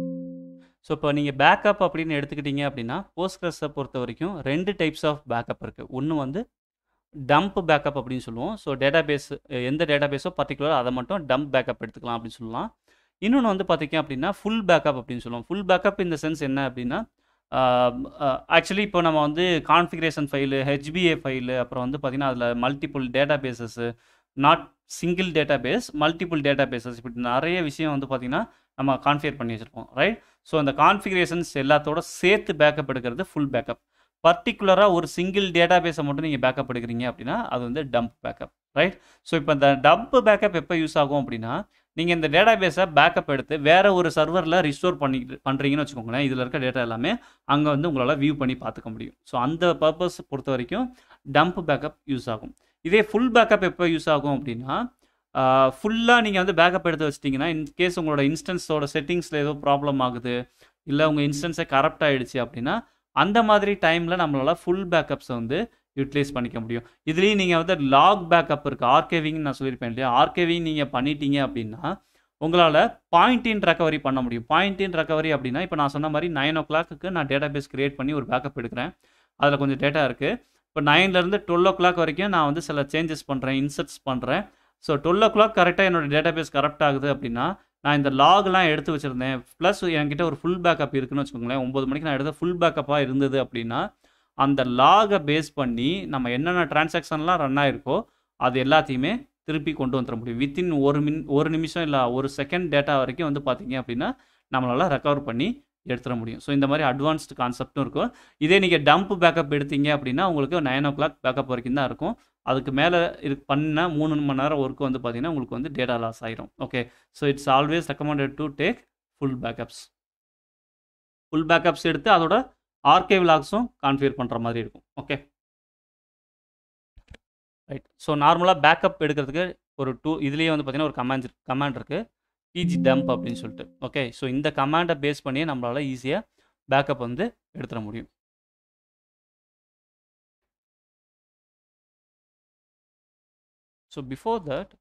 so இப்போ நீங்கள் பேக்கப் அப்படின்னு எடுத்துக்கிட்டிங்க அப்படின்னா போஸ்ட்கிரஸை பொறுத்த வரைக்கும் ரெண்டு டைப்ஸ் ஆஃப் பேக்கப் இருக்குது ஒன்று வந்து டம்ப் பேக்கப் அப்படின்னு சொல்லுவோம் ஸோ டேட்டா பேஸ் எந்த டேட்டா பேஸோ பர்டிகுலர் அதை மட்டும் டம்ப் பேக்கப் எடுத்துக்கலாம் அப்படின்னு சொல்லலாம் இன்னொன்று வந்து பார்த்திங்க அப்படின்னா ஃபுல் பேக்கப் அப்படின்னு சொல்லுவோம் ஃபுல் பேக்கப் இந்த சென்ஸ் என்ன அப்படின்னா ஆக்சுவலி இப்போ நம்ம வந்து கான்ஃபிகரேஷன் ஃபைலு ஹெச்பிஏ ஃபைலு அப்புறம் வந்து பார்த்திங்கன்னா அதில் multiple databases not single database multiple databases இப்படி நிறைய விஷயம் வந்து பார்த்திங்கன்னா நம்ம கான்ஃபிகர் பண்ணி வச்சுருப்போம் ரைட் ஸோ அந்த கான்ஃபிகரேஷன்ஸ் எல்லாத்தோட சேர்த்து பேக்கப் எடுக்கிறது ஃபுல் பேக்கப் பர்டிகுலராக ஒரு சிங்கிள் டேட்டா பேஸை மட்டும் நீங்கள் பேக்கப் எடுக்கிறீங்க அப்படின்னா அது வந்து டம்ப் பேக்கப் ரைட் ஸோ இப்போ இந்த டம்ப் பேக்கப் எப்போ யூஸ் ஆகும் அப்படின்னா நீங்கள் இந்த டேட்டா பேஸை பேக்கப் எடுத்து வேறு ஒரு சர்வரில் ரிஸ்டோர் பண்ணி பண்ணுறீங்கன்னு வச்சுக்கோங்களேன் இதில் இருக்க டேட்டா எல்லாமே அங்கே வந்து உங்களால் வியூ பண்ணி பார்த்துக்க முடியும் ஸோ அந்த பர்பஸ் பொறுத்த வரைக்கும் டம்ப் பேக்கப் யூஸ் ஆகும் இதே ஃபுல் பேக்கப் எப்போ யூஸ் ஆகும் அப்படின்னா ஃபுல்லாக நீங்கள் வந்து பேக்கப் எடுத்து வச்சிட்டிங்கன்னா இன் கேஸ் உங்களோட இன்ஸ்டன்ஸோட செட்டிங்ஸில் ஏதோ ப்ராப்ளம் ஆகுது இல்லை உங்கள் இன்ஸ்டன்ஸை கரப்ட் ஆகிடுச்சு அப்படின்னா அந்த மாதிரி டைமில் நம்மளால் ஃபுல் பேக்கப்ஸை வந்து யூட்டிலைஸ் பண்ணிக்க முடியும் இதுலேயும் நீங்கள் வந்து லாக் பேக்கப் இருக்குது ஆர்கேவிங்னு நான் சொல்லியிருப்பேன் இல்லையா ஆர்கேவிங் நீங்கள் பண்ணிட்டீங்க அப்படின்னா உங்களால் பாயிண்ட் இன் ரெக்கவரி பண்ண முடியும் பாயிண்ட் இன் ரெக்கவரி அப்படின்னா இப்போ நான் சொன்ன மாதிரி நைன் ஓ கிளாக்கு நான் டேட்டா பேஸ் கிரியேட் பண்ணி ஒரு பேக்கப் எடுக்கிறேன் அதில் கொஞ்சம் டேட்டா இருக்குது இப்போ நைன்லேருந்து டுவெல் ஓ கிளாக் வரைக்கும் நான் வந்து சில சேஞ்சஸ் பண்ணுறேன் இன்சர்ட்ஸ் பண்ணுறேன் ஸோ டுவெல் ஓ கிளாக் கரெக்டாக என்னோடய டேட்டா பேஸ் கரெக்ட் ஆகுது அப்படின்னா நான் இந்த லாக்லாம் எடுத்து வச்சுருந்தேன் ப்ளஸ் என்கிட்ட ஒரு ஃபுல் பேக்கப் இருக்குன்னு வச்சுக்கோங்களேன் ஒம்பது மணிக்கு நான் எடுத்த ஃபுல் பேக்கப்பாக இருந்தது அப்படின்னா அந்த லாகை பேஸ் பண்ணி நம்ம என்னென்ன டிரான்சாக்ஷன்லாம் ரன் ஆகிருக்கோ அது எல்லாத்தையுமே திருப்பி கொண்டு வந்துட முடியும் வித்தின் ஒரு மின் ஒரு நிமிஷம் இல்லை ஒரு செகண்ட் டேட்டா வரைக்கும் வந்து பார்த்திங்க அப்படின்னா நம்மளால் ரெக்கவர் பண்ணி எடுத்துட முடியும் ஸோ இந்த மாதிரி அட்வான்ஸ்டு கான்செப்ட்டும் இருக்கும் இதே நீங்கள் டம்ப் பேக்கப் எடுத்தீங்க அப்படின்னா உங்களுக்கு நைன் ஓ கிளாக் பேக்கப் வரைக்கும் தான் இருக்கும் அதுக்கு மேலே இது பண்ணால் மூணு மணி நேரம் ஒர்க்கு வந்து பார்த்தீங்கன்னா உங்களுக்கு வந்து டேட்டா லாஸ் ஆகிரும் okay so it's always recommended to take full backups full backups எடுத்து அதோட ஆர்கேவ் லாக்ஸும் கான்ஃபியர் பண்ணுற மாதிரி இருக்கும் ஓகே ரைட் ஸோ நார்மலாக பேக்கப் எடுக்கிறதுக்கு ஒரு டூ இதுலேயே வந்து பார்த்தீங்கன்னா ஒரு கமாண்ட் கமாண்ட் இருக்குது பிஜி டம்ப் அப்படின்னு சொல்லிட்டு ஓகே ஸோ இந்த கமாண்டை பேஸ் பண்ணியே நம்மளால் ஈஸியாக பேக்கப் வந்து எடுத்துட முடியும் ஸோ பிஃபோர் தட்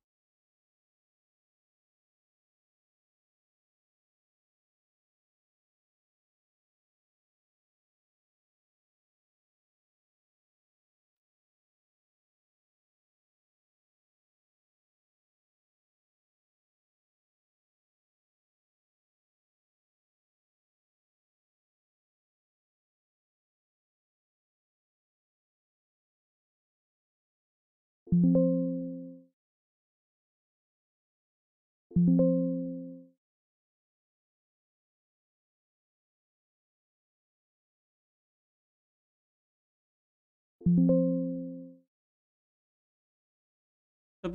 இப்போ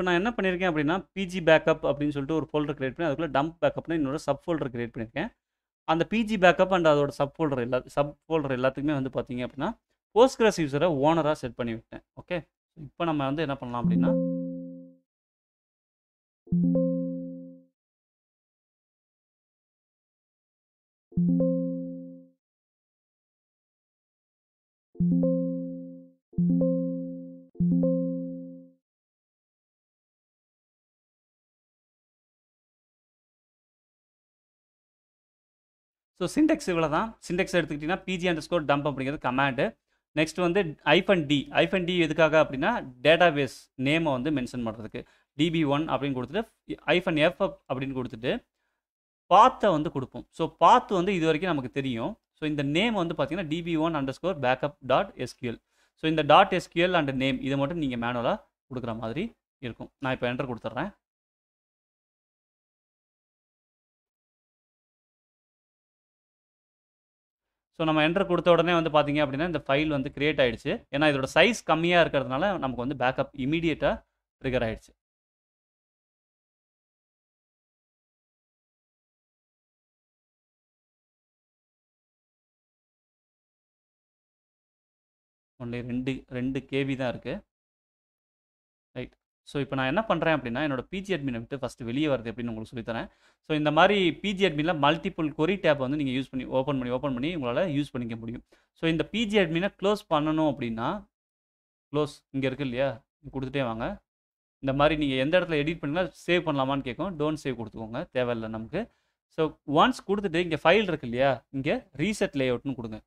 நான் என்ன பண்ணியிருக்கேன் அப்படின்னா பிஜி பேக்கப் அப்படின்னு சொல்லிட்டு ஒரு ஃபோல்டர் கிரியேட் பண்ணி அதுக்குள்ளே டம்ப் பேக்கப்னு என்னோட சப் ஃபோல்டர் கிரியேட் பண்ணியிருக்கேன் அந்த பிஜி பேக்கப் அண்ட் அதோட சப் ஃபோல்டர் எல்லா சப் ஃபோல்டர் எல்லாத்துக்குமே வந்து பார்த்தீங்க அப்படின்னா போஸ்ட்கிரஸ் யூஸரை ஓனராக செட் பண்ணி விட்டேன் ஓகே இப்போ நம்ம வந்து என்ன பண்ணலாம் அப்படின்னா ஸோ சிண்டெக்ஸ் இவ்வளோ தான் சிண்டெக்ஸ் எடுத்துக்கிட்டிங்கன்னா பிஜி அண்டர் ஸ்கோர் டம்ப் அப்படிங்கிறது கமாண்டு நெக்ஸ்ட் வந்து ஐஃபன் டி ஐஃபன் டி எதுக்காக அப்படின்னா டேட்டாபேஸ் நேமை வந்து மென்ஷன் பண்ணுறதுக்கு டிபி ஒன் அப்படின்னு கொடுத்துட்டு ஐஃபன் எஃப் அப்படின்னு கொடுத்துட்டு பாத்தை வந்து கொடுப்போம் ஸோ பாத்து வந்து இது வரைக்கும் நமக்கு தெரியும் ஸோ இந்த நேம் வந்து பார்த்தீங்கன்னா DB one underscore backup dot SQL so இந்த டாட் எஸ்கியூஎல் அண்ட் நேம் இதை மட்டும் நீங்கள் மேனுவலாக கொடுக்குற மாதிரி இருக்கும் நான் இப்போ என்டர் கொடுத்துட்றேன் ஸோ நம்ம என்டர் கொடுத்த உடனே வந்து பார்த்தீங்க அப்படின்னா இந்த ஃபைல் வந்து கிரியேட் ஆகிடுச்சு ஏன்னா இதோட சைஸ் கம்மியாக இருக்கிறதுனால நமக்கு வந்து பேக்கப் இமீடியட்டாக ட்ரிகர் ஆகிடுச்சு ஒன்லி ரெண்டு ரெண்டு கேபி தான் இருக்குது ஸோ இப்போ நான் என்ன பண்ணுறேன் அப்படின்னா என்னோட பிஜி அட்மினை விட்டு ஃபஸ்ட்டு வெளியே வருது அப்படின்னு உங்களுக்கு சொல்லித்தரேன் ஸோ இந்த மாதிரி பிஜி அட்மினில் மல்டிபிள் கொரி டேப் வந்து நீங்கள் யூஸ் பண்ணி ஓப்பன் பண்ணி ஓப்பன் பண்ணி உங்களால் யூஸ் பண்ணிக்க முடியும் ஸோ இந்த பிஜி அட்மினை க்ளோஸ் பண்ணணும் அப்படின்னா க்ளோஸ் இங்கே இருக்குது இல்லையா கொடுத்துட்டே வாங்க இந்த மாதிரி நீங்கள் எந்த இடத்துல எடிட் பண்ணலாம் சேவ் பண்ணலாமான்னு கேட்கும் டோன்ட் சேவ் கொடுத்துக்கோங்க தேவையில்லை நமக்கு ஸோ ஒன்ஸ் கொடுத்துட்டு இங்கே ஃபைல் இருக்கு இல்லையா இங்கே ரீசெட் லேஅவுட்னு கொடுங்க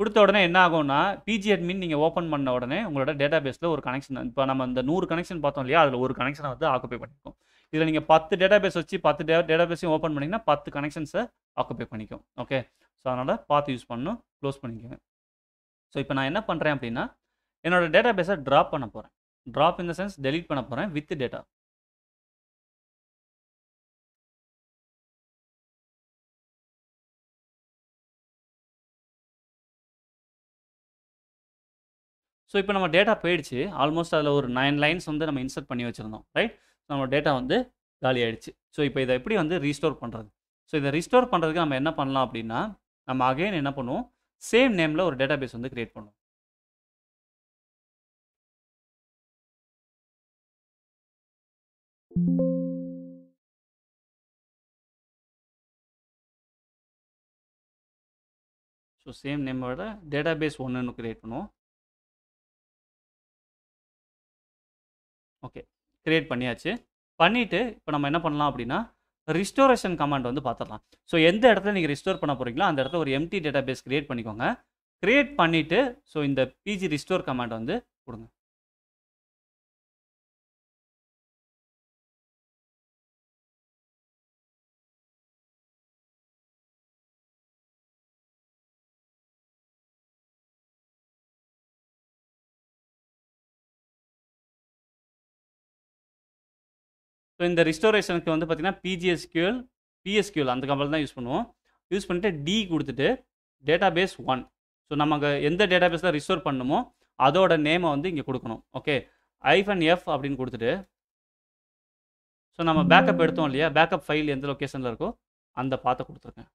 கொடுத்த உடனே என்ன ஆகும்னா பிஜி அட்மின் நீங்கள் ஓப்பன் பண்ண உடனே உங்களோட டேட்டா பேஸில் ஒரு கனெக்ஷன் இப்போ நம்ம இந்த நூறு கனெக்ஷன் பார்த்தோம் இல்லையா அதில் ஒரு கனெக்ஷனை வந்து ஆக்குப்பை பண்ணிக்கும் இதில் நீங்கள் பத்து டேட்டா பேஸ் வச்சு பத்து டே டேட்டா பேஸையும் ஓப்பன் பண்ணிங்கன்னா பத்து கனெக்ஷன்ஸை ஆக்குப்பை பண்ணிக்கும் ஓகே ஸோ அதனால் பார்த்து யூஸ் பண்ணணும் க்ளோஸ் பண்ணிக்கோங்க ஸோ இப்போ நான் என்ன பண்ணுறேன் அப்படின்னா என்னோடய டேட்டா பேஸை ட்ராப் பண்ண போகிறேன் drop in the sense delete பண்ண போகிறேன் வித் டேட்டா ஸோ இப்போ நம்ம டேட்டா போயிடுச்சு ஆல்மோஸ்ட் அதில் ஒரு நைன் லைன்ஸ் வந்து நம்ம இன்சர்ட் பண்ணி வச்சுருந்தோம் ரைட் நம்ம டேட்டா வந்து காலி ஆகிடுச்சு ஸோ இப்போ இதை எப்படி வந்து ரீஸ்டோர் பண்ணுறது ஸோ இதை ரீஸ்டோர் பண்ணுறதுக்கு நம்ம என்ன பண்ணலாம் அப்படின்னா நம்ம அகைன் என்ன பண்ணுவோம் சேம் நேமில் ஒரு டேட்டா பேஸ் வந்து க்ரியேட் பண்ணுவோம் ஸோ சேம் நேமோட டேட்டா பேஸ் ஒன்று க்ரியேட் பண்ணுவோம் ஓகே கிரியேட் பண்ணியாச்சு பண்ணிவிட்டு இப்போ நம்ம என்ன பண்ணலாம் அப்படின்னா ரிஸ்டோரேஷன் கமாண்ட் வந்து பார்த்துடலாம் ஸோ எந்த இடத்துல நீங்கள் ரிஸ்டோர் பண்ண போகிறீங்களோ அந்த இடத்துல ஒரு எம்டி டேட்டா பேஸ் க்ரியேட் பண்ணிக்கோங்க க்ரியேட் பண்ணிவிட்டு ஸோ இந்த பிஜி ரிஸ்டோர் கமாண்ட் வந்து கொடுங்க ஸோ இந்த ரிஸ்டோரேஷனுக்கு வந்து பார்த்தீங்கன்னா பிஜிஎஸ்கியூஎல் பிஎஸ்கியூஎல் அந்த கம்பெனி தான் யூஸ் பண்ணுவோம் யூஸ் பண்ணிட்டு டி கொடுத்துட்டு டேட்டா பேஸ் ஒன் ஸோ நமக்கு எந்த டேட்டா பேஸில் ரிஸ்டோர் பண்ணணுமோ அதோட நேமை வந்து இங்கே கொடுக்கணும் ஓகே ஐஃபன் எஃப் அப்படின்னு கொடுத்துட்டு ஸோ நம்ம பேக்கப் எடுத்தோம் இல்லையா பேக்கப் ஃபைல் எந்த லொக்கேஷனில் இருக்கோ அந்த பார்த்து கொடுத்துருக்கேன்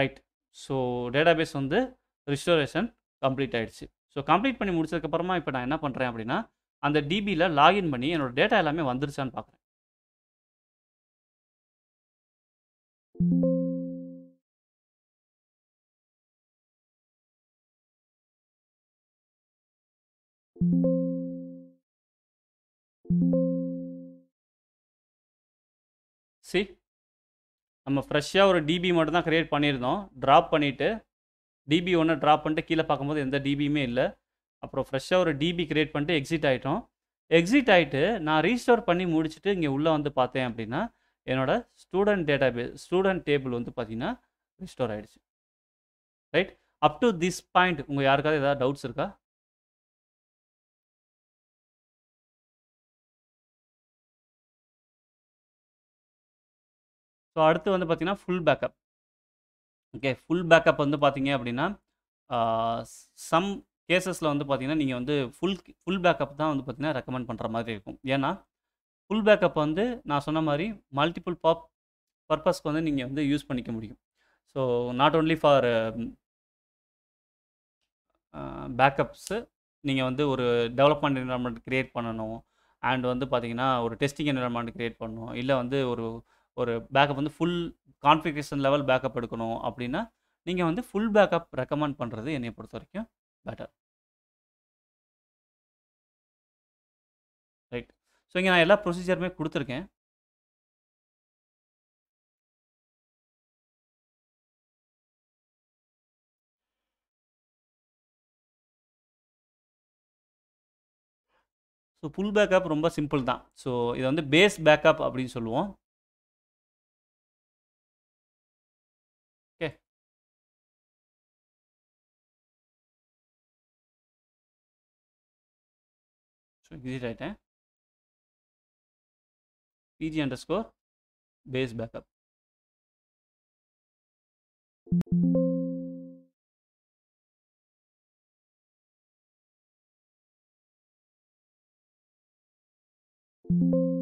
ரைட் ஸோ டேட்டாபேஸ் வந்து ரிஸ்டோரேஷன் கம்ப்ளீட் ஆகிடுச்சு ஸோ கம்ப்ளீட் பண்ணி முடிச்சதுக்கப்புறமா இப்போ நான் என்ன பண்ணுறேன் அப்படின்னா அந்த டிபியில் லாகின் பண்ணி என்னோடய டேட்டா எல்லாமே வந்துருச்சான்னு பார்க்குறேன் சி நம்ம ஃப்ரெஷ்ஷாக ஒரு டிபி மட்டும் தான் க்ரியேட் பண்ணியிருந்தோம் ட்ராப் பண்ணிவிட்டு டிபி ஒன்று ட்ராப் பண்ணிட்டு கீழே பார்க்கும்போது எந்த டிபியுமே இல்லை அப்புறம் ஃப்ரெஷ்ஷாக ஒரு டிபி கிரியேட் பண்ணிட்டு எக்ஸிட் ஆகிட்டோம் எக்ஸிட் ஆகிட்டு நான் ரீஸ்டோர் பண்ணி முடிச்சுட்டு இங்கே உள்ளே வந்து பார்த்தேன் அப்படின்னா என்னோடய student database student table வந்து பார்த்தீங்கன்னா ரிஸ்டோர் ஆகிடுச்சு right up to this point உங்கள் யாருக்காவது ஏதாவது டவுட்ஸ் இருக்கா ஸோ அடுத்து வந்து பார்த்தீங்கன்னா full backup okay full backup வந்து பார்த்தீங்க அப்படின்னா சம் கேசஸில் வந்து பார்த்தீங்கன்னா நீங்கள் வந்து ஃபுல் ஃபுல் பேக்கப் தான் வந்து பார்த்தீங்கன்னா ரெக்கமெண்ட் பண்ணுற மாதிரி இருக்கும் ஏன்னா ஃபுல் பேக்கப் வந்து நான் சொன்ன மாதிரி மல்டிபிள் பாப் பர்பஸ்க்கு வந்து நீங்கள் வந்து யூஸ் பண்ணிக்க முடியும் so not only for backups நீங்கள் வந்து ஒரு டெவலப்மெண்ட் என்வரன்மெண்ட் க்ரியேட் பண்ணணும் அண்ட் வந்து பார்த்தீங்கன்னா ஒரு டெஸ்டிங் என்வரன்மெண்ட் க்ரியேட் பண்ணணும் இல்லை வந்து ஒரு ஒரு பேக்கப் வந்து ஃபுல் கான்ஃபிகரேஷன் லெவல் பேக்கப் எடுக்கணும் அப்படின்னா நீங்கள் வந்து ஃபுல் பேக்கப் ரெக்கமெண்ட் பண்ணுறது என்னை பொறுத்த வரைக்கும் பெட்டர் ரைட் ஸோ இங்கே நான் எல்லா ப்ரொசீஜருமே கொடுத்துருக்கேன் ஸோ புல் பேக்கப் ரொம்ப சிம்பிள் தான் ஸோ இதை வந்து பேஸ் பேக்கப் அப்படின்னு சொல்லுவோம் click this right eh? pg underscore base backup thank you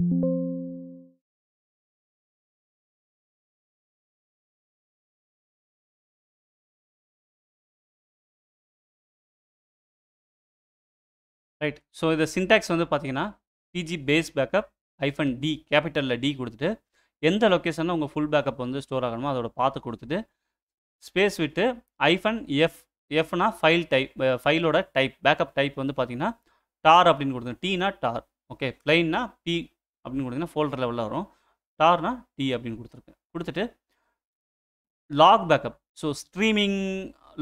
right so இந்த சின்டாக்ஸ் வந்து பார்த்தீங்கன்னா PG base backup hyphen D கேபிட்டலில் டி கொடுத்துட்டு எந்த லொக்கேஷனில் உங்கள் ஃபுல் பேக்கப் வந்து ஸ்டோர் ஆகணுமோ அதோட பார்த்து கொடுத்துட்டு ஸ்பேஸ் விட்டு ஐஃபன் எஃப் எஃப்னா ஃபைல் டைப் ஃபைலோட டைப் பேக்கப் டைப் வந்து பார்த்தீங்கன்னா டார் அப்படின்னு கொடுத்துருங்க டீனா டார் ஓகே ப்ளைன்னா பி அப்படின்னு கொடுத்தீங்கன்னா ஃபோல்டர் லெவலில் வரும் டார்னா டி அப்படின்னு கொடுத்துருக்கேன் கொடுத்துட்டு log backup so streaming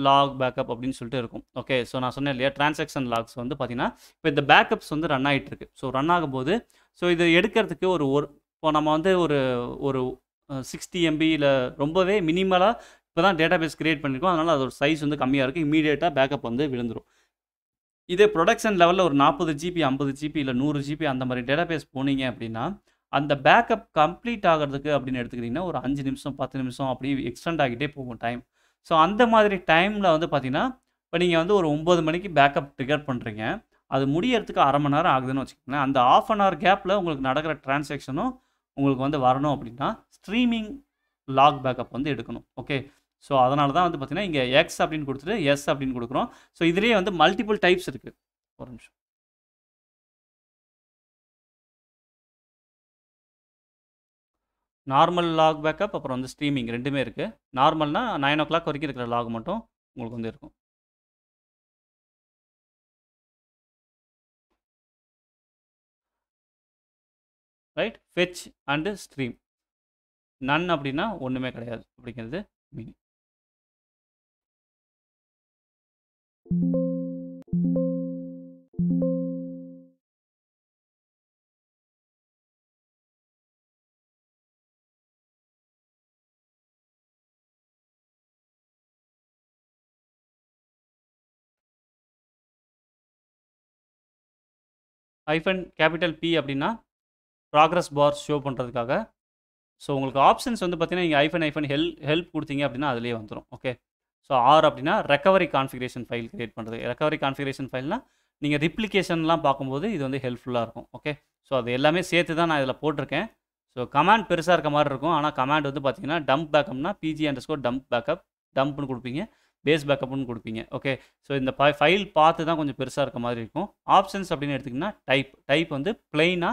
log backup அப்படின்னு சொல்லிட்டு இருக்கும் ஓகே ஸோ நான் சொன்னேன் இல்லையா டிரான்சாக்ஷன் லாக்ஸ் வந்து பார்த்தீங்கன்னா இப்போ இந்த பேக்கப்ஸ் வந்து ரன் ஆகிட்டு இருக்கு ஸோ ரன் ஆகும்போது ஸோ இது எடுக்கிறதுக்கு ஒரு ஒரு இப்போ நம்ம வந்து ஒரு ஒரு சிக்ஸ்டி எம்பியில் ரொம்பவே மினிமலாக இப்போ தான் டேட்டா பேஸ் கிரியேட் பண்ணியிருக்கோம் அதனால் அதோட சைஸ் வந்து கம்மியாக இருக்குது இமீடியட்டாக பேக்கப் வந்து விழுந்துடும் இதே ப்ரொடக்ஷன் லெவலில் ஒரு நாற்பது ஜிபி ஐம்பது ஜிபி இல்லை நூறு ஜிபி அந்த மாதிரி டேட்டாபேஸ் போனீங்க அப்படின்னா அந்த பேக்கப் கம்ப்ளீட் ஆகிறதுக்கு அப்படின்னு எடுத்துக்கிட்டிங்கன்னா ஒரு அஞ்சு நிமிஷம் பத்து நிமிஷம் அப்படி எக்ஸ்டெண்ட் ஆகிட்டே போகும் டைம் ஸோ அந்த மாதிரி டைமில் வந்து பார்த்திங்கன்னா இப்போ நீங்கள் வந்து ஒரு ஒம்பது மணிக்கு பேக்கப் ட்ரிகர் பண்ணுறீங்க அது முடியறதுக்கு அரை மணி நேரம் ஆகுதுன்னு வச்சுக்கோங்களேன் அந்த ஆஃப் அன் ஹவர் கேப்பில் உங்களுக்கு நடக்கிற டிரான்சாக்ஷனும் உங்களுக்கு வந்து வரணும் அப்படின்னா ஸ்ட்ரீமிங் லாக் பேக்கப் வந்து எடுக்கணும் ஓகே ஸோ அதனால தான் வந்து பார்த்திங்கன்னா இங்கே எக்ஸ் அப்படின்னு கொடுத்துட்டு எஸ் அப்படின்னு கொடுக்குறோம் ஸோ இதுலேயே வந்து மல்டிபிள் டைப்ஸ் இருக்குது ஒரு நிமிஷம் நார்மல் லாக் பேக்கப் அப்புறம் வந்து ஸ்ட்ரீமிங் ரெண்டுமே இருக்குது நார்மல்னால் நைன் ஓ கிளாக் வரைக்கும் இருக்கிற லாக் மட்டும் உங்களுக்கு வந்து இருக்கும் right fetch and stream none அப்படின்னா ஒன்றுமே கிடையாது அப்படிங்கிறது மீனிங் ஐஃபன் கேபிட்டல் பி அப்படின்னா ப்ராக்ரஸ் பார் ஷோ பண்ணுறதுக்காக ஸோ உங்களுக்கு ஆப்ஷன்ஸ் வந்து பார்த்தீங்கன்னா நீங்கள் ஐஃபன் ஐஃபன் ஹெல் ஹெல்ப் கொடுத்தீங்க அப்படின்னா அதுலேயே வந்துடும் ஓகே ஸோ ஆர் அப்படின்னா ரெக்கவரி கான்ஃபிகரேஷன் ஃபைல் கிரியேட் பண்ணுறது ரெக்கவரி கான்ஃபிகரேஷன் ஃபைல்னா நீங்கள் ரிப்ளிகேஷன்லாம் பார்க்கும்போது இது வந்து ஹெல்ப்ஃபுல்லாக இருக்கும் ஓகே ஸோ அது எல்லாமே சேர்த்து தான் நான் இதில் போட்டிருக்கேன் ஸோ கமாண்ட் பெருசாக இருக்க மாதிரி இருக்கும் ஆனால் கமாண்ட் வந்து பார்த்தீங்கன்னா டம்ப் பேக்கப்னா PG underscore dump backup டம்ப்னு கொடுப்பீங்க பேஸ் பேக்கப்னு கொடுப்பீங்க ஓகே ஸோ இந்த ஃபைல் பார்த்து தான் கொஞ்சம் பெருசாக இருக்க மாதிரி இருக்கும் ஆப்ஷன்ஸ் அப்படின்னு எடுத்திங்கன்னா டைப் டைப் வந்து பிளெயினா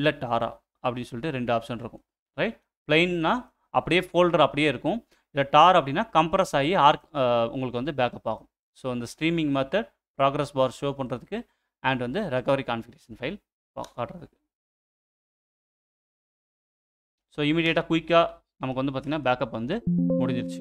இல்லை டாரா அப்படின்னு சொல்லிட்டு ரெண்டு ஆப்ஷன் இருக்கும் ரைட் பிளெயின்னா அப்படியே ஃபோல்டர் அப்படியே இருக்கும் இல்லை டார் அப்படின்னா கம்ப்ரஸ் ஆகி ஆர்க் உங்களுக்கு வந்து பேக்கப் ஆகும் ஸோ இந்த streaming method progress bar show பண்ணுறதுக்கு அண்ட் வந்து ரெக்கவரி கான்ஃபிகரேஷன் ஃபைல் காட்டுறதுக்கு ஸோ இமீடியேட்டாக குயிக்காக நமக்கு வந்து பார்த்திங்கன்னா பேக்கப் வந்து முடிஞ்சிருச்சு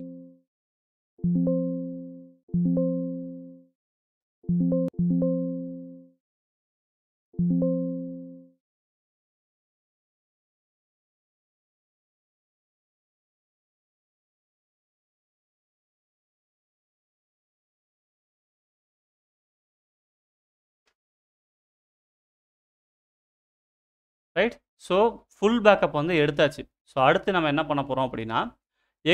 ரைட் ஸோ ஃபுல் பேக்கப் வந்து எடுத்தாச்சு ஸோ அடுத்து நம்ம என்ன பண்ண போகிறோம் அப்படின்னா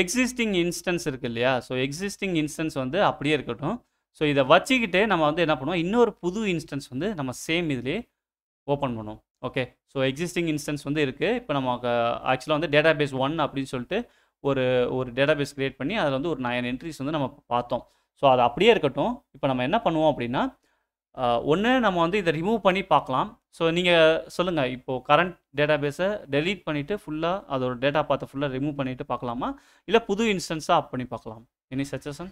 எக்ஸிஸ்டிங் இன்ஸ்டன்ஸ் இருக்குது இல்லையா ஸோ எக்ஸிஸ்டிங் இன்ஸ்டன்ஸ் வந்து அப்படியே இருக்கட்டும் ஸோ இதை வச்சுக்கிட்டே நம்ம வந்து என்ன பண்ணுவோம் இன்னொரு புது இன்ஸ்டன்ஸ் வந்து நம்ம சேம் இதுலேயே ஓப்பன் பண்ணுவோம் ஓகே ஸோ எக்ஸிஸ்டிங் இன்ஸ்டன்ஸ் வந்து இருக்குது இப்போ நம்ம ஆக்சுவலாக வந்து டேட்டா பேஸ் ஒன் அப்படின்னு சொல்லிட்டு ஒரு ஒரு டேட்டா பேஸ் க்ரியேட் பண்ணி அதில் வந்து ஒரு நயன் என்ட்ரிஸ் வந்து நம்ம பார்த்தோம் ஸோ அது அப்படியே இருக்கட்டும் இப்போ நம்ம என்ன பண்ணுவோம் அப்படின்னா ஒன்று நம்ம வந்து இதை ரிமூவ் பண்ணி பார்க்கலாம் ஸோ நீங்கள் சொல்லுங்கள் இப்போது கரண்ட் டேட்டா பேஸை டெலீட் பண்ணிவிட்டு ஃபுல்லாக அதோட டேட்டா பார்த்து ஃபுல்லாக ரிமூவ் பண்ணிவிட்டு பார்க்கலாமா இல்லை புது இன்ஸ்டன்ஸாக அப் பண்ணி பார்க்கலாம் எனி சஜஷன்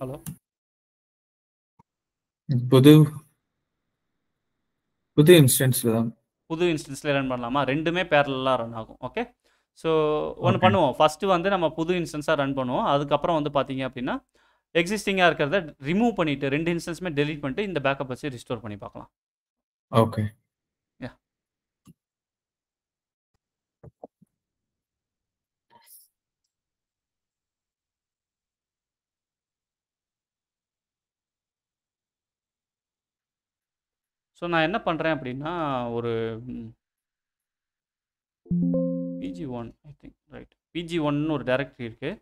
ஹலோ புது புது இன்ஸ்டன்ஸில் தான் புது இன்ஸ்டன்ஸில் ரன் பண்ணலாமா ரெண்டுமே பேரலாக ரன் ஆகும் ஓகே ஸோ ஒன்று பண்ணுவோம் ஃபஸ்ட்டு வந்து நம்ம புது இன்ஸ்டன்ஸாக ரன் பண்ணுவோம் அதுக்கப்புறம் வந்து பார்த்தீங்க அப்படின்னா எக்ஸிஸ்டிங்காக இருக்கிறத ரிமூவ் பண்ணிவிட்டு ரெண்டு இன்ஸ்டன்ஸுமே டெலீட் பண்ணிட்டு இந்த பேக்கப் வச்சு ரிஸ்டோர் பண்ணி பார்க்கலாம் ஓகே ஸோ நான் என்ன பண்ணுறேன் அப்படின்னா ஒரு PG one I think right PG ஒன்னு ஒரு டேரக்டரி இருக்குது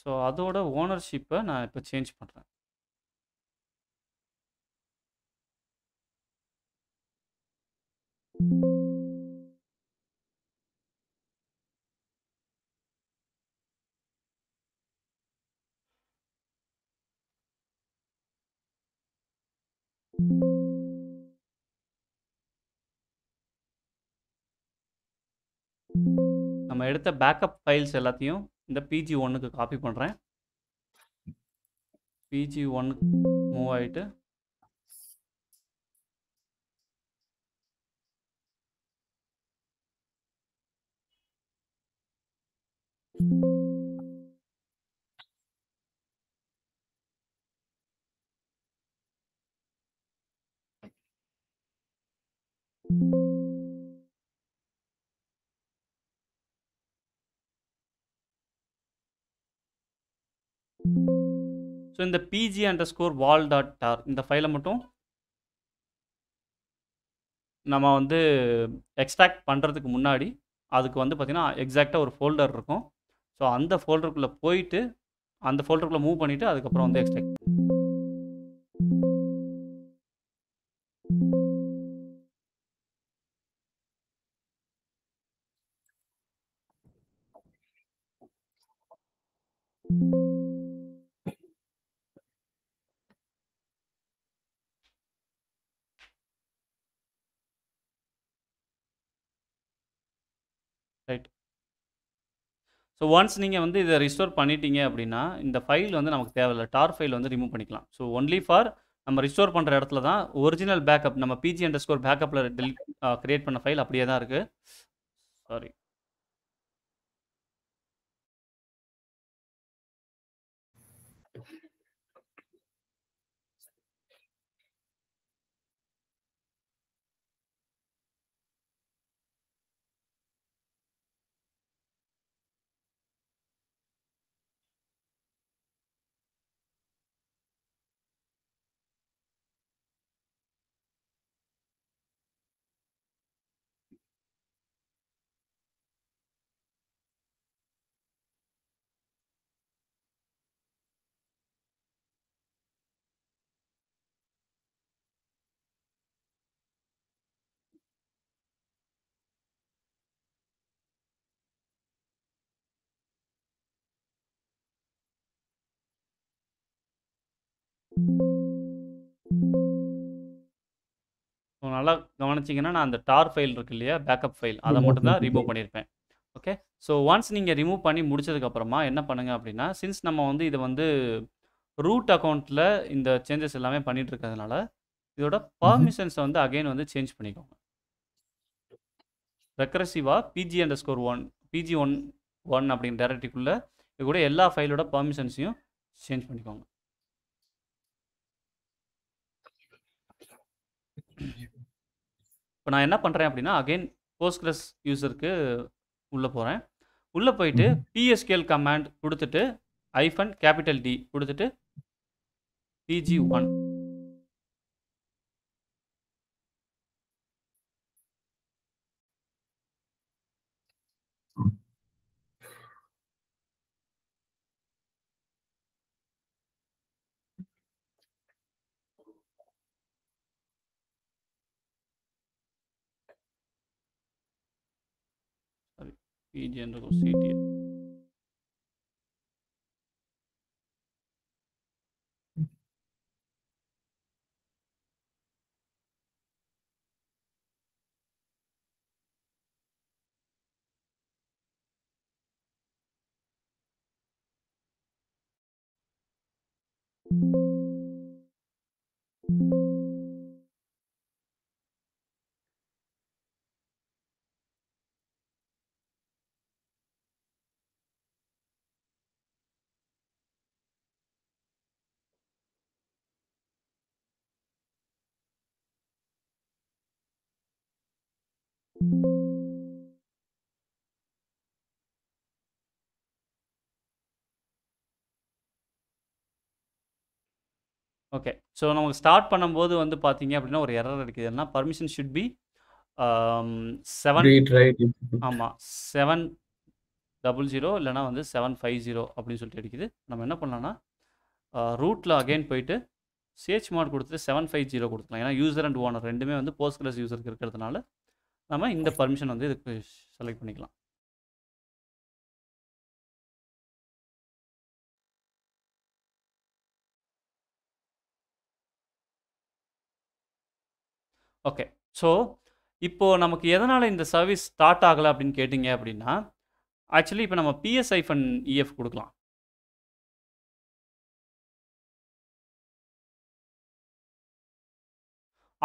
ஸோ அதோட ஓனர்ஷிப்பை நான் இப்போ சேஞ்ச் பண்ணுறேன் எடுத்த பேக்கப் ஃபைல்ஸ் எல்லாத்தையும் இந்த PG1 க்கு காப்பி பண்றேன் PG1 மூவ் ஆயிட்டு はい ஸோ இந்த பிஜி அண்டர் ஸ்கோர் வால் டாட் டார் இந்த ஃபைலை மட்டும் நம்ம வந்து எக்ஸ்ட்ராக்ட் பண்ணுறதுக்கு முன்னாடி அதுக்கு வந்து பார்த்திங்கன்னா எக்ஸாக்டாக ஒரு ஃபோல்டர் இருக்கும் ஸோ அந்த ஃபோல்டருக்குள்ளே போயிட்டு அந்த ஃபோல்டருக்குள்ளே மூவ் பண்ணிவிட்டு அதுக்கப்புறம் வந்து எக்ஸ்ட்ராக்ட் ஸோ ஒன்ஸ் நீங்கள் வந்து இதை ரிஸ்டோர் பண்ணிட்டீங்க அப்படின்னா இந்த ஃபைல் வந்து நமக்கு தேவையில்லை டார் ஃபைல் வந்து ரிமூவ் பண்ணிக்கலாம் ஸோ ஒன்லி ஃபார் நம்ம ரிஸ்டோர் பண்ணுற இடத்துல தான் ஒரிஜினல் பேக்கப் நம்ம பிஜி அண்டர் ஸ்கோர் பேக்கப்பில் டெலிட் க்ரியேட் பண்ண ஃபைல் அப்படியே தான் இருக்குது சாரி நல்லா கவனிச்சிங்கன்னா நான் அந்த டார் ஃபைல் இருக்கு இல்லையா பேக்கப் ஃபைல் அதை மட்டும் தான் ரிமூவ் பண்ணியிருப்பேன் ஓகே ஸோ ஒன்ஸ் நீங்கள் ரிமூவ் பண்ணி முடிச்சதுக்கப்புறமா என்ன பண்ணுங்கள் அப்படின்னா சின்ஸ் நம்ம வந்து இதை வந்து ரூட் அக்கௌண்ட்டில் இந்த சேஞ்சஸ் எல்லாமே பண்ணிட்டு இருக்கிறதுனால இதோட பர்மிஷன்ஸை வந்து அகைன் வந்து சேஞ்ச் பண்ணிக்கோங்க ரெக்ரஸிவாக PG underscore one PG one one அப்படிங்கிற டேரக்டிக்குள்ளே இது கூட எல்லா ஃபைலோட பர்மிஷன்ஸையும் சேஞ்ச் பண்ணிக்கோங்க இப்போ நான் என்ன பண்ணுறேன் அப்படின்னா அகைன் போஸ்ட் கிளஸ் யூஸருக்கு உள்ளே போகிறேன் உள்ளே போயிட்டு பிஎஸ்கேஎல் கமாண்ட் கொடுத்துட்டு ஐஃபன் கேபிட்டல் டி கொடுத்துட்டு PG one general CDL. thank you okay so நமக்கு ஸ்டார்ட் பண்ணும்போது வந்து பார்த்தீங்க அப்படின்னா ஒரு எரர் இருக்குது என்ன பர்மிஷன் ஷுட் பி செவன் ஆமாம் செவன் டபுள் ஜீரோ இல்லைனா வந்து செவன் ஃபைவ் ஜீரோ அப்படின்னு சொல்லிட்டு அடிக்குது நம்ம என்ன பண்ணலாம்னா ரூட்டில் அகெயின் போயிட்டு சிஹெச் மார்க் கொடுத்துட்டு செவன் ஃபைவ் ஜீரோ கொடுத்துக்கலாம் ஏன்னா யூசர் அண்ட் ஓனர் ரெண்டுமே வந்து போஸ்ட் கிளாஸ் யூசருக்கு இருக்கிறதுனால நம்ம இந்த பர்மிஷன் வந்து இதுக்கு செலக்ட் பண்ணிக்கலாம் ஓகே ஸோ இப்போது நமக்கு எதனால் இந்த சர்வீஸ் ஸ்டார்ட் ஆகலை அப்படின்னு கேட்டிங்க அப்படின்னா ஆக்சுவலி இப்போ நம்ம பிஎஸ் ஐஃபன் இஎஃப் கொடுக்கலாம்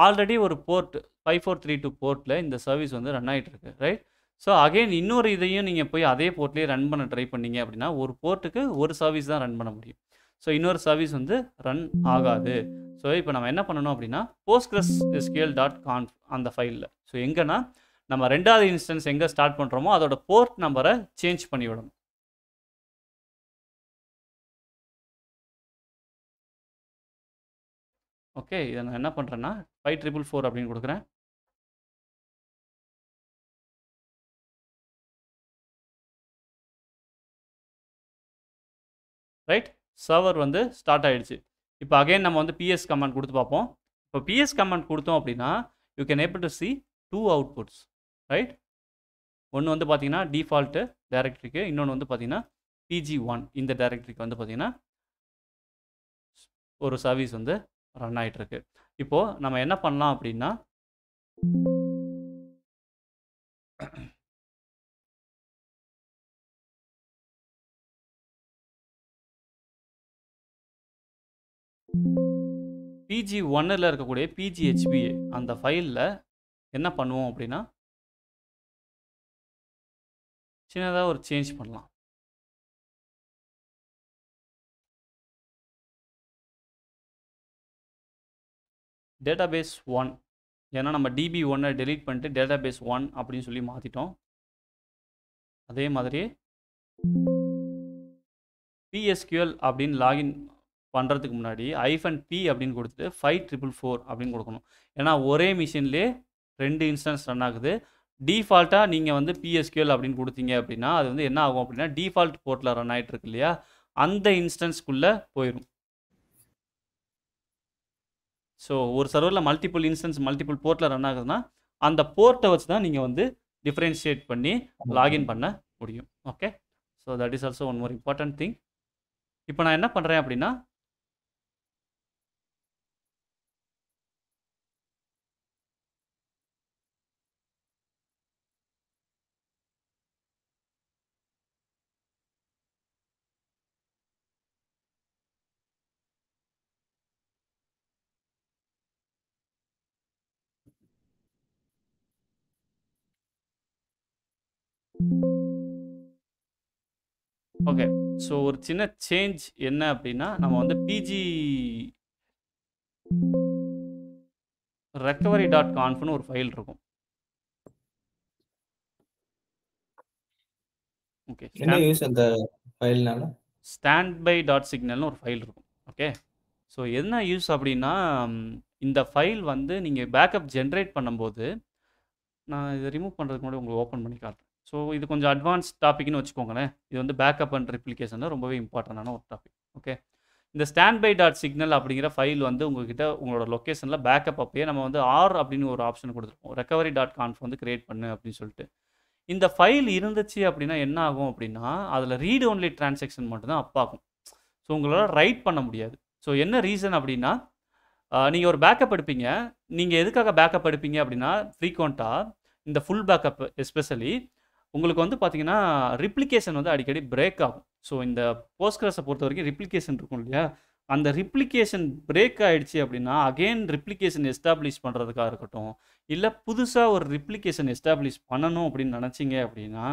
ஆல்ரெடி ஒரு port five four three two போர்ட்டில் இந்த சர்வீஸ் வந்து ரன் ஆகிட்டுருக்கு ரைட் ஸோ அகைன் இன்னொரு இதையும் நீங்கள் போய் அதே போர்ட்லேயே ரன் பண்ண ட்ரை பண்ணீங்க அப்படின்னா ஒரு போர்ட்டுக்கு ஒரு சர்வீஸ் தான் ரன் பண்ண முடியும் ஸோ இன்னொரு சர்வீஸ் வந்து ரன் ஆகாது ஸோ இப்போ நம்ம என்ன பண்ணணும் அப்படின்னா போஸ்ட்கிரஸ் எஸ்கேல் டாட் கான்ஃப் அந்த ஃபைலில் ஸோ எங்கன்னா நம்ம ரெண்டாவது இன்ஸ்டன்ஸ் எங்கே ஸ்டார்ட் பண்ணுறோமோ அதோட போர்ட் நம்பரை சேஞ்ச் பண்ணிவிடணும் ஓகே இதை நான் என்ன பண்ணுறேன்னா ஃபைவ் ட்ரிபிள் ஃபோர் அப்படின்னு கொடுக்குறேன் ரைட் சர்வர் வந்து ஸ்டார்ட் ஆகிடுச்சு இப்போ அகைன் நம்ம வந்து பிஎஸ் கமெண்ட் கொடுத்து பார்ப்போம் இப்போ பிஎஸ் கமெண்ட் கொடுத்தோம் அப்படின்னா you can able to see two outputs right ஒன்று வந்து பார்த்தீங்கன்னா டிஃபால்ட்டு டேரக்டரிக்கு இன்னொன்று வந்து பார்த்தீங்கன்னா பிஜி ஒன் இந்த டேரக்டரிக்கு வந்து பார்த்தீங்கன்னா ஒரு சர்வீஸ் வந்து ரன் ஆகிட்டுருக்கு இப்போது நம்ம என்ன பண்ணலாம் அப்படின்னா பிஜி ஒன்னில் இருக்கக்கூடிய பிஜிஹெச்பி அந்த ஃபைலில் என்ன பண்ணுவோம் அப்படின்னா சின்னதாக ஒரு சேஞ்ச் பண்ணலாம் டேட்டாபேஸ் ஒன் ஏன்னா நம்ம டிபி ஒன்னை டெலீட் பண்ணிட்டு டேட்டாபேஸ் ஒன் அப்படின்னு சொல்லி மாற்றிட்டோம் அதே மாதிரி பிஎஸ்கியூஎல் அப்படின்னு லாகின் பண்ணுறதுக்கு முன்னாடி ஐஃபன் பி அப்படின்னு கொடுத்துட்டு ஃபைவ் ட்ரிபிள் ஃபோர் அப்படின்னு கொடுக்கணும் ஏன்னா ஒரே மிஷின்லேயே ரெண்டு இன்ஸ்டன்ஸ் ரன் ஆகுது டிஃபால்ட்டாக நீங்கள் வந்து பிஎஸ்கியூஎல் அப்படின்னு கொடுத்தீங்க அப்படின்னா அது வந்து என்ன ஆகும் அப்படின்னா டிஃபால்ட் போர்ட்டில் ரன் ஆகிட்டு இருக்கு இல்லையா அந்த இன்ஸ்டன்ஸ்க்குள்ளே போயிடும் ஸோ ஒரு சர்வரில் மல்டிபிள் இன்ஸ்டன்ஸ் மல்டிபிள் போர்ட்டில் ரன் ஆகுதுன்னா அந்த போர்ட்டை வச்சு தான் நீங்கள் வந்து டிஃப்ரென்ஷியேட் பண்ணி லாகின் பண்ண முடியும் okay so that is also one more important thing இப்போ நான் என்ன பண்ணுறேன் அப்படின்னா ஓகே ஸோ ஒரு சின்ன சேஞ்ச் என்ன அப்படின்னா நம்ம வந்து பிஜி ரெக்கவரி டாட் கான்ஃபுன்னு ஒரு ஃபைல் இருக்கும் ஓகே என்ன யூஸ் அந்த ஃபைல்னால ஸ்டாண்ட் பை டாட் சிக்னல்னு ஒரு ஃபைல் இருக்கும் ஓகே ஸோ என்ன யூஸ் அப்படின்னா இந்த ஃபைல் வந்து நீங்கள் பேக்கப் ஜென்ரேட் பண்ணும்போது நான் இதை ரிமூவ் பண்ணுறதுக்கு முன்னாடி உங்களுக்கு ஓப்பன் பண்ணி காட்டுறேன் ஸோ இது கொஞ்சம் அட்வான்ஸ் டாப்பிக்னு வச்சுக்கோங்களேன் இது வந்து பேக்கப் அண்ட் ரிப்ளிகேஷனில் ரொம்பவே இம்பார்ட்டண்டான ஒரு டாபிக் ஓகே இந்த ஸ்டாண்ட் பை டாட் சிக்னல் அப்படிங்கிற ஃபைல் வந்து உங்ககிட்ட உங்களோட லொக்கேஷனில் பேக்கப் அப்பயே நம்ம வந்து ஆர் அப்படின்னு ஒரு ஆப்ஷன் கொடுத்துருவோம் ரெக்கவரி டாட் கான்ஃப் வந்து கிரியேட் பண்ணு அப்படின்னு சொல்லிட்டு இந்த ஃபைல் இருந்துச்சு அப்படின்னா என்ன ஆகும் அப்படின்னா அதில் ரீட் ஒன்லி டிரான்சாக்ஷன் மட்டும்தான் அப்பாகும் ஸோ உங்களால் ரைட் பண்ண முடியாது ஸோ என்ன ரீசன் அப்படின்னா நீங்கள் ஒரு பேக்கப் எடுப்பீங்க நீங்கள் எதுக்காக பேக்கப் எடுப்பீங்க அப்படின்னா ஃப்ரீக்வெண்ட்டாக இந்த ஃபுல் பேக்கப் எஸ்பெஷலி உங்களுக்கு வந்து பார்த்தீங்கன்னா ரிப்ளிகேஷன் வந்து அடிக்கடி பிரேக் ஆகும் ஸோ இந்த போஸ்கிரஸை பொறுத்த வரைக்கும் ரிப்ளிகேஷன் இருக்கும் இல்லையா அந்த ரிப்ளிகேஷன் பிரேக் ஆகிடுச்சு அப்படின்னா அகெயின் ரிப்ளிகேஷன் எஸ்டாப்ளிஷ் பண்ணுறதுக்காக இருக்கட்டும் இல்லை புதுசாக ஒரு ரிப்ளிகேஷன் எஸ்டாப்ளிஷ் பண்ணணும் அப்படின்னு நினச்சிங்க அப்படின்னா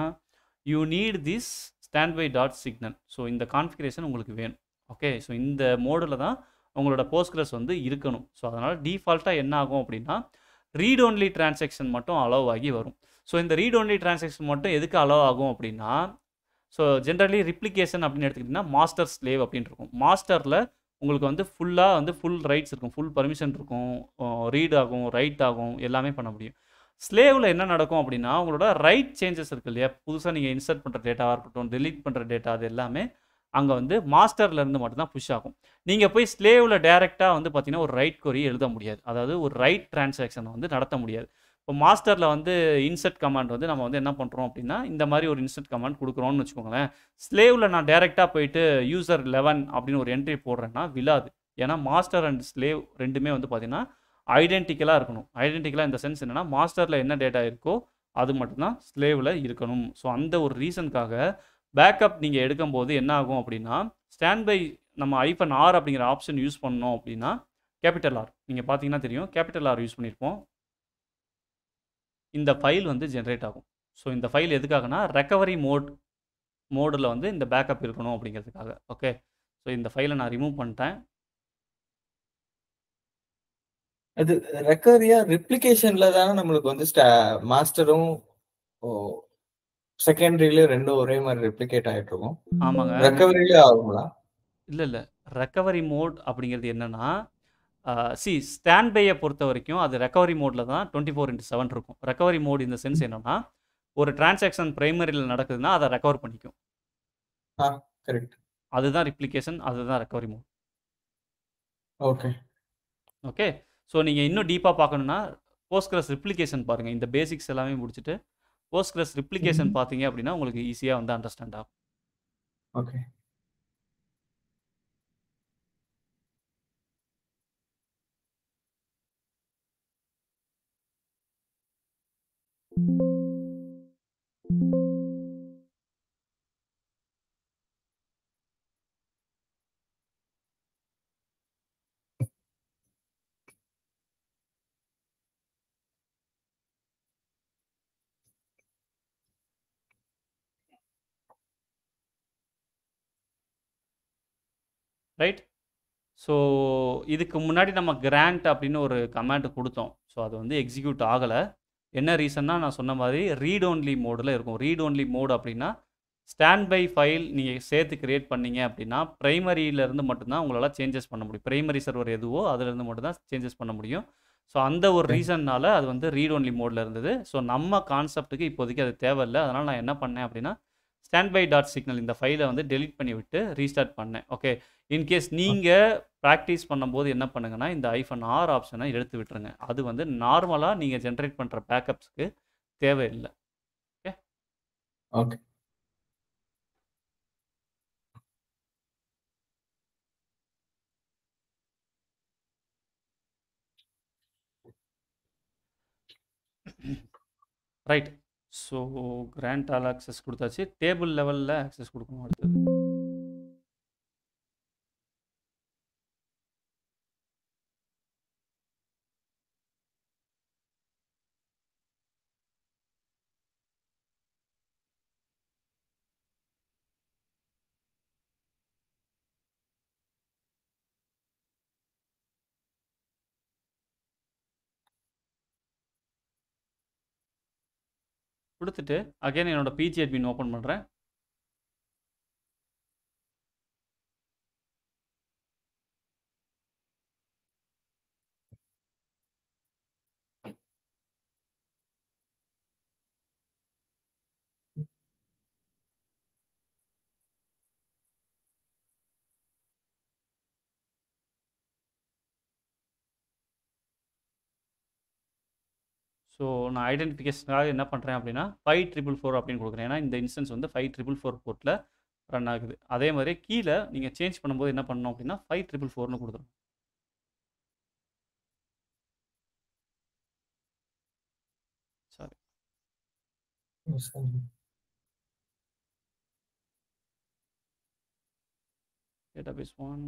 you need this standby dot signal so இந்த கான்ஃபிகரேஷன் உங்களுக்கு வேணும் ஓகே ஸோ இந்த மோடில் தான் உங்களோட போஸ்கிரஸ் வந்து இருக்கணும் ஸோ அதனால் டிஃபால்ட்டாக என்ன ஆகும் அப்படின்னா ரீட் ஒன்லி டிரான்சாக்ஷன் மட்டும் அலோவ் ஆகி வரும் ஸோ இந்த ரீட் ஒன்லி ட்ரான்சாக்ஷன் மட்டும் எதுக்கு அலோவ் ஆகும் அப்படின்னா ஸோ ஜென்ரலி ரிப்ளிகேஷன் அப்படின்னு எடுத்துக்கிட்டிங்கன்னா மாஸ்டர் ஸ்லேவ் அப்படின்னு இருக்கும் மாஸ்டரில் உங்களுக்கு வந்து ஃபுல்லாக வந்து ஃபுல் ரைட்ஸ் இருக்கும் ஃபுல் பர்மிஷன் இருக்கும் ரீட் ஆகும் ரைட் ஆகும் எல்லாமே பண்ண முடியும் ஸ்லேவில் என்ன நடக்கும் அப்படின்னா உங்களோட ரைட் சேஞ்சஸ் இருக்குது இல்லையா புதுசாக நீங்கள் இன்சர்ட் பண்ணுற டேட்டாவாக இருக்கட்டும் டெலீட் பண்ணுற டேட்டா அது எல்லாமே அங்கே வந்து மாஸ்டர்லேருந்து மட்டும்தான் புஷ் ஆகும் நீங்கள் போய் ஸ்லேவில் டேரெக்டாக வந்து பார்த்திங்கன்னா ஒரு ரைட் கொரி எழுத முடியாது அதாவது ஒரு ரைட் டிரான்சாக்ஷன் வந்து நடத்த முடியாது இப்போ மாஸ்டரில் வந்து இன்செர்ட் கமாண்ட் வந்து நம்ம வந்து என்ன பண்ணுறோம் அப்படின்னா இந்த மாதிரி ஒரு இன்செர்ட் கமாண்ட் கொடுக்குறோம்னு வச்சுக்கோங்களேன் ஸ்லேவில் நான் டேரெக்டாக போயிட்டு யூசர் லெவன் அப்படின்னு ஒரு என்ட்ரி போடுறேன்னா விழாது ஏன்னா மாஸ்டர் அண்ட் ஸ்லேவ் ரெண்டுமே வந்து பார்த்திங்கன்னா ஐடென்டிக்கலாக இருக்கணும் ஐடென்டிக்கலாக இந்த சென்ஸ் என்னென்னா மாஸ்டரில் என்ன டேட்டா இருக்கோ அது மட்டும்தான் ஸ்லேவில் இருக்கணும் ஸோ அந்த ஒரு ரீசனுக்காக பேக்கப் நீங்கள் எடுக்கும்போது என்ன ஆகும் அப்படின்னா ஸ்டாண்ட் பை நம்ம ஐஃபன் ஆர் அப்படிங்கிற ஆப்ஷன் யூஸ் பண்ணோம் அப்படின்னா கேபிட்டல் ஆர் நீங்கள் பார்த்தீங்கன்னா தெரியும் கேபிட்டல் ஆர் யூஸ் பண்ணியிருப்போம் இந்த ஃபைல் வந்து ஜென்ரேட் ஆகும் ஸோ இந்த ஃபைல் எதுக்காகனா ரெக்கவரி மோட் மோடில் வந்து இந்த பேக்கப் இருக்கணும் அப்படிங்கிறதுக்காக ஓகே ஸோ இந்த ஃபைலை நான் ரிமூவ் பண்ணிட்டேன் அது ரெக்கவரியா ரிப்ளிகேஷன்ல தானே நம்மளுக்கு வந்து மாஸ்டரும் செகண்டரியிலயும் ரெண்டும் ஒரே மாதிரி ரெப்ளிகேட் ஆயிட்டு இருக்கும் ஆமாங்க ரெக்கவரியில ஆகுங்களா இல்ல இல்ல ரெக்கவரி மோட் அப்படிங்கிறது என்னன்னா சி ஸ்டாண்ட் பையை பொறுத்த வரைக்கும் அது ரெக்கவரி மோடில் தான் டுவெண்ட்டி ஃபோர் இன்ட்டு செவன் இருக்கும் ரெக்கவரி மோட் இந்த சென்ஸ் என்னன்னா ஒரு டிரான்சாக்ஷன் ப்ரைமரியில் நடக்குதுன்னா அதை ரெக்கவர் பண்ணிக்கும் அதுதான் ரிப்ளிகேஷன் அதுதான் recovery mode okay okay so நீங்கள் இன்னும் டீப்பாக பார்க்கணுன்னா போஸ்ட்கிரஸ் ரிப்ளிகேஷன் பாருங்கள் இந்த பேசிக்ஸ் எல்லாமே முடிச்சுட்டு போஸ்ட்கிரஸ் ரிப்ளிகேஷன் பார்த்தீங்க அப்படின்னா உங்களுக்கு ஈஸியாக வந்து அண்டர்ஸ்டாண்ட் ஆகும் ஓகே ரைட் ஸோ இதுக்கு முன்னாடி நம்ம கிராண்ட் அப்படின்னு ஒரு கமாண்ட் கொடுத்தோம் ஸோ அது வந்து எக்ஸிக்யூட் ஆகலை என்ன ரீசன்னா நான் சொன்ன மாதிரி ரீட் ஓன்லி மோடில் இருக்கும் ரீட் ஓன்லி மோட் அப்படின்னா ஸ்டாண்ட் பை ஃபைல் நீங்கள் சேர்த்து கிரியேட் பண்ணீங்க அப்படின்னா ப்ரைமரியிலேருந்து மட்டும்தான் உங்களால் சேஞ்சஸ் பண்ண முடியும் ப்ரைமரி சர்வர் எதுவோ அதுலேருந்து மட்டும்தான் சேஞ்சஸ் பண்ண முடியும் ஸோ அந்த ஒரு ரீசன்னால் அது வந்து ரீட் ஓன்லி மோடில் இருந்தது ஸோ நம்ம கான்செப்ட்டுக்கு இப்போதைக்கு அது தேவையில்லை அதனால் நான் என்ன பண்ணேன் அப்படின்னா ஸ்டாண்ட் பை டாட் சிக்னல் இந்த ஃபைலை வந்து டெலிட் பண்ணிவிட்டு ரீஸ்டார்ட் பண்ணேன் ஓகே இன்கேஸ் நீங்கள் ப்ராக்டிஸ் பண்ணும்போது என்ன பண்ணுங்கன்னா இந்த ஐஃபோன் ஆர் ஆப்ஷனை எடுத்து விட்டுருங்க அது வந்து நார்மலாக நீங்கள் ஜென்ரேட் பண்ணுற பேக்கப்ஸ்க்கு தேவையில்லை okay okay right so grant all access கொடுத்தாச்சு டேபிள் லெவலில் ஆக்சஸ் கொடுக்கணும் அடுத்தது கொடுத்துட்டு அகைன் என்னோடய பிஜி அட்மின் ஓப்பன் பண்ணுறேன் ஸோ நான் ஐடென்டிஃபிகேஷனுக்காக என்ன பண்ணுறேன் அப்படின்னா ஃபைவ் ட்ரிபிள் ஃபோர் அப்படின்னு கொடுக்குறேன் ஏன்னா இந்த இன்ஸ்டன்ஸ் வந்து ஃபைவ் ட்ரிபிள் ஃபோர் போர்ட்டில் ரன் ஆகுது அதே மாதிரி கீழே நீங்கள் சேஞ்ச் பண்ணும்போது என்ன பண்ணணும் அப்படின்னா ஃபைவ் ட்ரிபிள் ஃபோர்னு கொடுத்துரும் சாரி டேட்டாபேஸ் ஒன்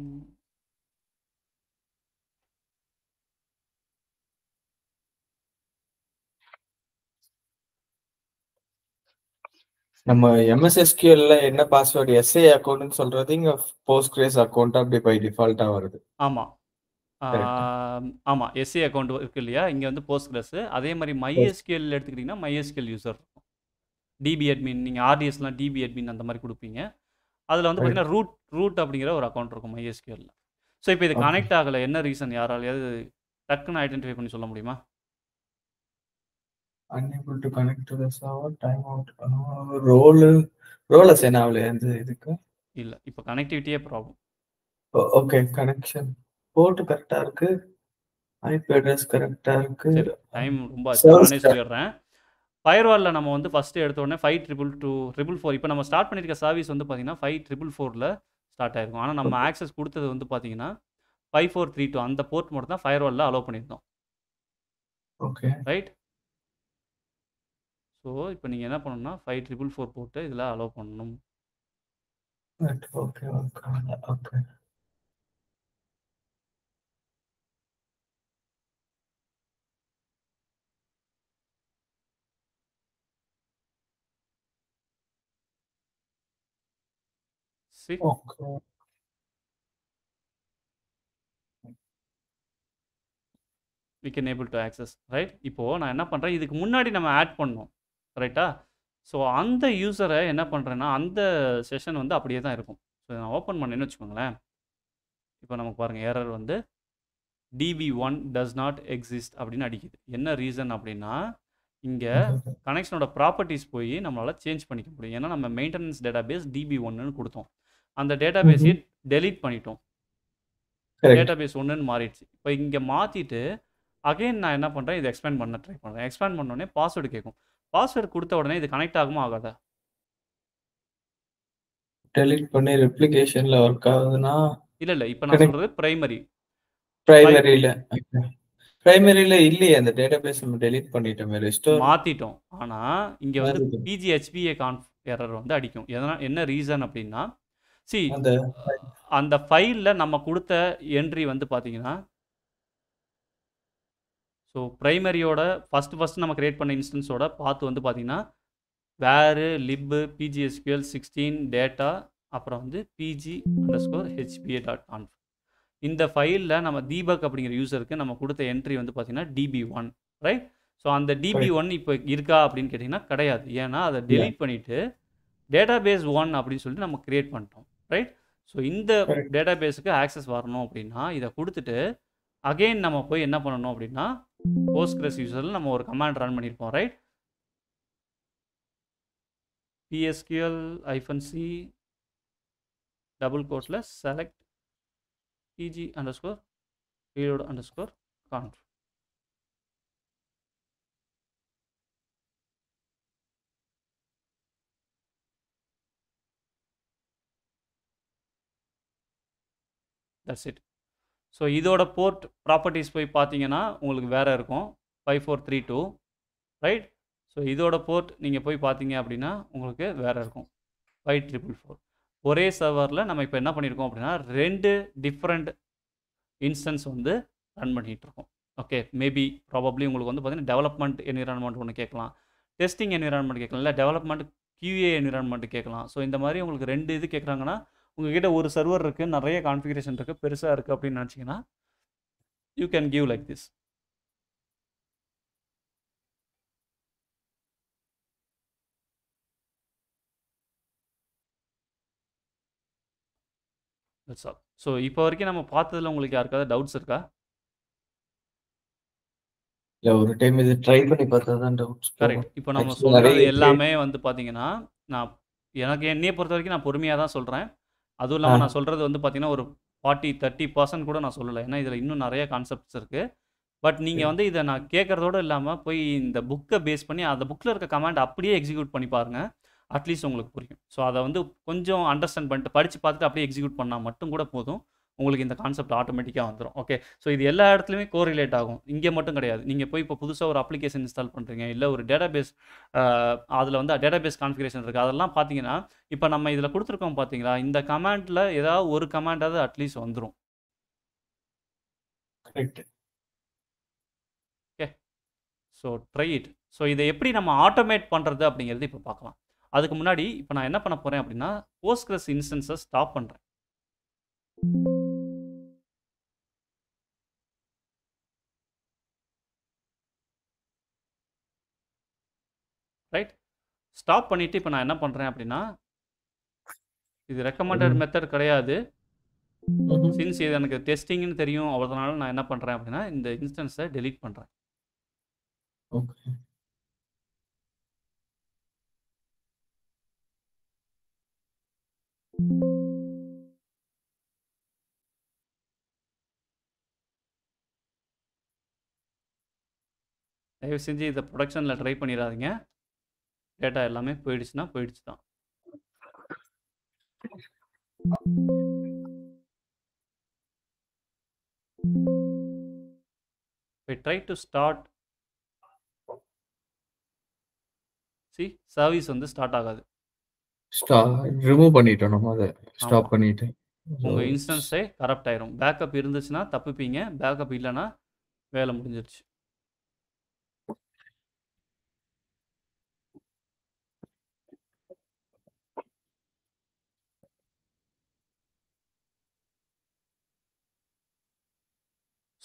நம்ம எம்எஸ்எஸ்கியூஎல்ல என்ன பாஸ்வேர்டு எஸ்ஏ அக்கௌண்ட்னு சொல்றது இங்க போஸ்ட் கிரேஸ் அக்கௌண்ட் அப்படி பை டிஃபால்ட்டா வருது ஆமா ஆமா எஸ்ஏ அக்கௌண்ட் இருக்கு இல்லையா இங்க வந்து போஸ்ட் கிரேஸ் அதே மாதிரி மைஎஸ்கியூஎல் எடுத்துக்கிட்டீங்கன்னா மைஎஸ்கியூஎல் யூசர் டிபி அட்மின் நீங்க ஆர்டிஎஸ்லாம் டிபி அட்மின் அந்த மாதிரி கொடுப்பீங்க அதில் வந்து பார்த்தீங்கன்னா ரூட் ரூட் அப்படிங்கிற ஒரு அக்கௌண்ட் இருக்கும் மைஎஸ்கியூஎல்ல ஸோ இப்போ இது கனெக்ட் ஆகலை என்ன ரீசன் யாராலையாவது டக்குன்னு ஐடென்டிஃபை பண்ணி சொல்ல முடியுமா unable to connect to the server timeout uh, role role என்ன ஆகல அந்த இதுக்கு இல்ல இப்போ கனெக்டிவிட்டியே ப்ராப்ளம் ஓகே கனெக்ஷன் போர்ட் கரெக்டா இருக்கு ஐபி அட்ரஸ் கரெக்டா இருக்கு டைம் ரொம்ப நானே சொல்லிடுறேன் ஃபயர்வாலில் நம்ம வந்து ஃபஸ்ட்டு எடுத்த உடனே five triple two triple four இப்போ நம்ம ஸ்டார்ட் பண்ணியிருக்க சர்வீஸ் வந்து பார்த்தீங்கன்னா ஃபைவ் ட்ரிபிள் ஃபோரில் ஸ்டார்ட் ஆயிருக்கும் ஆனால் நம்ம ஆக்சஸ் கொடுத்தது வந்து பார்த்தீங்கன்னா ஃபைவ் ஃபோர் த்ரீ டூ அந்த போர்ட் மட்டும் தான் ஃபயர்வாலில் அலோவ் பண்ணியிருந்தோம் ஓகே ரைட் ஸோ இப்போ நீங்கள் என்ன பண்ணணும்னா ஃபைவ் ட்ரிபிள் ஃபோர் போட்டு இதில் அலோவ் பண்ணணும் okay okay okay See? Okay. We can able to access, இப்போ நான் என்ன பண்றேன் இதுக்கு முன்னாடி நம்ம ஆட் பண்ணோம் ரைட்டா ஸோ அந்த யூஸரை என்ன பண்ணுறேன்னா அந்த செஷன் வந்து அப்படியே தான் இருக்கும் ஸோ நான் ஓப்பன் பண்ணேன்னு வச்சுக்கோங்களேன் இப்போ நமக்கு பாருங்கள் ஏரர் வந்து DB one does not exist அப்படின்னு அடிக்குது என்ன ரீசன் அப்படின்னா இங்கே கனெக்ஷனோட ப்ராப்பர்ட்டிஸ் போய் நம்மளால் சேஞ்ச் பண்ணிக்க முடியும் ஏன்னா நம்ம மெயின்டெனன்ஸ் டேட்டா பேஸ் டிபி ஒன்னு கொடுத்தோம் அந்த டேட்டா பேஸை டெலீட் பண்ணிட்டோம் டேட்டா பேஸ் ஒன்றுன்னு மாறிடுச்சு இப்போ இங்கே மாற்றிட்டு அகைன் நான் என்ன பண்ணுறேன் இதை எக்ஸ்பேண்ட் பண்ண ட்ரை பண்ணுறேன் எக்ஸ்பேண்ட் பண்ணோடனே பாஸ்வேர்டு கேட்கும் பாஸ்வேர்டு கொடுத்த உடனே இது கனெக்ட் ஆகுமா ஆகாதா டெலீட் பண்ணி ரெப்ளிகேஷன்ல ஒர்க் ஆகுதுன்னா இல்ல இல்ல இப்போ நான் சொல்றது பிரைமரி பிரைமரியில பிரைமரியில இல்லையே அந்த டேட்டாபேஸ் நம்ம டெலீட் பண்ணிட்டோம் ரெஸ்டோர் மாத்திட்டோம் ஆனா இங்க வந்து பிஜிஹெச்பிஏ கான்ஃப் எரர் வந்து அடிக்கும் எதனா என்ன ரீசன் அப்படின்னா சி அந்த ஃபைலில் நம்ம கொடுத்த என்ட்ரி வந்து பார்த்தீங்கன்னா ஸோ ப்ரைமரியோட ஃபஸ்ட் ஃபஸ்ட்டு நம்ம க்ரியேட் பண்ண இன்ஸ்டன்ஸோட பார்த்து வந்து பார்த்திங்கன்னா வேறு லிப்பு பிஜிஎஸ்கியூஎல் சிக்ஸ்டீன் டேட்டா அப்புறம் வந்து PG underscore HBA dot ஆன் இந்த ஃபைலில் நம்ம தீபக் அப்படிங்கிற யூஸருக்கு நம்ம கொடுத்த என்ட்ரி வந்து பார்த்திங்கன்னா டிபி ஒன் ரைட் ஸோ அந்த டிபி ஒன் இப்போ இருக்கா அப்படின்னு கேட்டிங்கன்னா கிடையாது ஏன்னா அதை டெலீட் பண்ணிவிட்டு டேட்டா பேஸ் ஒன் அப்படின்னு சொல்லிட்டு நம்ம க்ரியேட் பண்ணிட்டோம் ரைட் ஸோ இந்த டேட்டா பேஸுக்கு ஆக்சஸ் வரணும் அப்படின்னா இதை கொடுத்துட்டு அகெயின் நம்ம போய் என்ன பண்ணணும் அப்படின்னா போஸ்ட்கிரஸ் யூசரில் நம்ம ஒரு கமாண்ட் ரன் பண்ணியிருப்போம் right psql hyphen c double கோட்டில் select PG underscore reload underscore conf that's it so இதோட போர்ட் ப்ராப்பர்ட்டிஸ் போய் பார்த்தீங்கன்னா உங்களுக்கு வேறு இருக்கும் five four three two right so இதோட போர்ட் நீங்கள் போய் பார்த்தீங்க அப்படின்னா உங்களுக்கு வேறு இருக்கும் ஃபைவ் ட்ரிபிள் ஃபோர் ஒரே சர்வரில் நம்ம இப்போ என்ன பண்ணியிருக்கோம் அப்படின்னா ரெண்டு டிஃப்ரெண்ட் இன்ஸ்டன்ஸ் வந்து ரன் பண்ணிகிட்ருக்கோம் ஓகே மேபி ப்ராபப்ளி உங்களுக்கு வந்து பார்த்தீங்கன்னா டெவலப்மெண்ட் என்விரான்மெண்ட் ஒன்று கேட்கலாம் டெஸ்டிங் என்விரான்மெண்ட் கேட்கலாம் இல்லை டெவலப்மெண்ட் கியூஏ என்விரான்மெண்ட் கேட்கலாம் ஸோ இந்த மாதிரி உங்களுக்கு ரெண்டு இது கேட்குறாங்கன்னா உங்ககிட்ட ஒரு சர்வர் இருக்குது நிறைய கான்ஃபிகரேஷன் இருக்குது பெருசாக இருக்குது அப்படின்னு நினச்சிங்கன்னா you can give like this all so இப்போ வரைக்கும் நம்ம பார்த்ததில் உங்களுக்கு யாருக்காவது டவுட்ஸ் இருக்கா ஒரு டைம் இது ட்ரை பண்ணி பார்த்தா தான் டவுட்ஸ் கரெக்ட் இப்போ நம்ம சொல்றது எல்லாமே வந்து பார்த்தீங்கன்னா நான் எனக்கு என்னையை பொறுத்த வரைக்கும் நான் பொறுமையாக தான் சொல்கிறேன் அதுவும் இல்லாமல் நான் சொல்கிறது வந்து பார்த்தீங்கன்னா ஒரு ஃபார்ட்டி தேர்ட்டி பர்சன்ட் கூட நான் சொல்லலை ஏன்னா இதில் இன்னும் நிறைய கான்செப்ட்ஸ் இருக்குது பட் நீங்கள் வந்து இதை நான் கேட்குறதோடு இல்லாமல் போய் இந்த புக்கை பேஸ் பண்ணி அந்த புக்கில் இருக்க கமாண்ட் அப்படியே எக்ஸிக்யூட் பண்ணி பாருங்கள் அட்லீஸ்ட் உங்களுக்கு புரியும் ஸோ அதை வந்து கொஞ்சம் அண்டர்ஸ்டாண்ட் பண்ணிட்டு படித்து பார்த்துட்டு அப்படியே எக்ஸிக்யூட் பண்ணால் மட்டும் கூட போதும் உங்களுக்கு இந்த கான்செப்ட் ஆட்டோமேட்டிக்காக வந்துடும் ஓகே ஸோ இது எல்லா இடத்துலையுமே கோரிலேட் ஆகும் இங்கே மட்டும் கிடையாது நீங்கள் போய் இப்போ புதுசாக ஒரு அப்ளிகேஷன் இன்ஸ்டால் பண்ணுறீங்க இல்லை ஒரு டேட்டா பேஸ் அதில் வந்து டேட்டா பேஸ் கான்ஃபிகரேஷன் இருக்குது அதெல்லாம் பார்த்தீங்கன்னா இப்போ நம்ம இதில் கொடுத்துருக்கோம் பார்த்தீங்களா இந்த கமாண்டில் ஏதாவது ஒரு கமாண்டாவது அட்லீஸ்ட் வந்துடும் okay so try it so இதை எப்படி நம்ம ஆட்டோமேட் பண்ணுறது அப்படிங்கிறது இப்போ பார்க்கலாம் அதுக்கு முன்னாடி இப்போ நான் என்ன பண்ண போகிறேன் அப்படின்னா போஸ்ட்ரஸ் இன்ஸ்டன்ஸை ஸ்டாப் பண்ணுறேன் ஸ்டாப் பண்ணிவிட்டு இப்போ நான் என்ன பண்ணுறேன் அப்படின்னா இது ரெக்கமெண்டட் மெத்தட் கிடையாது சின்ஸ் இது எனக்கு டெஸ்டிங்னு தெரியும் அவ்வளோதனால நான் என்ன பண்ணுறேன் அப்படின்னா இந்த இன்ஸ்டன்ஸை டெலீட் பண்ணுறேன் ஓகே தயவு செஞ்சு இதை ப்ரொடக்ஷனில் ட்ரை பண்ணிடாதீங்க டேட்டா எல்லாமே போயிடுச்சுன்னா போயிடுச்சு தான் we try to start see வந்து ஸ்டார்ட் ஆகாது ரிமூவ் பண்ணிட்டோம் நம்ம அதை ஸ்டாப் பண்ணிட்டு உங்க இன்ஸ்டன்ஸே கரெக்ட் ஆயிரும் பேக்கப் இருந்துச்சுன்னா தப்பிப்பீங்க பேக்கப் இல்லைன்னா வேலை முடிஞ்சிருச்சு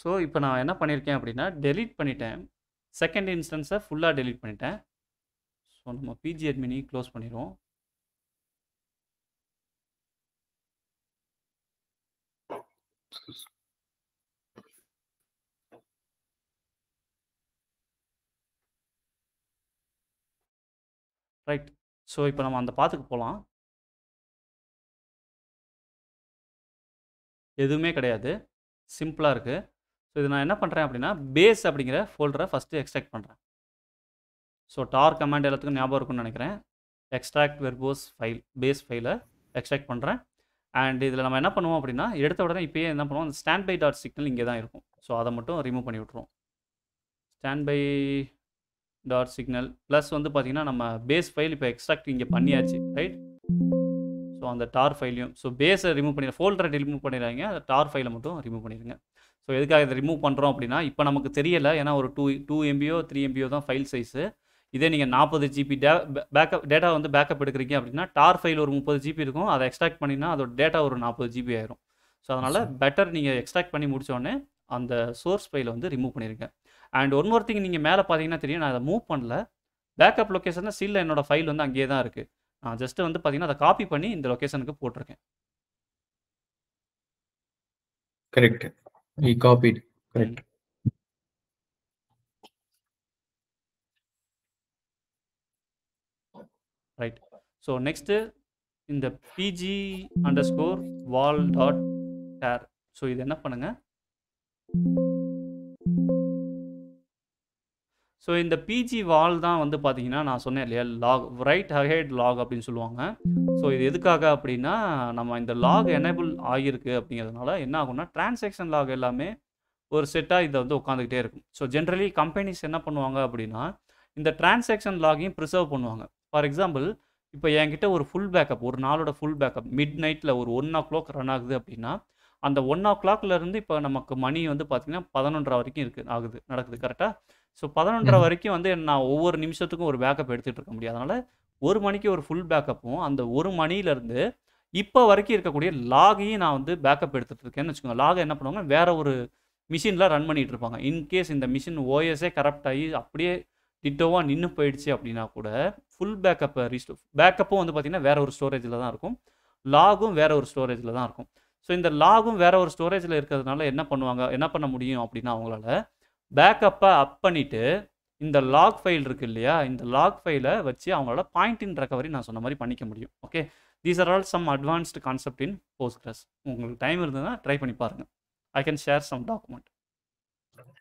ஸோ இப்போ நான் என்ன பண்ணியிருக்கேன் அப்படின்னா டெலீட் பண்ணிட்டேன் செகண்ட் இன்ஸ்டன்ஸை ஃபுல்லாக டெலீட் பண்ணிட்டேன் ஸோ நம்ம பிஜி அட்மினி க்ளோஸ் பண்ணிடுவோம் ரைட் ஸோ இப்போ நம்ம அந்த பாத்துக்கு போகலாம் எதுவுமே கிடையாது சிம்பிளாக இருக்குது ஸோ இது நான் என்ன பண்ணுறேன் அப்படின்னா பேஸ் அப்படிங்கிற ஃபோல்டரை ஃபஸ்ட்டு எக்ஸ்ட்ராக்ட் பண்ணுறேன் ஸோ டார் கமாண்ட் எல்லாத்துக்கும் ஞாபகம் இருக்கும்னு நினைக்கிறேன் எக்ஸ்ட்ராக்ட் வெர்போஸ் ஃபைல் பேஸ் ஃபைலை எக்ஸ்ட்ராக்ட் பண்ணுறேன் அண்ட் இதில் நம்ம என்ன பண்ணுவோம் அப்படின்னா எடுத்த உடனே இப்போயே என்ன பண்ணுவோம் அந்த ஸ்டாண்ட் பை டாட் சிக்னல் இங்கே தான் இருக்கும் ஸோ அதை மட்டும் ரிமூவ் பண்ணி விட்ருவோம் standby dot signal plus வந்து பார்த்திங்கன்னா நம்ம பேஸ் ஃபைல் இப்போ எக்ஸ்ட்ராக்ட் இங்கே பண்ணியாச்சு ரைட் ஸோ அந்த டார் ஃபைலையும் ஸோ பேஸை ரிமூவ் பண்ணிடுறேன் ஃபோல்டரை ரிமூவ் பண்ணிடுறாங்க டார் ஃபைலை மட்டும் ரிமூவ் பண்ணிடுங்க ஸோ எதுக்காக இதை ரிமூவ் பண்ணுறோம் அப்படின்னா இப்போ நமக்கு தெரியலை ஏன்னா ஒரு டூ டூ எம்பியோ த்ரீ எம்பியோ தான் ஃபைல் சைஸு இதே நீங்கள் நாற்பது ஜிபி டே பேக்கப் டேட்டா வந்து பேக்கப் எடுக்கிறீங்க அப்படின்னா டார் ஃபைல் ஒரு முப்பது ஜிபி இருக்கும் அதை எக்ஸ்ட்ராக்ட் பண்ணினா அதோட டேட்டா ஒரு நாற்பது ஜிபி ஆயிரும் ஸோ அதனால் பெட்டர் நீங்கள் எக்ஸ்ட்ராக்ட் பண்ணி முடித்தோடனே அந்த சோர்ஸ் ஃபைலை வந்து ரிமூவ் பண்ணியிருக்கேன் அண்ட் ஒன் ஒருத்திங்க நீங்கள் மேலே பார்த்தீங்கன்னா தெரியும் நான் அதை மூவ் பண்ணல பேக்கப் லொக்கேஷனில் சீலில் என்னோடய ஃபைல் வந்து அங்கேயே தான் இருக்குது நான் ஜஸ்ட்டு வந்து பார்த்தீங்கன்னா அதை காப்பி பண்ணி இந்த லொக்கேஷனுக்கு போட்டிருக்கேன் correct We copied. Correct. Right. So next in the pg underscore wall dot char So இது என்ன பண்ணுங்க ஸோ இந்த பிஜி வால் தான் வந்து பார்த்தீங்கன்னா நான் சொன்னேன் இல்லையா லாக் ரைட் அஹெட் லாக் அப்படின்னு சொல்லுவாங்க ஸோ இது எதுக்காக அப்படின்னா நம்ம இந்த லாக் எனேபிள் ஆகியிருக்கு அப்படிங்கிறதுனால என்ன ஆகும்னா டிரான்சாக்ஷன் லாக் எல்லாமே ஒரு செட்டாக இதை வந்து உட்காந்துக்கிட்டே இருக்கும் ஸோ ஜென்ரலி கம்பெனிஸ் என்ன பண்ணுவாங்க அப்படின்னா இந்த டிரான்சாக்ஷன் லாகையும் ப்ரிசர்வ் பண்ணுவாங்க ஃபார் எக்ஸாம்பிள் இப்போ என்கிட்ட ஒரு ஃபுல் பேக்கப் ஒரு நாளோட ஃபுல் பேக்கப் மிட் நைட்டில் ஒரு ஒன் ஓ கிளாக் ரன் ஆகுது அப்படின்னா அந்த ஒன் ஓ கிளாக்லேருந்து இப்போ நமக்கு மணி வந்து பார்த்திங்கன்னா பதினொன்றரை வரைக்கும் இருக்குது ஆகுது நடக்குது கரெக்டாக ஸோ பதினொன்றரை வரைக்கும் வந்து நான் ஒவ்வொரு நிமிஷத்துக்கும் ஒரு பேக்கப் எடுத்துகிட்டு இருக்க முடியாது அதனால் ஒரு மணிக்கு ஒரு ஃபுல் பேக்கப்பும் அந்த ஒரு மணிலேருந்து இப்போ வரைக்கும் இருக்கக்கூடிய லாகையும் நான் வந்து பேக்கப் எடுத்துகிட்டு இருக்கேன்னு வச்சுக்கோங்க லாகை என்ன பண்ணுவாங்க வேறு ஒரு மிஷினில் ரன் பண்ணிகிட்டு இருப்பாங்க இன்கேஸ் இந்த மிஷின் ஓஎஸ்ஸே கரெக்ட் ஆகி அப்படியே டிட்டோவாக நின்று போயிடுச்சு அப்படின்னா கூட ஃபுல் பேக்கப்பை ரீஸ்டோ பேக்கப்பும் வந்து பார்த்திங்கன்னா வேறு ஒரு ஸ்டோரேஜில் தான் இருக்கும் லாகும் வேறு ஒரு ஸ்டோரேஜில் தான் இருக்கும் ஸோ இந்த லாகும் வேறு ஒரு ஸ்டோரேஜில் இருக்கிறதுனால என்ன பண்ணுவாங்க என்ன பண்ண முடியும் அப்படின்னா அவங்களால பேக்கப்பை அப் பண்ணிவிட்டு இந்த லாக் ஃபைல் இருக்குது இல்லையா இந்த லாக் ஃபைலை வச்சு அவங்களோட பாயிண்ட் இன் ரெக்கவரி நான் சொன்ன மாதிரி பண்ணிக்க முடியும் okay these are all some advanced concept in postgres உங்களுக்கு டைம் இருந்ததுன்னா ட்ரை பண்ணி பாருங்கள் I can share some document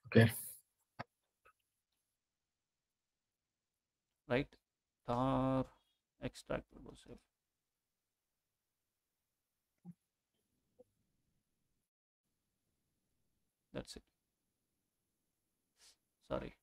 okay right tar extract That's it. sorry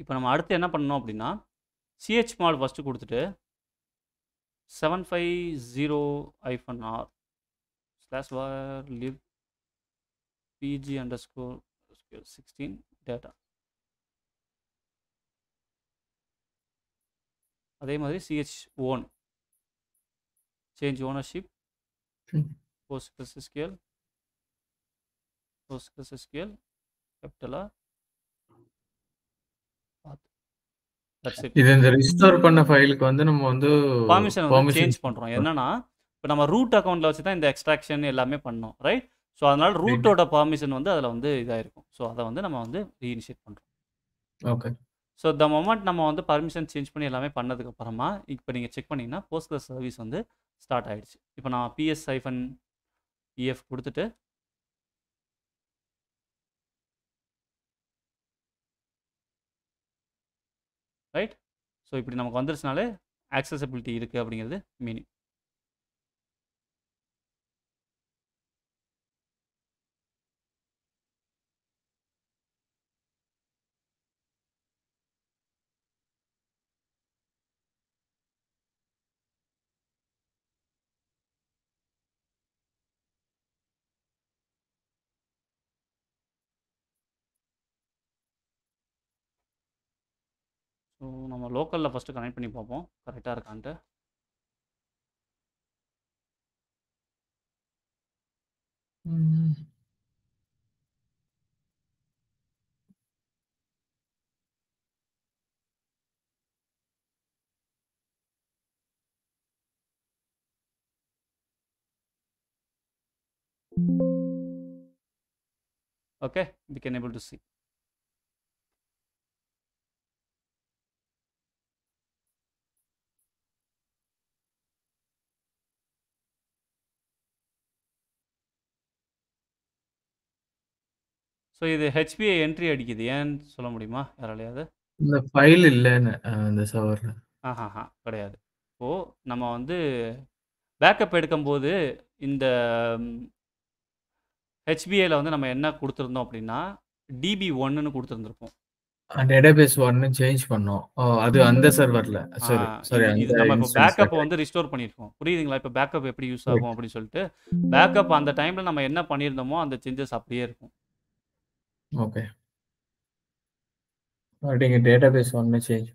இப்ப நம்ம அடுத்து என்ன பண்ணனும் அப்படினா சிஹெச் மால் ஃபர்ஸ்ட் கொடுத்துட்டு 750 hyphen r slash live pg underscore sql 16 data அதே மாதிரி chown change ownership postgres postgres கேப்பிட்டலா இது இந்த ரிஜிஸ்டர் பண்ண ஃபைலுக்கு வந்து நம்ம வந்து பெர்மிஷன் சேஞ்ச் பண்றோம் என்னன்னா இப்போ நம்ம ரூட் அக்கவுண்ட்ல வச்சு தான் இந்த எக்ஸ்ட்ராக்ஷன் எல்லாமே பண்ணோம் ரைட் ஸோ அதனால ரூட்டோட பெர்மிஷன் வந்து அதில் வந்து இதாக ஸோ அதை வந்து நம்ம வந்து ரீஇனிஷியேட் பண்ணுறோம் ஓகே ஸோ த மொமெண்ட் நம்ம வந்து பர்மிஷன் சேஞ்ச் பண்ணி எல்லாமே பண்ணதுக்கு அப்புறமா இப்போ நீங்கள் செக் பண்ணிங்கன்னா போஸ்ட்கிரஸ் சர்வீஸ் வந்து ஸ்டார்ட் ஆகிடுச்சு இப்போ நான் பிஎஸ் ஐஃபன் இஎஃப் கொடுத்துட்டு ரைட் ஸோ இப்படி நமக்கு வந்துருச்சுனாலே ஆக்சசபிலிட்டி இருக்குது அப்படிங்கிறது மீனிங் ஸோ நம்ம லோக்கலில் ஃபஸ்ட்டு கனெக்ட் பண்ணி பார்ப்போம் கரெக்டாக இருக்கான்ட்டு okay we can able to see so இது ஹெச்பிஐ என்ட்ரி அடிக்குது ஏன்னு சொல்ல முடியுமா யாராலையாவது இந்த ஃபைல் இல்லைன்னு இந்த சர்வரில் ஆஹாஹா கிடையாது ஸோ நம்ம வந்து பேக்கப் எடுக்கும்போது இந்த ஹெச்பிஐயில் வந்து நம்ம என்ன கொடுத்துருந்தோம் அப்படின்னா டிபி ஒன்னுன்னு கொடுத்துருந்துருப்போம் டேட்டாபேஸ் ஒன்னு சேஞ்ச் பண்ணோம் அது அந்த சர்வர்ல சரி சரி இது நம்ம இப்போ பேக்கப் வந்து ரிஸ்டோர் பண்ணிருக்கோம் புரியுதுங்களா இப்போ பேக்கப் எப்படி யூஸ் ஆகும் அப்படின்னு சொல்லிட்டு பேக்கப் அந்த டைம்ல நம்ம என்ன பண்ணியிருந்தோமோ அந்த சேஞ்சஸ் அப்படியே இருக்கும் Okay. Adding a database on my change.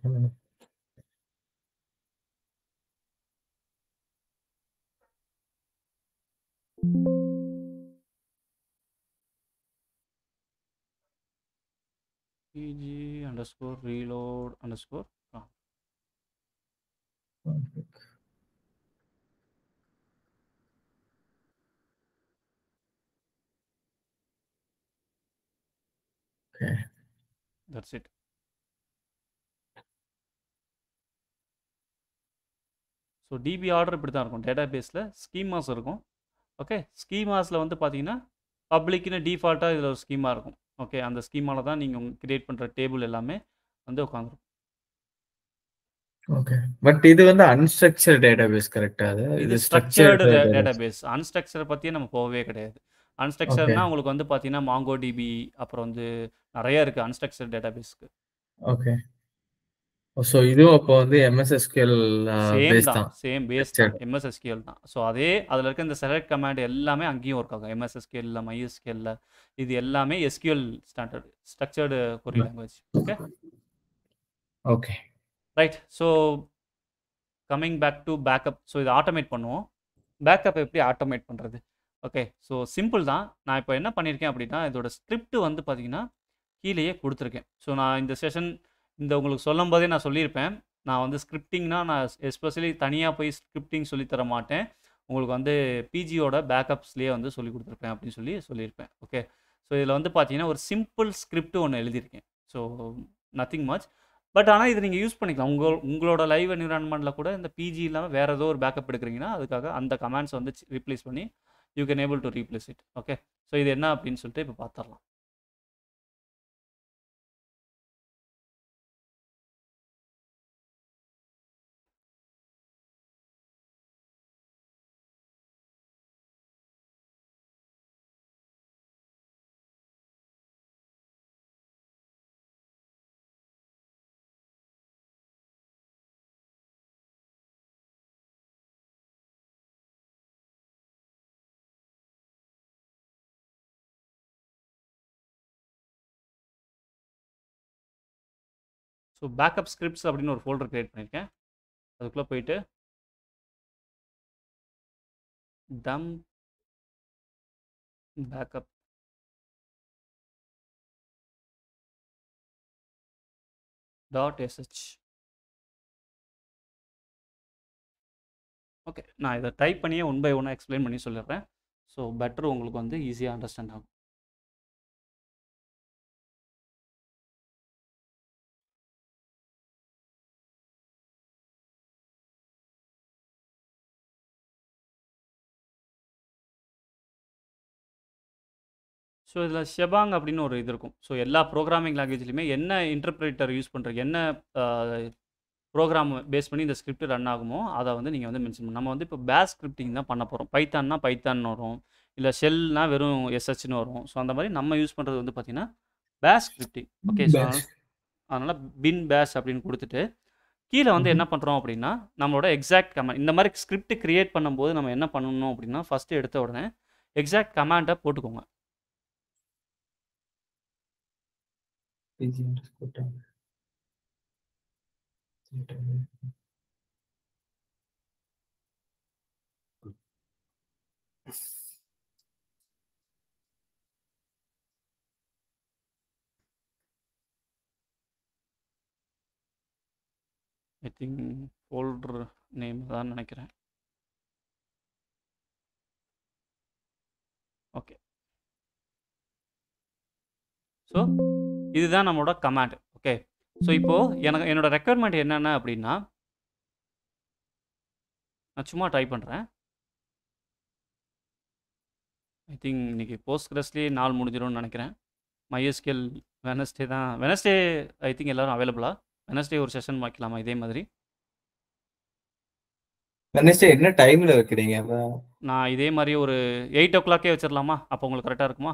pg underscore reload underscore That's it. So DB order இப்படி தான் இருக்கும் டேட்டா பேஸில் ஸ்கீமாஸ் இருக்கும் ஓகே ஸ்கீமாஸில் வந்து பாத்தீங்கன்னா பப்ளிக்னு டிஃபால்ட்டாக இதில் ஒரு ஸ்கீமா இருக்கும் ஓகே அந்த ஸ்கீமாவில் தான் நீங்கள் கிரியேட் பண்ற டேபிள் எல்லாமே வந்து உட்காந்துரும் ஓகே பட் இது வந்து அன்ஸ்ட்ரக்சர்ட் டேட்டாபேஸ் கரெக்டா இது ஸ்ட்ரக்சர்டு டேட்டாபேஸ் அன்ஸ்ட்ரக்சர் பற்றியே நம்ம போகவே கிடையாது அன்ஸ்ட்ரக்சர்னா உங்களுக்கு வந்து பாத்தீங்கன்னா மாங்கோ டிபி அப்புறம் வந்து நிறைய இருக்கு அன்ஸ்ட்ரக்சர் டேட்டாபேஸ்க்கு ஓகே சோ இதுவும் அப்போ வந்து எம்எஸ்எஸ்கியூஎல் சேம் uh, தான் சேம் பேஸ் தான் எம்எஸ்எஸ்கியூஎல் தான் ஸோ அதே அதுல இருக்க இந்த செலக்ட் கமாண்ட் எல்லாமே அங்கேயும் ஒர்க் ஆகும் எம்எஸ்எஸ்கியூஎல்ல மைஎஸ்கியூஎல்ல இது எல்லாமே SQL standard structured query language okay okay right so coming back to backup so இது ஆட்டோமேட் பண்ணுவோம் பேக்கப் எப்படி ஆட்டோமேட் பண்றது ஓகே ஸோ சிம்பிள் தான் நான் இப்போ என்ன பண்ணியிருக்கேன் அப்படின்னா இதோட ஸ்கிரிப்ட் வந்து பார்த்தீங்கன்னா கீழேயே கொடுத்துருக்கேன் ஸோ நான் இந்த செஷன் இந்த உங்களுக்கு சொல்லும் போதே நான் சொல்லியிருப்பேன் நான் வந்து ஸ்கிரிப்டிங்னா நான் எஸ்பெஷலி தனியாக போய் ஸ்கிரிப்டிங் சொல்லித்தர மாட்டேன் உங்களுக்கு வந்து பிஜியோட பேக்கப்ஸ்லேயே வந்து சொல்லி கொடுத்துருப்பேன் அப்படின்னு சொல்லி சொல்லியிருப்பேன் ஓகே ஸோ இதில் வந்து பார்த்தீங்கன்னா ஒரு சிம்பிள் ஸ்கிரிப்ட் ஒன்று எழுதியிருக்கேன் ஸோ நத்திங் மச் பட் ஆனால் இது நீங்கள் யூஸ் பண்ணிக்கலாம் உங்கள் உங்களோட லைவ் என்விரான்மெண்ட்டில் கூட இந்த பிஜி இல்லாமல் வேறு ஏதோ ஒரு பேக்கப் எடுக்கிறீங்கன்னா அதுக்காக அந்த கமெண்ட்ஸ் வந்து ரீப்ளேஸ் பண்ணி you can able to replace it okay so இது என்ன அப்படின்னு சொல்லிட்டு இப்போ பார்த்துடலாம் ஸோ பேக்கப் ஸ்கிரிப்ட்ஸ் அப்படின்னு ஒரு ஃபோல்டர் க்ரியேட் பண்ணியிருக்கேன் அதுக்குள்ளே போயிட்டு தம் பேக்கப் டாட் எஸ்ஹெச் ஓகே நான் இதை டைப் பண்ணியே ஒன் பை ஒன்னாக எக்ஸ்பிளைன் பண்ணி சொல்லிடுறேன் ஸோ பெட்டர் உங்களுக்கு வந்து ஈஸியாக அண்டர்ஸ்டாண்ட் ஆகும் ஸோ இதில் ஷெபாங் அப்படின்னு ஒரு இது இருக்கும் ஸோ எல்லா ப்ரோக்ராமிங் லாங்குவேஜ்லையுமே என்ன இன்டர்பிரேட்டர் யூஸ் பண்ணுறது என்ன ப்ரோக்ராம் பேஸ் பண்ணி இந்த ஸ்கிரிப்ட் ரன் ஆகுமோ அதை வந்து நீங்கள் வந்து மென்ஷன் பண்ணணும் நம்ம வந்து இப்போ பேஸ் ஸ்கிரிப்டிங் தான் பண்ண போகிறோம் பைத்தான்னா பைத்தான் வரும் இல்லை ஷெல்னா வெறும் எஸ்ஹெச்னு வரும் ஸோ அந்த மாதிரி நம்ம யூஸ் பண்ணுறது வந்து பார்த்திங்கன்னா பேஸ் ஸ்கிரிப்டிங் ஓகே ஸோ அதனால் பின் பேஸ் அப்படின்னு கொடுத்துட்டு கீழே வந்து என்ன பண்ணுறோம் அப்படின்னா நம்மளோட எக்ஸாக்ட் கமெண்ட் இந்த மாதிரி ஸ்கிரிப்ட் கிரியேட் பண்ணும்போது நம்ம என்ன பண்ணணும் அப்படின்னா ஃபஸ்ட்டு எடுத்த உடனே எக்ஸாக்ட் கமாண்டை போட்டுக்கோங்க பிஜி என்று கூட்டாங்க ஐ திங்க் ஃபோல்டர் நேம் தான் நினைக்கிறேன் ஓகே ஸோ இதுதான் நம்மளோட கமாண்ட் ஓகே ஸோ இப்போ எனக்கு என்னோட ரெக்குயர்மெண்ட் என்னென்ன அப்படின்னா நான் சும்மா ட்ரை பண்ணுறேன் ஐ திங்க் இன்னைக்கு போஸ்ட் கிரஸ்லேயே நாள் முடிஞ்சிடும்னு நினைக்கிறேன் மைஎஸ்கேல் வெனஸ்டே தான் வெனஸ்டே ஐ திங்க் எல்லோரும் அவைலபிளாக வெனஸ்டே ஒரு செஷன் வைக்கலாமா இதே மாதிரி வெனஸ்டே என்ன டைமில் வைக்கிறீங்க நான் இதே மாதிரி ஒரு எயிட் ஓ கிளாக்கே வச்சிடலாமா அப்போ உங்களுக்கு கரெக்டாக இருக்குமா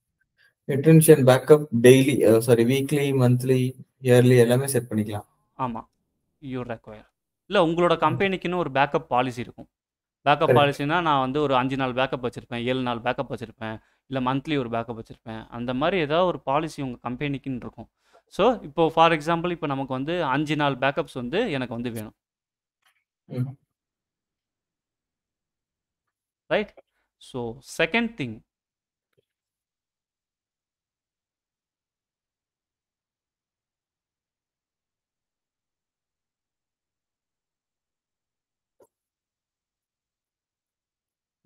retention backup daily sorry weekly monthly yearly எல்லாமே செட் பண்ணிக்கலாம் ஆமாம் யூ ரெக்வயர் இல்லை உங்களோட கம்பெனிக்குன்னு ஒரு பேக்கப் பாலிசி இருக்கும் பேக்கப் பாலிசினா நான் வந்து ஒரு அஞ்சு நாள் பேக்கப் வச்சுருப்பேன் ஏழு நாள் பேக்கப் வச்சுருப்பேன் இல்லை மந்த்லி ஒரு பேக்கப் வச்சுருப்பேன் அந்த மாதிரி ஏதாவது ஒரு பாலிசி உங்கள் கம்பெனிக்குன்னு இருக்கும் ஸோ இப்போ ஃபார் எக்ஸாம்பிள் இப்போ நமக்கு வந்து அஞ்சு நாள் பேக்கப்ஸ் வந்து எனக்கு வந்து வேணும் right so second thing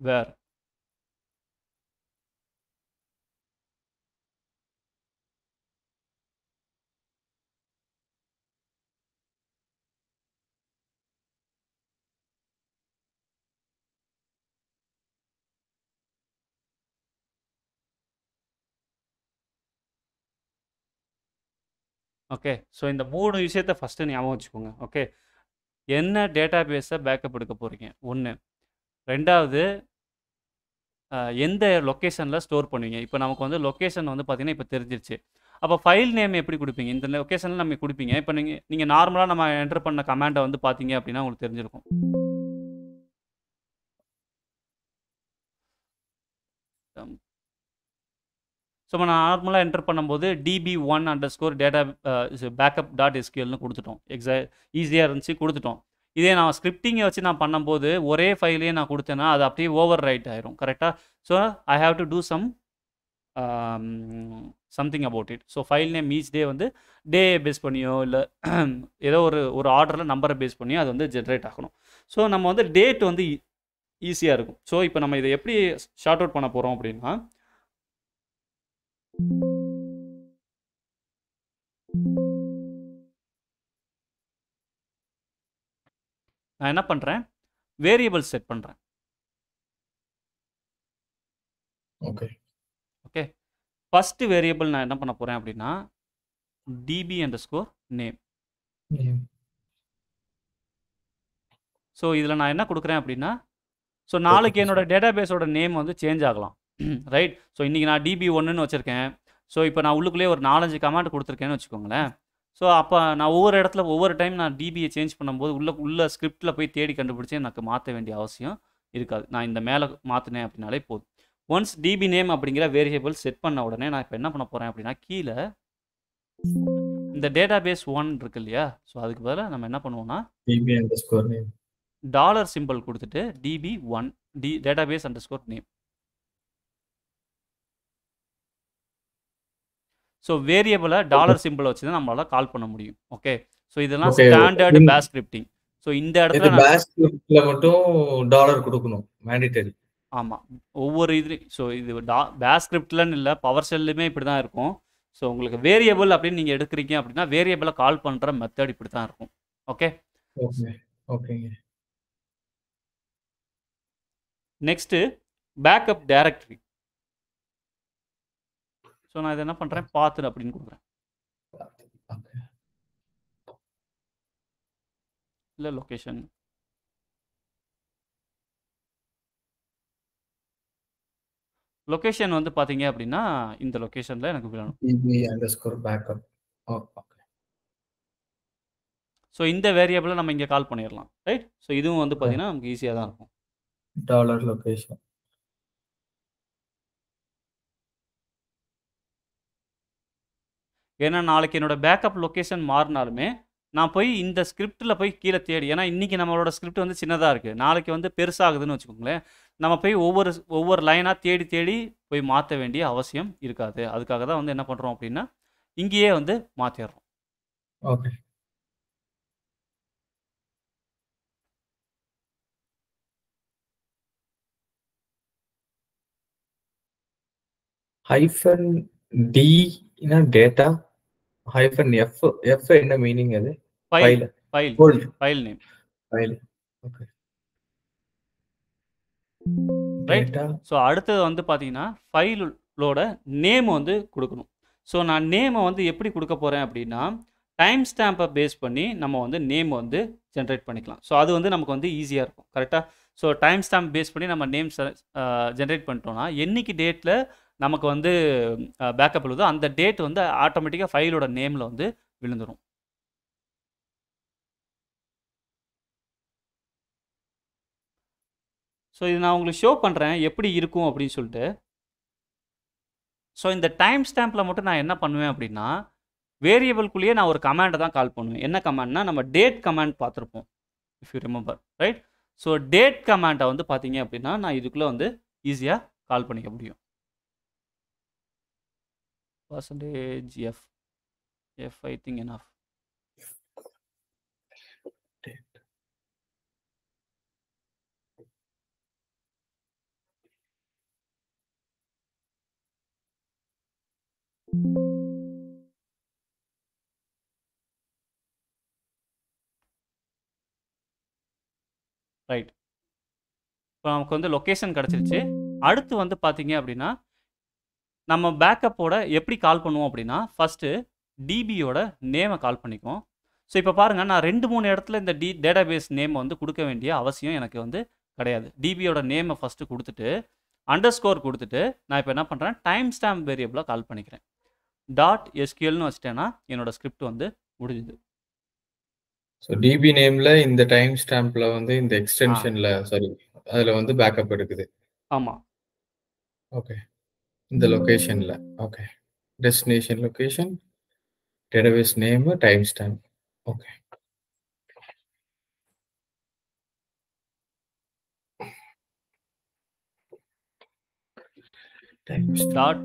where okay so இந்த மூணு விஷயத்த ஃபஸ்ட்டு ஞாபகம் வச்சுக்கோங்க ஓகே என்ன டேட்டா பேஸை பேக்கப் எடுக்க போகிறீங்க ஒன்று ரெண்டாவது எந்த லொக்கேஷனில் ஸ்டோர் பண்ணுவீங்க? இப்போ நமக்கு வந்து லொக்கேஷன் வந்து பார்த்தீங்கன்னா, இப்போ தெரிஞ்சிருச்சு. அப்போ ஃபைல் நேம் எப்படி கொடுப்பீங்க இந்த லொக்கேஷனில் நம்ம கொடுப்பீங்க இப்போ நீங்கள் நீங்கள் நார்மலாக நம்ம என்டர் பண்ண கமாண்டை வந்து பார்த்தீங்க அப்படின்னா, உங்களுக்கு தெரிஞ்சிருக்கும். ஸோ நான் நார்மலாக என்டர் பண்ணும்போது DB one underscore data backup dot எஸ்கியூஎல்னு கொடுத்துட்டோம் எக்ஸா ஈஸியாக இருந்துச்சு கொடுத்துட்டோம் இதே நான் ஸ்கிரிப்டிங்கை வச்சு நான் பண்ணும்போது ஒரே ஃபைலே நான் கொடுத்தேன்னா அது அப்படியே ஓவர் ரைட் ஆயிரும் கரெக்டாக so I have to do some something about it so file name each day வந்து டே பேஸ் பண்ணியோ இல்லை [CLEARS THROAT] ஏதோ ஒரு ஒரு ஆர்டரில் நம்பரை பேஸ் பண்ணியோ அது வந்து ஜென்ரேட் ஆகணும் ஸோ நம்ம வந்து டேட் வந்து ஈஸியாக e-, இருக்கும் ஸோ இப்போ நம்ம இதை எப்படி ஷார்ட் அவுட் பண்ண போகிறோம் அப்படின்னா நான் என்ன பண்ணுறேன் வேரியபிள் செட் பண்ணுறேன் ஓகே ஓகே ஃபஸ்ட்டு வேரியபிள் நான் என்ன பண்ண போகிறேன் அப்படின்னா DB underscore name so இதில் நான் என்ன கொடுக்குறேன் அப்படின்னா ஸோ நாளைக்கு என்னோட டேட்டா பேஸோட நேம் வந்து சேஞ்ச் ஆகலாம் ரைட் ஸோ இன்றைக்கி நான் டிபி ஒன்றுன்னு வச்சுருக்கேன் ஸோ இப்போ நான் உள்ளுக்குள்ளேயே ஒரு நாலஞ்சு கமெண்ட் கொடுத்துருக்கேன்னு வச்சுக்கோங்களேன் ஸோ அப்போ நான் ஒவ்வொரு இடத்துல ஒவ்வொரு டைம் நான் டிபியை சேஞ்ச் பண்ணும்போது உள்ள உள்ள ஸ்கிரிப்டில் போய் தேடி கண்டுபிடிச்சி எனக்கு மாற்ற வேண்டிய அவசியம் இருக்காது நான் இந்த மேலே மாற்றினேன் அப்படின்னாலே போதும் ஒன்ஸ் டிபி நேம் அப்படிங்கிற வேரியபிள் செட் பண்ண உடனே நான் இப்போ என்ன பண்ண போகிறேன் அப்படின்னா கீழே இந்த டேட்டா பேஸ் ஒன் இருக்கு இல்லையா ஸோ அதுக்கு பதிலாக நம்ம என்ன பண்ணுவோம்னா டாலர் சிம்பிள் கொடுத்துட்டு DB one D data database underscore name so வேரியபிளை டாலர் சிம்பிளை வச்சு தான் நம்மளால கால் பண்ண முடியும் ஓகே ஸோ இதெல்லாம் ஸ்டாண்டர்டு பேஷ் ஸோ இந்த இடத்துல பேஷ் மட்டும் டாலர் கொடுக்கணும் மேண்டிட்டரி ஆமாம் ஒவ்வொரு இதுலையும் ஸோ இது டா இல்லை பவர் செல்லுமே இப்படி தான் இருக்கும் ஸோ உங்களுக்கு வேரியபிள் அப்படின்னு நீங்கள் எடுக்கிறீங்க அப்படின்னா வேரியபிளை கால் பண்ணுற மெத்தட் இப்படி தான் இருக்கும் ஓகே ஓகேங்க நெக்ஸ்ட்டு பேக்கப் டைரக்டரி ஸோ நான் இதை என்ன பண்ணுறேன் பாத்து அப்படின்னு கொடுக்குறேன் இல்லை லொக்கேஷன் லொக்கேஷன் வந்து பார்த்தீங்க அப்படின்னா இந்த லொக்கேஷனில் எனக்கு வேணும் ஸோ இந்த வேரியபிளை நம்ம இங்கே கால் பண்ணிடலாம் ரைட் ஸோ இதுவும் வந்து பார்த்தீங்கன்னா நமக்கு ஈஸியாக தான் இருக்கும் டாலர் லொக்கேஷன் ஏன்னா நாளைக்கு என்னோடய பேக்கப் லொக்கேஷன் மாறினாலுமே நான் போய் இந்த ஸ்கிரிப்டில் போய் கீழே தேடி ஏன்னா இன்றைக்கி நம்மளோட ஸ்கிரிப்ட் வந்து சின்னதாக இருக்குது நாளைக்கு வந்து பெருசாகுதுன்னு வச்சுக்கோங்களேன் நம்ம போய் ஒவ்வொரு ஒவ்வொரு லைனாக தேடி தேடி போய் மாற்ற வேண்டிய அவசியம் இருக்காது அதுக்காக தான் வந்து என்ன பண்ணுறோம் அப்படின்னா இங்கேயே வந்து மாற்றிடுறோம் okay hyphen D data hyphen F F என்ன மீனிங் அது file file file name file okay right so அடுத்தது வந்து பாத்தீங்கன்னா ஃபைலோட நேம் வந்து கொடுக்கணும் சோ நான் நேமை வந்து எப்படி கொடுக்க போறேன் அப்படின்னா டைம் ஸ்டாம்பை பேஸ் பண்ணி நம்ம வந்து நேம் வந்து ஜென்ரேட் பண்ணிக்கலாம் ஸோ அது வந்து நமக்கு வந்து ஈஸியாக இருக்கும் கரெக்டாக ஸோ டைம் ஸ்டாம்ப் பேஸ் பண்ணி நம்ம நேம் ஜென்ரேட் uh, பண்ணிட்டோம்னா என்னைக்கு டேட்டில் நமக்கு வந்து பேக்கப் எழுதோ அந்த டேட் வந்து ஆட்டோமேட்டிக்காக ஃபைலோட நேமில் வந்து விழுந்துடும் ஸோ இது நான் உங்களுக்கு ஷோ பண்ணுறேன் எப்படி இருக்கும் அப்படின்னு சொல்லிட்டு ஸோ இந்த டைம் ஸ்டாம்பில் மட்டும் நான் என்ன பண்ணுவேன் அப்படின்னா வேரியபிள்குள்ளேயே நான் ஒரு கமாண்டை தான் கால் பண்ணுவேன் என்ன கமாண்ட்னா நம்ம டேட் கமாண்ட் பார்த்துருப்போம் if you remember right so date கமாண்டை வந்து பார்த்தீங்க அப்படின்னா நான் இதுக்குள்ளே வந்து ஈஸியாக கால் பண்ணிக்க முடியும் percentage f f i think enough right இப்போ நமக்கு வந்து லொக்கேஷன் கிடச்சிருச்சு அடுத்து வந்து பார்த்தீங்க அப்படின்னா நம்ம பேக்கப்போட எப்படி கால் பண்ணுவோம் அப்படின்னா ஃபஸ்ட்டு டிபியோட நேமை கால் பண்ணிக்குவோம் ஸோ இப்போ பாருங்கள் நான் ரெண்டு மூணு இடத்துல இந்த டி டேட்டாபேஸ் நேமை வந்து கொடுக்க வேண்டிய அவசியம் எனக்கு வந்து கிடையாது டிபியோட நேமை ஃபஸ்ட்டு கொடுத்துட்டு அண்டர் ஸ்கோர் கொடுத்துட்டு நான் இப்போ என்ன பண்ணுறேன் டைம் ஸ்டாம்ப் வேரியபிளாக கால் பண்ணிக்கிறேன் டாட் எஸ்கியூஎல்னு வச்சுட்டேன்னா என்னோட ஸ்கிரிப்ட் வந்து முடிஞ்சுது ஸோ டிபி நேமில் இந்த டைம் ஸ்டாம்பில் வந்து இந்த எக்ஸ்டென்ஷனில் சாரி அதில் வந்து பேக்கப் எடுக்குது ஆமாம் ஓகே இந்த லொக்கேஷனில் okay destination location database name timestamp okay dot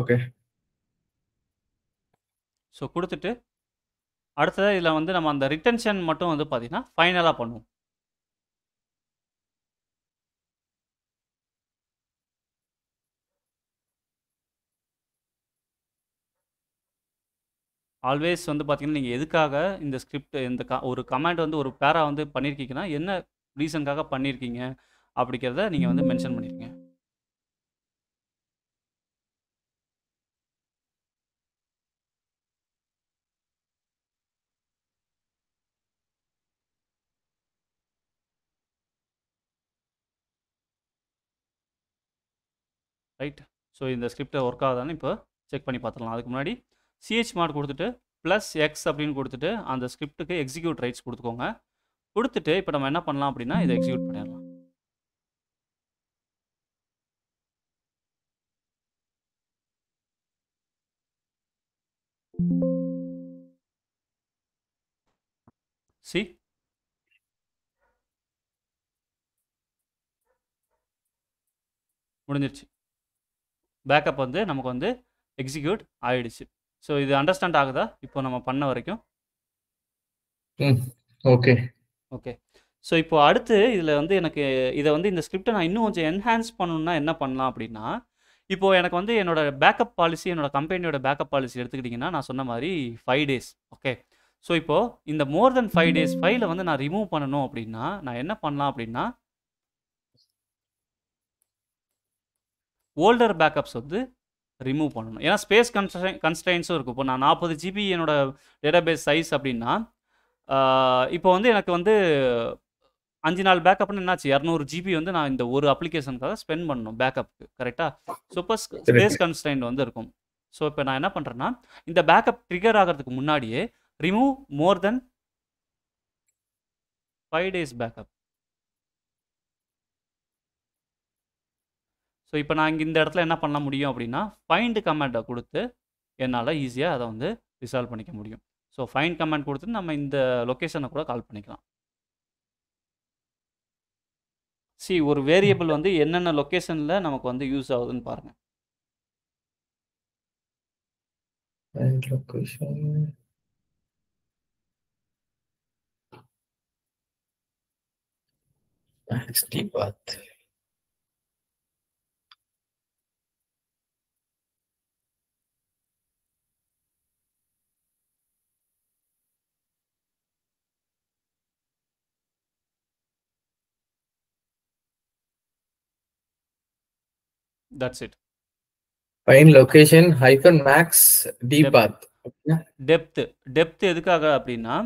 okay so கொடுத்துட்டு அடுத்ததாக இதில் வந்து நம்ம அந்த ரிட்டன்ஷன் மட்டும் வந்து பார்த்தீங்கன்னா ஃபைனலாக பண்ணுவோம் ஆல்வேஸ் வந்து பார்த்திங்கன்னா நீங்கள் எதுக்காக இந்த ஸ்கிரிப்ட் இந்த க ஒரு கமாண்ட் வந்து ஒரு பேரா வந்து பண்ணியிருக்கீங்கன்னா என்ன ரீசனுக்காக பண்ணியிருக்கீங்க அப்படிங்கிறத நீங்கள் வந்து மென்ஷன் பண்ணியிருக்கீங்க ரைட் ஸோ இந்த ஸ்கிரிப்டை ஒர்க் ஆகுதானே இப்போ செக் பண்ணி பார்த்துடலாம் அதுக்கு முன்னாடி சிஹெச் மார்க் கொடுத்துட்டு ப்ளஸ் எக்ஸ் அப்படின்னு கொடுத்துட்டு அந்த ஸ்கிரிப்டுக்கு எக்ஸிக்யூட் ரைட்ஸ் கொடுத்துக்கோங்க கொடுத்துட்டு இப்போ நம்ம என்ன பண்ணலாம் அப்படின்னா இதை எக்ஸிக்யூட் பண்ணிடலாம் சி முடிஞ்சிருச்சு பேக்கப் வந்து நமக்கு வந்து எக்ஸிக்யூட் ஆயிடுச்சு ஸோ இது அண்டர்ஸ்டாண்ட் ஆகுதா இப்போ நம்ம பண்ண வரைக்கும் ஓகே ஓகே ஸோ இப்போ அடுத்து இதில் வந்து எனக்கு இதை வந்து இந்த ஸ்கிரிப்டை நான் இன்னும் கொஞ்சம் என்ஹான்ஸ் பண்ணணும்னா என்ன பண்ணலாம் அப்படின்னா இப்போது எனக்கு வந்து என்னோட பேக்கப் பாலிசி என்னோட கம்பெனியோட பேக்கப் பாலிசி எடுத்துக்கிட்டிங்கன்னா நான் சொன்ன மாதிரி ஃபைவ் டேஸ் ஓகே ஸோ இப்போது இந்த மோர் தென் ஃபைவ் டேஸ் ஃபைவ்ல வந்து நான் ரிமூவ் பண்ணணும் அப்படின்னா நான் என்ன பண்ணலாம் அப்படின்னா ஓல்டர் பேக்கப்ஸ் வந்து ரிமூவ் பண்ணணும் ஏன்னா ஸ்பேஸ் கன்ஸ்டை கன்ஸ்டைன்ஸும் இருக்கும் இப்போ நான் நாற்பது ஜிபி என்னோடய டேட்டாபேஸ் சைஸ் அப்படின்னா இப்போ வந்து எனக்கு வந்து அஞ்சு நாள் பேக்கப்னு என்னாச்சு இரநூறு ஜிபி வந்து நான் இந்த ஒரு அப்ளிகேஷனுக்காக ஸ்பெண்ட் பண்ணணும் பேக்கப்புக்கு கரெக்டாக சூப்பர் ஸ்பேஸ் கன்ஸ்டைன் வந்து இருக்கும் ஸோ இப்போ நான் என்ன பண்ணுறேன்னா இந்த பேக்கப் ட்ரிகர் ஆகிறதுக்கு முன்னாடியே remove more than five days backup so இப்போ நான் இங்கே இந்த இடத்துல என்ன பண்ண முடியும் அப்படின்னா ஃபைண்ட் கமெண்ட்டை கொடுத்து என்னால் ஈஸியாக அதை வந்து ரிசால்வ் பண்ணிக்க முடியும் ஸோ ஃபைண்ட் கமெண்ட் கொடுத்து நம்ம இந்த லொக்கேஷனை கூட கால் பண்ணிக்கலாம் சி ஒரு வேரியபிள் வந்து என்னென்ன லொக்கேஷனில் நமக்கு வந்து யூஸ் ஆகுதுன்னு பாருங்கள் and location that's it find location hyphen max deep path depth depth எதுக்காக அப்படின்னா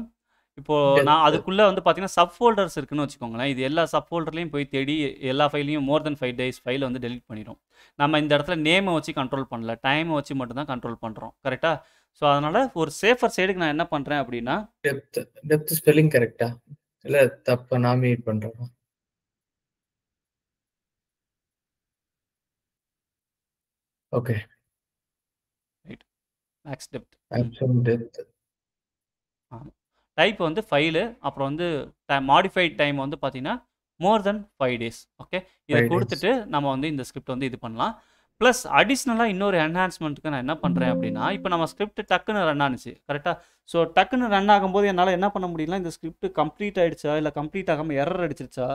இப்போ நான் அதுக்குள்ள வந்து பார்த்தீங்கன்னா சப் ஃபோல்டர்ஸ் இருக்குன்னு வச்சுக்கோங்களேன் இது எல்லா சப் ஃபோல்டர்லையும் போய் தேடி எல்லா ஃபைலையும் மோர் தென் ஃபைவ் டேஸ் ஃபைலை வந்து டெலிட் பண்ணிடும் நம்ம இந்த இடத்துல நேமை வச்சு கண்ட்ரோல் பண்ணல டைமை வச்சு மட்டும்தான் கண்ட்ரோல் பண்ணுறோம் கரெக்டாக ஸோ அதனால ஒரு சேஃபர் சைடுக்கு நான் என்ன பண்ணுறேன் அப்படின்னா டெப்த் டெப்த் ஸ்பெல்லிங் கரெக்டா இல்லை தப்பா நாமினேட் பண்ணுறோம் Okay. Right max depth Absolute depth. Type hmm. வந்து ஃபைலு அப்புறம் வந்து மாடிஃபைட் டைம் வந்து பார்த்தீங்கன்னா more than five days okay இதை கொடுத்துட்டு நம்ம வந்து இந்த ஸ்கிரிப்ட் வந்து இது பண்ணலாம் ப்ளஸ் அடிஷ்னலாக இன்னொரு என்ஹான்ஸ்மெண்ட்டுக்கு நான் என்ன பண்ணுறேன் அப்படின்னா இப்போ நம்ம ஸ்கிரிப்ட் டக்குன்னு ரன் ஆனிச்சு கரெக்டாக ஸோ டக்குன்னு ரன் ஆகும்போது என்னால் என்ன பண்ண முடியல இந்த ஸ்கிரிப்ட் கம்ப்ளீட் ஆயிடுச்சா இல்லை கம்ப்ளீட் ஆகாமல் எரர் அடிச்சிருச்சா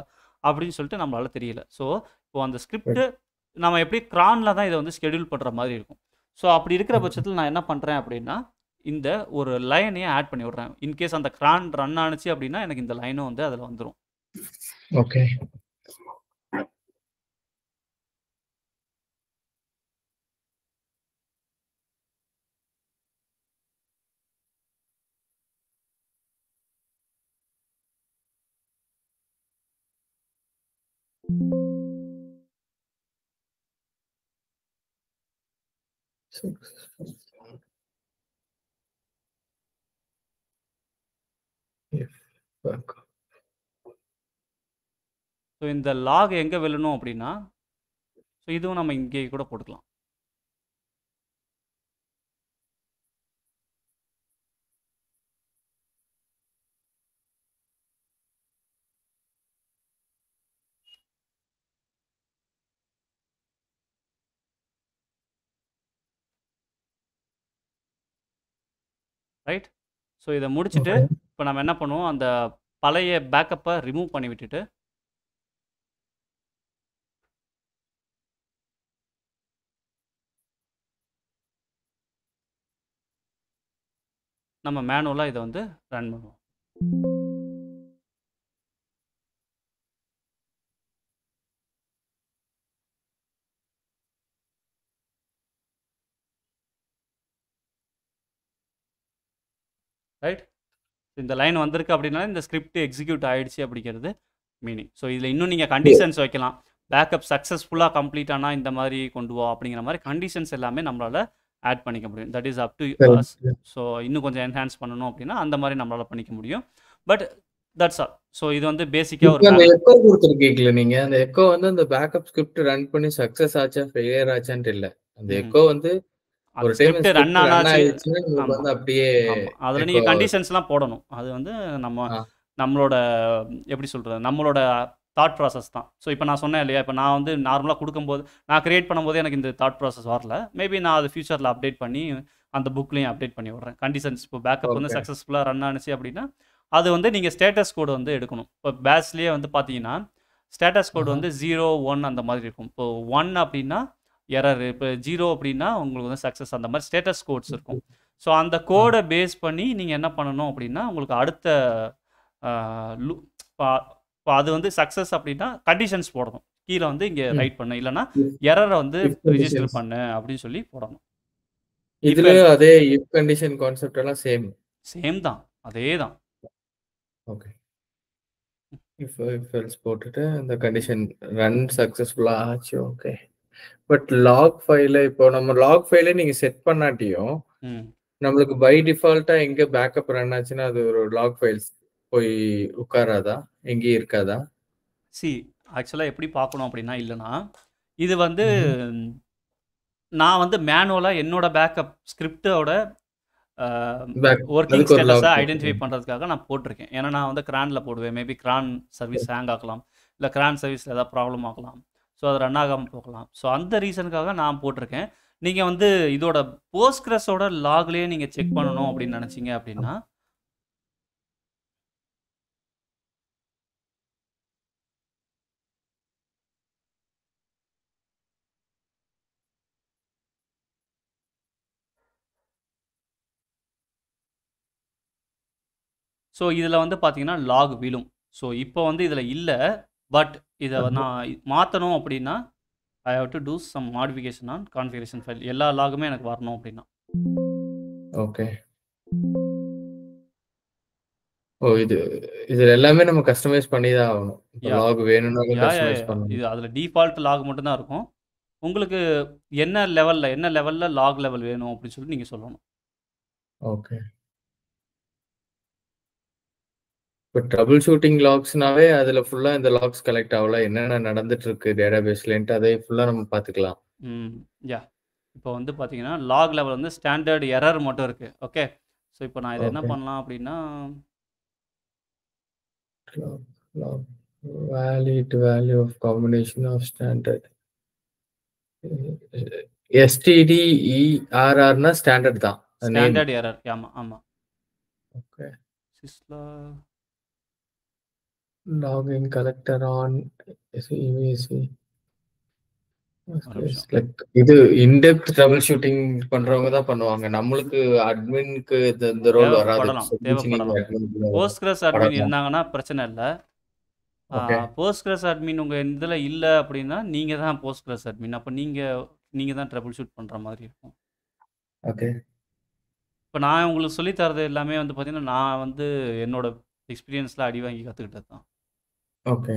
அப்படின்னு சொல்லிட்டு நம்மளால தெரியல ஸோ இப்போ அந்த ஸ்கிரிப்ட் நம்ம எப்படி க்ரானில் தான் இதை வந்து ஷெடியூல் பண்ணுற மாதிரி இருக்கும் ஸோ அப்படி இருக்கிற பட்சத்தில் நான் என்ன பண்ணுறேன் அப்படின்னா இந்த ஒரு லைனையும் ஆட் பண்ணி விட்றேன் இன்கேஸ் அந்த கிரான் ரன் ஆனிச்சு அப்படின்னா எனக்கு இந்த லைனும் வந்து அதில் வந்துடும் ஓகே thank you ஸோ இந்த லாக் எங்கே விழணும் அப்படின்னா ஸோ இதுவும் நம்ம இங்கே கூட போட்டுக்கலாம் ரைட் ஸோ இதை முடிச்சுட்டு இப்போ நம்ம என்ன பண்ணுவோம் அந்த பழைய பேக்கப்பை ரிமூவ் பண்ணி விட்டுட்டு நம்ம மேனுவலாக இதை வந்து ரன் பண்ணுவோம் ரைட் இந்த லைன் வந்திருக்கு அப்படின்னா இந்த ஸ்கிரிப்ட் எக்ஸிக்யூட் ஆயிடுச்சு அப்படிங்கிறது மீனிங் ஸோ இதில் இன்னும் நீங்கள் கண்டிஷன்ஸ் வைக்கலாம் பேக்கப் சக்ஸஸ்ஃபுல்லாக கம்ப்ளீட் ஆனால் இந்த மாதிரி கொண்டு வா அப்படிங்கிற மாதிரி கண்டிஷன்ஸ் எல்லாமே நம்மளால் ஆட் பண்ணிக்க முடியும் that is up to so இன்னும் கொஞ்சம் என்ஹான்ஸ் பண்ணணும் அப்படின்னா அந்த மாதிரி நம்மளால் பண்ணிக்க முடியும் பட் தட்ஸ் ஆல் சோ இது வந்து பேசிக்கா ஒரு எக்கோ நீங்க அந்த எக்கோ வந்து அந்த பேக்கப் ஸ்கிரிப்ட் ரன் பண்ணி சக்சஸ் ஆச்சா ஃபெயிலியர் ஆச்சான்ட்டு இல்ல அந்த எக்கோ வந்து ஒரு ஸ்கிரிப்ட் ரன் ஆனாச்சு அப்படியே அதுல நீங்க கண்டிஷன்ஸ்லாம் போடணும் அது வந்து நம்ம நம்மளோட எப்படி சொல்றது நம்மளோட தாட் ப்ராசஸ் தான் ஸோ இப்போ நான் சொன்னேன் இல்லையா இப்போ நான் வந்து நார்மலாக கொடுக்கும்போது நான் கிரியேட் பண்ணும்போது எனக்கு இந்த தாட் ப்ராசஸ் வரல மேபி நான் அது ஃபியூச்சரில் அப்டேட் பண்ணி அந்த புக்லையும் அப்டேட் பண்ணி விட்றேன் கண்டிஷன்ஸ் இப்போ பேக்கப் வந்து சக்ஸஸ்ஃபுல்லாக ரன் ஆனிச்சு அப்படின்னா அது வந்து நீங்கள் ஸ்டேட்டஸ் கோடு வந்து எடுக்கணும் இப்போ பேஸ்லேயே வந்து பார்த்தீங்கன்னா ஸ்டேட்டஸ் கோடு வந்து ஜீரோ ஒன் அந்த மாதிரி இருக்கும் இப்போ ஒன் அப்படின்னா எரர் இப்போ ஜீரோ அப்படின்னா உங்களுக்கு வந்து சக்ஸஸ் அந்த மாதிரி ஸ்டேட்டஸ் கோட்ஸ் இருக்கும் ஸோ அந்த கோடை பேஸ் பண்ணி நீங்கள் என்ன பண்ணணும் அப்படின்னா உங்களுக்கு அடுத்த லூ இப்போ அது வந்து சக்ஸஸ் அப்படின்னா கண்டிஷன்ஸ் போடணும் கீழே வந்து இங்கே ரைட் பண்ணு இல்லைன்னா எரரை வந்து ரிஜிஸ்டர் பண்ணு அப்படின்னு சொல்லி போடணும் இதுல அதே இஃப் கண்டிஷன் கான்செப்ட் எல்லாம் சேம் சேம் தான் அதே தான் ஓகே இஃப் இஃப் எல்ஸ் போட்டுட்டு அந்த கண்டிஷன் ரன் சக்சஸ்ஃபுல்லா ஆச்சு ஓகே பட் லாக் ஃபைல இப்போ நம்ம லாக் ஃபைல நீங்க செட் பண்ணாட்டியும் நம்மளுக்கு பை டிஃபால்ட்டா எங்க பேக்கப் ரன் ஆச்சுன்னா அது ஒரு லாக் ஃபைல்ஸ் போய் உட்காராதா எங்கேயும் இருக்காதா சி ஆக்சுவலா எப்படி பார்க்கணும் அப்படின்னா இல்லைன்னா இது வந்து நான் வந்து மேனுவலா என்னோட பேக்கப் ஸ்கிரிப்டோட ஒர்க்கிங் ஸ்டேட்டஸை ஐடென்டிஃபை பண்ணுறதுக்காக நான் போட்டிருக்கேன் ஏன்னா நான் வந்து கிரானில் போடுவேன் மேபி கிரான் சர்வீஸ் ஹேங் ஆகலாம் இல்லை கிரான் சர்வீஸில் ஏதாவது ப்ராப்ளம் ஆகலாம் ஸோ அது ரன் ஆகாமல் போகலாம் ஸோ அந்த ரீசனுக்காக நான் போட்டிருக்கேன் நீங்கள் வந்து இதோட போஸ்ட்கிரஸோட லாக்லேயே நீங்கள் செக் பண்ணணும் அப்படின்னு நினச்சிங்க அப்படின்னா ஸோ இதில் வந்து பார்த்தீங்கன்னா லாக் விழும் ஸோ இப்போ வந்து இதில் இல்லை பட் இதை நான் மாற்றணும் அப்படின்னா I have to do some modification on configuration file எல்லா லாகுமே எனக்கு வரணும் அப்படின்னா ஓகே ஓ இது இதுல எல்லாமே நம்ம கஸ்டமைஸ் பண்ணி தான் ஆகணும் லாக் வேணும்னா கஸ்டமைஸ் பண்ணணும் இது அதுல டிஃபால்ட் லாக் மட்டும் தான் இருக்கும் உங்களுக்கு என்ன லெவல்ல என்ன லெவல்ல லாக் லெவல் வேணும் அப்படின்னு சொல்லி நீங்க சொல்லணும் ஓகே இப்போ ஷூட்டிங் லாக்ஸ்னாவே அதுல ஃபுல்லா இந்த லாக்ஸ் கலெக்ட் ஆகல என்னென்ன நடந்துட்டு இருக்கு டேட்டா பேஸ்லேன்ட்டு அதை ஃபுல்லா நம்ம பார்த்துக்கலாம் யா இப்போ வந்து பார்த்தீங்கன்னா லாக் லெவல் வந்து ஸ்டாண்டர்ட் எரர் மட்டும் இருக்கு ஓகே ஸோ இப்போ நான் இதை என்ன பண்ணலாம் அப்படின்னா valid value of combination of standard எஸ்டிடிஇஆர்ஆர்னா ஸ்டாண்டர்ட் தான் ஸ்டாண்டர்ட் எரர் ஆமா ஆமா ஓகே சிஸ்லா login collector on EVC. E. இது இன்டெப்த் ட்ரபிள் ஷூட்டிங் பண்றவங்க தான் பண்ணுவாங்க நம்மளுக்கு அட்மின்க்கு இந்த ரோல் வராது கிரஸ் அட்மின் இருந்தாங்கன்னா பிரச்சனை இல்ல போஸ்ட்கிரஸ் அட்மின் உங்க இதுல இல்ல அப்படின்னா நீங்க தான் போஸ்ட்கிரஸ் அட்மின் அப்ப நீங்க நீங்க தான் ட்ரபிள் ஷூட் பண்ற மாதிரி இருக்கும் ஓகே இப்ப நான் உங்களுக்கு சொல்லி தரது எல்லாமே வந்து பாத்தீங்கன்னா நான் வந்து என்னோட எக்ஸ்பீரியன்ஸ்ல அடி வாங்கி கற்றுக்கிட்டது தான் ஓகே.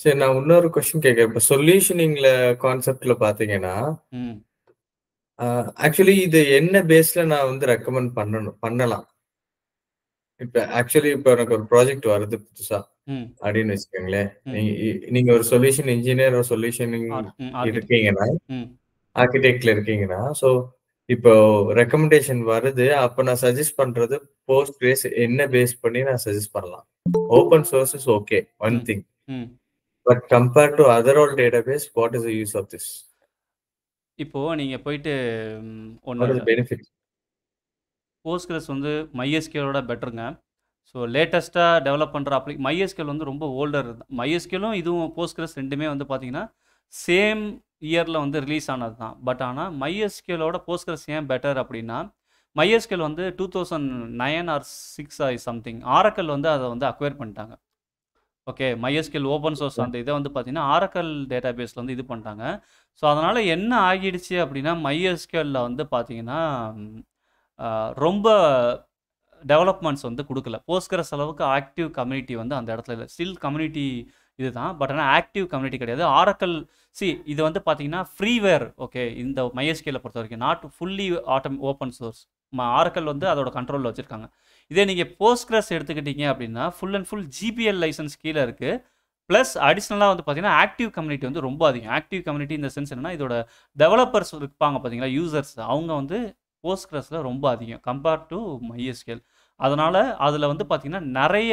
சரி நான் இன்னொரு கொஸ்டின் கேட்கறேன் இப்ப சொல்யூஷனிங்ல கான்செப்ட்ல பாத்தீங்கன்னா ஆக்சுவலி இது என்ன பேஸ்ல நான் வந்து ரெக்கமெண்ட் பண்ணணும் பண்ணலாம்? இப்ப ஆக்சுவலி இப்ப எனக்கு ஒரு ப்ராஜெக்ட் வருது புதுசா. ம். அப்படின்னு வச்சுக்கோங்களேன். நீங்க ஒரு சொல்யூஷன் இன்ஜினியர், ஒரு சொல்யூஷனிங் இருக்கீங்கன்னா, ம். இருக்கீங்கன்னா, சோ இப்போ ரெக்கமெண்டேஷன் வருது. அப்ப நான் சஜஸ்ட் பண்றது போஸ்ட் பேஸ் என்ன பேஸ் பண்ணி நான் சஜஸ்ட் பண்ணலாம்? Open source is okay, one mm. But Mm. To other to other old database, what is the இப்போ நீங்க போயிட்டு ஒன்று பெனிஃபிட் போஸ்ட்கிரஸ் வந்து மைஎஸ்கேலோட பெட்டருங்க ஸோ லேட்டஸ்ட்டாக டெவலப் பண்ணுற அப்ளி மைஎஸ்கேல் வந்து ரொம்ப ஓல்டர் மைஎஸ்கேலும் இதுவும் போஸ்ட்கிரஸ் ரெண்டுமே வந்து பார்த்தீங்கன்னா சேம் இயரில் வந்து ரிலீஸ் ஆனது தான் பட் ஆனால் மைஎஸ்கேலோட போஸ்ட்கிரஸ் ஏன் பெட்டர் அப்படின்னா மைஎஸ்கேல் வந்து two thousand nine or six or something Oracle வந்து அதை வந்து அக்வயர் பண்ணிட்டாங்க ஓகே மைஎஸ்கேல் ஓப்பன் சோர்ஸ் அந்த இதை வந்து பார்த்தீங்கன்னா ஆரக்கல் டேட்டா பேஸில் வந்து இது பண்ணிட்டாங்க ஸோ அதனால் என்ன ஆகிடுச்சு அப்படின்னா மைஎஸ்கேலில் வந்து பார்த்தீங்கன்னா ரொம்ப டெவலப்மெண்ட்ஸ் வந்து கொடுக்கல போஸ்கர அளவுக்கு ஆக்டிவ் கம்யூனிட்டி வந்து அந்த இடத்துல இல்லை ஸ்டில் கம்யூனிட்டி இது தான் பட் ஆனால் ஆக்டிவ் கம்யூனிட்டி கிடையாது ஆரக்கல் சி இது வந்து பார்த்தீங்கன்னா ஃப்ரீவேர் ஓகே இந்த மையஸ்கேல பொறுத்த வரைக்கும் நாட் ஃபுல்லி ஆட்டம் ஓப்பன் சோர்ஸ் ஆர்கல் வந்து அதோட கண்ட்ரோலில் வச்சுருக்காங்க இதே நீங்கள் போஸ்ட் கிரஸ் எடுத்துக்கிட்டீங்க அப்படின்னா full and full GPL license கீழே இருக்குது ப்ளஸ் அடிஷ்னலாக வந்து பார்த்தீங்கன்னா ஆக்டிவ் கம்யூனிட்டி வந்து ரொம்ப அதிகம் ஆக்டிவ் கம்யூனிட்டி இந்த சென்ஸ் என்னன்னா இதோட டெவலப்பர்ஸ் இருப்பாங்க பார்த்தீங்களா யூசர்ஸ் அவங்க வந்து போஸ்ட் கிரஸில் ரொம்ப அதிகம் கம்பேர்ட் டு மைஎஸ்கேல் அதனால் அதில் வந்து பார்த்திங்கன்னா நிறைய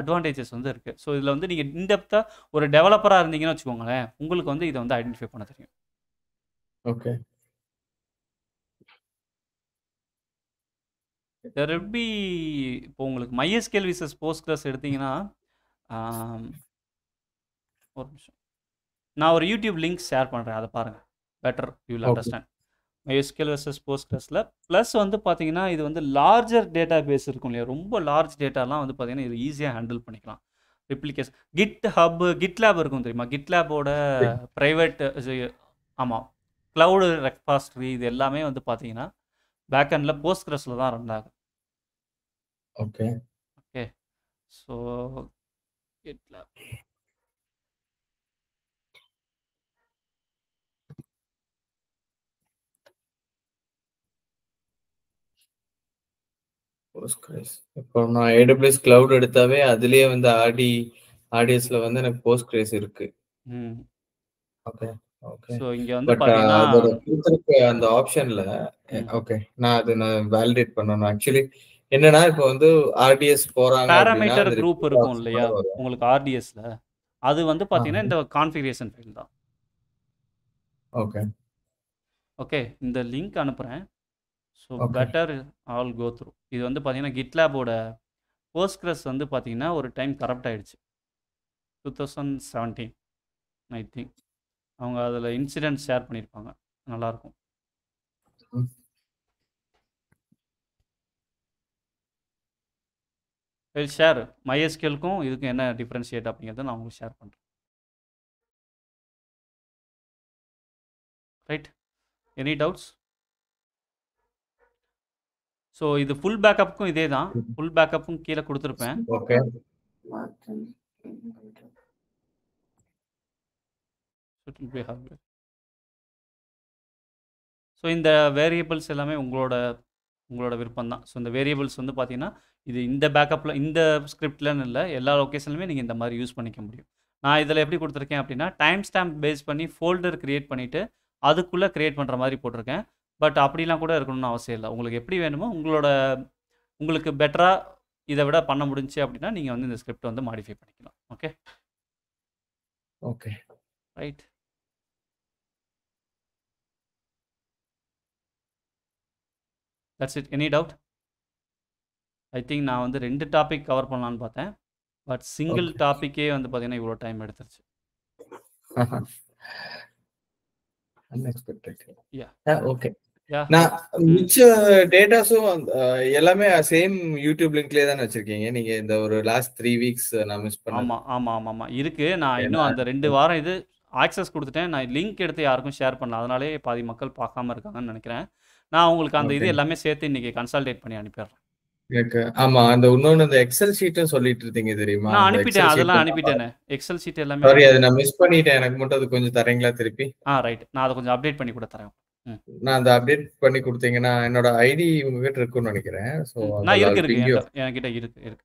அட்வான்டேஜஸ் வந்து இருக்குது ஸோ இதில் வந்து நீங்கள் இன்டெப்த்தாக ஒரு டெவலப்பராக இருந்தீங்கன்னு வச்சுக்கோங்களேன் உங்களுக்கு வந்து இதை வந்து ஐடென்டிஃபை பண்ண தெரியும் ஓகே தெர் பி இப்போ உங்களுக்கு மைஎஸ்கேல் விசஸ் போஸ்ட் கிளாஸ் எடுத்தீங்கன்னா ஒரு நிமிஷம் நான் ஒரு யூடியூப் லிங்க் ஷேர் பண்ணுறேன் அதை பாருங்கள் better you will understand MySQL versus போஸ்ட் கிளாஸில் ப்ளஸ் வந்து பார்த்தீங்கன்னா இது வந்து லார்ஜர் டேட்டா பேஸ் இருக்கும் இல்லையா ரொம்ப லார்ஜ் டேட்டாலாம் வந்து பார்த்தீங்கன்னா இது ஈஸியாக ஹேண்டில் பண்ணிக்கலாம் ரிப்ளிகேஷன் கிட் ஹப் லேப் இருக்கும் தெரியுமா கிட் லேபோட ப்ரைவேட் ஆமாம் க்ளவுடு ரெக்பாஸ்ட்ரி இது எல்லாமே வந்து பார்த்தீங்கன்னா பேக்கெண்டில் போஸ்ட் கிரஸில் தான் ரன் ஆகும் ஓகே ஓகே ஸோ இப்போ நான் ஏடபிள்யூஎஸ் கிளவுட் எடுத்தாவே அதுலயே வந்து ஆடி ஆடியஸ்ல வந்து எனக்கு போஸ்ட் கிரேஸ் இருக்கு ஓகே சோ இங்க வந்து uh, பாத்தீங்கன்னா அந்த ஆப்ஷன்ல ஓகே eh, நான் அது நான் வேலிடேட் பண்ணனும் ஆக்சுவலி என்னன்னா இப்போ வந்து ஆர்டிஎஸ் போறாங்க பாராமீட்டர் குரூப் இருக்கும் இல்லையா உங்களுக்கு ஆர்டிஎஸ்ல அது வந்து பாத்தீங்கன்னா இந்த கான்ஃபிகரேஷன் ஃபைல் தான் ஓகே ஓகே இந்த லிங்க் அனுப்புறேன் so better all go through இது வந்து பார்த்தீங்கன்னா கிட்லேபோட போஸ்ட்கிரஸ் வந்து பார்த்தீங்கன்னா ஒரு டைம் கரப்ட் ஆயிடுச்சு two thousand seventeen I think அவங்க அதில் இன்சிடென்ட் ஷேர் பண்ணியிருப்பாங்க நல்லாயிருக்கும் ஷேர் மைஎஸ்கேலுக்கும் இதுக்கும் என்ன டிஃப்ரென்ஷியேட் அப்படிங்கிறத நான் உங்களுக்கு ஷேர் பண்ணுறேன் ரைட் எனி டவுட்ஸ் ஸோ இது ஃபுல் பேக்கப்புக்கும் இதே தான் ஃபுல் பேக்கப்பும் கீழே கொடுத்துருப்பேன் it will be hard so இந்த வேரியபிள்ஸ் எல்லாமே உங்களோட உங்களோட விருப்பம் தான் ஸோ இந்த வேரியபிள்ஸ் வந்து பார்த்தீங்கன்னா இது இந்த பேக்கப்பில் இந்த ஸ்கிரிப்ட்லன்னு இல்லை எல்லா லொக்கேஷன்லையுமே நீங்கள் இந்த மாதிரி யூஸ் பண்ணிக்க முடியும் நான் இதில் எப்படி கொடுத்துருக்கேன் அப்படின்னா டைம் ஸ்டாம்ப் பேஸ் பண்ணி ஃபோல்டர் க்ரியேட் பண்ணிவிட்டு அதுக்குள்ளே க்ரியேட் பண்ணுற மாதிரி போட்டிருக்கேன் பட் அப்படிலாம் கூட இருக்கணும்னு அவசியம் இல்லை உங்களுக்கு எப்படி வேணுமோ உங்களோட உங்களுக்கு பெட்டராக இதை விட பண்ண முடிஞ்சு அப்படின்னா நீங்கள் வந்து இந்த ஸ்கிரிப்ட் வந்து மாடிஃபை பண்ணிக்கலாம் okay okay right that's it any doubt I think நான் வந்து ரெண்டு டாபிக் கவர் பண்ணலான்னு பார்த்தேன் பட் சிங்கிள் டாப்பிக்கே வந்து பார்த்தீங்கன்னா இவ்வளோ டைம் எடுத்துருச்சு ஓகே [LAUGHS] நான் hmm. மிச்ச டேட்டாஸும் எல்லாமே சேம் யூடியூப் லிங்க்லயே தான் வச்சிருக்கீங்க நீங்க இந்த ஒரு லாஸ்ட் த்ரீ வீக்ஸ் ஆமா ஆமா ஆமா ஆமா இருக்கு நான் இன்னும் அந்த ரெண்டு வாரம் இது ஆக்சஸ் கொடுத்துட்டேன் நான் லிங்க் எடுத்து யாருக்கும் ஷேர் பண்ணல அதனாலே பாதி மக்கள் பார்க்காம இருக்காங்கன்னு நினைக்கிறேன் நான் உங்களுக்கு அந்த இது எல்லாமே சேர்த்து இன்னைக்கு கன்சல்டேட் பண்ணி அனுப்பிடுறேன் ஆமா அந்த இன்னொன்னு அந்த எக்ஸல் ஷீட்னு சொல்லிட்டு இருந்தீங்க தெரியுமா நான் அனுப்பிட்டேன் அதெல்லாம் அனுப்பிட்டேன் எக்ஸல் ஷீட் எல்லாமே சாரி அது நான் மிஸ் பண்ணிட்டேன் எனக்கு மட்டும் அது கொஞ்சம் தரீங்களா திருப்பி ஆ ரைட் நான் அதை கொஞ்சம் அப்டேட் பண்ணி கூட தரேன் நான் அந்த அப்டேட் பண்ணி கொடுத்தீங்கன்னா என்னோட ஐடி உங்க கிட்ட இருக்கும்னு நினைக்கிறேன் சோ நான் இருக்கு இருக்கு என்கிட்ட இருக்கு இருக்கு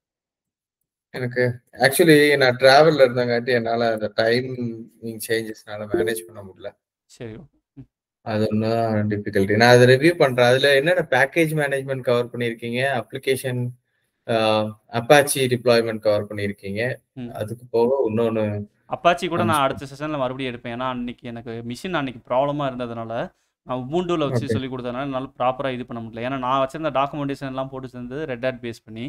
எனக்கு ஆக்சுவலி நான் டிராவல்ல இருந்தங்காட்டி என்னால அந்த டைம் சேஞ்சஸ்னால மேனேஜ் பண்ண முடியல சரி அது ஒன்றும் டிஃபிகல்ட்டி நான் அதை ரிவ்யூ பண்றேன் அதுல என்னென்ன பேக்கேஜ் மேனேஜ்மெண்ட் கவர் பண்ணிருக்கீங்க அப்ளிகேஷன் அப்பாச்சி டிப்ளாய்மெண்ட் கவர் பண்ணிருக்கீங்க அதுக்கு போக இன்னொன்னு அப்பாச்சி கூட நான் அடுத்த செஷன்ல மறுபடியும் எடுப்பேன் ஏன்னா அன்னைக்கு எனக்கு மிஷின் அன்னைக்கு ப்ராப்ளமா இருந்ததுனால நான் உபூண்டூவில் வச்சு சொல்லி கொடுத்ததுனால என்னால் ப்ராப்பராக இது பண்ண முடியல ஏன்னா நான் வச்சிருந்த டாக்குமெண்டேஷன் எல்லாம் போட்டு சேர்ந்து ரெட் ஹேட் பேஸ் பண்ணி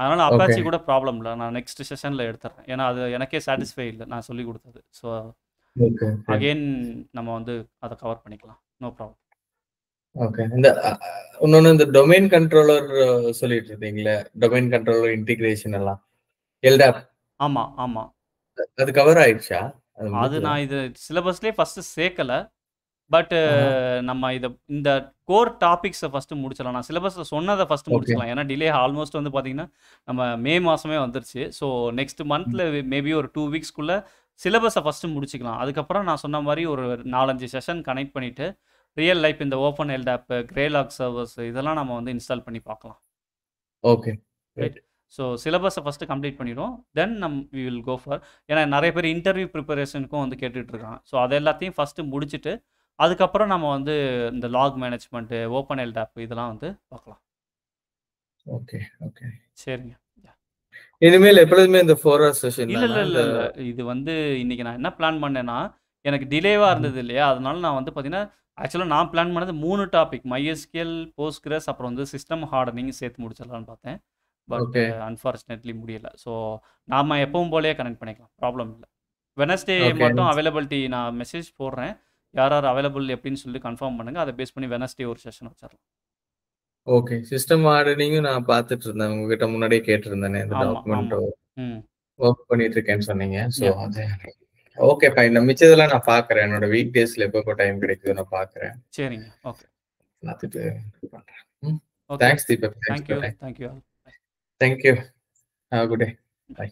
அதனால அப்பாச்சி கூட ப்ராப்ளம் இல்லை நான் நெக்ஸ்ட் செஷனில் எடுத்துறேன் ஏன்னா அது எனக்கே சாட்டிஸ்ஃபை இல்லை நான் சொல்லி கொடுத்தது ஸோ அகைன் நம்ம வந்து அதை கவர் பண்ணிக்கலாம் நோ ப்ராப்ளம் ஓகே இந்த இன்னொன்று இந்த டொமைன் கண்ட்ரோலர் சொல்லிட்டு இருக்கீங்களே டொமைன் கண்ட்ரோலர் இன்டிகிரேஷன் எல்லாம் எல்டாப் ஆமா ஆமாம் அது கவர் ஆயிடுச்சா அது நான் இது சிலபஸ்லயே ஃபஸ்ட்டு சேர்க்கல பட் நம்ம இதை இந்த கோர் டாபிக்ஸை ஃபர்ஸ்ட் முடிச்சிடலாம் நான் சிலபஸில் சொன்னதை ஃபர்ஸ்ட் முடிச்சிடலாம் ஏன்னா டிலே ஆல்மோஸ்ட் வந்து பாத்தீங்கன்னா நம்ம மே மாசமே வந்துருச்சு ஸோ நெக்ஸ்ட் மந்த்ல மேபி ஒரு டூ வீக்ஸ்க்குள்ள சிலபஸை ஃபஸ்ட்டு முடிச்சுக்கலாம் அதுக்கப்புறம் நான் சொன்ன மாதிரி ஒரு நாலஞ்சு செஷன் கனெக்ட் பண்ணிவிட்டு ரியல் லைஃப் இந்த open held app Graylog servers இதெல்லாம் நம்ம வந்து இன்ஸ்டால் பண்ணி பார்க்கலாம் ஓகே ரைட் ஸோ சிலபஸை ஃபஸ்ட்டு கம்ப்ளீட் பண்ணிடுவோம் தென் நம் வி வில் கோ ஃபார் ஏன்னா நிறைய பேர் இன்டர்வியூ ப்ரிப்பரேஷனுக்கும் வந்து கேட்டுட்ருக்காங்க ஸோ அது எல்லாத்தையும் ஃபஸ்ட்டு முடிச்சுட்டு அதுக்கப்புறம் நம்ம வந்து இந்த log management open held app இதெல்லாம் வந்து பார்க்கலாம் ஓகே ஓகே சரிங்க இனிமேல் எப்பொழுதுமே இந்த ஃபோர் ஹவர் செஷன் இல்ல இல்ல இல்ல இது வந்து இன்னைக்கு நான் என்ன பிளான் பண்ணேன்னா எனக்கு டிலேவா இருந்தது இல்லையா அதனால நான் வந்து பாத்தீங்கன்னா ஆக்சுவலாக நான் பிளான் பண்ணது மூணு டாபிக் மைஎஸ்கேல் போஸ்ட்கிரஸ் அப்புறம் வந்து சிஸ்டம் ஹார்டனிங் சேர்த்து முடிச்சிடலாம்னு பார்த்தேன் பட் அன்ஃபார்ச்சுனேட்லி முடியல ஸோ நாம் எப்பவும் போலேயே கனெக்ட் பண்ணிக்கலாம் ப்ராப்ளம் இல்லை வெனஸ்டே மட்டும் அவைலபிலிட்டி நான் மெசேஜ் போடுறேன் யார் யார் அவைலபிள் எப்படின்னு சொல்லி கன்ஃபார்ம் பண்ணுங்கள் அதை பேஸ் பண்ணி வெனஸ்டே ஒரு செஷன் வச்சிடலாம் ஓகே சிஸ்டம் ஆர்டரிங்கும் நான் பார்த்துட்டு இருந்தேன் உங்ககிட்ட முன்னாடியே கேட்டிருந்தேன் இந்த டாக்குமெண்ட் ஒர்க் பண்ணிட்டு இருக்கேன்னு சொன்னீங்க ஸோ அது ஓகே ஃபைன் நான் மிச்சதெல்லாம் நான் பாக்குறேன் என்னோட வீக் டேஸ்ல எப்போ டைம் கிடைக்குது நான் பாக்குறேன் சரிங்க ஓகே பார்த்துட்டு பண்ணுறேன் thanks Deepak thank you thank you thank you have good day by